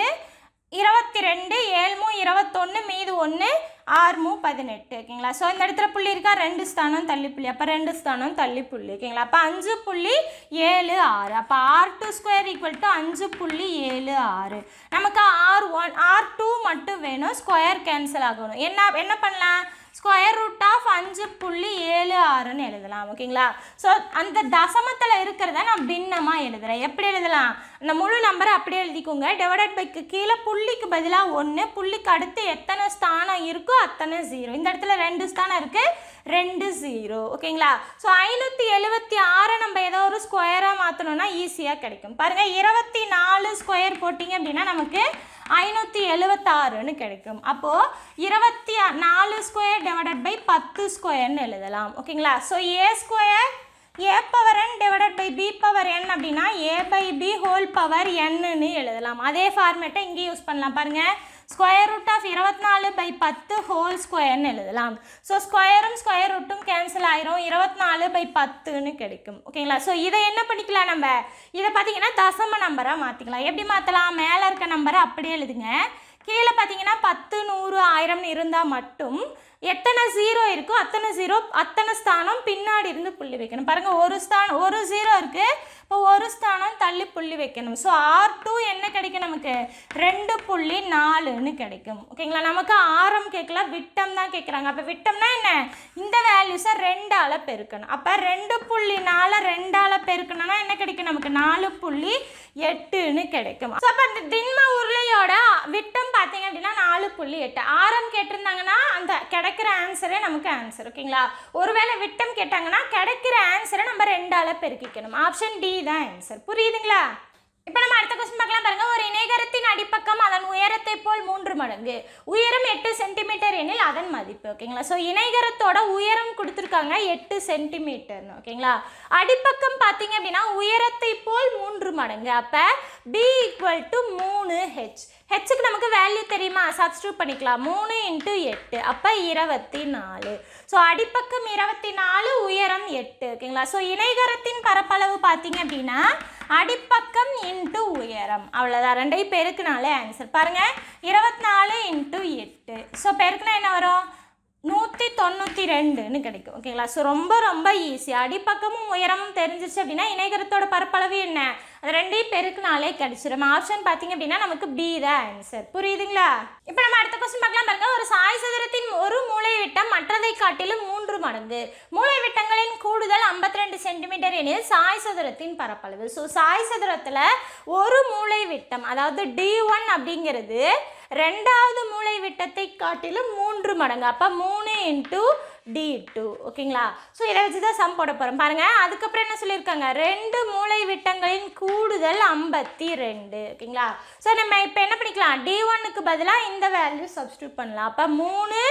இருபத்தி ரெண்டு ஏழ்மு இருபத்தொன்று மீது ஒன்று ஆறுமு பதினெட்டு ஓகேங்களா ஸோ இந்த இடத்துல புள்ளி இருக்கா ரெண்டு ஸ்தானம் தள்ளி புள்ளி அப்போ ரெண்டு ஸ்தானம் தள்ளி புள்ளி ஓகேங்களா அப்போ அஞ்சு புள்ளி ஏழு ஆறு அப்போ r two square equal to அஞ்சு புள்ளி ஏழு ஆறு நமக்கு ஆர் ஒன் ஆர் டூ மட்டும் வேணும் ஸ்கொயர் கேன்சல் ஆகணும் என்ன என்ன பண்ணலாம் ஸ்கொயர் ரூட் ஆஃப் அஞ்சு புள்ளி ஏழு ஆறுன்னு எழுதலாம் ஓகேங்களா ஸோ அந்த தசமத்தில் இருக்கிறத நான் பின்னமாக எழுதுகிறேன் எப்படி எழுதலாம் அந்த முழு நம்பரை அப்படியே எழுதிக்கோங்க டிவைடட் பைக்கு கீழே புள்ளிக்கு பதிலாக ஒன்று புள்ளிக்கு அடுத்து எத்தனை ஸ்தானம் இருக்கோ அத்தனை ஜீரோ இந்த இடத்துல ரெண்டு ஸ்தானம் இருக்குது ரெண்டு ஜீரோ ஓகேங்களா ஸோ ஐநூற்றி எழுபத்தி ஆறை நம்ம ஏதோ ஒரு ஸ்கொயராக மாற்றணும்னா ஈஸியாக கிடைக்கும் பாருங்கள் இருபத்தி நாலு ஸ்கொயர் போட்டிங்க அப்படின்னா நமக்கு ஐநூற்றி எழுபத்தாறுன்னு கிடைக்கும் அப்போது இருபத்தி நாலு ஸ்கொயர் டிவைடட் பை பத்து ஸ்கொயர்னு எழுதலாம் ஓகேங்களா so a square a power N divided by b power n அப்படின்னா a by b whole power என்னன்னு எழுதலாம் அதே ஃபார்மேட்டை இங்கே யூஸ் பண்ணலாம் பாருங்கள் ஸ்கொயர் ரூட் ஆஃப் இருபத்தினாலு பை பத்து ஹோல் ஸ்கொயர்னு எழுதலாம் ஸோ ஸ்கொயரும் ஸ்கொயர் ரூட்டும் கேன்சல் ஆயிரும் இருபத்தினாலு பை பத்துன்னு கிடைக்கும் ஓகேங்களா ஸோ இதை என்ன பண்ணிக்கலாம் நம்ம இதை பார்த்தீங்கன்னா தசம நம்பராக மாற்றிக்கலாம் எப்படி மாற்றலாம் மேலே இருக்க நம்பரை அப்படியே எழுதுங்க கீழே பார்த்தீங்கன்னா பத்து நூறு ஆயிரம்னு இருந்தால் மட்டும் எத்தனை ஜீரோ இருக்கோ அத்தனை ஜீரோ அத்தனை ஸ்தானம் பின்னாடி இருந்து புள்ளி வைக்கணும் பாருங்கள் ஒரு ஸ்தானம் ஒரு ஜீரோ இருக்குது இப்போ ஒரு ஸ்தானம் தள்ளி புள்ளி வைக்கணும் ஸோ ஆர் டூ என்ன கிடைக்கும் நமக்கு ரெண்டு புள்ளி நாலுன்னு கிடைக்கும் ஓகேங்களா நமக்கு ஆரம் கேட்கல விட்டம் தான் கேட்குறாங்க அப்போ விட்டம்னா என்ன இந்த வேல்யூஸை ரெண்டால் பெருக்கணும் அப்போ ரெண்டு புள்ளி நாலு ரெண்டால் பெருக்கணும்னா என்ன கிடைக்கும் நமக்கு நாலு புள்ளி எட்டுன்னு கிடைக்கும் ஸோ அப்போ அந்த திண்ம உருளையோட விட்டம் பார்த்தீங்க அப்படின்னா நாலு புள்ளி எட்டு ஆரம் கேட்டிருந்தாங்கன்னா அந்த கிடை கிடைக்கிற ஆன்சரே நமக்கு ஆன்சர் ஓகேங்களா ஒருவேளை விட்டம் கேட்டாங்கன்னா கிடைக்கிற ஆன்சரை நம்ம ரெண்டால பெருக்கிக்கணும் ஆப்ஷன் டி தான் ஆன்சர் புரியுதுங்களா இப்போ நம்ம அடுத்த கொஸ்டின் பார்க்கலாம் பாருங்க ஒரு இணைகரத்தின் அடிப்பக்கம் அதன் உயரத்தை போல் மூன்று மடங்கு உயரம் எட்டு சென்டிமீட்டர் எனில் அதன் மதிப்பு ஓகேங்களா ஸோ இணைகரத்தோட உயரம் கொடுத்துருக்காங்க எட்டு சென்டிமீட்டர்னு ஓகேங்களா அடிப்பக்கம் பார்த்தீங்க அப்படின்னா உயரத்தை போல் மூன்று மடங்கு அப்போ பி ஈக்குவல் டு மூணு ஹெச் க்கு நமக்கு வேல்யூ தெரியுமா substitute பண்ணிக்கலாம் மூணு into எட்டு அப்போ இருபத்தி நாலு ஸோ அடிப்பக்கம் இருபத்தி நாலு உயரம் எட்டு ஓகேங்களா ஸோ இணைகரத்தின் பரப்பளவு பார்த்தீங்க அப்படின்னா அடிப்பக்கம் into உயரம் அவ்வளோதான் ரெண்டையும் பெருக்குனாலே ஆன்சர் பாருங்க இருபத்தி நாலு இன்ட்டு எட்டு ஸோ பெருக்குனா என்ன வரும் நூற்றி தொண்ணூற்றி ரெண்டுன்னு கிடைக்கும் ஓகேங்களா ஸோ ரொம்ப ரொம்ப ஈஸி அடிப்பக்கமும் உயரமும் தெரிஞ்சிச்சு அப்படின்னா இணைகரத்தோட பரப்பளவு என்ன அது ரெண்டையும் பெருக்குனாலே கிடைச்சிடும் ஆப்ஷன் பார்த்தீங்க அப்படின்னா நமக்கு பி தான் ஆன்சர் புரியுதுங்களா இப்போ நம்ம அடுத்த கொஸ்டின் பார்க்கலாம் பாருங்க ஒரு சாய் சதுரத்தின் ஒரு மூளை விட்டம் மற்றதை காட்டிலும் மூன்று மடங்கு மூளை விட்டங்களின் கூடுதல் ஐம்பத்தி ரெண்டு சென்டிமீட்டர் எனில் சாய் சதுரத்தின் பரப்பளவு ஸோ சாய் சதுரத்தில் ஒரு மூளை விட்டம் அதாவது டி ஒன் அப்படிங்கிறது ரெண்டாவது மூளை விட்டத்தை காட்டிலும் மூன்று மடங்கு அப்போ மூணு இன்ட்டு டி டூ ஓகேங்களா ஸோ இதை வச்சு தான் சம் போட போகிறோம் பாருங்கள் அதுக்கப்புறம் என்ன சொல்லியிருக்காங்க ரெண்டு மூளை விட்டங்களின் கூடுதல் ஐம்பத்தி ரெண்டு ஓகேங்களா ஸோ நம்ம இப்போ என்ன பண்ணிக்கலாம் டி ஒன்னுக்கு பதிலாக இந்த வேல்யூ சப்ஸ்டியூட் பண்ணலாம் அப்போ மூணு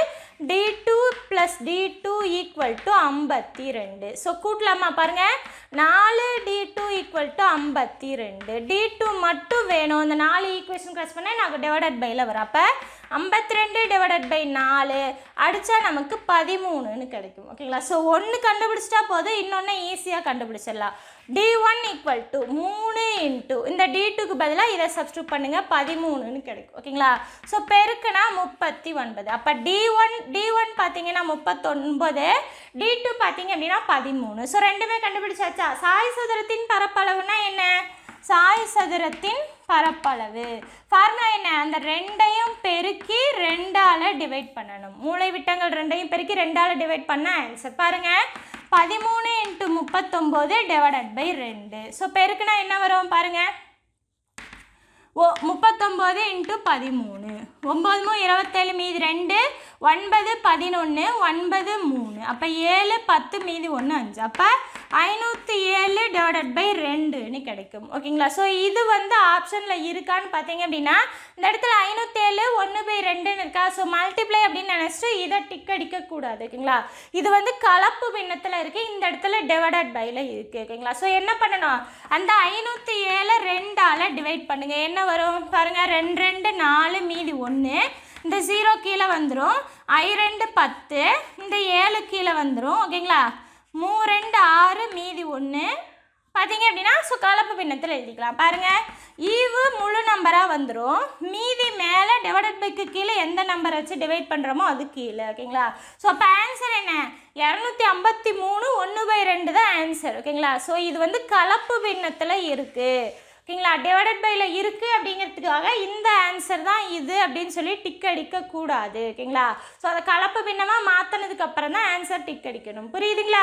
t two plus t two equal So, ஐம்பத்தி ரெண்டு ஸோ கூட்டலாமா பாருங்கள் நாலு டி டூ ஈக்குவல் டு ஐம்பத்தி ரெண்டு டி டூ மட்டும் வேணும் இந்த நாலு equation கிராஸ் பண்ணே நாக்கு divided byல வரும் அப்போ ஐம்பத்தி ரெண்டு டிவைடட் பை நாலு அடித்தா நமக்கு பதிமூணுன்னு கிடைக்கும் ஓகேங்களா ஸோ ஒன்று கண்டுபிடிச்சிட்டா போதும் இன்னொன்று ஈஸியாக கண்டுபிடிச்சிடலாம் டி ஒன் ஈக்குவல் டு மூணு இன்ட்டு இந்த டி டூக்கு பதிலாக இதை சப்ஸ்டியூட் பண்ணுங்கள் பதிமூணுன்னு கிடைக்கும் ஓகேங்களா ஸோ பெருக்குனா முப்பத்தி ஒன்பது அப்போ டி ஒன் டி ஒன் பார்த்தீங்கன்னா முப்பத்தொன்பது டி டூ பார்த்தீங்க அப்படின்னா பதிமூணு ஸோ ரெண்டுமே கண்டுபிடிச்சாச்சா சாய் சதுரத்தின் பரப்பளவுனா என்ன சாய் சதுரத்தின் பரப்பளவு ஃபார்முலா என்ன அந்த ரெண்டையும் பெருக்கி ரெண்டால் டிவைட் பண்ணணும் மூளை விட்டங்கள் ரெண்டையும் பெருக்கி ரெண்டால் டிவைட் பண்ண ஆன்சர் பாருங்கள் பதிமூணு இன்ட்டு முப்பத்தொம்போது டிவைடட் பை ரெண்டு ஸோ பெருக்குனா என்ன வரும் பாருங்கள் ஓ முப்பத்தொம்போது இன்ட்டு பதிமூணு ஒம்பது ஒம்பதுமோ இருபத்தேழு மீதி ரெண்டு ஒன்பது பதினொன்று ஒன்பது மூணு அப்போ ஏழு பத்து மீதி ஒன்று அஞ்சு அப்போ ஐநூற்றி ஏழு டிவைடட் பை ரெண்டுன்னு கிடைக்கும் ஓகேங்களா ஸோ இது வந்து ஆப்ஷனில் இருக்கான்னு பார்த்தீங்க அப்படின்னா இந்த இடத்துல ஐநூற்றேழு ஒன்று பை ரெண்டுன்னு இருக்கா ஸோ மல்டிப்ளை அப்படின்னு நினச்சிட்டு இதை டிக் அடிக்கக்கூடாது ஓகேங்களா இது வந்து கலப்பு பின்னத்தில் இருக்குது இந்த இடத்துல டிவைடட் பையில் இருக்குது ஓகேங்களா ஸோ என்ன பண்ணணும் அந்த ஐநூற்றி ஏழை ரெண்டால் டிவைட் பண்ணுங்கள் என்ன வரும் பாருங்கள் ரெண்டு ரெண்டு நாலு மீதி ஒன்று இந்த ஜீரோ கீழே வந்துடும் ஐ ரெண்டு பத்து இந்த ஏழு கீழே வந்துடும் ஓகேங்களா மூ ரெண்டு ஆறு மீதி ஒன்று பார்த்தீங்க அப்படின்னா ஸோ கலப்பு பின்னத்தில் எழுதிக்கலாம் பாருங்கள் ஈவு முழு நம்பராக வந்துடும் மீதி மேலே டிவைட் பைக்கு கீழே எந்த நம்பர் வச்சு டிவைட் பண்ணுறோமோ அது கீழே ஓகேங்களா ஸோ அப்போ ஆன்சர் என்ன இரநூத்தி ஐம்பத்தி மூணு ஒன்று பை ரெண்டு தான் ஆன்சர் ஓகேங்களா ஸோ இது வந்து கலப்பு பின்னத்தில் இருக்குது ஓகேங்களா டிவைடட் பையில் இருக்குது அப்படிங்கிறதுக்காக இந்த ஆன்சர் தான் இது அப்படின்னு சொல்லி டிக் அடிக்கக்கூடாது ஓகேங்களா ஸோ அதை கலப்பு பின்னமாக மாற்றினதுக்கு அப்புறம் தான் ஆன்சர் டிக் அடிக்கணும் புரியுதுங்களா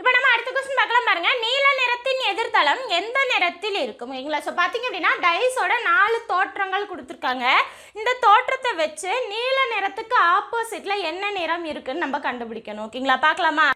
இப்போ நம்ம அடுத்த கொஸ்டின் பார்க்கலாம் பாருங்க நீல நிறத்தின் எதிர்த்தளம் எந்த நிறத்தில் இருக்கும் ஓகேங்களா ஸோ பார்த்தீங்க அப்படின்னா டைஸோட நாலு தோற்றங்கள் கொடுத்துருக்காங்க இந்த தோற்றத்தை வச்சு நீல நிறத்துக்கு ஆப்போசிட்டில் என்ன நிறம் இருக்குன்னு நம்ம கண்டுபிடிக்கணும் ஓகேங்களா பார்க்கலாமா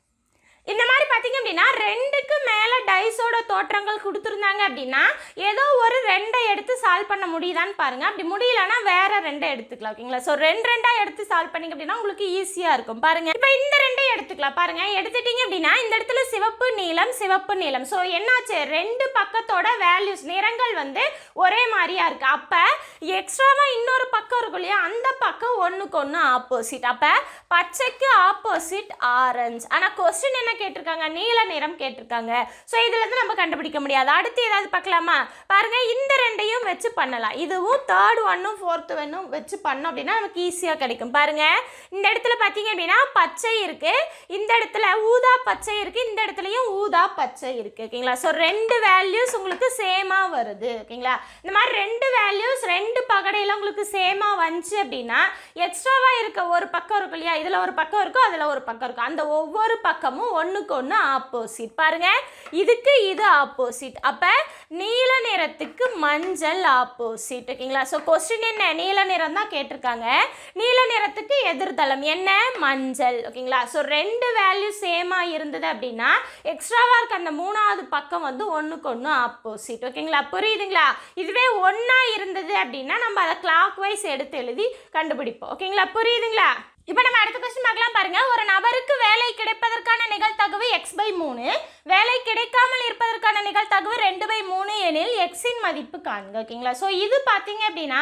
இந்த மாதிரி பார்த்தீங்க அப்படின்னா ரெண்டுக்கு மேலே டைஸோட தோற்றங்கள் கொடுத்துருந்தாங்க அப்படின்னா ஏதோ ஒரு ரெண்டை எடுத்து சால்வ் பண்ண முடியுதான்னு பாருங்கள் அப்படி முடியலன்னா வேறு ரெண்டை எடுத்துக்கலாம் ஓகேங்களா ஸோ ரெண்டு ரெண்டாக எடுத்து சால்வ் பண்ணிங்க அப்படின்னா உங்களுக்கு ஈஸியாக இருக்கும் பாருங்கள் இப்போ இந்த ரெண்டை எடுத்துக்கலாம் பாருங்கள் எடுத்துட்டீங்க அப்படின்னா இந்த இடத்துல சிவப்பு நீளம் சிவப்பு நீளம் ஸோ என்னாச்சு ரெண்டு பக்கத்தோட வேல்யூஸ் நிறங்கள் வந்து ஒரே மாதிரியாக இருக்குது அப்போ எக்ஸ்ட்ராவாக இன்னொரு பக்கம் இருக்கும் இல்லையா அந்த பக்கம் ஒன்றுக்கு ஒன்று ஆப்போசிட் அப்போ பச்சைக்கு ஆப்போசிட் ஆரஞ்சு ஆனால் கொஸ்டின் என்ன கேட்டிருக்காங்க நீல நிறம் கேட்டிருக்காங்க ஸோ இதுலேருந்து நம்ம கண்டுபிடிக்க முடியாது அடுத்து ஏதாவது பார்க்கலாமா பாருங்க இந்த ரெண்டையும் வச்சு பண்ணலாம் இதுவும் தேர்ட் ஒன்னும் ஃபோர்த்து ஒன்னும் வச்சு பண்ணோம் அப்படின்னா நமக்கு ஈஸியாக கிடைக்கும் பாருங்கள் இந்த இடத்துல பார்த்தீங்க அப்படின்னா பச்சை இருக்குது இந்த இடத்துல ஊதா பச்சை இருக்குது இந்த இடத்துலையும் ஊதா பச்சை இருக்குது ஓகேங்களா ஸோ ரெண்டு வேல்யூஸ் உங்களுக்கு சேமாக வருது ஓகேங்களா இந்த மாதிரி ரெண்டு வேல்யூஸ் ரெண்டு பகடையில் உங்களுக்கு சேமாக வந்துச்சு அப்படின்னா எக்ஸ்ட்ராவாக இருக்க ஒரு பக்கம் இருக்கும் இல்லையா இதில் ஒரு பக்கம் இருக்கும் அதில் ஒரு பக்கம் இருக்கும் அந்த ஒவ்வொரு பக்கமும் ஒன்றுக்கு ஒன்று ஆப்போசிட் பாருங்கள் இதுக்கு இது ஆப்போசிட் அப்போ நீல நிறத்துக்கு மஞ்சள் ஆப்போசிட் ஓகேங்களா ஸோ கொஸ்டின் என்ன நீல நிறம் தான் கேட்டிருக்காங்க நீல நிறத்துக்கு எதிர்தளம் என்ன மஞ்சள் ஓகேங்களா ஸோ ரெண்டு வேல்யூ சேமாக இருந்தது அப்படின்னா எக்ஸ்ட்ராவாக இருக்க அந்த மூணாவது பக்கம் வந்து ஒன்றுக்கு ஒன்று ஆப்போசிட் ஓகேங்களா புரியுதுங்களா இதுவே ஒன்றா இருந்தது அப்படின்னா நம்ம அதை கிளாக் வைஸ் எடுத்து எழுதி கண்டுபிடிப்போம் ஓகேங்களா புரியுதுங்களா இப்போ நம்ம அடுத்த கொஸ்டின் பார்க்கலாம் பாருங்க ஒரு நபருக்கு வேலை கிடைப்பதற்கான நிகழ்தகவு எக்ஸ் பை மூணு வேலை கிடைக்காமல் இருப்பதற்கான நிகழ்தகவு ரெண்டு பை மூணு எனில் எக்ஸின் மதிப்பு காண்க ஓகேங்களா ஸோ இது பார்த்தீங்க அப்படின்னா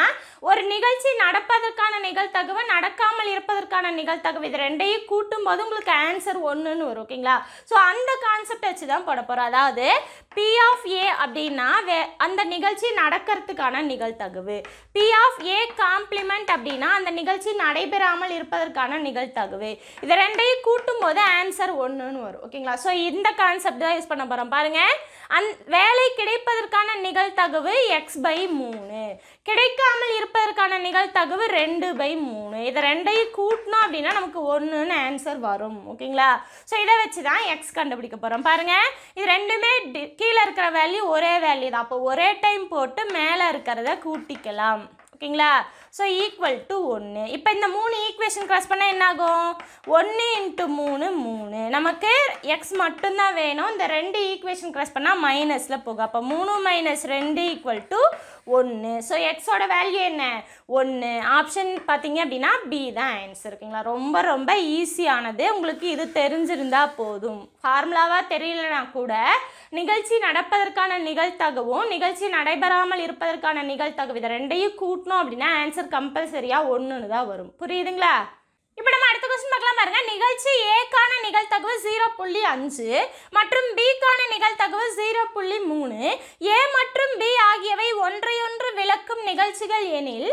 ஒரு நிகழ்ச்சி நடப்பதற்கான நிகழ்தகவு நடக்காமல் இருப்பதற்கான நிகழ்தகவு இது ரெண்டையும் கூட்டும் போது உங்களுக்கு ஆன்சர் ஒன்றுன்னு வரும் ஓகேங்களா ஸோ அந்த கான்செப்ட் வச்சு தான் போட போகிறோம் அதாவது பி ஆஃப் ஏ அப்படின்னா வே அந்த நிகழ்ச்சி நடக்கிறதுக்கான நிகழ்தகவு பி ஆஃப் ஏ காம்ப்ளிமெண்ட் அப்படின்னா அந்த நிகழ்ச்சி நடைபெறாமல் இருப்பதற்கான நிகழ்தகவு இது ரெண்டையும் கூட்டும் போது ஆன்சர் ஒன்றுன்னு வரும் ஓகேங்களா ஸோ இந்த கான்செப்ட் யூஸ் பண்ண போகிறோம் பாருங்கள் அந் வேலை கிடைப்பதற்கான நிகழ்தகவு எக்ஸ் பை மூணு கிடைக்காமல் இருப்பதற்கான நிகழ்தகவு ரெண்டு பை மூணு இதை ரெண்டையும் கூட்டினோம் அப்படின்னா நமக்கு ஒன்றுன்னு ஆன்சர் வரும் ஓகேங்களா ஸோ இதை வச்சு தான் எக்ஸ் கண்டுபிடிக்க போகிறோம் பாருங்கள் இது ரெண்டுமே கீழே இருக்கிற வேல்யூ ஒரே வேல்யூ தான் அப்போ ஒரே டைம் போட்டு மேலே இருக்கிறத கூட்டிக்கலாம் ஓகேங்களா ஸோ ஈக்குவல் டு ஒன்று இப்போ இந்த மூணு ஈக்குவேஷன் கிராஸ் பண்ணால் என்னாகும் ஒன்று இன்ட்டு மூணு மூணு நமக்கு எக்ஸ் மட்டும்தான் வேணும் இந்த ரெண்டு ஈக்குவேஷன் கிராஸ் பண்ணால் மைனஸில் போகும் அப்போ மூணு மைனஸ் ரெண்டு ஈக்குவல் டு ஒன்று ஸோ எக்ஸோட வேல்யூ என்ன ஒன்று ஆப்ஷன் பார்த்தீங்க அப்படின்னா பி தான் ஆன்சர் இருக்குங்களா ரொம்ப ரொம்ப ஈஸியானது உங்களுக்கு இது தெரிஞ்சிருந்தா போதும் ஃபார்முலாவாக தெரியலனா கூட நிகழ்ச்சி நடப்பதற்கான நிகழ்த்தகவும் நிகழ்ச்சி நடைபெறாமல் இருப்பதற்கான நிகழ்த்தகவு இதை ரெண்டையும் கூட்டணும் அப்படின்னா ஆன்சர் கம்பல்சரியாக ஒன்றுன்னு தான் வரும் புரியுதுங்களா இப்போ நம்ம அடுத்த கொஸ்டின் பார்க்கலாம் பாருங்கள் நிகழ்ச்சி ஏக்கான நிகழ்த்தகவு ஜீரோ புள்ளி அஞ்சு மற்றும் பிக்கான நிகழ்த்தகவு ஜீரோ புள்ளி மூணு ஏ மற்றும் பி ஆகியவை ஒன்றையொன்று விளக்கும் நிகழ்ச்சிகள் எனில்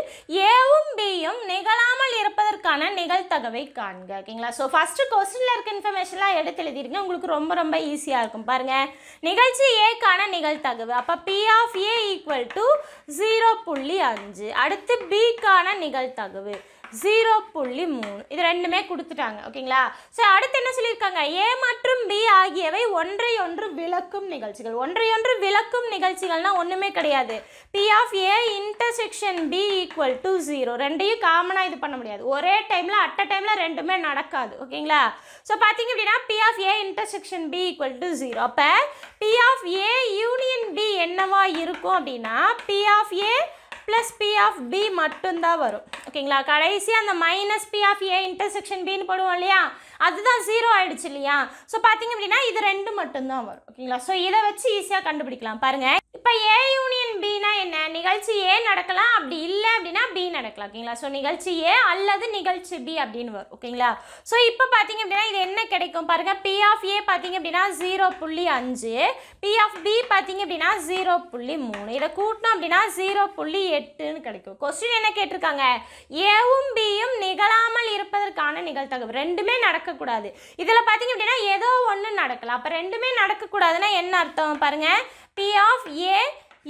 ஏவும் பியும் நிகழாமல் இருப்பதற்கான நிகழ்த்தகவை காண்க ஓகேங்களா ஸோ ஃபஸ்ட்டு கொஸ்டினில் இருக்க இன்ஃபர்மேஷன்லாம் எடுத்து எழுதிருங்க உங்களுக்கு ரொம்ப ரொம்ப ஈஸியாக இருக்கும் பாருங்கள் நிகழ்ச்சி ஏக்கான நிகழ்த்தகவு அப்போ p of a equal to zero புள்ளி அஞ்சு அடுத்து பிக்கான நிகழ்த்தகவு ஜீரோ புள்ளி மூணு இது ரெண்டுமே கொடுத்துட்டாங்க ஓகேங்களா ஸோ அடுத்து என்ன சொல்லியிருக்காங்க ஏ மற்றும் பி ஆகியவை ஒன்றை ஒன்று விளக்கும் நிகழ்ச்சிகள் ஒன்றை ஒன்று விளக்கும் நிகழ்ச்சிகள்னா ஒன்றுமே கிடையாது p of a intersection b equal to zero ரெண்டையும் காமனாக இது பண்ண முடியாது ஒரே டைமில் அட் அ டைமில் ரெண்டுமே நடக்காது ஓகேங்களா ஸோ பார்த்தீங்க அப்படின்னா p of a intersection b equal to zero அப்போ p of a union b என்னவா இருக்கும் அப்படின்னா p of a plus p of b மட்டும்தான் வரும் ஓகேங்களா கடைசியாக அந்த minus p of a intersection பின்னு போடுவோம் இல்லையா அதுதான் ஜீரோ ஆயிடுச்சு இல்லையா ஸோ பார்த்தீங்க அப்படின்னா இது ரெண்டு மட்டும்தான் வரும் ஓகேங்களா ஸோ இதை வச்சு ஈஸியாக கண்டுபிடிக்கலாம் பாருங்கள் இப்போ ஏ யூனியன் பினா என்ன நிகழ்ச்சி ஏ நடக்கலாம் அப்படி இல்லை அப்படின்னா பி நடக்கலாம் ஓகேங்களா ஸோ நிகழ்ச்சி ஏ அல்லது நிகழ்ச்சி பி அப்படின்னு வரும் ஓகேங்களா ஸோ இப்போ பார்த்தீங்க அப்படின்னா இது என்ன கிடைக்கும் பாருங்கள் பி ஆஃப் ஏ பார்த்தீங்க அப்படின்னா ஜீரோ புள்ளி அஞ்சு பி ஆஃப் பி பார்த்தீங்க அப்படின்னா ஜீரோ புள்ளி மூணு இதை கூட்டினோம் அப்படின்னா ஜீரோ புள்ளி எட்டுன்னு கிடைக்கும் கொஸ்டின் என்ன கேட்டிருக்காங்க ஏவும் பியும் நிகழாமல் இருப்பதற்கான நிகழ்த்தகவு ரெண்டுமே நடக்கக்கூடாது இதில் பார்த்தீங்க அப்படின்னா ஏதோ ஒன்று நடக்கலாம் அப்போ ரெண்டுமே நடக்கக்கூடாதுன்னா என்ன அர்த்தம் பாருங்கள் p of a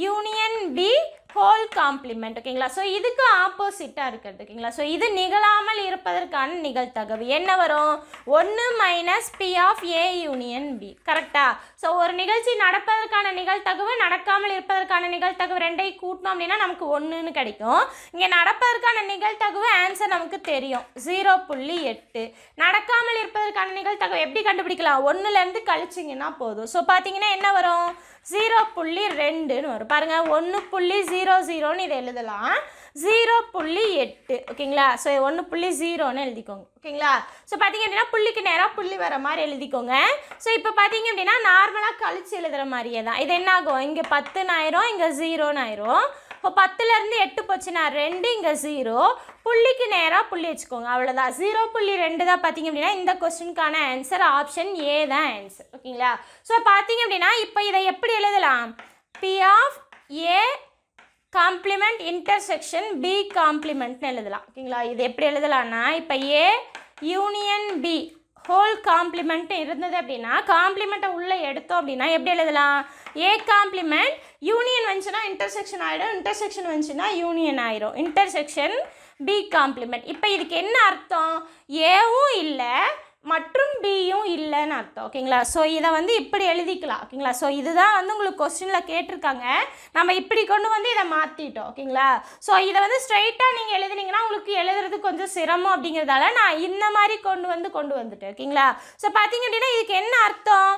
union b whole complement ஓகேங்களா ஸோ இதுக்கு ஆப்போசிட்டாக இருக்கிறது ஓகேங்களா ஸோ இது நிகழாமல் இருப்பதற்கான நிகழ்த்தகவு என்ன வரும் ஒன்று minus p of a union b கரெக்டாக ஸோ ஒரு நிகழ்ச்சி நடப்பதற்கான நிகழ்த்தகவு நடக்காமல் இருப்பதற்கான நிகழ்த்தகவு ரெண்டையும் கூட்டணும் அப்படின்னா நமக்கு ஒன்றுன்னு கிடைக்கும் இங்கே நடப்பதற்கான நிகழ்த்தகவு ஆன்சர் நமக்கு தெரியும் ஜீரோ புள்ளி எட்டு நடக்காமல் இருப்பதற்கான நிகழ்த்தகவு எப்படி கண்டுபிடிக்கலாம் ஒன்றுலேருந்து கழிச்சிங்கன்னா போதும் ஸோ பார்த்தீங்கன்னா என்ன வரும் ஜீரோ புள்ளி ரெண்டுன்னு வரும் பாருங்கள் ஒன்று புள்ளி ஜீரோ ஜீரோன்னு இதை எழுதலாம் ஜீரோ புள்ளி எட்டு ஓகேங்களா ஸோ ஒன்று புள்ளி ஜீரோன்னு எழுதிக்கோங்க ஓகேங்களா ஸோ பார்த்தீங்க அப்படின்னா புள்ளிக்கு நேராக புள்ளி வர மாதிரி எழுதிக்கோங்க ஸோ இப்போ பார்த்தீங்க அப்படின்னா நார்மலாக கழிச்சு எழுதுகிற மாதிரியே தான் இது என்ன ஆகும் இங்கே பத்துன்னு ஆயிரும் இங்கே ஜீரோன்னு ஆயிரும் இப்போ பத்துலேருந்து எட்டு போச்சுன்னா ரெண்டு இங்கே ஜீரோ புள்ளிக்கு நேராக புள்ளி வச்சுக்கோங்க அவ்வளோதான் ஜீரோ புள்ளி ரெண்டு தான் பார்த்தீங்க அப்படின்னா இந்த கொஸ்டினுக்கான ஆன்சர் ஆப்ஷன் ஏ தான் ஆன்சர் ஓகேங்களா ஸோ பார்த்தீங்க அப்படின்னா இப்போ இதை எப்படி எழுதலாம் p of a complement intersection b காம்ப்ளிமெண்ட்னு எழுதலாம் ஓகேங்களா இது எப்படி எழுதலாம்னா இப்போ a union b whole complement இருந்தது அப்படின்னா காம்ப்ளிமெண்ட்டை உள்ளே எடுத்தோம் அப்படின்னா எப்படி எழுதலாம் ஏ காம்ப்ளிமெண்ட் யூனியன் வந்துச்சுன்னா இன்டர்செக்ஷன் ஆகிடும் இன்டர்செக்ஷன் வந்துச்சுன்னா யூனியன் ஆயிரும் இன்டர்செக்ஷன் பி காம்ப்ளிமெண்ட் இப்போ இதுக்கு என்ன அர்த்தம் ஏவும் இல்லை மற்றும் பியும் இல்லைன்னு அர்த்தம் ஓகேங்களா ஸோ இதை வந்து இப்படி எழுதிக்கலாம் ஓகேங்களா ஸோ இதுதான் வந்து உங்களுக்கு கொஸ்டினில் கேட்டிருக்காங்க நம்ம இப்படி கொண்டு வந்து இதை மாற்றிட்டோம் ஓகேங்களா ஸோ இதை வந்து ஸ்ட்ரைட்டாக நீங்கள் எழுதுனீங்கன்னா உங்களுக்கு எழுதுறது கொஞ்சம் சிரமம் அப்படிங்கிறதால நான் இந்த மாதிரி கொண்டு வந்து கொண்டு வந்துட்டேன் ஓகேங்களா ஸோ பார்த்தீங்க அப்படின்னா இதுக்கு என்ன அர்த்தம்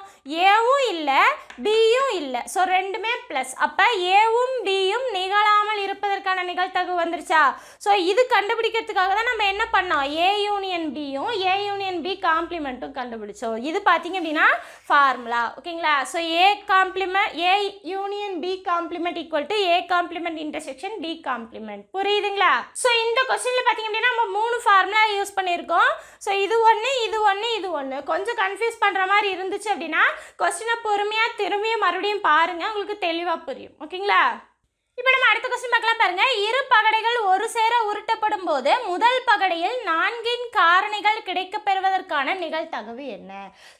ஏவும் இல்லை பியும் இல்லை ஸோ ரெண்டுமே ப்ளஸ் அப்போ ஏவும் பியும் நிகழாமல் இருப்பதற்கான நிகழ்த்தகு வந்துருச்சா ஸோ இது கண்டுபிடிக்கிறதுக்காக தான் நம்ம என்ன பண்ணோம் ஏ யூனியன் பியும் ஏ யூனியன் பி காம் காம்ப்ளிமெண்ட்டும் கண்டுபிடிச்சோம் இது பார்த்தீங்க அப்படின்னா ஃபார்முலா ஓகேங்களா so a complement a union b complement equal to a complement intersection d complement புரியுதுங்களா ஸோ இந்த கொஸ்டினில் பார்த்தீங்க அப்படின்னா நம்ம மூணு ஃபார்முலா யூஸ் பண்ணியிருக்கோம் ஸோ இது ஒன்று இது ஒன்று இது ஒன்று கொஞ்சம் கன்ஃபியூஸ் பண்ணுற மாதிரி இருந்துச்சு அப்படின்னா கொஸ்டினை பொறுமையாக திரும்பியும் மறுபடியும் பாருங்கள் உங்களுக்கு தெளிவாக புரியும் ஓகேங்களா இப்போ நம்ம அடுத்த கொஸ்டின் பார்க்கலாம் பாருங்க இரு பகடைகள் ஒரு சேர உருட்டப்படும் போது முதல் பகடையில் நான்கின் காரணிகள் கிடைக்கப்பெறுவதற்கான பெறுவதற்கான நிகழ்த்தகவு என்ன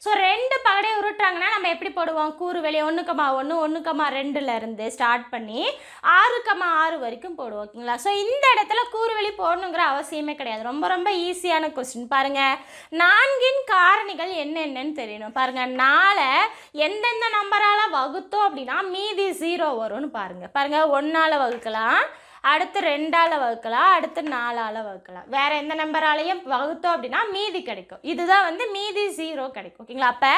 ஸோ ரெண்டு பகடை உருட்டுறாங்கன்னா நம்ம எப்படி போடுவோம் கூறு வெளியே ஒன்றுக்கமா ஒன்று ஒன்றுக்கமா ரெண்டுலேருந்து ஸ்டார்ட் பண்ணி ஆறுக்கமா ஆறு வரைக்கும் போடுவோம் ஓகேங்களா ஸோ இந்த இடத்துல கூறுவெளி போடணுங்கிற அவசியமே கிடையாது ரொம்ப ரொம்ப ஈஸியான கொஸ்டின் பாருங்கள் நான்கின் காரணிகள் என்னென்னு தெரியணும் பாருங்கள் நாளை எந்தெந்த நம்பரால் வகுத்தோம் அப்படின்னா மீதி ஜீரோ வரும்னு பாருங்கள் பாருங்கள் ஒன்று ஒன்றால் வகுக்கலாம் அடுத்து ரெண்டால் வகுக்கலாம் அடுத்து நாலால் வகுக்கலாம் வேறு எந்த நம்பராலையும் வகுத்தோம் அப்படின்னா மீதி கிடைக்கும் இதுதான் வந்து மீதி ஜீரோ கிடைக்கும் ஓகேங்களா அப்போ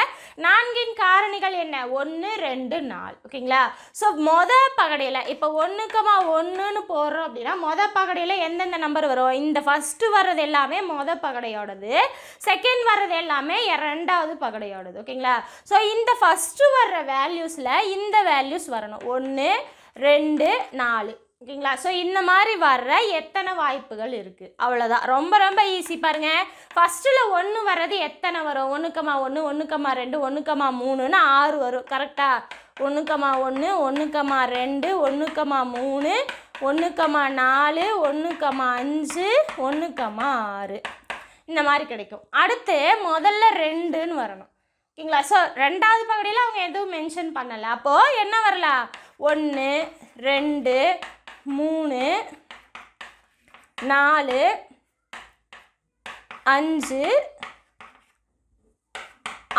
நான்கின் காரணிகள் என்ன ஒன்று ரெண்டு நாலு ஓகேங்களா ஸோ மொத பகடையில் இப்போ ஒன்றுக்கமா ஒன்றுன்னு போடுறோம் அப்படின்னா மொத பகடையில் எந்தெந்த நம்பர் வரும் இந்த ஃபஸ்ட்டு வர்றது எல்லாமே மொத பகடையோடது செகண்ட் வர்றது எல்லாமே ரெண்டாவது பகடையோடது ஓகேங்களா ஸோ இந்த ஃபஸ்ட்டு வர்ற வேல்யூஸில் இந்த வேல்யூஸ் வரணும் ஒன்று ரெண்டு நாலு ஓகேங்களா ஸோ இந்த மாதிரி வர்ற எத்தனை வாய்ப்புகள் இருக்குது அவ்வளோதான் ரொம்ப ரொம்ப ஈஸி பாருங்கள் ஃபஸ்ட்டில் ஒன்று வர்றது எத்தனை வரும் ஒன்றுக்கம்மா ஒன்று ஒன்றுக்கம்மா ரெண்டு ஒன்றுக்கம்மா மூணுன்னு ஆறு வரும் கரெக்டாக ஒன்றுக்கம்மா ஒன்று ஒன்றுக்கம்மா ரெண்டு ஒன்றுக்கம்மா மூணு ஒன்றுக்கம்மா நாலு ஒன்றுக்கம்மா அஞ்சு ஒன்றுக்கம்மா ஆறு இந்த மாதிரி கிடைக்கும் அடுத்து முதல்ல ரெண்டுன்னு வரணும் ஓகேங்களா ஸோ ரெண்டாவது பகுதியில் அவங்க எதுவும் மென்ஷன் பண்ணலை அப்போது என்ன வரலாம் ஒன்று ரெண்டு மூணு நாலு அஞ்சு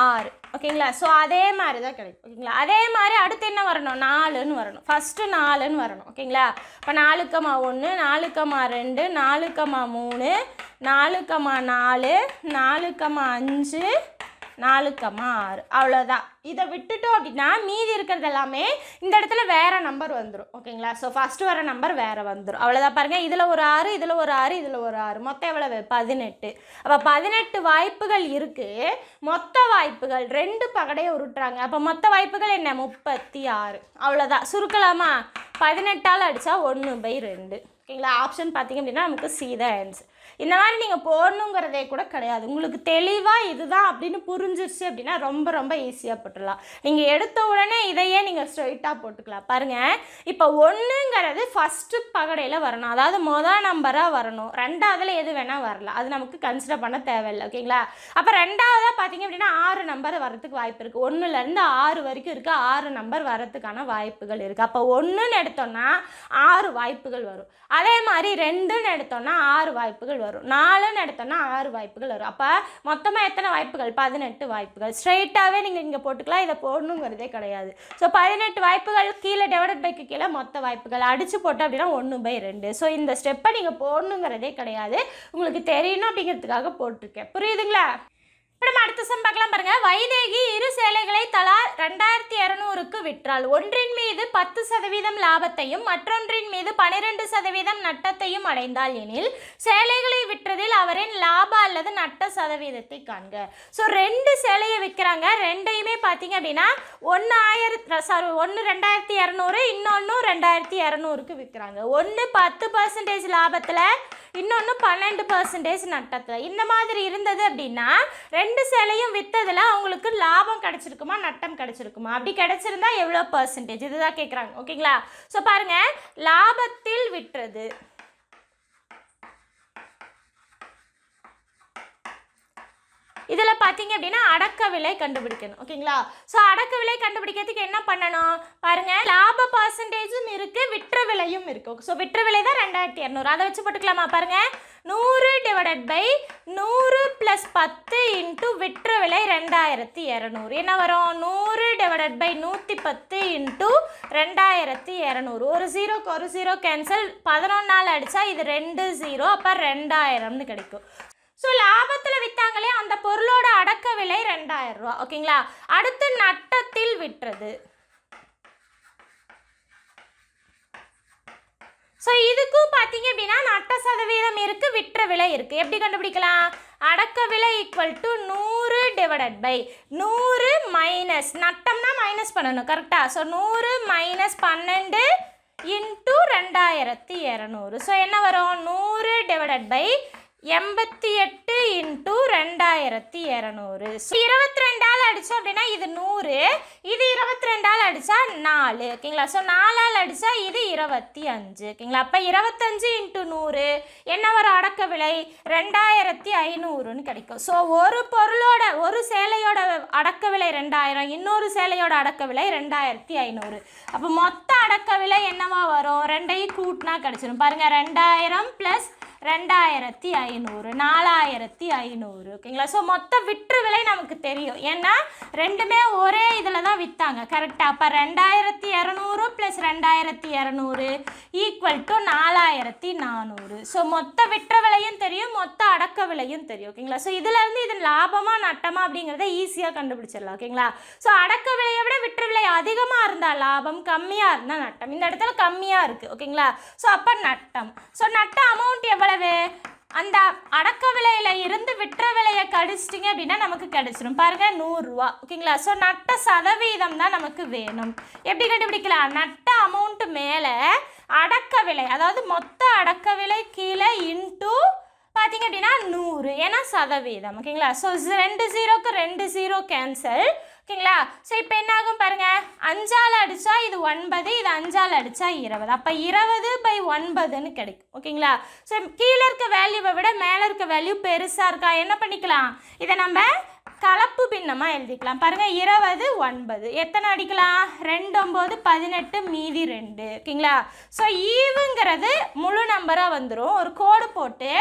ஆறு ஓகேங்களா ஸோ அதே மாதிரி தான் கிடைக்கும் ஓகேங்களா அதே மாதிரி அடுத்து என்ன வரணும் நாலுன்னு வரணும் ஃபஸ்ட்டு நாலுன்னு வரணும் ஓகேங்களா இப்போ நாலுக்கம்மா ஒன்று நாலுக்கம்மா ரெண்டு நாலுக்கம்மா மூணு நாலுக்கம்மா நாலு நாலுக்கம்மா அஞ்சு நாலு கம்மா ஆறு அவ்வளோதான் இதை விட்டுட்டோம் அப்படின்னா மீதி இருக்கிறது எல்லாமே இந்த இடத்துல வேறு நம்பர் வந்துடும் ஓகேங்களா ஸோ ஃபஸ்ட்டு வர நம்பர் வேறு வந்துடும் அவ்வளோதான் பாருங்கள் இதில் ஒரு ஆறு இதில் ஒரு ஆறு இதில் ஒரு ஆறு மொத்தம் எவ்வளவு பதினெட்டு அப்போ பதினெட்டு வாய்ப்புகள் இருக்குது மொத்த வாய்ப்புகள் ரெண்டு பகடையை உருட்டுறாங்க அப்போ மொத்த வாய்ப்புகள் என்ன முப்பத்தி ஆறு அவ்வளோதான் சுருக்கலாமா பதினெட்டால் அடித்தா ஒன்று பை ரெண்டு ஓகேங்களா ஆப்ஷன் பார்த்திங்க அப்படின்னா நமக்கு சீதா தான் ஆன்சர் இந்த மாதிரி நீங்கள் போடணுங்கிறதே கூட கிடையாது உங்களுக்கு தெளிவாக இதுதான் அப்படின்னு புரிஞ்சிருச்சு அப்படின்னா ரொம்ப ரொம்ப ஈஸியாக போட்டுடலாம் நீங்கள் எடுத்த உடனே இதையே நீங்கள் ஸ்ட்ரைட்டாக போட்டுக்கலாம் பாருங்கள் இப்போ ஒன்றுங்கிறது ஃபஸ்ட்டு பகடையில் வரணும் அதாவது மொதல் நம்பராக வரணும் ரெண்டாவதில் எது வேணால் வரலாம் அது நமக்கு கன்சிடர் பண்ண தேவையில்லை ஓகேங்களா அப்போ ரெண்டாவதாக பார்த்தீங்க அப்படின்னா ஆறு நம்பர் வரத்துக்கு வாய்ப்பு இருக்குது ஒன்றுலேருந்து ஆறு வரைக்கும் இருக்குது ஆறு நம்பர் வரத்துக்கான வாய்ப்புகள் இருக்குது அப்போ ஒன்றுன்னு எடுத்தோன்னா ஆறு வாய்ப்புகள் வரும் அதே மாதிரி ரெண்டுன்னு எடுத்தோன்னா ஆறு வாய்ப்புகள் வரும் வரும் நாலுன்னு எடுத்தோம்னா ஆறு வாய்ப்புகள் வரும் அப்போ மொத்தமாக எத்தனை வாய்ப்புகள் பதினெட்டு வாய்ப்புகள் ஸ்ட்ரைட்டாகவே நீங்கள் இங்கே போட்டுக்கலாம் இதை போடணுங்கிறதே கிடையாது ஸோ பதினெட்டு வாய்ப்புகள் கீழே டிவைடட் பைக்கு கீழே மொத்த வாய்ப்புகள் அடித்து போட்டோம் அப்படின்னா ஒன்று பை ரெண்டு ஸோ இந்த ஸ்டெப்பை நீங்கள் போடணுங்கிறதே கிடையாது உங்களுக்கு தெரியணும் அப்படிங்கிறதுக்காக போட்டிருக்கேன் புரியுதுங்களா அடுத்த சம் பார்க்கலாம் வைதேகி இரு சேலைகளை தலா ரெண்டாயிரத்தி இரநூறுக்கு விற்றாள் ஒன்றின் மீது பத்து சதவீதம் லாபத்தையும் மற்றொன்றின் மீது பனிரெண்டு சதவீதம் நட்டத்தையும் அடைந்தாள் எனில் சேலைகளை விற்றதில் அவரின் லாப அல்லது நட்ட சதவீதத்தை காண்க ஸோ ரெண்டு சேலையை விற்கிறாங்க ரெண்டையுமே பார்த்தீங்க அப்படின்னா ஒன்று ஆயிரத்து சாரி ஒன்று ரெண்டாயிரத்தி இரநூறு இன்னொன்று ரெண்டாயிரத்தி இரநூறுக்கு விற்கிறாங்க ஒன்று பத்து பர்சன்டேஜ் லாபத்தில் இன்னொன்று பன்னெண்டு பர்சன்டேஜ் நட்டத்தில் இந்த மாதிரி இருந்தது அப்படின்னா ரெண்டு ரெண்டு சேலையும் விற்றதில் அவங்களுக்கு லாபம் கிடச்சிருக்குமா நட்டம் கிடச்சிருக்குமா அப்படி கிடச்சிருந்தா எவ்வளோ பர்சன்டேஜ் இதுதான் கேட்குறாங்க ஓகேங்களா ஸோ பாருங்கள் லாபத்தில் விட்டுறது இதில் பார்த்தீங்க அப்படின்னா அடக்க விலை கண்டுபிடிக்கணும் ஓகேங்களா ஸோ அடக்க விலை கண்டுபிடிக்கிறதுக்கு என்ன பண்ணணும் பாருங்கள் லாப பர்சன்டேஜும் இருக்குது விற்ற விலையும் இருக்குது ஸோ விற்ற விலை தான் ரெண்டாயிரத்தி இரநூறு அதை வச்சு போட்டுக்கலாமா பாருங்கள் நூறு டிவைடட் பை நூறு ப்ளஸ் பத்து இன்ட்டு விற்ற விலை ரெண்டாயிரத்தி இரநூறு என்ன வரும் நூறு டிவைடட் பை நூற்றி பத்து இன்ட்டு ரெண்டாயிரத்தி இரநூறு ஒரு ஜீரோக்கு ஒரு ஜீரோ கேன்சல் பதினொன்று நாள் அடித்தா இது ரெண்டு ஜீரோ அப்போ ரெண்டாயிரம்னு கிடைக்கும் ஸோ லாபத்தில் விற்றாங்களே அந்த பொருளோட அடக்க விலை ரெண்டாயிரம் ரூபா ஓகேங்களா அடுத்து நட்டத்தில் விட்டுறது ஸோ இதுக்கும் பார்த்தீங்க அப்படின்னா நட்ட சதவீதம் இருக்குது விற்ற விலை இருக்குது எப்படி கண்டுபிடிக்கலாம் அடக்க விலை ஈக்குவல் டு நூறு டிவைடட் பை நூறு மைனஸ் நட்டம்னா மைனஸ் பண்ணணும் கரெக்டாக ஸோ நூறு மைனஸ் பன்னெண்டு இன்ட்டு ரெண்டாயிரத்தி இரநூறு ஸோ என்ன வரும் நூறு டிவைடட் பை எண்பத்தி எட்டு இன்ட்டு ரெண்டாயிரத்தி இரநூறு இருபத்தி ரெண்டால் அடித்தோம் அப்படின்னா இது நூறு இது இருபத்தி ரெண்டால் அடித்தா நாலு ஓகேங்களா ஸோ நாலால் அடித்தா இது இருபத்தி அஞ்சு ஓகேங்களா அப்போ இருபத்தஞ்சு இன்ட்டு நூறு என்ன ஒரு அடக்க விலை ரெண்டாயிரத்தி ஐநூறுன்னு கிடைக்கும் ஸோ ஒரு பொருளோட ஒரு சேலையோட அடக்க விலை ரெண்டாயிரம் இன்னொரு சேலையோட அடக்க விலை ரெண்டாயிரத்தி ஐநூறு அப்போ மொத்த அடக்க விலை என்னவா வரும் ரெண்டையும் கூட்டினா கிடச்சிடும் பாருங்கள் ரெண்டாயிரம் ப்ளஸ் ரெண்டாயிரத்தி ஐநூறு நாலாயிரத்தி ஐநூறு ஓகேங்களா ஸோ மொத்த விற்று விலை நமக்கு தெரியும் ஏன்னா ரெண்டுமே ஒரே இதில் தான் விற்றாங்க கரெக்டாக அப்போ ரெண்டாயிரத்தி இரநூறு ப்ளஸ் ரெண்டாயிரத்தி இரநூறு ஈக்குவல் டு நாலாயிரத்தி நானூறு ஸோ மொத்த விற்ற விலையும் தெரியும் மொத்த அடக்க விலையும் தெரியும் ஓகேங்களா ஸோ இதுலேருந்து இது லாபமாக நட்டமாக அப்படிங்கிறத ஈஸியாக கண்டுபிடிச்சிடலாம் ஓகேங்களா ஸோ அடக்க விலையை விட விற்று விலை அதிகமாக இருந்தால் லாபம் கம்மியாக இருந்தால் நட்டம் இந்த இடத்துல கம்மியாக இருக்குது ஓகேங்களா ஸோ அப்போ நட்டம் ஸோ நட்ட அமௌண்ட் எவ்வளோ எவ்வளவு அந்த அடக்க விலையில இருந்து விற்ற விலையை கடிச்சிட்டிங்க அப்படின்னா நமக்கு கிடைச்சிடும் பாருங்க நூறுரூவா ஓகேங்களா ஸோ நட்ட சதவீதம் தான் நமக்கு வேணும் எப்படி கண்டுபிடிக்கலாம் நட்ட அமௌண்ட்டு மேலே அடக்க விலை அதாவது மொத்த அடக்க விலை கீழே இன்ட்டு பார்த்தீங்க அப்படின்னா நூறு ஏன்னா சதவீதம் ஓகேங்களா ஸோ ரெண்டு ஜீரோக்கு ரெண்டு ஜீரோ கேன்சல் ஓகேங்களா ஸோ இப்போ என்ன ஆகும் பாருங்கள் அஞ்சால் அடித்தா இது ஒன்பது இது அஞ்சால் அடித்தா இருபது அப்போ இருபது பை ஒன்பதுன்னு கிடைக்கும் ஓகேங்களா ஸோ கீழே இருக்க வேல்யூவை விட மேலே இருக்க வேல்யூ பெருசாக இருக்கா என்ன பண்ணிக்கலாம் இதை நம்ம கலப்பு பின்னமாக எழுதிக்கலாம் பாருங்கள் இருபது ஒன்பது எத்தனை அடிக்கலாம் ரெண்டு ஒம்பது பதினெட்டு மீதி ரெண்டு ஓகேங்களா ஸோ ஈவுங்கிறது முழு நம்பராக வந்துடும் ஒரு கோடு போட்டு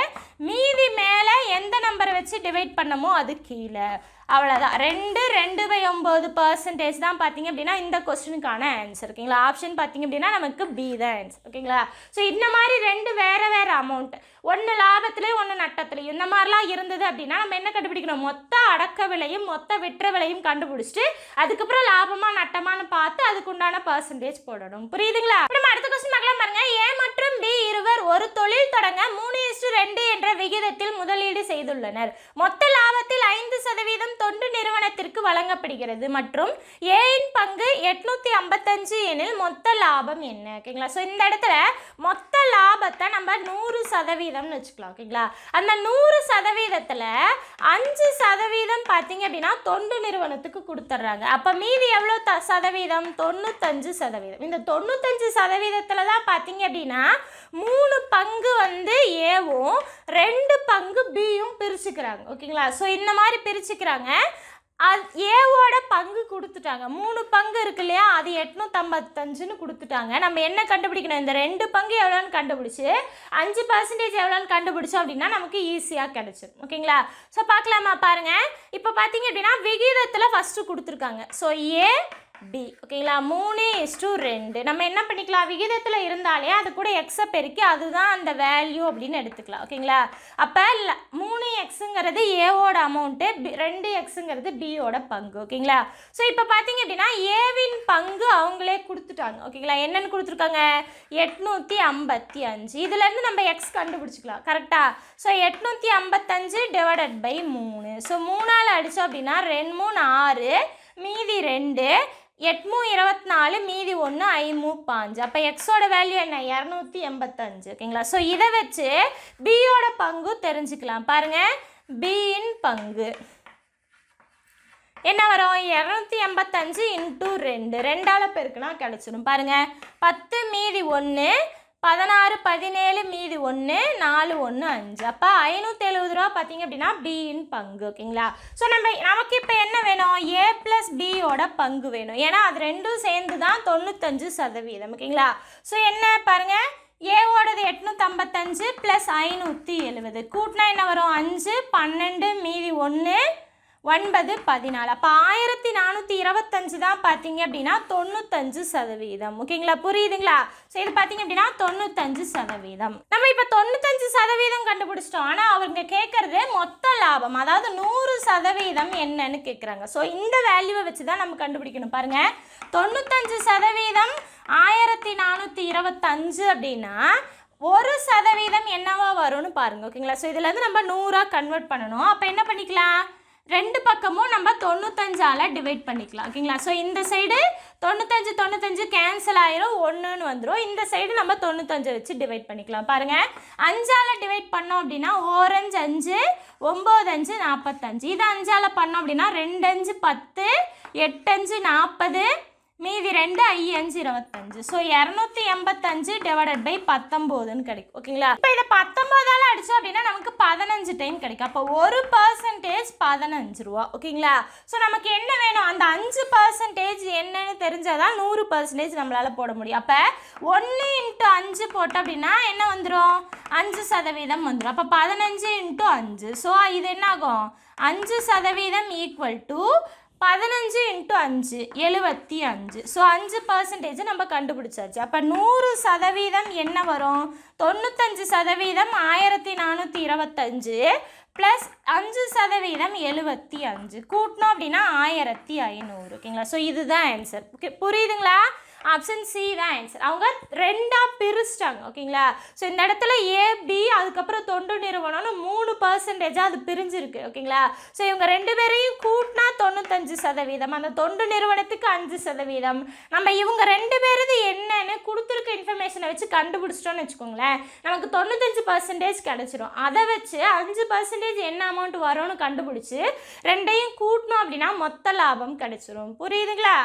மீதி மேலே எந்த நம்பரை வச்சு டிவைட் பண்ணமோ அது கீழே அவ்வளோதான் ரெண்டு ரெண்டு பை ஒம்பது பர்சன்டேஜ் தான் பார்த்தீங்க அப்படின்னா இந்த கொஸ்டினுக்கான ஆன்சர் ஓகேங்களா ஆப்ஷன் பார்த்தீங்க அப்படின்னா நமக்கு பி தான் ஆன்சர் ஓகேங்களா ஸோ இந்த மாதிரி ரெண்டு வேறு வேறு அமௌண்ட் ஒன்று லாபத்துலேயும் ஒன்று நட்டத்துலேயும் இந்த மாதிரிலாம் இருந்தது அப்படின்னா நம்ம என்ன கண்டுபிடிக்கணும் மொத்த அடக்க விலையும் மொத்த விற்ற விலையும் கண்டுபிடிச்சிட்டு அதுக்கப்புறம் லாபமாக நட்டமானு பார்த்து அதுக்குண்டான பர்சன்டேஜ் போடணும் புரியுதுங்களா நம்ம அடுத்த கொஸ்டின் பார்க்கலாம் பாருங்க ஏ மற்றும் பி இருவர் ஒரு தொழில் தொடங்க மூணு இஸ்டு ரெண்டு என்ற விகிதத்தில் முதலீடு செய்துள்ளனர் மொத்த லாபத்தில் ஐந்து சதவீதம் தொண்டு நிறுவனத்திற்கு வழங்கப்படுகிறது மற்றும் ஏயின் பங்கு எட்நூத்தி ஐம்பத்தஞ்சு எனில் மொத்த லாபம் என்ன ஓகேங்களா ஸோ இந்த இடத்துல மொத்த லாபத்தை நம்ம நூறு சதவீதம் சதவீதம்னு வச்சுக்கலாம் ஓகேங்களா அந்த நூறு சதவீதத்தில் அஞ்சு சதவீதம் பார்த்தீங்க அப்படின்னா தொண்டு நிறுவனத்துக்கு கொடுத்துட்றாங்க அப்போ மீதி எவ்வளோ த சதவீதம் தொண்ணூத்தஞ்சு சதவீதம் இந்த தொண்ணூத்தஞ்சு சதவீதத்தில் தான் பார்த்தீங்க அப்படின்னா மூணு பங்கு வந்து ஏவும் ரெண்டு பங்கு பியும் பிரிச்சுக்கிறாங்க ஓகேங்களா ஸோ இந்த மாதிரி பிரிச்சுக்கிறாங்க அது ஏவோட பங்கு கொடுத்துட்டாங்க மூணு பங்கு இருக்கு இல்லையா அது எட்நூற்றம்பத்தஞ்சுன்னு கொடுத்துட்டாங்க நம்ம என்ன கண்டுபிடிக்கணும் இந்த ரெண்டு பங்கு எவ்வளோன்னு கண்டுபிடிச்சி அஞ்சு பர்சன்டேஜ் எவ்வளோன்னு கண்டுபிடிச்சோம் அப்படின்னா நமக்கு ஈஸியாக கிடச்சிடும் ஓகேங்களா ஸோ பார்க்கலாமா பாருங்கள் இப்போ பார்த்தீங்க அப்படின்னா விகிதத்தில் ஃபஸ்ட்டு கொடுத்துருக்காங்க ஸோ ஏ டி ஓகேங்களா மூணு இஸ் டூ ரெண்டு நம்ம என்ன பண்ணிக்கலாம் விகிதத்தில் இருந்தாலே அது கூட எக்ஸை பெருக்கி அதுதான் அந்த வேல்யூ அப்படின்னு எடுத்துக்கலாம் ஓகேங்களா அப்போ இல்லை மூணு எக்ஸுங்கிறது ஏவோட அமௌண்ட்டு ரெண்டு எக்ஸுங்கிறது பியோட பங்கு ஓகேங்களா ஸோ இப்போ பார்த்தீங்க அப்படின்னா ஏவின் பங்கு அவங்களே கொடுத்துட்டாங்க ஓகேங்களா என்னென்னு கொடுத்துருக்காங்க எட்நூற்றி ஐம்பத்தி அஞ்சு இதுலேருந்து நம்ம எக்ஸ் கண்டுபிடிச்சிக்கலாம் கரெக்டாக ஸோ எட்நூற்றி ஐம்பத்தஞ்சு டிவைடட் பை மூணு ஸோ மூணால் அடித்தோம் அப்படின்னா ரெண்டு மூணு ஆறு மீதி ரெண்டு எட்மூ இருபத்தி நாலு மீதி ஒன்று ஐமூ பாஞ்சு அப்போ எக்ஸோட வேல்யூ என்ன இரநூத்தி எண்பத்தஞ்சு ஓகேங்களா ஸோ இதை வச்சு பியோட பங்கு தெரிஞ்சுக்கலாம் பாருங்கள் பியின் பங்கு என்ன வரும் இரநூத்தி எண்பத்தஞ்சு இன்ட்டு ரெண்டு ரெண்டால் பெருக்குனா கிடச்சிடும் பாருங்கள் பத்து மீதி ஒன்று பதினாறு பதினேழு மீதி ஒன்று நாலு ஒன்று அஞ்சு அப்போ ஐநூற்றி எழுபது ரூபா பார்த்தீங்க அப்படின்னா பியின் பங்கு ஓகேங்களா ஸோ நம்ம நமக்கு இப்போ என்ன வேணும் ஏ ப்ளஸ் பியோட பங்கு வேணும் ஏன்னா அது ரெண்டும் சேர்ந்து தான் தொண்ணூத்தஞ்சு சதவீதம் ஓகேங்களா ஸோ என்ன பாருங்கள் ஏவோடது எட்நூற்றம்பத்தஞ்சு ப்ளஸ் ஐநூற்றி எழுபது கூட்டினா என்ன வரும் அஞ்சு பன்னெண்டு மீதி ஒன்று ஒன்பது பதினாலு அப்போ ஆயிரத்தி நானூற்றி இருபத்தஞ்சு தான் பார்த்தீங்க அப்படின்னா தொண்ணூத்தஞ்சு சதவீதம் ஓகேங்களா புரியுதுங்களா ஸோ இது பார்த்தீங்க அப்படின்னா தொண்ணூத்தஞ்சு சதவீதம் நம்ம இப்போ தொண்ணூத்தஞ்சு சதவீதம் கண்டுபிடிச்சிட்டோம் ஆனால் அவங்க கேட்குறது மொத்த லாபம் அதாவது நூறு சதவீதம் என்னன்னு கேட்குறாங்க ஸோ இந்த வேல்யூவை வச்சு தான் நம்ம கண்டுபிடிக்கணும் பாருங்கள் தொண்ணூத்தஞ்சு சதவீதம் ஆயிரத்தி நானூற்றி இருபத்தஞ்சு அப்படின்னா ஒரு சதவீதம் என்னவா வரும்னு பாருங்கள் ஓகேங்களா ஸோ இதுலேருந்து நம்ம நூறாக கன்வெர்ட் பண்ணணும் அப்போ என்ன பண்ணிக்கலாம் ரெண்டு பக்கமும் நம்ம தொண்ணூத்தஞ்சால் டிவைட் பண்ணிக்கலாம் ஓகேங்களா ஸோ இந்த சைடு தொண்ணூத்தஞ்சு தொண்ணூத்தஞ்சு கேன்சல் ஆயிரும் ஒன்றுன்னு வந்துடும் இந்த சைடு நம்ம தொண்ணூத்தஞ்சு வச்சு டிவைட் பண்ணிக்கலாம் பாருங்கள் அஞ்சால் டிவைட் பண்ணோம் அப்படின்னா ஓரஞ்சு அஞ்சு ஒம்பது அஞ்சு நாற்பத்தஞ்சு இது அஞ்சால் பண்ணோம் அப்படின்னா ரெண்டு அஞ்சு பத்து எட்டஞ்சு நாற்பது மீதி ரெண்டு ஐ அஞ்சு இருபத்தஞ்சு ஸோ இரநூத்தி எண்பத்தஞ்சு டிவைடட் பை பத்தொம்போதுன்னு கிடைக்கும் ஓகேங்களா இப்போ இதை பத்தொம்போதால் அடித்தோம் அப்படின்னா நமக்கு பதினஞ்சு டைம் கிடைக்கும் அப்போ ஒரு பர்சன்டேஜ் பதினஞ்சு ரூபா ஓகேங்களா ஸோ நமக்கு என்ன வேணும் அந்த அஞ்சு பர்சன்டேஜ் என்னன்னு தெரிஞ்சால் தான் நூறு பர்சன்டேஜ் நம்மளால் போட முடியும் அப்போ ஒன்று இன்ட்டு அஞ்சு போட்டோம் அப்படின்னா என்ன வந்துடும் அஞ்சு சதவீதம் வந்துடும் அப்போ பதினஞ்சு இன்ட்டு அஞ்சு ஸோ இது என்ன ஆகும் அஞ்சு சதவீதம் ஈக்குவல் டு பதினஞ்சு இன்ட்டு அஞ்சு எழுபத்தி அஞ்சு ஸோ அஞ்சு பர்சன்டேஜ் நம்ம கண்டுபிடிச்சாச்சு அப்போ நூறு சதவீதம் என்ன வரும் தொண்ணூத்தஞ்சு சதவீதம் ஆயிரத்தி நானூற்றி இருபத்தஞ்சு ப்ளஸ் அஞ்சு சதவீதம் எழுபத்தி அஞ்சு கூட்டினோம் அப்படின்னா ஆயிரத்தி ஐநூறு ஓகேங்களா ஸோ இதுதான் ஆன்சர் ஓகே புரியுதுங்களா ஆப்ஷன் சி தான் ஆன்சர் அவங்க ரெண்டாக பிரிச்சிட்டாங்க ஓகேங்களா ஸோ இந்த இடத்துல ஏபி அதுக்கப்புறம் தொண்டு நிறுவனம்னு மூணு பர்சன்டேஜாக அது பிரிஞ்சிருக்கு ஓகேங்களா ஸோ இவங்க ரெண்டு பேரையும் கூட்டினா தொண்ணூத்தஞ்சு சதவீதம் அந்த தொண்டு நிறுவனத்துக்கு அஞ்சு சதவீதம் நம்ம இவங்க ரெண்டு பேரது என்னன்னு கொடுத்துருக்க இன்ஃபர்மேஷனை வச்சு கண்டுபிடிச்சிட்டோம்னு வச்சுக்கோங்களேன் நமக்கு தொண்ணூத்தஞ்சு பர்சன்டேஜ் கிடச்சிரும் அதை வச்சு அஞ்சு பர்சன்டேஜ் என்ன அமௌண்ட் வரும்னு கண்டுபிடிச்சி ரெண்டையும் கூட்டணும் அப்படின்னா மொத்த லாபம் கிடைச்சிரும் புரியுதுங்களா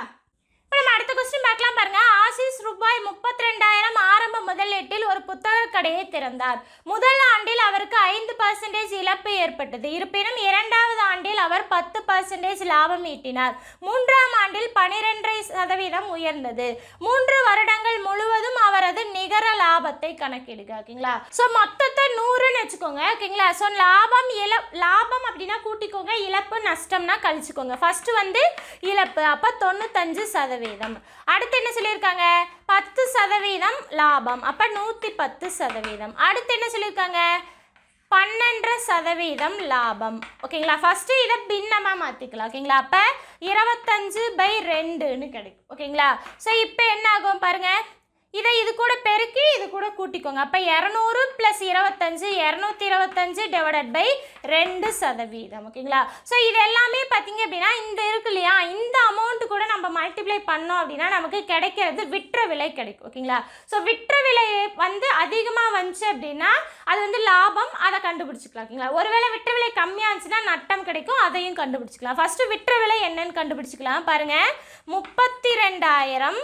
நம்ம அடுத்த கொஸ்டின் பார்க்கலாம் பாருங்க ஆசிஸ் ரூபாய் முப்பத்தி ரெண்டாயிரம் ஆரம்ப முதலீட்டில் ஒரு புத்தக கடையை திறந்தார் முதல் ஆண்டில் அவருக்கு ஐந்து பர்சன்டேஜ் இழப்பு ஏற்பட்டது இருப்பினும் இரண்டாவது ஆண்டில் அவர் பத்து பர்சன்டேஜ் லாபம் ஈட்டினார் மூன்றாம் ஆண்டில் பனிரெண்டரை சதவீதம் உயர்ந்தது மூன்று வருடங்கள் முழுவதும் அவரது நிகர லாபத்தை கணக்கிடுங்க ஓகேங்களா ஸோ மொத்தத்தை நூறுன்னு வச்சுக்கோங்க ஓகேங்களா ஸோ லாபம் இழ லாபம் அப்படின்னா கூட்டிக்கோங்க இழப்பு நஷ்டம்னா கழிச்சுக்கோங்க ஃபர்ஸ்ட் வந்து இழப்பு அப்போ தொண்ணூத்தஞ்சு சதவீதம் சதவீதம் அடுத்து என்ன சொல்லியிருக்காங்க பத்து சதவீதம் லாபம் அப்போ நூற்றி பத்து சதவீதம் அடுத்து என்ன சொல்லியிருக்காங்க பன்னெண்டு சதவீதம் லாபம் ஓகேங்களா ஃபஸ்ட்டு இதை பின்னமாக மாற்றிக்கலாம் ஓகேங்களா அப்போ இருபத்தஞ்சு பை ரெண்டுன்னு கிடைக்கும் ஓகேங்களா ஸோ இப்போ என்ன ஆகும் பாருங்கள் இதை இது கூட பெருக்கி இது கூட கூட்டிக்கோங்க அப்போ இரநூறு ப்ளஸ் இருபத்தஞ்சு இரநூத்தி இருபத்தஞ்சு டிவைடட் பை ரெண்டு சதவீதம் ஓகேங்களா ஸோ இது எல்லாமே பார்த்தீங்க அப்படின்னா இந்த இருக்கு இல்லையா இந்த அமௌண்ட் கூட நம்ம மல்டிப்ளை பண்ணோம் அப்படின்னா நமக்கு கிடைக்கிறது விற்ற விலை கிடைக்கும் ஓகேங்களா ஸோ விற்ற விலை வந்து அதிகமாக வந்துச்சு அப்படின்னா அது வந்து லாபம் அதை கண்டுபிடிச்சிக்கலாம் ஓகேங்களா ஒருவேளை விற்ற விலை கம்மியாக இருந்துச்சுன்னா நட்டம் கிடைக்கும் அதையும் கண்டுபிடிச்சிக்கலாம் ஃபஸ்ட்டு விற்ற விலை என்னன்னு கண்டுபிடிச்சிக்கலாம் பாருங்கள் முப்பத்தி ரெண்டாயிரம்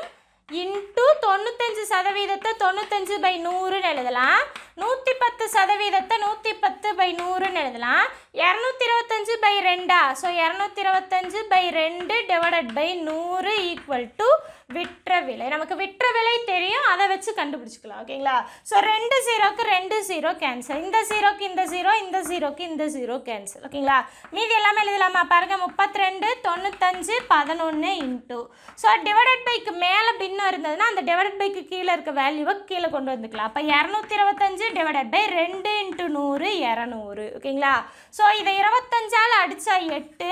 இன்ட்டு தொண்ணூத்தஞ்சு சதவீதத்தை தொண்ணூத்தஞ்சு பை நூறுன்னு எழுதலாம் நூற்றி பத்து சதவீதத்தை நூற்றி பத்து பை நூறுன்னு எழுதலாம் இரநூத்தி இருபத்தஞ்சு பை ரெண்டா ஸோ இரநூத்தி இருபத்தஞ்சு பை ரெண்டு டிவைடட் பை நூறு ஈக்குவல் டு விற்ற விலை நமக்கு விற்ற விலை தெரியும் அதை வச்சு கண்டுபிடிச்சிக்கலாம் ஓகேங்களா ஸோ ரெண்டு ஜீரோக்கு ரெண்டு ஜீரோ கேன்சல் இந்த ஜீரோக்கு இந்த ஜீரோ இந்த ஜீரோக்கு இந்த ஜீரோ கேன்சல் ஓகேங்களா மீதி எல்லாமே எழுதலாமா பாருங்கள் முப்பத்தி ரெண்டு தொண்ணூத்தஞ்சு பதினொன்று இன்ட்டு ஸோ டிவைடட் பைக்கு மேலே பின்னம் இருந்ததுன்னா அந்த டிவைடட் பைக்கு கீழே இருக்க வேல்யூவை கீழே கொண்டு வந்துக்கலாம் அப்போ இரநூத்தி இருபத்தஞ்சு டிவைடட் பை ரெண்டு இன்ட்டு நூறு இரநூறு ஓகேங்களா ஸோ ஸோ இதை இருபத்தஞ்சால் அடித்தா எட்டு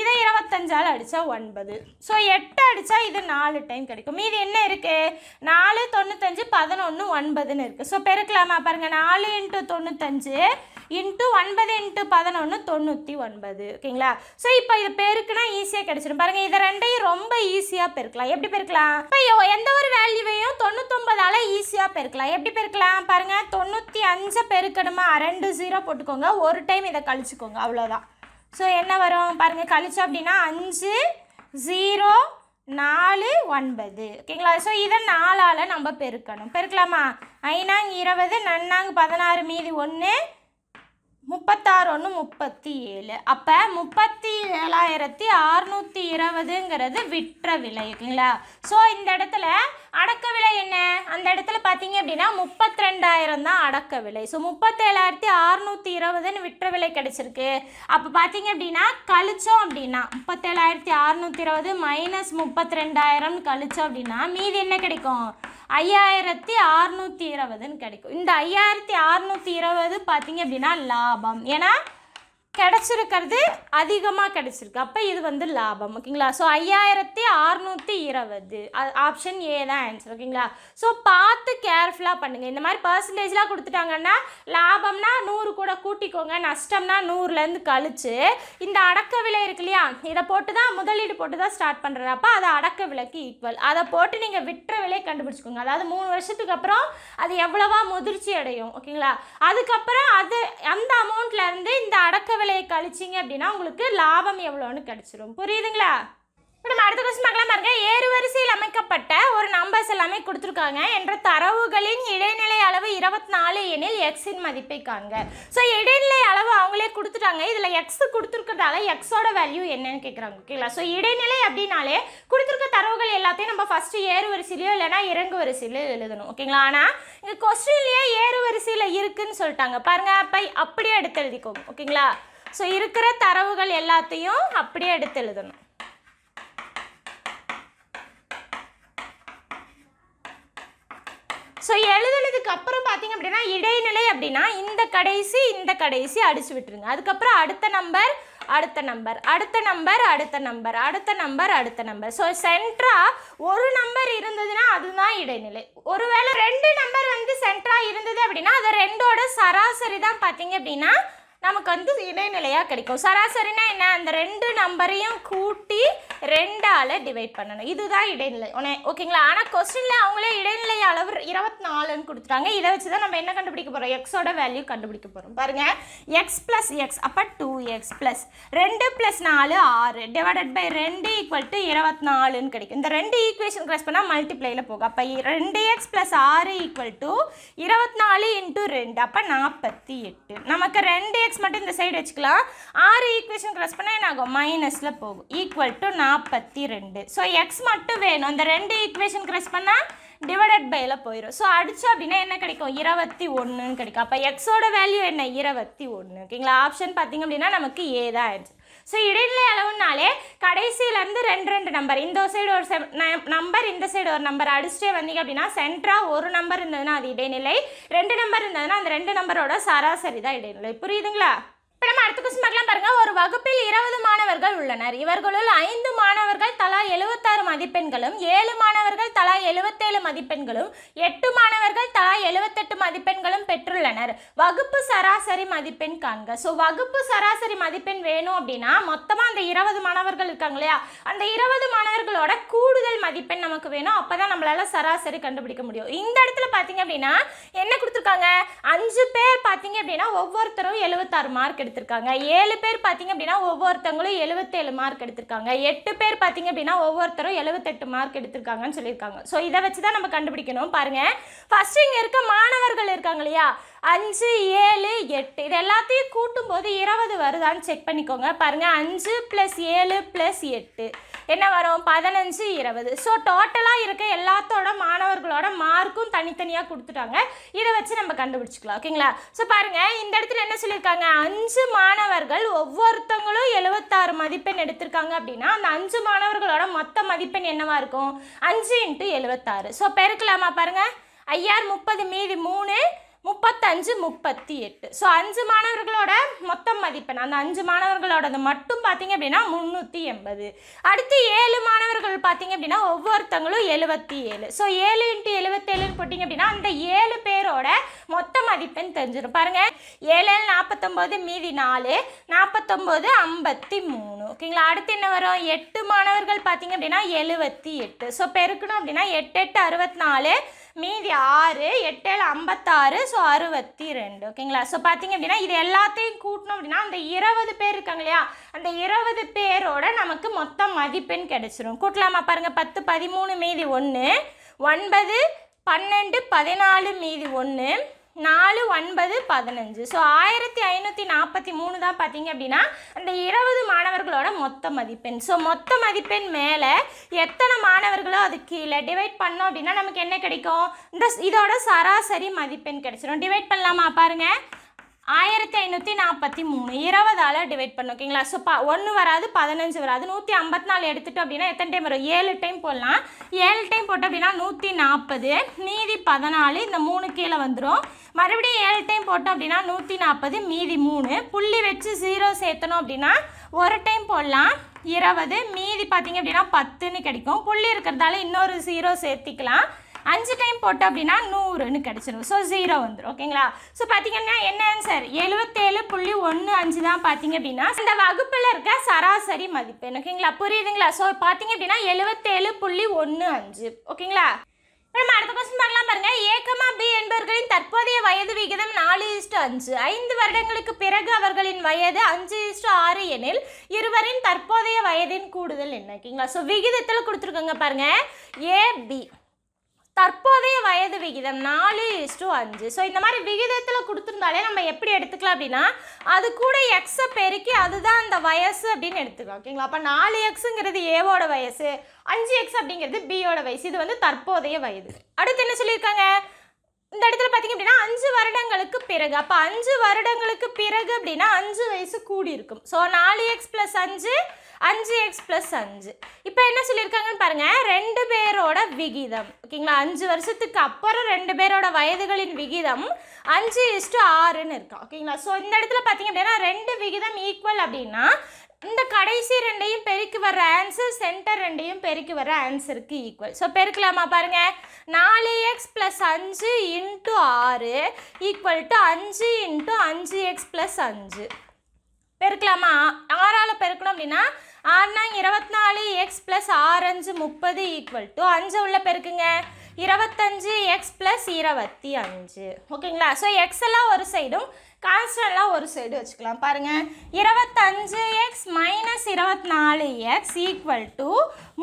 இதை இருபத்தஞ்சால் அடித்தா ஒன்பது ஸோ எட்டு அடித்தா இது நாலு டைம் கிடைக்கும் மீது என்ன இருக்குது நாலு தொண்ணூத்தஞ்சு பதினொன்று ஒன்பதுன்னு இருக்குது ஸோ பெருக்கலாமா பாருங்கள் நாலு இன்ட்டு தொண்ணூத்தஞ்சு இன்ட்டு ஒன்பது இன்ட்டு பதினொன்று தொண்ணூற்றி ஒன்பது ஓகேங்களா ஸோ இப்போ இது பெருக்குனா ஈஸியாக கிடச்சிடும் பாருங்கள் இதை ரெண்டையும் ரொம்ப ஈஸியாக பெருக்கலாம் எப்படி பெருக்கலாம் இப்போ எந்த ஒரு வேல்யூவையும் தொண்ணூத்தொம்பதால் ஈஸியாக பெருக்கலாம் எப்படி பெருக்கலாம் பாருங்கள் தொண்ணூற்றி அஞ்சை பெருக்கணுமா ரெண்டு ஜீரோ போட்டுக்கோங்க ஒரு டைம் இதை கழிச்சுக்கோங்க அவ்வளோதான் ஸோ என்ன வரும் பாருங்கள் கழிச்சோம் அப்படின்னா அஞ்சு ஜீரோ நாலு ஒன்பது ஓகேங்களா ஸோ இதை நாலால் நம்ம பெருக்கணும் பெருக்கலாமா ஐநாங்க இருபது நன்னாங்க பதினாறு மீதி ஒன்று முப்பத்தாறு ஒன்று முப்பத்தி ஏழு அப்போ முப்பத்தி ஏழாயிரத்தி அறுநூற்றி இருபதுங்கிறது விற்ற விலை இல்லைங்களா ஸோ இந்த இடத்துல அடக்க விலை என்ன அந்த இடத்துல பார்த்தீங்க அப்படின்னா முப்பத்தி ரெண்டாயிரம் தான் அடக்க விலை ஸோ முப்பத்தேழாயிரத்தி அறுநூற்றி இருபதுன்னு விற்ற விலை கிடச்சிருக்கு அப்போ பார்த்தீங்க அப்படின்னா கழிச்சோம் அப்படின்னா முப்பத்தேழாயிரத்தி அறுநூற்றி இருபது மைனஸ் முப்பத்தி ரெண்டாயிரம் கழிச்சோம் அப்படின்னா மீதி என்ன கிடைக்கும் ஐயாயிரத்தி அறநூற்றி இருபதுன்னு கிடைக்கும் இந்த ஐயாயிரத்தி அறநூற்றி இருபது பார்த்தீங்க அப்படின்னா லாபம் ஏன்னா கிடச்சிருக்கிறது அதிகமாக கிடச்சிருக்கு அப்போ இது வந்து லாபம் ஓகேங்களா ஸோ ஐயாயிரத்தி அறநூற்றி இருபது ஆப்ஷன் ஏ தான் ஆன்சர் ஓகேங்களா ஸோ பார்த்து கேர்ஃபுல்லாக பண்ணுங்கள் இந்த மாதிரி பர்சன்டேஜ்லாம் கொடுத்துட்டாங்கன்னா லாபம்னா நூறு கூட கூட்டிக்கோங்க நஷ்டம்னா நூறுலேருந்து கழிச்சு இந்த அடக்க விலை இருக்கு இல்லையா இதை போட்டு தான் முதலீடு போட்டு தான் ஸ்டார்ட் பண்ணுறப்ப அது அடக்க விலைக்கு ஈக்குவல் அதை போட்டு நீங்கள் விற்ற விலையை கண்டுபிடிச்சிக்கோங்க அதாவது மூணு வருஷத்துக்கு அப்புறம் அது எவ்வளவா முதிர்ச்சி அடையும் ஓகேங்களா அதுக்கப்புறம் அது அந்த அமௌண்ட்லேருந்து இந்த அடக்க விலையை கழிச்சிங்க அப்படின்னா உங்களுக்கு லாபம் எவ்வளோன்னு கிடச்சிரும் புரியுதுங்களா இப்போ நம்ம அடுத்த கொஸ்டின் பார்க்கலாம் பாருங்க ஏறு வரிசையில் அமைக்கப்பட்ட ஒரு நம்பர்ஸ் எல்லாமே கொடுத்துருக்காங்க என்ற தரவுகளின் இடைநிலை அளவு இருபத்தி நாலு எனில் எக்ஸின் மதிப்பை காங்க ஸோ இடைநிலை அளவு அவங்களே கொடுத்துட்டாங்க இதில் எக்ஸ் கொடுத்துருக்கறதால எக்ஸோட வேல்யூ என்னன்னு கேட்குறாங்க ஓகேங்களா ஸோ இடைநிலை அப்படின்னாலே கொடுத்துருக்க தரவுகள் எல்லாத்தையும் நம்ம ஃபஸ்ட்டு ஏறு வரிசையிலையோ இல்லைனா இறங்கு வரிசையிலையோ எழுதணும் ஓகேங்களா ஆனால் இங்கே கொஸ்டின்லேயே ஏறு வரிசையில் இருக்குதுன்னு சொல்லிட்டாங்க பாருங்கள் அப்போ அப்படியே எடுத்து எழுதிக்கோங்க ஓகேங்களா ஸோ இருக்கிற தரவுகள் எல்லாத்தையும் அப்படியே எடுத்து எழுதணும் ஸோ எழுதுனதுக்கு அப்புறம் பார்த்தீங்க அப்படின்னா இடைநிலை அப்படின்னா இந்த கடைசி இந்த கடைசி அடிச்சு விட்டுருங்க அதுக்கப்புறம் அடுத்த நம்பர் அடுத்த நம்பர் அடுத்த நம்பர் அடுத்த நம்பர் அடுத்த நம்பர் அடுத்த நம்பர் ஸோ சென்ட்ரா ஒரு நம்பர் இருந்ததுன்னா அதுதான் இடைநிலை ஒருவேளை ரெண்டு நம்பர் வந்து சென்ட்ரா இருந்தது அப்படின்னா அதை ரெண்டோட சராசரி தான் பார்த்தீங்க அப்படின்னா நமக்கு வந்து இடைநிலையாக கிடைக்கும் சராசரினா என்ன அந்த ரெண்டு நம்பரையும் கூட்டி ரெண்டால் டிவைட் பண்ணணும் இதுதான் இடைநிலை உடனே ஓகேங்களா ஆனால் கொஸ்டினில் அவங்களே இடைநிலை அளவு இருபத்தி நாலுன்னு கொடுத்துட்டாங்க இதை வச்சு தான் நம்ம என்ன கண்டுபிடிக்க போகிறோம் எக்ஸோட வேல்யூ கண்டுபிடிக்க போகிறோம் பாருங்கள் எக்ஸ் ப்ளஸ் எக்ஸ் அப்போ டூ எக்ஸ் ப்ளஸ் ரெண்டு ப்ளஸ் நாலு ஆறு டிவைடட் பை ரெண்டு ஈக்குவல் டு இருபத்தி நாலுன்னு கிடைக்கும் இந்த ரெண்டு ஈக்குவேஷன் கிரஸ் பண்ணால் மல்டிப்ளையில் போகும் அப்போ ரெண்டு எக்ஸ் ப்ளஸ் ஆறு ஈக்குவல் டு இருபத்தி நாலு இன்ட்டு ரெண்டு அப்போ நாற்பத்தி எட்டு நமக்கு ரெண்டு எக்ஸ் x மட்டும் இந்த சைடு வச்சுக்கலாம் ஆறு ஈக்குவேஷன் க்ராஸ் பண்ணால் என்ன ஆகும் மைனஸில் போகும் ஈக்குவல் டு நாற்பத்தி ரெண்டு ஸோ எக்ஸ் மட்டும் வேணும் அந்த ரெண்டு ஈக்குவேஷன் க்ராஸ் பண்ணால் டிவைடட் பையில் போயிடும் ஸோ அடித்தோம் அப்படின்னா என்ன கிடைக்கும் இருபத்தி ஒன்றுன்னு கிடைக்கும் அப்போ எக்ஸோட வேல்யூ என்ன இருபத்தி ஒன்று ஓகேங்களா ஆப்ஷன் பார்த்திங்க அப்படின்னா நமக்கு ஏ தான் ஆயிடுச்சு ஸோ இடைநிலை அளவுனாலே கடைசியிலேருந்து ரெண்டு ரெண்டு நம்பர் இந்த சைடு ஒரு நம்பர் இந்த சைடு ஒரு நம்பர் அடிச்சுட்டே வந்தீங்க அப்படின்னா சென்டராக ஒரு நம்பர் இருந்ததுன்னா அது இடைநிலை ரெண்டு நம்பர் இருந்ததுன்னா அந்த ரெண்டு நம்பரோட சராசரி தான் இடைநிலை புரியுதுங்களா நம்ம அடுத்த கொஸ்டின் பார்க்கலாம் பாருங்கள் ஒரு வகுப்பில் இருபது மாணவர்கள் உள்ளனர் இவர்களுள் ஐந்து மாணவர்கள் தலா எழுபத்தாறு மதிப்பெண்களும் ஏழு மாணவர்கள் தலா எழுபத்தேழு மதிப்பெண்களும் எட்டு மாணவர்கள் தலா எழுபத்தெட்டு மதிப்பெண்களும் பெற்றுள்ளனர் வகுப்பு சராசரி மதிப்பெண் காண்க ஸோ வகுப்பு சராசரி மதிப்பெண் வேணும் அப்படின்னா மொத்தமாக அந்த இருபது மாணவர்கள் இருக்காங்க இல்லையா அந்த இருபது மாணவர்களோட கூடுதல் மதிப்பெண் நமக்கு வேணும் அப்போ தான் நம்மளால் சராசரி கண்டுபிடிக்க முடியும் இந்த இடத்துல பார்த்தீங்க அப்படின்னா என்ன கொடுத்துருக்காங்க அஞ்சு பேர் பார்த்தீங்க அப்படின்னா ஒவ்வொருத்தரும் எழுபத்தாறு மார்க் எடுத்து எடுத்திருக்காங்க ஏழு பேர் பார்த்தீங்க அப்படின்னா ஒவ்வொருத்தவங்களும் எழுபத்தேழு மார்க் எடுத்திருக்காங்க எட்டு பேர் பார்த்தீங்க அப்படின்னா ஒவ்வொருத்தரும் எழுபத்தெட்டு மார்க் எடுத்திருக்காங்கன்னு சொல்லியிருக்காங்க ஸோ இதை வச்சு தான் நம்ம கண்டுபிடிக்கணும் பாருங்க ஃபஸ்ட்டு இங்கே இருக்க மாணவர்கள் இருக்காங்க இல்லையா அஞ்சு ஏழு எட்டு இது எல்லாத்தையும் கூட்டும் போது இருபது வருதான்னு செக் பண்ணிக்கோங்க பாருங்க அஞ்சு ப்ளஸ் ஏழு ப்ளஸ் எட்டு என்ன வரும் பதினஞ்சு இருபது ஸோ டோட்டலாக இருக்க எல்லாத்தோட மாணவர்களோட மார்க்கும் தனித்தனியாக கொடுத்துட்டாங்க இதை வச்சு நம்ம கண்டுபிடிச்சிக்கலாம் ஓகேங்களா ஸோ பாருங்கள் இந்த இடத்துல என்ன சொல்லியிருக்காங்க அஞ்சு அஞ்சு மாணவர்கள் ஒவ்வொருத்தவங்களும் எழுபத்தாறு மதிப்பெண் எடுத்திருக்காங்க அப்படின்னா அந்த அஞ்சு மாணவர்களோட மொத்த மதிப்பெண் என்னவா இருக்கும் அஞ்சு இன்ட்டு எழுபத்தாறு ஸோ பெருக்கலாமா பாருங்க ஐயார் முப்பது மீதி மூணு முப்பத்தஞ்சு முப்பத்தி எட்டு ஸோ அஞ்சு மாணவர்களோட மொத்த மதிப்பெண் அந்த அஞ்சு மாணவர்களோடது மட்டும் பார்த்தீங்க அப்படின்னா முந்நூற்றி எண்பது அடுத்து ஏழு மாணவர்கள் பார்த்தீங்க அப்படின்னா ஒவ்வொருத்தங்களும் எழுபத்தி ஏழு ஸோ ஏழு இன்ட்டு எழுபத்தேழுன்னு போட்டிங்க அப்படின்னா அந்த ஏழு பேரோட மொத்த மதிப்பெண் தெரிஞ்சிடும் பாருங்கள் ஏழு நாற்பத்தொம்போது மீதி நாலு நாற்பத்தொம்போது ஐம்பத்தி மூணு ஓகேங்களா அடுத்து என்ன வரும் எட்டு மாணவர்கள் பார்த்தீங்க அப்படின்னா எழுபத்தி எட்டு ஸோ பெருக்கணும் அப்படின்னா எட்டு எட்டு அறுபத்தி நாலு மீதி ஆறு ஏழு ஐம்பத்தாறு ஸோ அறுபத்தி ரெண்டு ஓகேங்களா ஸோ பார்த்தீங்க அப்படின்னா இது எல்லாத்தையும் கூட்டணும் அப்படின்னா அந்த இருபது பேர் இருக்காங்க இல்லையா அந்த இருபது பேரோட நமக்கு மொத்த மதிப்பெண் கிடச்சிரும் கூட்டலாமா பாருங்கள் பத்து பதிமூணு மீதி ஒன்று ஒன்பது பன்னெண்டு பதினாலு மீதி ஒன்று நாலு ஒன்பது பதினஞ்சு ஸோ ஆயிரத்தி ஐநூற்றி நாற்பத்தி மூணு தான் பார்த்தீங்க அப்படின்னா அந்த இருபது மாணவர்களோட மொத்த மதிப்பெண் ஸோ மொத்த மதிப்பெண் மேலே எத்தனை மாணவர்களோ அது கீழே டிவைட் பண்ணோம் அப்படின்னா நமக்கு என்ன கிடைக்கும் இந்த இதோட சராசரி மதிப்பெண் கிடைச்சிடும் டிவைட் பண்ணலாமா பாருங்கள் ஆயிரத்தி ஐநூற்றி நாற்பத்தி மூணு இருபதால் டிவைட் பண்ணு ஓகேங்களா ஸோ ப ஒன்று வராது பதினஞ்சு வராது நூற்றி ஐம்பத்தி நாலு எடுத்துட்டோம் அப்படின்னா எத்தனை டைம் வரும் ஏழு டைம் போடலாம் ஏழு டைம் போட்டோம் அப்படின்னா நூற்றி நாற்பது மீதி பதினாலு இந்த மூணு கீழே வந்துடும் மறுபடியும் ஏழு டைம் போட்டோம் அப்படின்னா நூற்றி நாற்பது மீதி மூணு புள்ளி வச்சு ஜீரோ சேர்த்தணும் அப்படின்னா ஒரு டைம் போடலாம் இருபது மீதி பார்த்திங்க அப்படின்னா பத்துன்னு கிடைக்கும் புள்ளி இருக்கிறதால இன்னொரு ஜீரோ சேர்த்திக்கலாம் அஞ்சு டைம் போட்டோம் அப்படின்னா நூறுன்னு கிடச்சிரும் ஸோ ஜீரோ வந்துடும் ஓகேங்களா ஸோ பார்த்தீங்கன்னா என்ன ஆன்சர் எழுபத்தேழு புள்ளி ஒன்று அஞ்சு தான் பார்த்தீங்க அப்படின்னா இந்த வகுப்பில் இருக்க சராசரி மதிப்பெண் ஓகேங்களா புரியுதுங்களா ஸோ பார்த்தீங்க அப்படின்னா எழுபத்தேழு புள்ளி ஒன்று அஞ்சு ஓகேங்களா நம்ம அடுத்த கொஸ்டின் பார்க்கலாம் பாருங்க ஏக்கமா பி என்பவர்களின் தற்போதைய வயது விகிதம் நாலு இஸ்டு அஞ்சு ஐந்து வருடங்களுக்கு பிறகு அவர்களின் வயது அஞ்சு இஸ்டு ஆறு எனில் இருவரின் தற்போதைய வயதின் கூடுதல் என்ன ஓகேங்களா ஸோ விகிதத்தில் கொடுத்துருக்கோங்க பாருங்க ஏ பி தற்போதைய வயது விகிதம் நாலு இஸ்டு அஞ்சு ஸோ இந்த மாதிரி விகிதத்தில் கொடுத்துருந்தாலே நம்ம எப்படி எடுத்துக்கலாம் அப்படின்னா அது கூட எக்ஸை பெருக்கி அதுதான் அந்த வயசு அப்படின்னு எடுத்துக்கலாம் ஓகேங்களா அப்போ நாலு எக்ஸுங்கிறது ஏவோட வயசு அஞ்சு எக்ஸ் அப்படிங்கிறது பியோட வயசு இது வந்து தற்போதைய வயது அடுத்து என்ன சொல்லியிருக்காங்க இந்த இடத்துல பார்த்தீங்க அப்படின்னா அஞ்சு வருடங்களுக்கு பிறகு அப்போ அஞ்சு வருடங்களுக்கு பிறகு அப்படின்னா அஞ்சு வயசு கூடி இருக்கும் ஸோ நாலு எக்ஸ் ப்ளஸ் அஞ்சு அஞ்சு எக்ஸ் ப்ளஸ் அஞ்சு இப்போ என்ன சொல்லியிருக்காங்கன்னு பாருங்கள் ரெண்டு பேரோட விகிதம் ஓகேங்களா அஞ்சு வருஷத்துக்கு அப்புறம் ரெண்டு பேரோட வயதுகளின் விகிதம் அஞ்சு இஸ்டு ஆறுன்னு இருக்கும் ஓகேங்களா ஸோ இந்த இடத்துல பார்த்தீங்க அப்படின்னா ரெண்டு விகிதம் ஈக்குவல் அப்படின்னா இந்த கடைசி ரெண்டையும் பெருக்கி வர்ற ஆன்சர் சென்டர் ரெண்டையும் பெருக்கி வர்ற ஆன்சருக்கு ஈக்குவல் ஸோ பெருக்கலாமா பாருங்கள் நாலு எக்ஸ் ப்ளஸ் அஞ்சு இன்ட்டு ஆறு ஈக்குவல் டு அஞ்சு இன்ட்டு அஞ்சு எக்ஸ் ப்ளஸ் அஞ்சு பெருக்கலாமா ஆறால் பெருக்கணும் அப்படின்னா ஆறுனா இருபத்தி நாலு எக்ஸ் ப்ளஸ் அஞ்சு முப்பது ஈக்குவல் டு அஞ்சு உள்ள பெருக்குங்க இருபத்தஞ்சு எக்ஸ் ப்ளஸ் இருபத்தி அஞ்சு ஓகேங்களா ஸோ எக்ஸ் எல்லாம் ஒரு சைடும் கான்ஸ்டன்ட்லாம் ஒரு சைடு வச்சுக்கலாம் பாருங்கள் இருபத்தஞ்சு எக்ஸ் மைனஸ் இருபத்தி நாலு எக்ஸ் ஈக்குவல் டு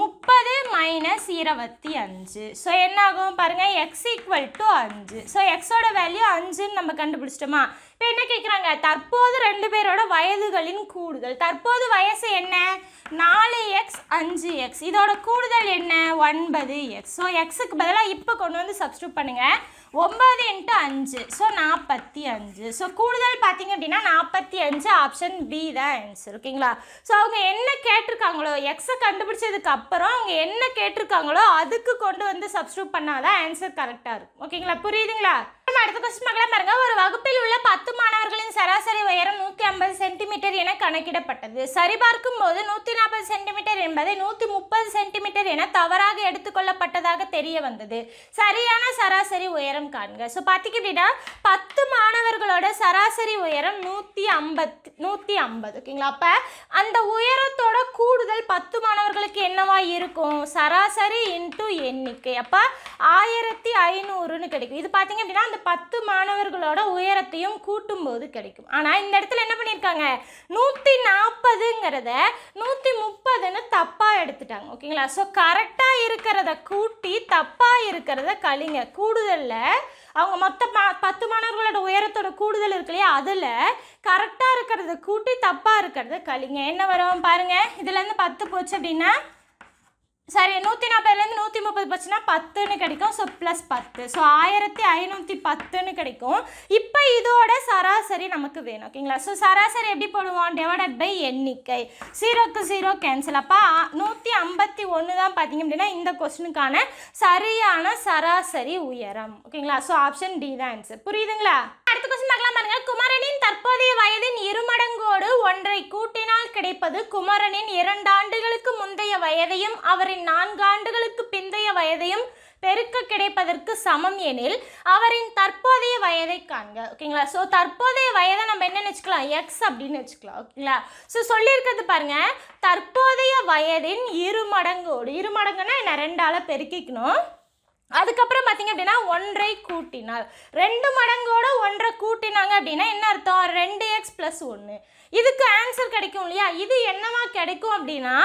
முப்பது மைனஸ் இருபத்தி அஞ்சு ஸோ என்ன ஆகும் பாருங்கள் எக்ஸ் ஈக்குவல் டு அஞ்சு ஸோ எக்ஸோட வேல்யூ அஞ்சுன்னு நம்ம கண்டுபிடிச்சிட்டோமா இப்போ என்ன கேட்குறாங்க தற்போது ரெண்டு பேரோட வயதுகளின் கூடுதல் தற்போது வயசு என்ன நாலு எக்ஸ் அஞ்சு எக்ஸ் இதோட கூடுதல் என்ன ஒன்பது எக்ஸ் ஸோ எக்ஸுக்கு பதிலாக இப்போ கொண்டு வந்து சப்ஸ்டியூட் பண்ணுங்கள் ஒம்பது இன்ட்டு அஞ்சு ஸோ நாற்பத்தி அஞ்சு ஸோ கூடுதல் பார்த்தீங்க அப்படின்னா நாற்பத்தி அஞ்சு ஆப்ஷன் பி தான் ஆன்சர் ஓகேங்களா ஸோ அவங்க என்ன கேட்டிருக்காங்களோ எக்ஸை கண்டுபிடிச்சதுக்கு அப்புறம் அவங்க என்ன கேட்டிருக்காங்களோ அதுக்கு கொண்டு வந்து சப்ஸ்டியூட் பண்ணால் தான் ஆன்சர் கரெக்டாக இருக்கும் ஓகேங்களா புரியுதுங்களா அடுத்த கொஸ்டின் பார்க்கலாம் பாருங்க ஒரு வகுப்பில் உள்ள பத்து மாணவர்களின் சராசரி உயரம் நூற்றி ஐம்பது சென்டிமீட்டர் என கணக்கிடப்பட்டது சரிபார்க்கும் போது நூற்றி நாற்பது சென்டிமீட்டர் என்பதை நூற்றி முப்பது சென்டிமீட்டர் என தவறாக எடுத்துக்கொள்ளப்பட்டதாக தெரிய வந்தது சரியான சராசரி உயரம் காண்க ஸோ பார்த்திங்க அப்படின்னா பத்து மாணவர்களோட சராசரி உயரம் நூற்றி ஐம்பத்து நூற்றி ஐம்பது ஓகேங்களா அப்போ அந்த உயரத்தோட கூடுதல் பத்து மாணவர்களுக்கு என்னவா இருக்கும் சராசரி இன்ட்டு எண்ணிக்கை அப்போ ஆயிரத்தி ஐநூறுன்னு கிடைக்கும் இது பார்த்திங்க அப்படின்னா அந்த பத்து மாணவர்களோட உயரத்தையும் கூட்டும் போது கிடைக்கும் ஆனால் இந்த இடத்துல என்ன பண்ணியிருக்காங்க நூற்றி நாற்பதுங்கிறத நூற்றி முப்பதுன்னு தப்பாக எடுத்துட்டாங்க ஓகேங்களா ஸோ கரெக்டாக இருக்கிறத கூட்டி தப்பாக இருக்கிறத கழிங்க கூடுதலில் அவங்க மொத்த பத்து மாணவர்களோட உயரத்தோட கூடுதல் இருக்கு இல்லையா அதில் கரெக்டாக இருக்கிறத கூட்டி தப்பாக இருக்கிறத கழிங்க என்ன வரும் பாருங்கள் இதுலேருந்து பத்து போச்சு அப்படின்னா சரி நூற்றி நாற்பதுலேருந்து நூற்றி முப்பது போச்சுன்னா பத்துன்னு கிடைக்கும் ஸோ ப்ளஸ் பத்து ஸோ ஆயிரத்தி ஐநூற்றி பத்துன்னு கிடைக்கும் இப்போ இதோட சராசரி நமக்கு வேணும் ஓகேங்களா ஸோ சராசரி எப்படி போடுவோம் டிவைடட் பை எண்ணிக்கை ஜீரோக்கு ஜீரோ கேன்சல் அப்போ நூற்றி ஐம்பத்தி ஒன்று தான் பார்த்தீங்க அப்படின்னா இந்த கொஸ்டினுக்கான சரியான சராசரி உயரம் ஓகேங்களா ஸோ ஆப்ஷன் டி தான் ஆன்சர் புரியுதுங்களா அடுத்த கொஸ்டின் பார்க்கலாம் பாருங்க குமரனின் தற்போதைய வயதின் இருமடங்கோடு ஒன்றை கூட்டினால் கிடைப்பது குமரனின் இரண்டு ஆண்டுகளுக்கு முந்தைய வயதையும் அவரின் நான்கு ஆண்டுகளுக்கு பிந்தைய வயதையும் பெருக்க கிடைப்பதற்கு சமம் எனில் அவரின் தற்போதைய வயதை காண்க ஓகேங்களா ஸோ தற்போதைய வயதை நம்ம என்ன வச்சுக்கலாம் எக்ஸ் அப்படின்னு வச்சுக்கலாம் ஓகேங்களா ஸோ சொல்லியிருக்கிறது பாருங்க தற்போதைய வயதின் இரு மடங்கோடு இரு மடங்குன்னா என்ன ரெண்டால் பெருக்கிக்கணும் அதுக்கப்புறம் பார்த்தீங்க அப்படின்னா ஒன்றை கூட்டினால் ரெண்டு மடங்கோட ஒன்றை கூட்டினாங்க அப்படின்னா என்ன அர்த்தம் ரெண்டு எக்ஸ் ப்ளஸ் ஒன்று இதுக்கு ஆன்சர் கிடைக்கும் இல்லையா இது என்னவா கிடைக்கும் அப்படின்னா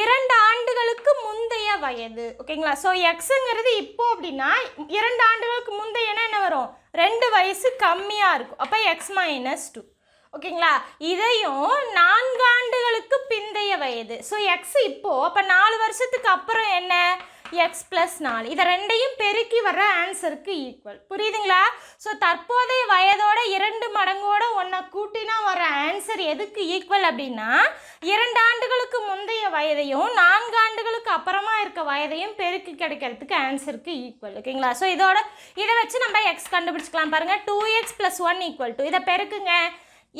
இரண்டு ஆண்டுகளுக்கு முந்தைய வயது ஓகேங்களா ஸோ எக்ஸுங்கிறது இப்போ அப்படின்னா இரண்டு ஆண்டுகளுக்கு முந்தையனா என்ன வரும் ரெண்டு வயசு கம்மியாக இருக்கும் அப்போ எக்ஸ் மைனஸ் டூ ஓகேங்களா இதையும் நான்கு ஆண்டுகளுக்கு பிந்தைய வயது ஸோ எக்ஸ் இப்போது அப்போ நாலு வருஷத்துக்கு அப்புறம் என்ன எக்ஸ் ப்ளஸ் நாலு இதை ரெண்டையும் பெருக்கி வர்ற ஆன்சருக்கு ஈக்குவல் புரியுதுங்களா ஸோ தற்போதைய வயதோட இரண்டு மடங்கோட ஒன்றை கூட்டினா வர ஆன்சர் எதுக்கு ஈக்குவல் அப்படின்னா இரண்டு ஆண்டுகளுக்கு முந்தைய வயதையும் நான்கு ஆண்டுகளுக்கு அப்புறமா இருக்க வயதையும் பெருக்கி கிடைக்கிறதுக்கு ஆன்சருக்கு ஈக்குவல் ஓகேங்களா ஸோ இதோட இதை வச்சு நம்ம எக்ஸ் கண்டுபிடிச்சிக்கலாம் பாருங்கள் two X plus one equal two இதை பெருக்குங்க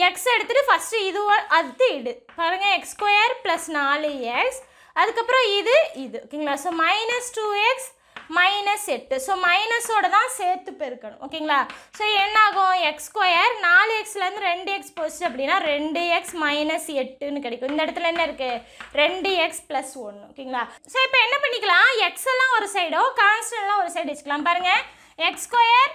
எக்ஸ் எடுத்துகிட்டு ஃபஸ்ட்டு இது அடுத்து இடு பாருங்கள் எக்ஸ் ஸ்கொயர் ப்ளஸ் நாலு எக்ஸ் அதுக்கப்புறம் இது இது ஓகேங்களா so minus two X minus எட்டு ஸோ மைனஸோட தான் சேர்த்து பெருக்கணும் ஓகேங்களா ஸோ என்னாகும் எக்ஸ் ஸ்கொயர் நாலு எக்ஸ்லேருந்து ரெண்டு எக்ஸ் போச்சு அப்படின்னா ரெண்டு எக்ஸ் மைனஸ் எட்டுன்னு கிடைக்கும் இந்த இடத்துல என்ன இருக்குது ரெண்டு எக்ஸ் ப்ளஸ் ஒன்று ஓகேங்களா ஸோ இப்போ என்ன பண்ணிக்கலாம் எக்ஸ் எல்லாம் ஒரு சைடோ கான்ஸ்டன்ட்லாம் ஒரு சைடு வச்சுக்கலாம் பாருங்கள் x square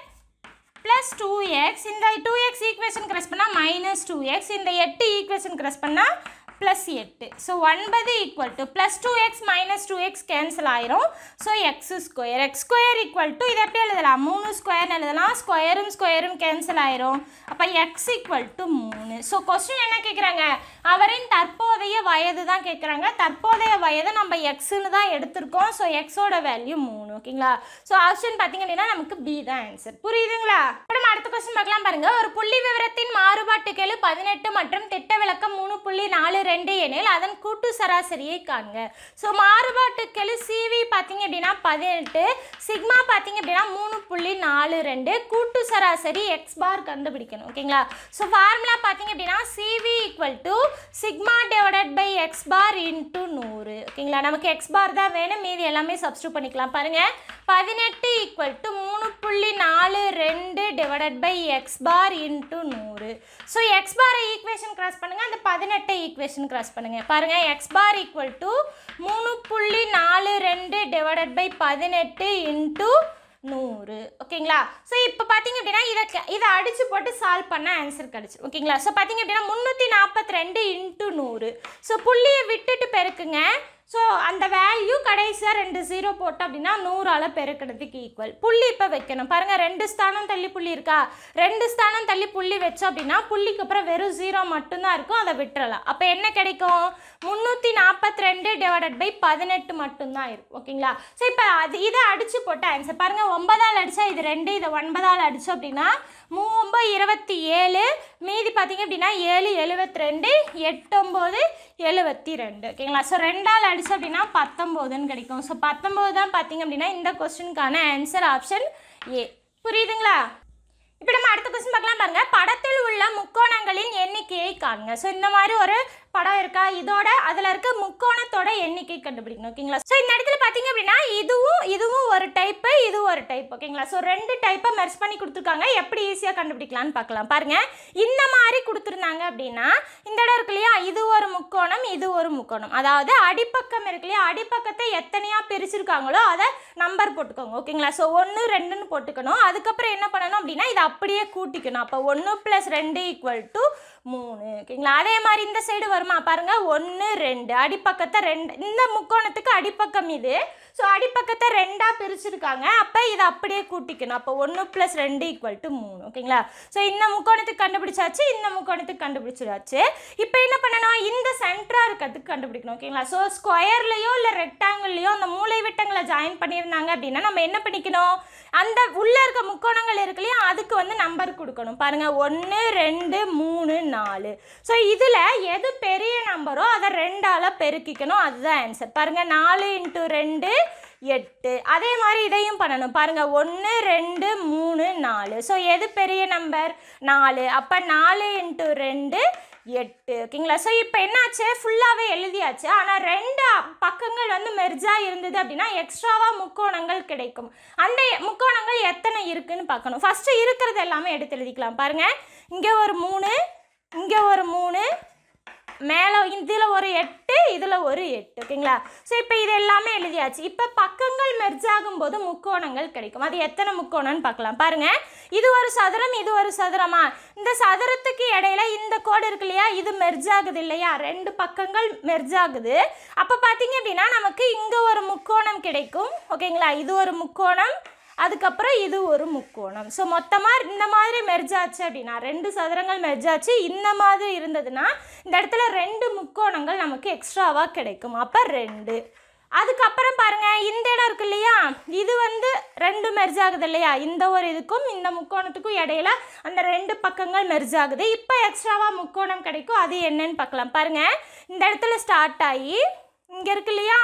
plus two x இந்த டூ எக்ஸ் ஈக்குவேஷன் கிரஸ் பண்ணால் மைனஸ் டூ எக்ஸ் இந்த எட்டு ஈக்குவேஷன் கிரஸ் பண்ணால் ப்ளஸ் எட்டு ஸோ ஒன்பது equal to plus two X minus two x cancel ஆயிரும் so x square x square equal to இதை எப்படி எழுதலாம் மூணு ஸ்கொயர்னு எழுதலாம் ஸ்கொயரும் ஸ்கொயரும் கேன்சல் ஆயிரும் அப்போ எக்ஸ் ஈக்குவல் டு மூணு ஸோ கொஸ்டின் என்ன கேட்குறாங்க அவரின் தற்போதைய வயது தான் கேட்குறாங்க தற்போதைய வயது நம்ம எக்ஸுன்னு தான் எடுத்திருக்கோம் ஸோ எக்ஸோட வேல்யூ மூணு ஓகேங்களா ஸோ ஆப்ஷன் பார்த்தீங்க அப்படின்னா நமக்கு பி தான் ஆன்சர் புரியுதுங்களா நம்ம அடுத்த கொஸ்டின் பார்க்கலாம் பாருங்கள் ஒரு புள்ளி விவரத்தின் மாறுபாட்டு கேளு பதினெட்டு மற்றும் திட்ட விளக்கம் மூணு புள்ளி நாலு ரெண்டு எனில் அதன் கூட்டு சராசரியை காண்க ஸோ மாறுபாட்டு சிவி பார்த்தீங்க அப்படின்னா பதினெட்டு சிக்மா பார்த்தீங்க அப்படின்னா மூணு புள்ளி நாலு ரெண்டு கூட்டு சராசரி எக்ஸ் பார் கண்டுபிடிக்கணும் ஓகேங்களா ஸோ ஃபார்முலா பார்த்தீங்க அப்படின்னா CV equal to sigma divided by x bar into நூறு ஓகேங்களா நமக்கு எக்ஸ் பார் தான் வேணும் மீதி எல்லாமே சப்ஸ்டியூட் பண்ணிக்கலாம் பாருங்கள் பதினெட்டு ஈக்குவல் டு மூணு புள்ளி நாலு ரெண்டு divided by x bar into நூறு ஸோ எக்ஸ் பாரை ஈக்குவேஷன் கிராஸ் பண்ணுங்கள் அந்த பதினெட்டு ஈக்குவேஷன் ஆப்போசிஷன் கிராஸ் பண்ணுங்கள் பாருங்கள் எக்ஸ் பார் ஈக்குவல் டு மூணு புள்ளி நாலு ரெண்டு டிவைடட் பை பதினெட்டு இன்ட்டு நூறு ஓகேங்களா ஸோ இப்போ பார்த்தீங்க அப்படின்னா இதை இதை அடித்து போட்டு சால்வ் பண்ணால் ஆன்சர் கிடச்சி ஓகேங்களா ஸோ பார்த்தீங்க அப்படின்னா முந்நூற்றி நாற்பத்தி ரெண்டு இன்ட்டு நூறு ஸோ புள்ளியை விட்டுட்டு பெருக்குங்க ஸோ அந்த வேல்யூ கடைசியாக ரெண்டு ஜீரோ போட்டோம் அப்படின்னா நூறால் பெருக்கிறதுக்கு ஈக்குவல் புள்ளி இப்போ வைக்கணும் பாருங்கள் ரெண்டு ஸ்தானம் தள்ளி புள்ளி இருக்கா ரெண்டு ஸ்தானம் தள்ளி புள்ளி வச்சோம் அப்படின்னா புள்ளிக்கு அப்புறம் வெறும் ஜீரோ மட்டும்தான் இருக்கும் அதை விட்டுறலாம் அப்போ என்ன கிடைக்கும் முந்நூற்றி நாற்பத்தி ரெண்டு டிவைடட் பை பதினெட்டு மட்டும்தான் இருக்கும் ஓகேங்களா ஸோ இப்போ அது இதை அடித்து போட்டால் ஆன்சர் பாருங்கள் ஒன்பதால் அடித்தா இது ரெண்டு இதை ஒன்பதால் அடித்தோம் அப்படின்னா மூம்பு இருபத்தி ஏழு மீதி பார்த்திங்க அப்படின்னா ஏழு எழுபத்தி ரெண்டு எட்டொம்போது எழுபத்தி ரெண்டு ஓகேங்களா ஸோ ரெண்டால் அடிச்சு அப்படின்னா பத்தொம்போதுன்னு கிடைக்கும் ஸோ பத்தொம்போது தான் பார்த்தீங்க அப்படின்னா இந்த கொஸ்டினுக்கான ஆன்சர் ஆப்ஷன் ஏ புரியுதுங்களா இப்போ நம்ம அடுத்த கொஸ்டின் பார்க்கலாம் பாருங்கள் படத்தில் உள்ள முக்கோணங்களின் எண்ணிக்கையை காணுங்க ஸோ இந்த மாதிரி ஒரு படம் இருக்கா இதோட அதில் இருக்க முக்கோணத்தோட எண்ணிக்கை கண்டுபிடிக்கணும் ஓகேங்களா ஸோ இந்த இடத்துல பார்த்தீங்க அப்படின்னா இதுவும் இதுவும் ஒரு டைப்பு இது ஒரு டைப் ஓகேங்களா ஸோ ரெண்டு டைப்பை மெர்ஸ் பண்ணி கொடுத்துருக்காங்க எப்படி ஈஸியாக கண்டுபிடிக்கலான்னு பார்க்கலாம் பாருங்க இந்த மாதிரி கொடுத்துருந்தாங்க அப்படின்னா இந்த இடம் இருக்கு இல்லையா இது ஒரு முக்கோணம் இது ஒரு முக்கோணம் அதாவது அடிப்பக்கம் இருக்கு இல்லையா அடிப்பக்கத்தை எத்தனையாக பிரிச்சிருக்காங்களோ அதை நம்பர் போட்டுக்கோங்க ஓகேங்களா ஸோ ஒன்று ரெண்டுன்னு போட்டுக்கணும் அதுக்கப்புறம் என்ன பண்ணணும் அப்படின்னா இதை அப்படியே கூட்டிக்கணும் அப்போ ஒன்று ப்ளஸ் ரெண்டு ஈக்குவல் டு மூணு ஓகேங்களா அதே மாதிரி இந்த சைடு வருமா பாருங்கள் ஒன்று ரெண்டு அடிப்பக்கத்தை ரெண்டு இந்த முக்கோணத்துக்கு அடிப்பக்கம் இது ஸோ அடிப்பக்கத்தை ரெண்டாக பிரிச்சிருக்காங்க அப்போ இதை அப்படியே கூட்டிக்கணும் அப்போ ஒன்று ப்ளஸ் ரெண்டு ஈக்குவல் டு மூணு ஓகேங்களா ஸோ இந்த முக்கோணத்துக்கு கண்டுபிடிச்சாச்சு இந்த முக்கோணத்துக்கு கண்டுபிடிச்சிடாச்சு இப்போ என்ன பண்ணணும் இந்த சென்டராக இருக்கிறதுக்கு கண்டுபிடிக்கணும் ஓகேங்களா ஸோ ஸ்கொயர்லேயோ இல்லை ரெக்டாங்கிள்லையோ அந்த மூளை விட்டங்களை ஜாயின் பண்ணியிருந்தாங்க அப்படின்னா நம்ம என்ன பண்ணிக்கணும் அந்த உள்ளே இருக்க முக்கோணங்கள் இருக்குல்லையோ அதுக்கு வந்து நம்பர் கொடுக்கணும் பாருங்கள் ஒன்று ரெண்டு மூணு நாலு ஸோ இதில் எது பெரிய நம்பரோ அதை ரெண்டால் பெருக்கிக்கணும் அதுதான் ஆன்சர் பாருங்கள் நாலு இன்ட்டு ரெண்டு எட்டு அதே மாதிரி இதையும் பண்ணணும் பாருங்கள் ஒன்று ரெண்டு மூணு நாலு ஸோ எது பெரிய நம்பர் நாலு அப்போ நாலு இன்ட்டு ரெண்டு எட்டு ஓகேங்களா ஸோ இப்போ என்னாச்சு ஃபுல்லாகவே எழுதியாச்சு ஆனால் ரெண்டு பக்கங்கள் வந்து மெர்ஜாக இருந்தது அப்படின்னா எக்ஸ்ட்ராவாக முக்கோணங்கள் கிடைக்கும் அந்த முக்கோணங்கள் எத்தனை இருக்குதுன்னு பார்க்கணும் ஃபஸ்ட்டு இருக்கிறது எல்லாமே எடுத்து எழுதிக்கலாம் பாருங்கள் இங்கே ஒரு மூணு இங்கே ஒரு மூணு மேலே இதில் ஒரு எட்டு இதில் ஒரு எட்டு ஓகேங்களா ஸோ இப்போ இது எல்லாமே எழுதியாச்சு இப்போ பக்கங்கள் மெர்ஜ் ஆகும்போது முக்கோணங்கள் கிடைக்கும் அது எத்தனை முக்கோணம்னு பார்க்கலாம் பாருங்கள் இது ஒரு சதுரம் இது ஒரு சதுரமா இந்த சதுரத்துக்கு இடையில இந்த கோடு இருக்கு இல்லையா இது மெர்ஜ் ஆகுது இல்லையா ரெண்டு பக்கங்கள் மெர்ஜ் ஆகுது அப்போ பார்த்தீங்க அப்படின்னா நமக்கு இங்கே ஒரு முக்கோணம் கிடைக்கும் ஓகேங்களா இது ஒரு முக்கோணம் அதுக்கப்புறம் இது ஒரு முக்கோணம் ஸோ மொத்தமாக இந்த மாதிரி மெர்ஜாச்சு அப்படின்னா ரெண்டு சதுரங்கள் மெர்ஜாச்சு இந்த மாதிரி இருந்ததுன்னா இந்த இடத்துல ரெண்டு முக்கோணங்கள் நமக்கு எக்ஸ்ட்ராவாக கிடைக்கும் அப்போ ரெண்டு அதுக்கப்புறம் பாருங்கள் இந்த இடம் இருக்கு இல்லையா இது வந்து ரெண்டு மெர்ஜ் ஆகுது இல்லையா இந்த ஒரு இதுக்கும் இந்த முக்கோணத்துக்கும் இடையில அந்த ரெண்டு பக்கங்கள் மெர்ஜ் ஆகுது இப்போ எக்ஸ்ட்ராவாக முக்கோணம் கிடைக்கும் அது என்னன்னு பார்க்கலாம் பாருங்கள் இந்த இடத்துல ஸ்டார்ட் ஆகி இங்கே இருக்கு இல்லையா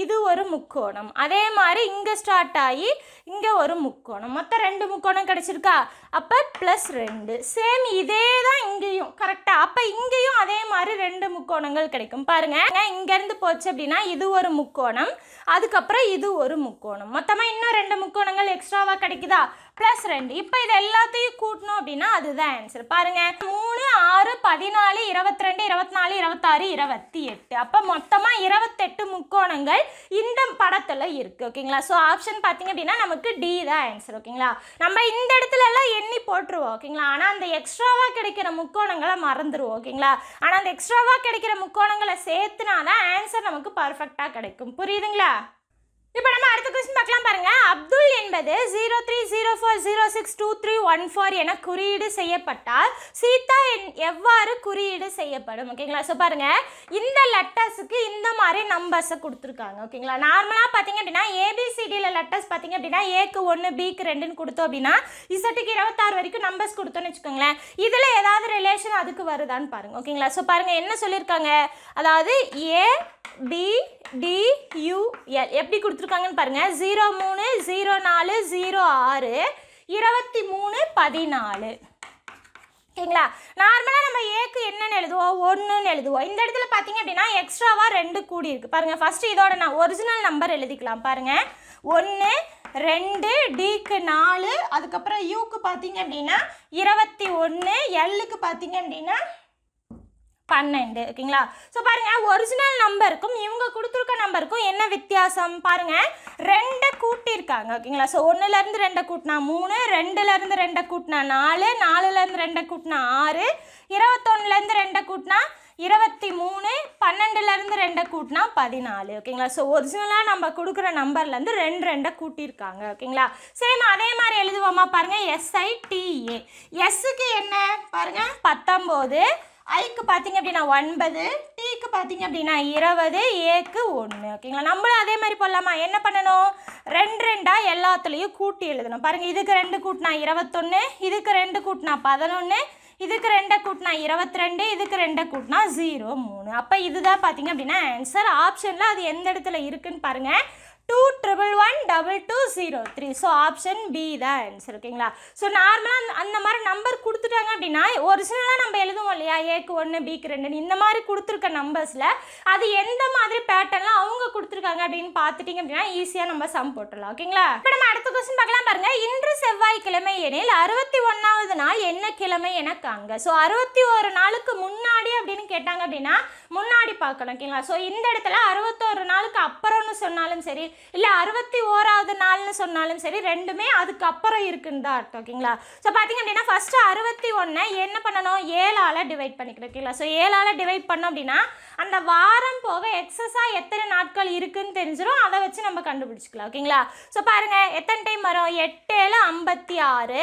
இது ஒரு முக்கோணம் அதே மாதிரி இங்கே ஸ்டார்ட் ஆகி இங்கே ஒரு முக்கோணம் மொத்தம் ரெண்டு முக்கோணம் கிடச்சிருக்கா அப்போ ப்ளஸ் ரெண்டு சேம் இதே தான் இங்கேயும் கரெக்டாக அப்போ இங்கேயும் அதே மாதிரி ரெண்டு முக்கோணங்கள் கிடைக்கும் பாருங்கள் இங்கேருந்து போச்சு அப்படின்னா இது ஒரு முக்கோணம் அதுக்கப்புறம் இது ஒரு முக்கோணம் மொத்தமாக இன்னும் ரெண்டு முக்கோணங்கள் எக்ஸ்ட்ராவாக கிடைக்குதா ப்ளஸ் ரெண்டு இப்போ இது எல்லாத்தையும் கூட்டணும் அப்படின்னா அதுதான் ஆன்சர் பாருங்கள் மூணு ஆறு பதினாலு இருபத்தி ரெண்டு இருபத்தி நாலு இருபத்தாறு இருபத்தி எட்டு அப்போ மொத்தமாக இருபத்தெட்டு முக்கோணங்கள் இந்த படத்தில் இருக்குது ஓகேங்களா ஸோ ஆப்ஷன் பார்த்திங்க அப்படின்னா நமக்கு டி தான் ஆன்சர் ஓகேங்களா நம்ம இந்த இடத்துலலாம் எண்ணி போட்டுருவோம் ஓகேங்களா ஆனால் அந்த எக்ஸ்ட்ராவாக கிடைக்கிற முக்கோணங்களை மறந்துடுவோம் ஓகேங்களா ஆனால் அந்த எக்ஸ்ட்ராவாக கிடைக்கிற முக்கோணங்களை சேர்த்துனா தான் ஆன்சர் நமக்கு பர்ஃபெக்டாக கிடைக்கும் புரியுதுங்களா இப்போ நம்ம அடுத்த கொஸ்டின் பார்க்கலாம் பாருங்க அப்துல் என்பது zero three zero four zero six two three one four என குறியீடு செய்யப்பட்டால் சீதா என் எவ்வாறு குறியீடு செய்யப்படும் ஓகேங்களா ஸோ பாருங்க இந்த லெட்டர்ஸுக்கு இந்த மாதிரி நம்பர்ஸை கொடுத்துருக்காங்க ஓகேங்களா நார்மலாக பார்த்தீங்க அப்படின்னா ஏபிசிடியில் லெட்டர்ஸ் பார்த்தீங்க அப்படின்னா ஏக்கு ஒன்று பிக்கு ரெண்டுன்னு கொடுத்தோம் அப்படின்னா இசட்டுக்கு இருபத்தாறு வரைக்கும் நம்பர்ஸ் கொடுத்தோன்னு வச்சுக்கோங்களேன் இதில் ஏதாவது ரிலேஷன் அதுக்கு வருதான்னு பாருங்க ஓகேங்களா ஸோ பாருங்க என்ன சொல்லியிருக்காங்க அதாவது ஏ பி டி யூஎல் எப்படி கொடுத்து கொடுத்துருக்காங்கன்னு பாருங்கள் ஜீரோ மூணு ஜீரோ நாலு ஜீரோ ஆறு இருபத்தி மூணு பதினாலு ஓகேங்களா நார்மலாக நம்ம ஏக்கு என்னென்னு எழுதுவோம் ஒன்றுன்னு எழுதுவோம் இந்த இடத்துல பார்த்தீங்க அப்படின்னா எக்ஸ்ட்ராவாக ரெண்டு கூடி இருக்குது பாருங்கள் ஃபஸ்ட்டு இதோட நான் ஒரிஜினல் நம்பர் எழுதிக்கலாம் பாருங்கள் ஒன்று ரெண்டு டிக்கு நாலு அதுக்கப்புறம் யூக்கு பார்த்தீங்க அப்படின்னா இருபத்தி ஒன்று எல்லுக்கு பார்த்தீங்க அப்படின்னா பன்னெண்டு ஓகேங்களா ஸோ பாருங்கள் ஒரிஜினல் நம்பருக்கும் இவங்க கொடுத்துருக்க நம்பருக்கும் என்ன வித்தியாசம் பாருங்கள் ரெண்டை கூட்டியிருக்காங்க ஓகேங்களா ஸோ ஒன்றுலேருந்து ரெண்டை கூட்டினா மூணு ரெண்டுலேருந்து ரெண்டை கூட்டினா நாலு நாலுலேருந்து ரெண்டை கூட்டினா ஆறு இருபத்தொன்னுலேருந்து ரெண்டை கூட்டினா இருபத்தி மூணு பன்னெண்டுலேருந்து ரெண்டை கூட்டினா பதினாலு ஓகேங்களா ஸோ ஒரிஜினலாக நம்ம கொடுக்குற நம்பர்லேருந்து ரெண்டு ரெண்டை கூட்டியிருக்காங்க ஓகேங்களா சேம் அதே மாதிரி எழுதுவோமா பாருங்கள் எஸ்ஐடிஏ எஸ்ஸுக்கு e. என்ன பாருங்கள் பத்தொம்போது ஐக்கு பார்த்தீங்க அப்படின்னா ஒன்பது டீக்கு பார்த்தீங்க அப்படின்னா இருபது ஏக்கு ஒன்று ஓகேங்களா நம்மளும் அதே மாதிரி போடலாமா என்ன பண்ணணும் ரெண்டு ரெண்டாக எல்லாத்துலேயும் கூட்டி எழுதணும் பாருங்கள் இதுக்கு ரெண்டு கூட்டினா இருபத்தொன்று இதுக்கு ரெண்டு கூட்டினா பதினொன்று இதுக்கு ரெண்டை கூட்டினா இருபத்தி ரெண்டு இதுக்கு ரெண்டை கூட்டினா ஜீரோ மூணு அப்போ இதுதான் பார்த்தீங்க அப்படின்னா ஆன்சர் ஆப்ஷனில் அது எந்த இடத்துல இருக்குன்னு பாருங்கள் two triple one double two zero three so option b தான் ஆன்சர் ஓகேங்களா ஸோ நார்மலாக அந்த மாதிரி நம்பர் கொடுத்துட்டாங்க அப்படின்னா ஒரிஜினலாக நம்ம எழுதுவோம் இல்லையா ஏக்கு ஒன்று பிக்கு ரெண்டு இந்த மாதிரி கொடுத்துருக்க நம்பர்ஸில் அது எந்த மாதிரி பேட்டர்னில் அவங்க கொடுத்துருக்காங்க அப்படின்னு பார்த்துட்டிங்க அப்படின்னா ஈஸியாக நம்ம சம் போட்டுடலாம் ஓகேங்களா இப்போ நம்ம அடுத்த கொஸ்டின் பார்க்கலாம் பாருங்கள் இன்று செவ்வாய் கிழமை எனில் அறுபத்தி ஒன்றாவது நாள் என்ன கிழமை எனக்கு அங்கே ஸோ அறுபத்தி ஒரு நாளுக்கு முன்னாடி அப்படின்னு கேட்டாங்க அப்படின்னா முன்னாடி பார்க்கணும் ஓகேங்களா ஸோ இந்த இடத்துல அறுபத்தோரு நாளுக்கு அப்புறம்னு சொன்னாலும் சரி இல்லை அறுபத்தி ஓராவது நாள்னு சொன்னாலும் சரி ரெண்டுமே அதுக்கப்புறம் இருக்குன்னு தான் ஓகேங்களா ஸோ பார்த்திங்க அப்படின்னா ஃபஸ்ட்டு அறுபத்தி ஒன்றை என்ன பண்ணணும் ஏழால் டிவைட் பண்ணிக்கணும் ஓகேங்களா ஸோ ஏழால் டிவைட் பண்ணோம் அப்படின்னா அந்த வாரம் போக எக்ஸஸாக எத்தனை நாட்கள் இருக்குதுன்னு தெரிஞ்சிடும் அதை வச்சு நம்ம கண்டுபிடிச்சிக்கலாம் ஓகேங்களா ஸோ பாருங்கள் எத்தனை டைம் வரும் எட்டு ஏழு ஐம்பத்தி ஆறு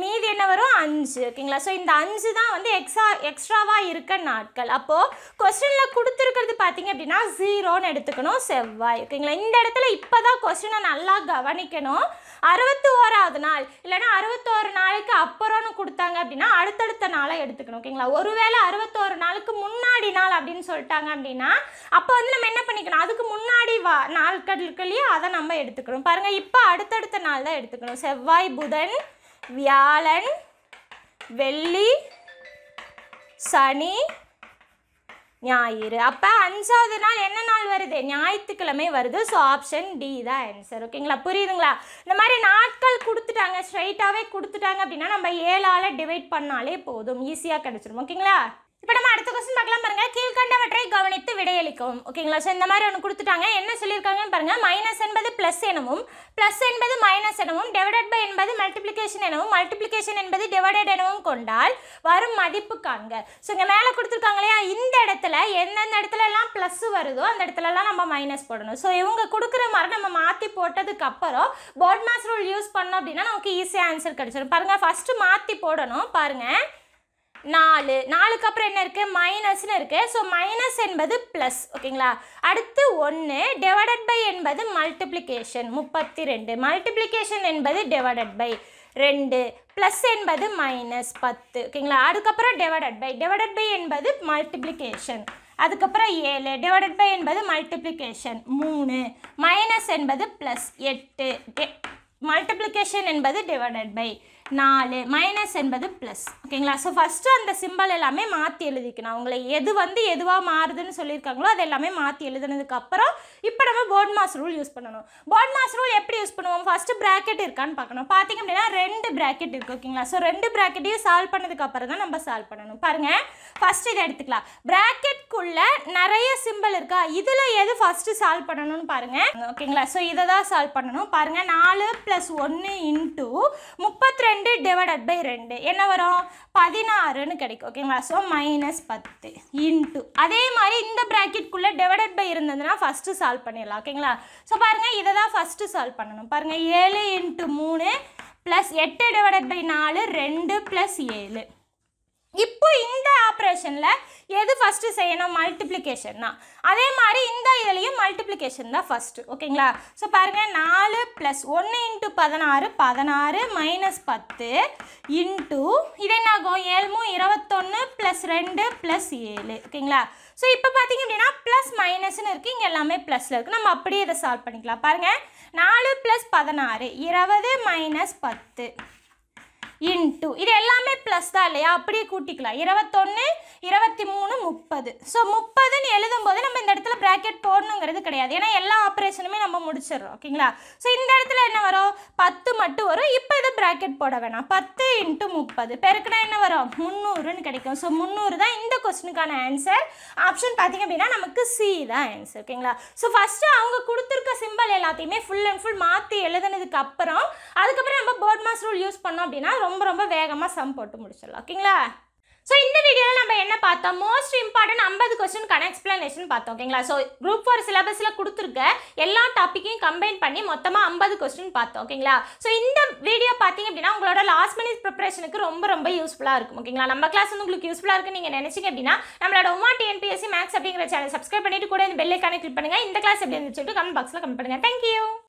மீதி என்ன வரும் அஞ்சு ஓகேங்களா ஸோ இந்த அஞ்சு தான் வந்து எக்ஸா எக்ஸ்ட்ராவாக இருக்க நாட்கள் அப்போது கொஸ்டினில் கொடுத்துருக்கிறது பார்த்தீங்க அப்படின்னா ஜீரோன்னு எடுத்துக்கணும் செவ்வாய் ஓகேங்களா இந்த இடத்துல இப்போ தான் கொஸ்டினை நல்லா கவனிக்கணும் அறுபத்தி ஓராவது நாள் இல்லைன்னா அறுபத்தோரு நாளைக்கு அப்புறம்னு கொடுத்தாங்க அப்படின்னா அடுத்தடுத்த நாளை எடுத்துக்கணும் ஓகேங்களா ஒருவேளை அறுபத்தோரு நாளுக்கு முன்னாடி நாள் அப்படின்னு சொல்லிட்டாங்க அப்படின்னா அப்போ வந்து நம்ம என்ன பண்ணிக்கணும் அதுக்கு முன்னாடி வா நாட்களுக்குள்ளேயே அதை நம்ம எடுத்துக்கணும் பாருங்கள் இப்போ அடுத்தடுத்த நாள் தான் எடுத்துக்கணும் செவ்வாய் புதன் வியாழன் வெள்ளி சனி ஞாயிறு அப்போ அஞ்சாவது நாள் என்ன நாள் வருது ஞாயிற்றுக்கிழமை வருது ஸோ ஆப்ஷன் டி தான் ஆன்சர் ஓகேங்களா புரியுதுங்களா இந்த மாதிரி நாட்கள் கொடுத்துட்டாங்க ஸ்ட்ரைட்டாகவே கொடுத்துட்டாங்க அப்படின்னா நம்ம ஏழால் டிவைட் பண்ணாலே போதும் ஈஸியாக கிடச்சிரும் ஓகேங்களா இப்போ நம்ம அடுத்த கொஸ்டின் பார்க்கலாம் பாருங்கள் கீழ்கண்டவற்றை கவனித்து விடையளிக்கவும் ஓகேங்களா ஸோ இந்த மாதிரி ஒன்று கொடுத்துட்டாங்க என்ன சொல்லியிருக்காங்கன்னு பாருங்கள் மைனஸ் என்பது ப்ளஸ் எனவும் ப்ளஸ் என்பது மைனஸ் எனவும் டிவைடட் பை என்பது மல்டிப்ளிகேஷன் எனவும் மல்டிப்ளிகேஷன் என்பது டிவைடட் எனவும் கொண்டால் வரும் மதிப்பு காண்க ஸோ இங்கே மேலே கொடுத்துருக்காங்க இல்லையா இந்த இடத்துல எந்தெந்த இடத்துலலாம் ப்ளஸ் வருதோ அந்த இடத்துலலாம் நம்ம மைனஸ் போடணும் ஸோ இவங்க கொடுக்குற மாதிரி நம்ம மாற்றி போட்டதுக்கப்புறம் அப்புறம் போர்ட் மாஸ் ரூல் யூஸ் பண்ணோம் அப்படின்னா நமக்கு ஈஸியாக ஆன்சர் கிடச்சிடும் பாருங்கள் ஃபஸ்ட்டு மாற்றி போடணும் பாருங்கள் நாலு நாலுக்கு அப்புறம் என்ன இருக்குது மைனஸ்னு இருக்குது ஸோ மைனஸ் என்பது ப்ளஸ் ஓகேங்களா அடுத்து ஒன்று டிவைடட் பை என்பது மல்டிப்ளிகேஷன் முப்பத்தி ரெண்டு மல்டிப்ளிகேஷன் என்பது டிவைடட் பை ரெண்டு ப்ளஸ் என்பது மைனஸ் பத்து ஓகேங்களா அதுக்கப்புறம் டிவைடட் பை டிவைடட் பை என்பது மல்டிப்ளிகேஷன் அதுக்கப்புறம் ஏழு டிவைடட் பை என்பது மல்டிப்ளிகேஷன் மூணு மைனஸ் என்பது ப்ளஸ் எட்டு மல்டிப்ளிகேஷன் என்பது டிவைடட் பை நாலு மைனஸ் என்பது ப்ளஸ் ஓகேங்களா ஸோ ஃபஸ்ட்டு அந்த சிம்பல் எல்லாமே மாற்றி எழுதிக்கணும் அவங்கள எது வந்து எதுவாக மாறுதுன்னு சொல்லியிருக்காங்களோ அது எல்லாமே மாற்றி எழுதுனதுக்கப்புறம் இப்போ நம்ம போர்ட் மாஸ் ரூல் யூஸ் பண்ணணும் போர்ட் மாஸ் ரூல் எப்படி யூஸ் பண்ணுவோம் ஃபஸ்ட்டு ப்ராக்கெட் இருக்கான்னு பார்க்கணும் பார்த்தீங்க அப்படின்னா ரெண்டு ப்ராக்கெட் இருக்குது ஓகேங்களா ஸோ ரெண்டு ப்ராக்கெட்டையும் சால்வ் பண்ணதுக்கப்புறம் தான் நம்ம சால்வ் பண்ணணும் பாருங்கள் ஃபஸ்ட்டு இதை எடுத்துக்கலாம் ப்ராக்கெட்குள்ளே நிறைய சிம்பிள் இருக்கா இதில் எது ஃபஸ்ட்டு சால்வ் பண்ணணும்னு பாருங்கள் ஓகேங்களா ஸோ இதை தான் சால்வ் பண்ணணும் பாருங்கள் நாலு ப்ளஸ் ஒன்று இன்ட்டு முப்பத்தி ரெண்டு ரெண்டு டிவைடட் பை ரெண்டு என்ன வரும் பதினாறுன்னு கிடைக்கும் ஓகேங்களா ஸோ மைனஸ் பத்து இன்ட்டு அதே மாதிரி இந்த ப்ராக்கெட்குள்ளே டிவைடட் பை இருந்ததுன்னா ஃபஸ்ட்டு சால்வ் பண்ணிடலாம் ஓகேங்களா ஸோ பாருங்கள் இதை தான் ஃபஸ்ட்டு சால்வ் பண்ணணும் பாருங்கள் ஏழு இன்ட்டு மூணு ப்ளஸ் எட்டு டிவைடட் பை நாலு ரெண்டு ப்ளஸ் ஏழு இப்போ இந்த ஆப்ரேஷனில் எது ஃபஸ்ட்டு செய்யணும் மல்டிப்ளிகேஷன் தான் அதே மாதிரி இந்த இதுலேயும் மல்டிப்ளிகேஷன் தான் ஃபஸ்ட்டு ஓகேங்களா ஸோ பாருங்கள் நாலு ப்ளஸ் ஒன்று இன்ட்டு பதினாறு பதினாறு மைனஸ் பத்து இன்ட்டு இது என்னாகும் ஏழ்மும் இருபத்தொன்று ப்ளஸ் ரெண்டு ப்ளஸ் ஏழு ஓகேங்களா ஸோ இப்போ பார்த்தீங்க அப்படின்னா ப்ளஸ் மைனஸ்னு இருக்குது இங்கே எல்லாமே ப்ளஸில் இருக்குது நம்ம அப்படியே இதை சால்வ் பண்ணிக்கலாம் பாருங்கள் நாலு ப்ளஸ் பதினாறு இருபது மைனஸ் பத்து இன்ட்டு இது எல்லாமே ப்ளஸ் தான் இல்லையா அப்படியே கூட்டிக்கலாம் இருபத்தொன்று இருபத்தி மூணு முப்பது ஸோ முப்பதுன்னு எழுதும் போது நம்ம இந்த இடத்துல ப்ராக்கெட் போடணுங்கிறது கிடையாது ஏன்னா எல்லா ஆப்ரேஷனுமே நம்ம முடிச்சிடுறோம் ஓகேங்களா ஸோ இந்த இடத்துல என்ன வரும் பத்து மட்டும் வரும் இப்போ இது ப்ராக்கெட் போட வேணாம் பத்து இன்ட்டு முப்பது பெருக்குனா என்ன வரும் முந்நூறுன்னு கிடைக்கும் ஸோ முந்நூறு தான் இந்த கொஸ்டினுக்கான ஆன்சர் ஆப்ஷன் பார்த்திங்க அப்படின்னா நமக்கு சி தான் ஆன்சர் ஓகேங்களா ஸோ ஃபஸ்ட்டு அவங்க கொடுத்துருக்க சிம்பிள் எல்லாத்தையுமே ஃபுல் அண்ட் ஃபுல் மாற்றி எழுதுனதுக்கு அப்புறம் அதுக்கப்புறம் நம்ம போர்ட் மாஸ் ரூல் யூஸ் பண்ணோம் அப்படின்னா ரொம்ப ரொம்ப ரொம்ப வேகமாக சம் போட்டு முடிச்சிடலாம் ஓகேங்களா ஸோ இந்த வீடியோவில் நம்ம என்ன பார்த்தோம் மோஸ்ட் இம்பார்ட்டன்ட் ஐம்பது கொஸ்டின்கான எக்ஸ்ப்ளனேஷன் பார்த்தோம் ஓகேங்களா ஸோ குரூப் ஃபோர் சிலபஸில் கொடுத்துருக்க எல்லா டாப்பிக்கையும் கம்பைன் பண்ணி மொத்தமாக ஐம்பது கொஸ்டின் பார்த்தோம் ஓகேங்களா ஸோ இந்த வீடியோ பார்த்தீங்க அப்படின்னா உங்களோட லாஸ்ட் மினிட் ப்ரிப்பரேஷனுக்கு ரொம்ப ரொம்ப யூஸ்ஃபுல்லாக இருக்கும் ஓகேங்களா நம்ம கிளாஸ் வந்து உங்களுக்கு யூஸ்ஃபுல்லாக இருக்குன்னு நீங்கள் நினச்சிங்க அப்படின்னா நம்மளோட உமா டிஎன்பிஎஸ்சி மேக்ஸ் அப்படிங்கிற சேனல் சப்ஸ்கிரைப் பண்ணிட்டு கூட இந்த பெல்லை கிளிக் பண்ணுங்கள் இந்த கிளாஸ் எப்படி இருந்துச்சு கமெண்ட் பாக்ஸில் கமெண்ட் பண்ணுங்கள் தேங்க்யூ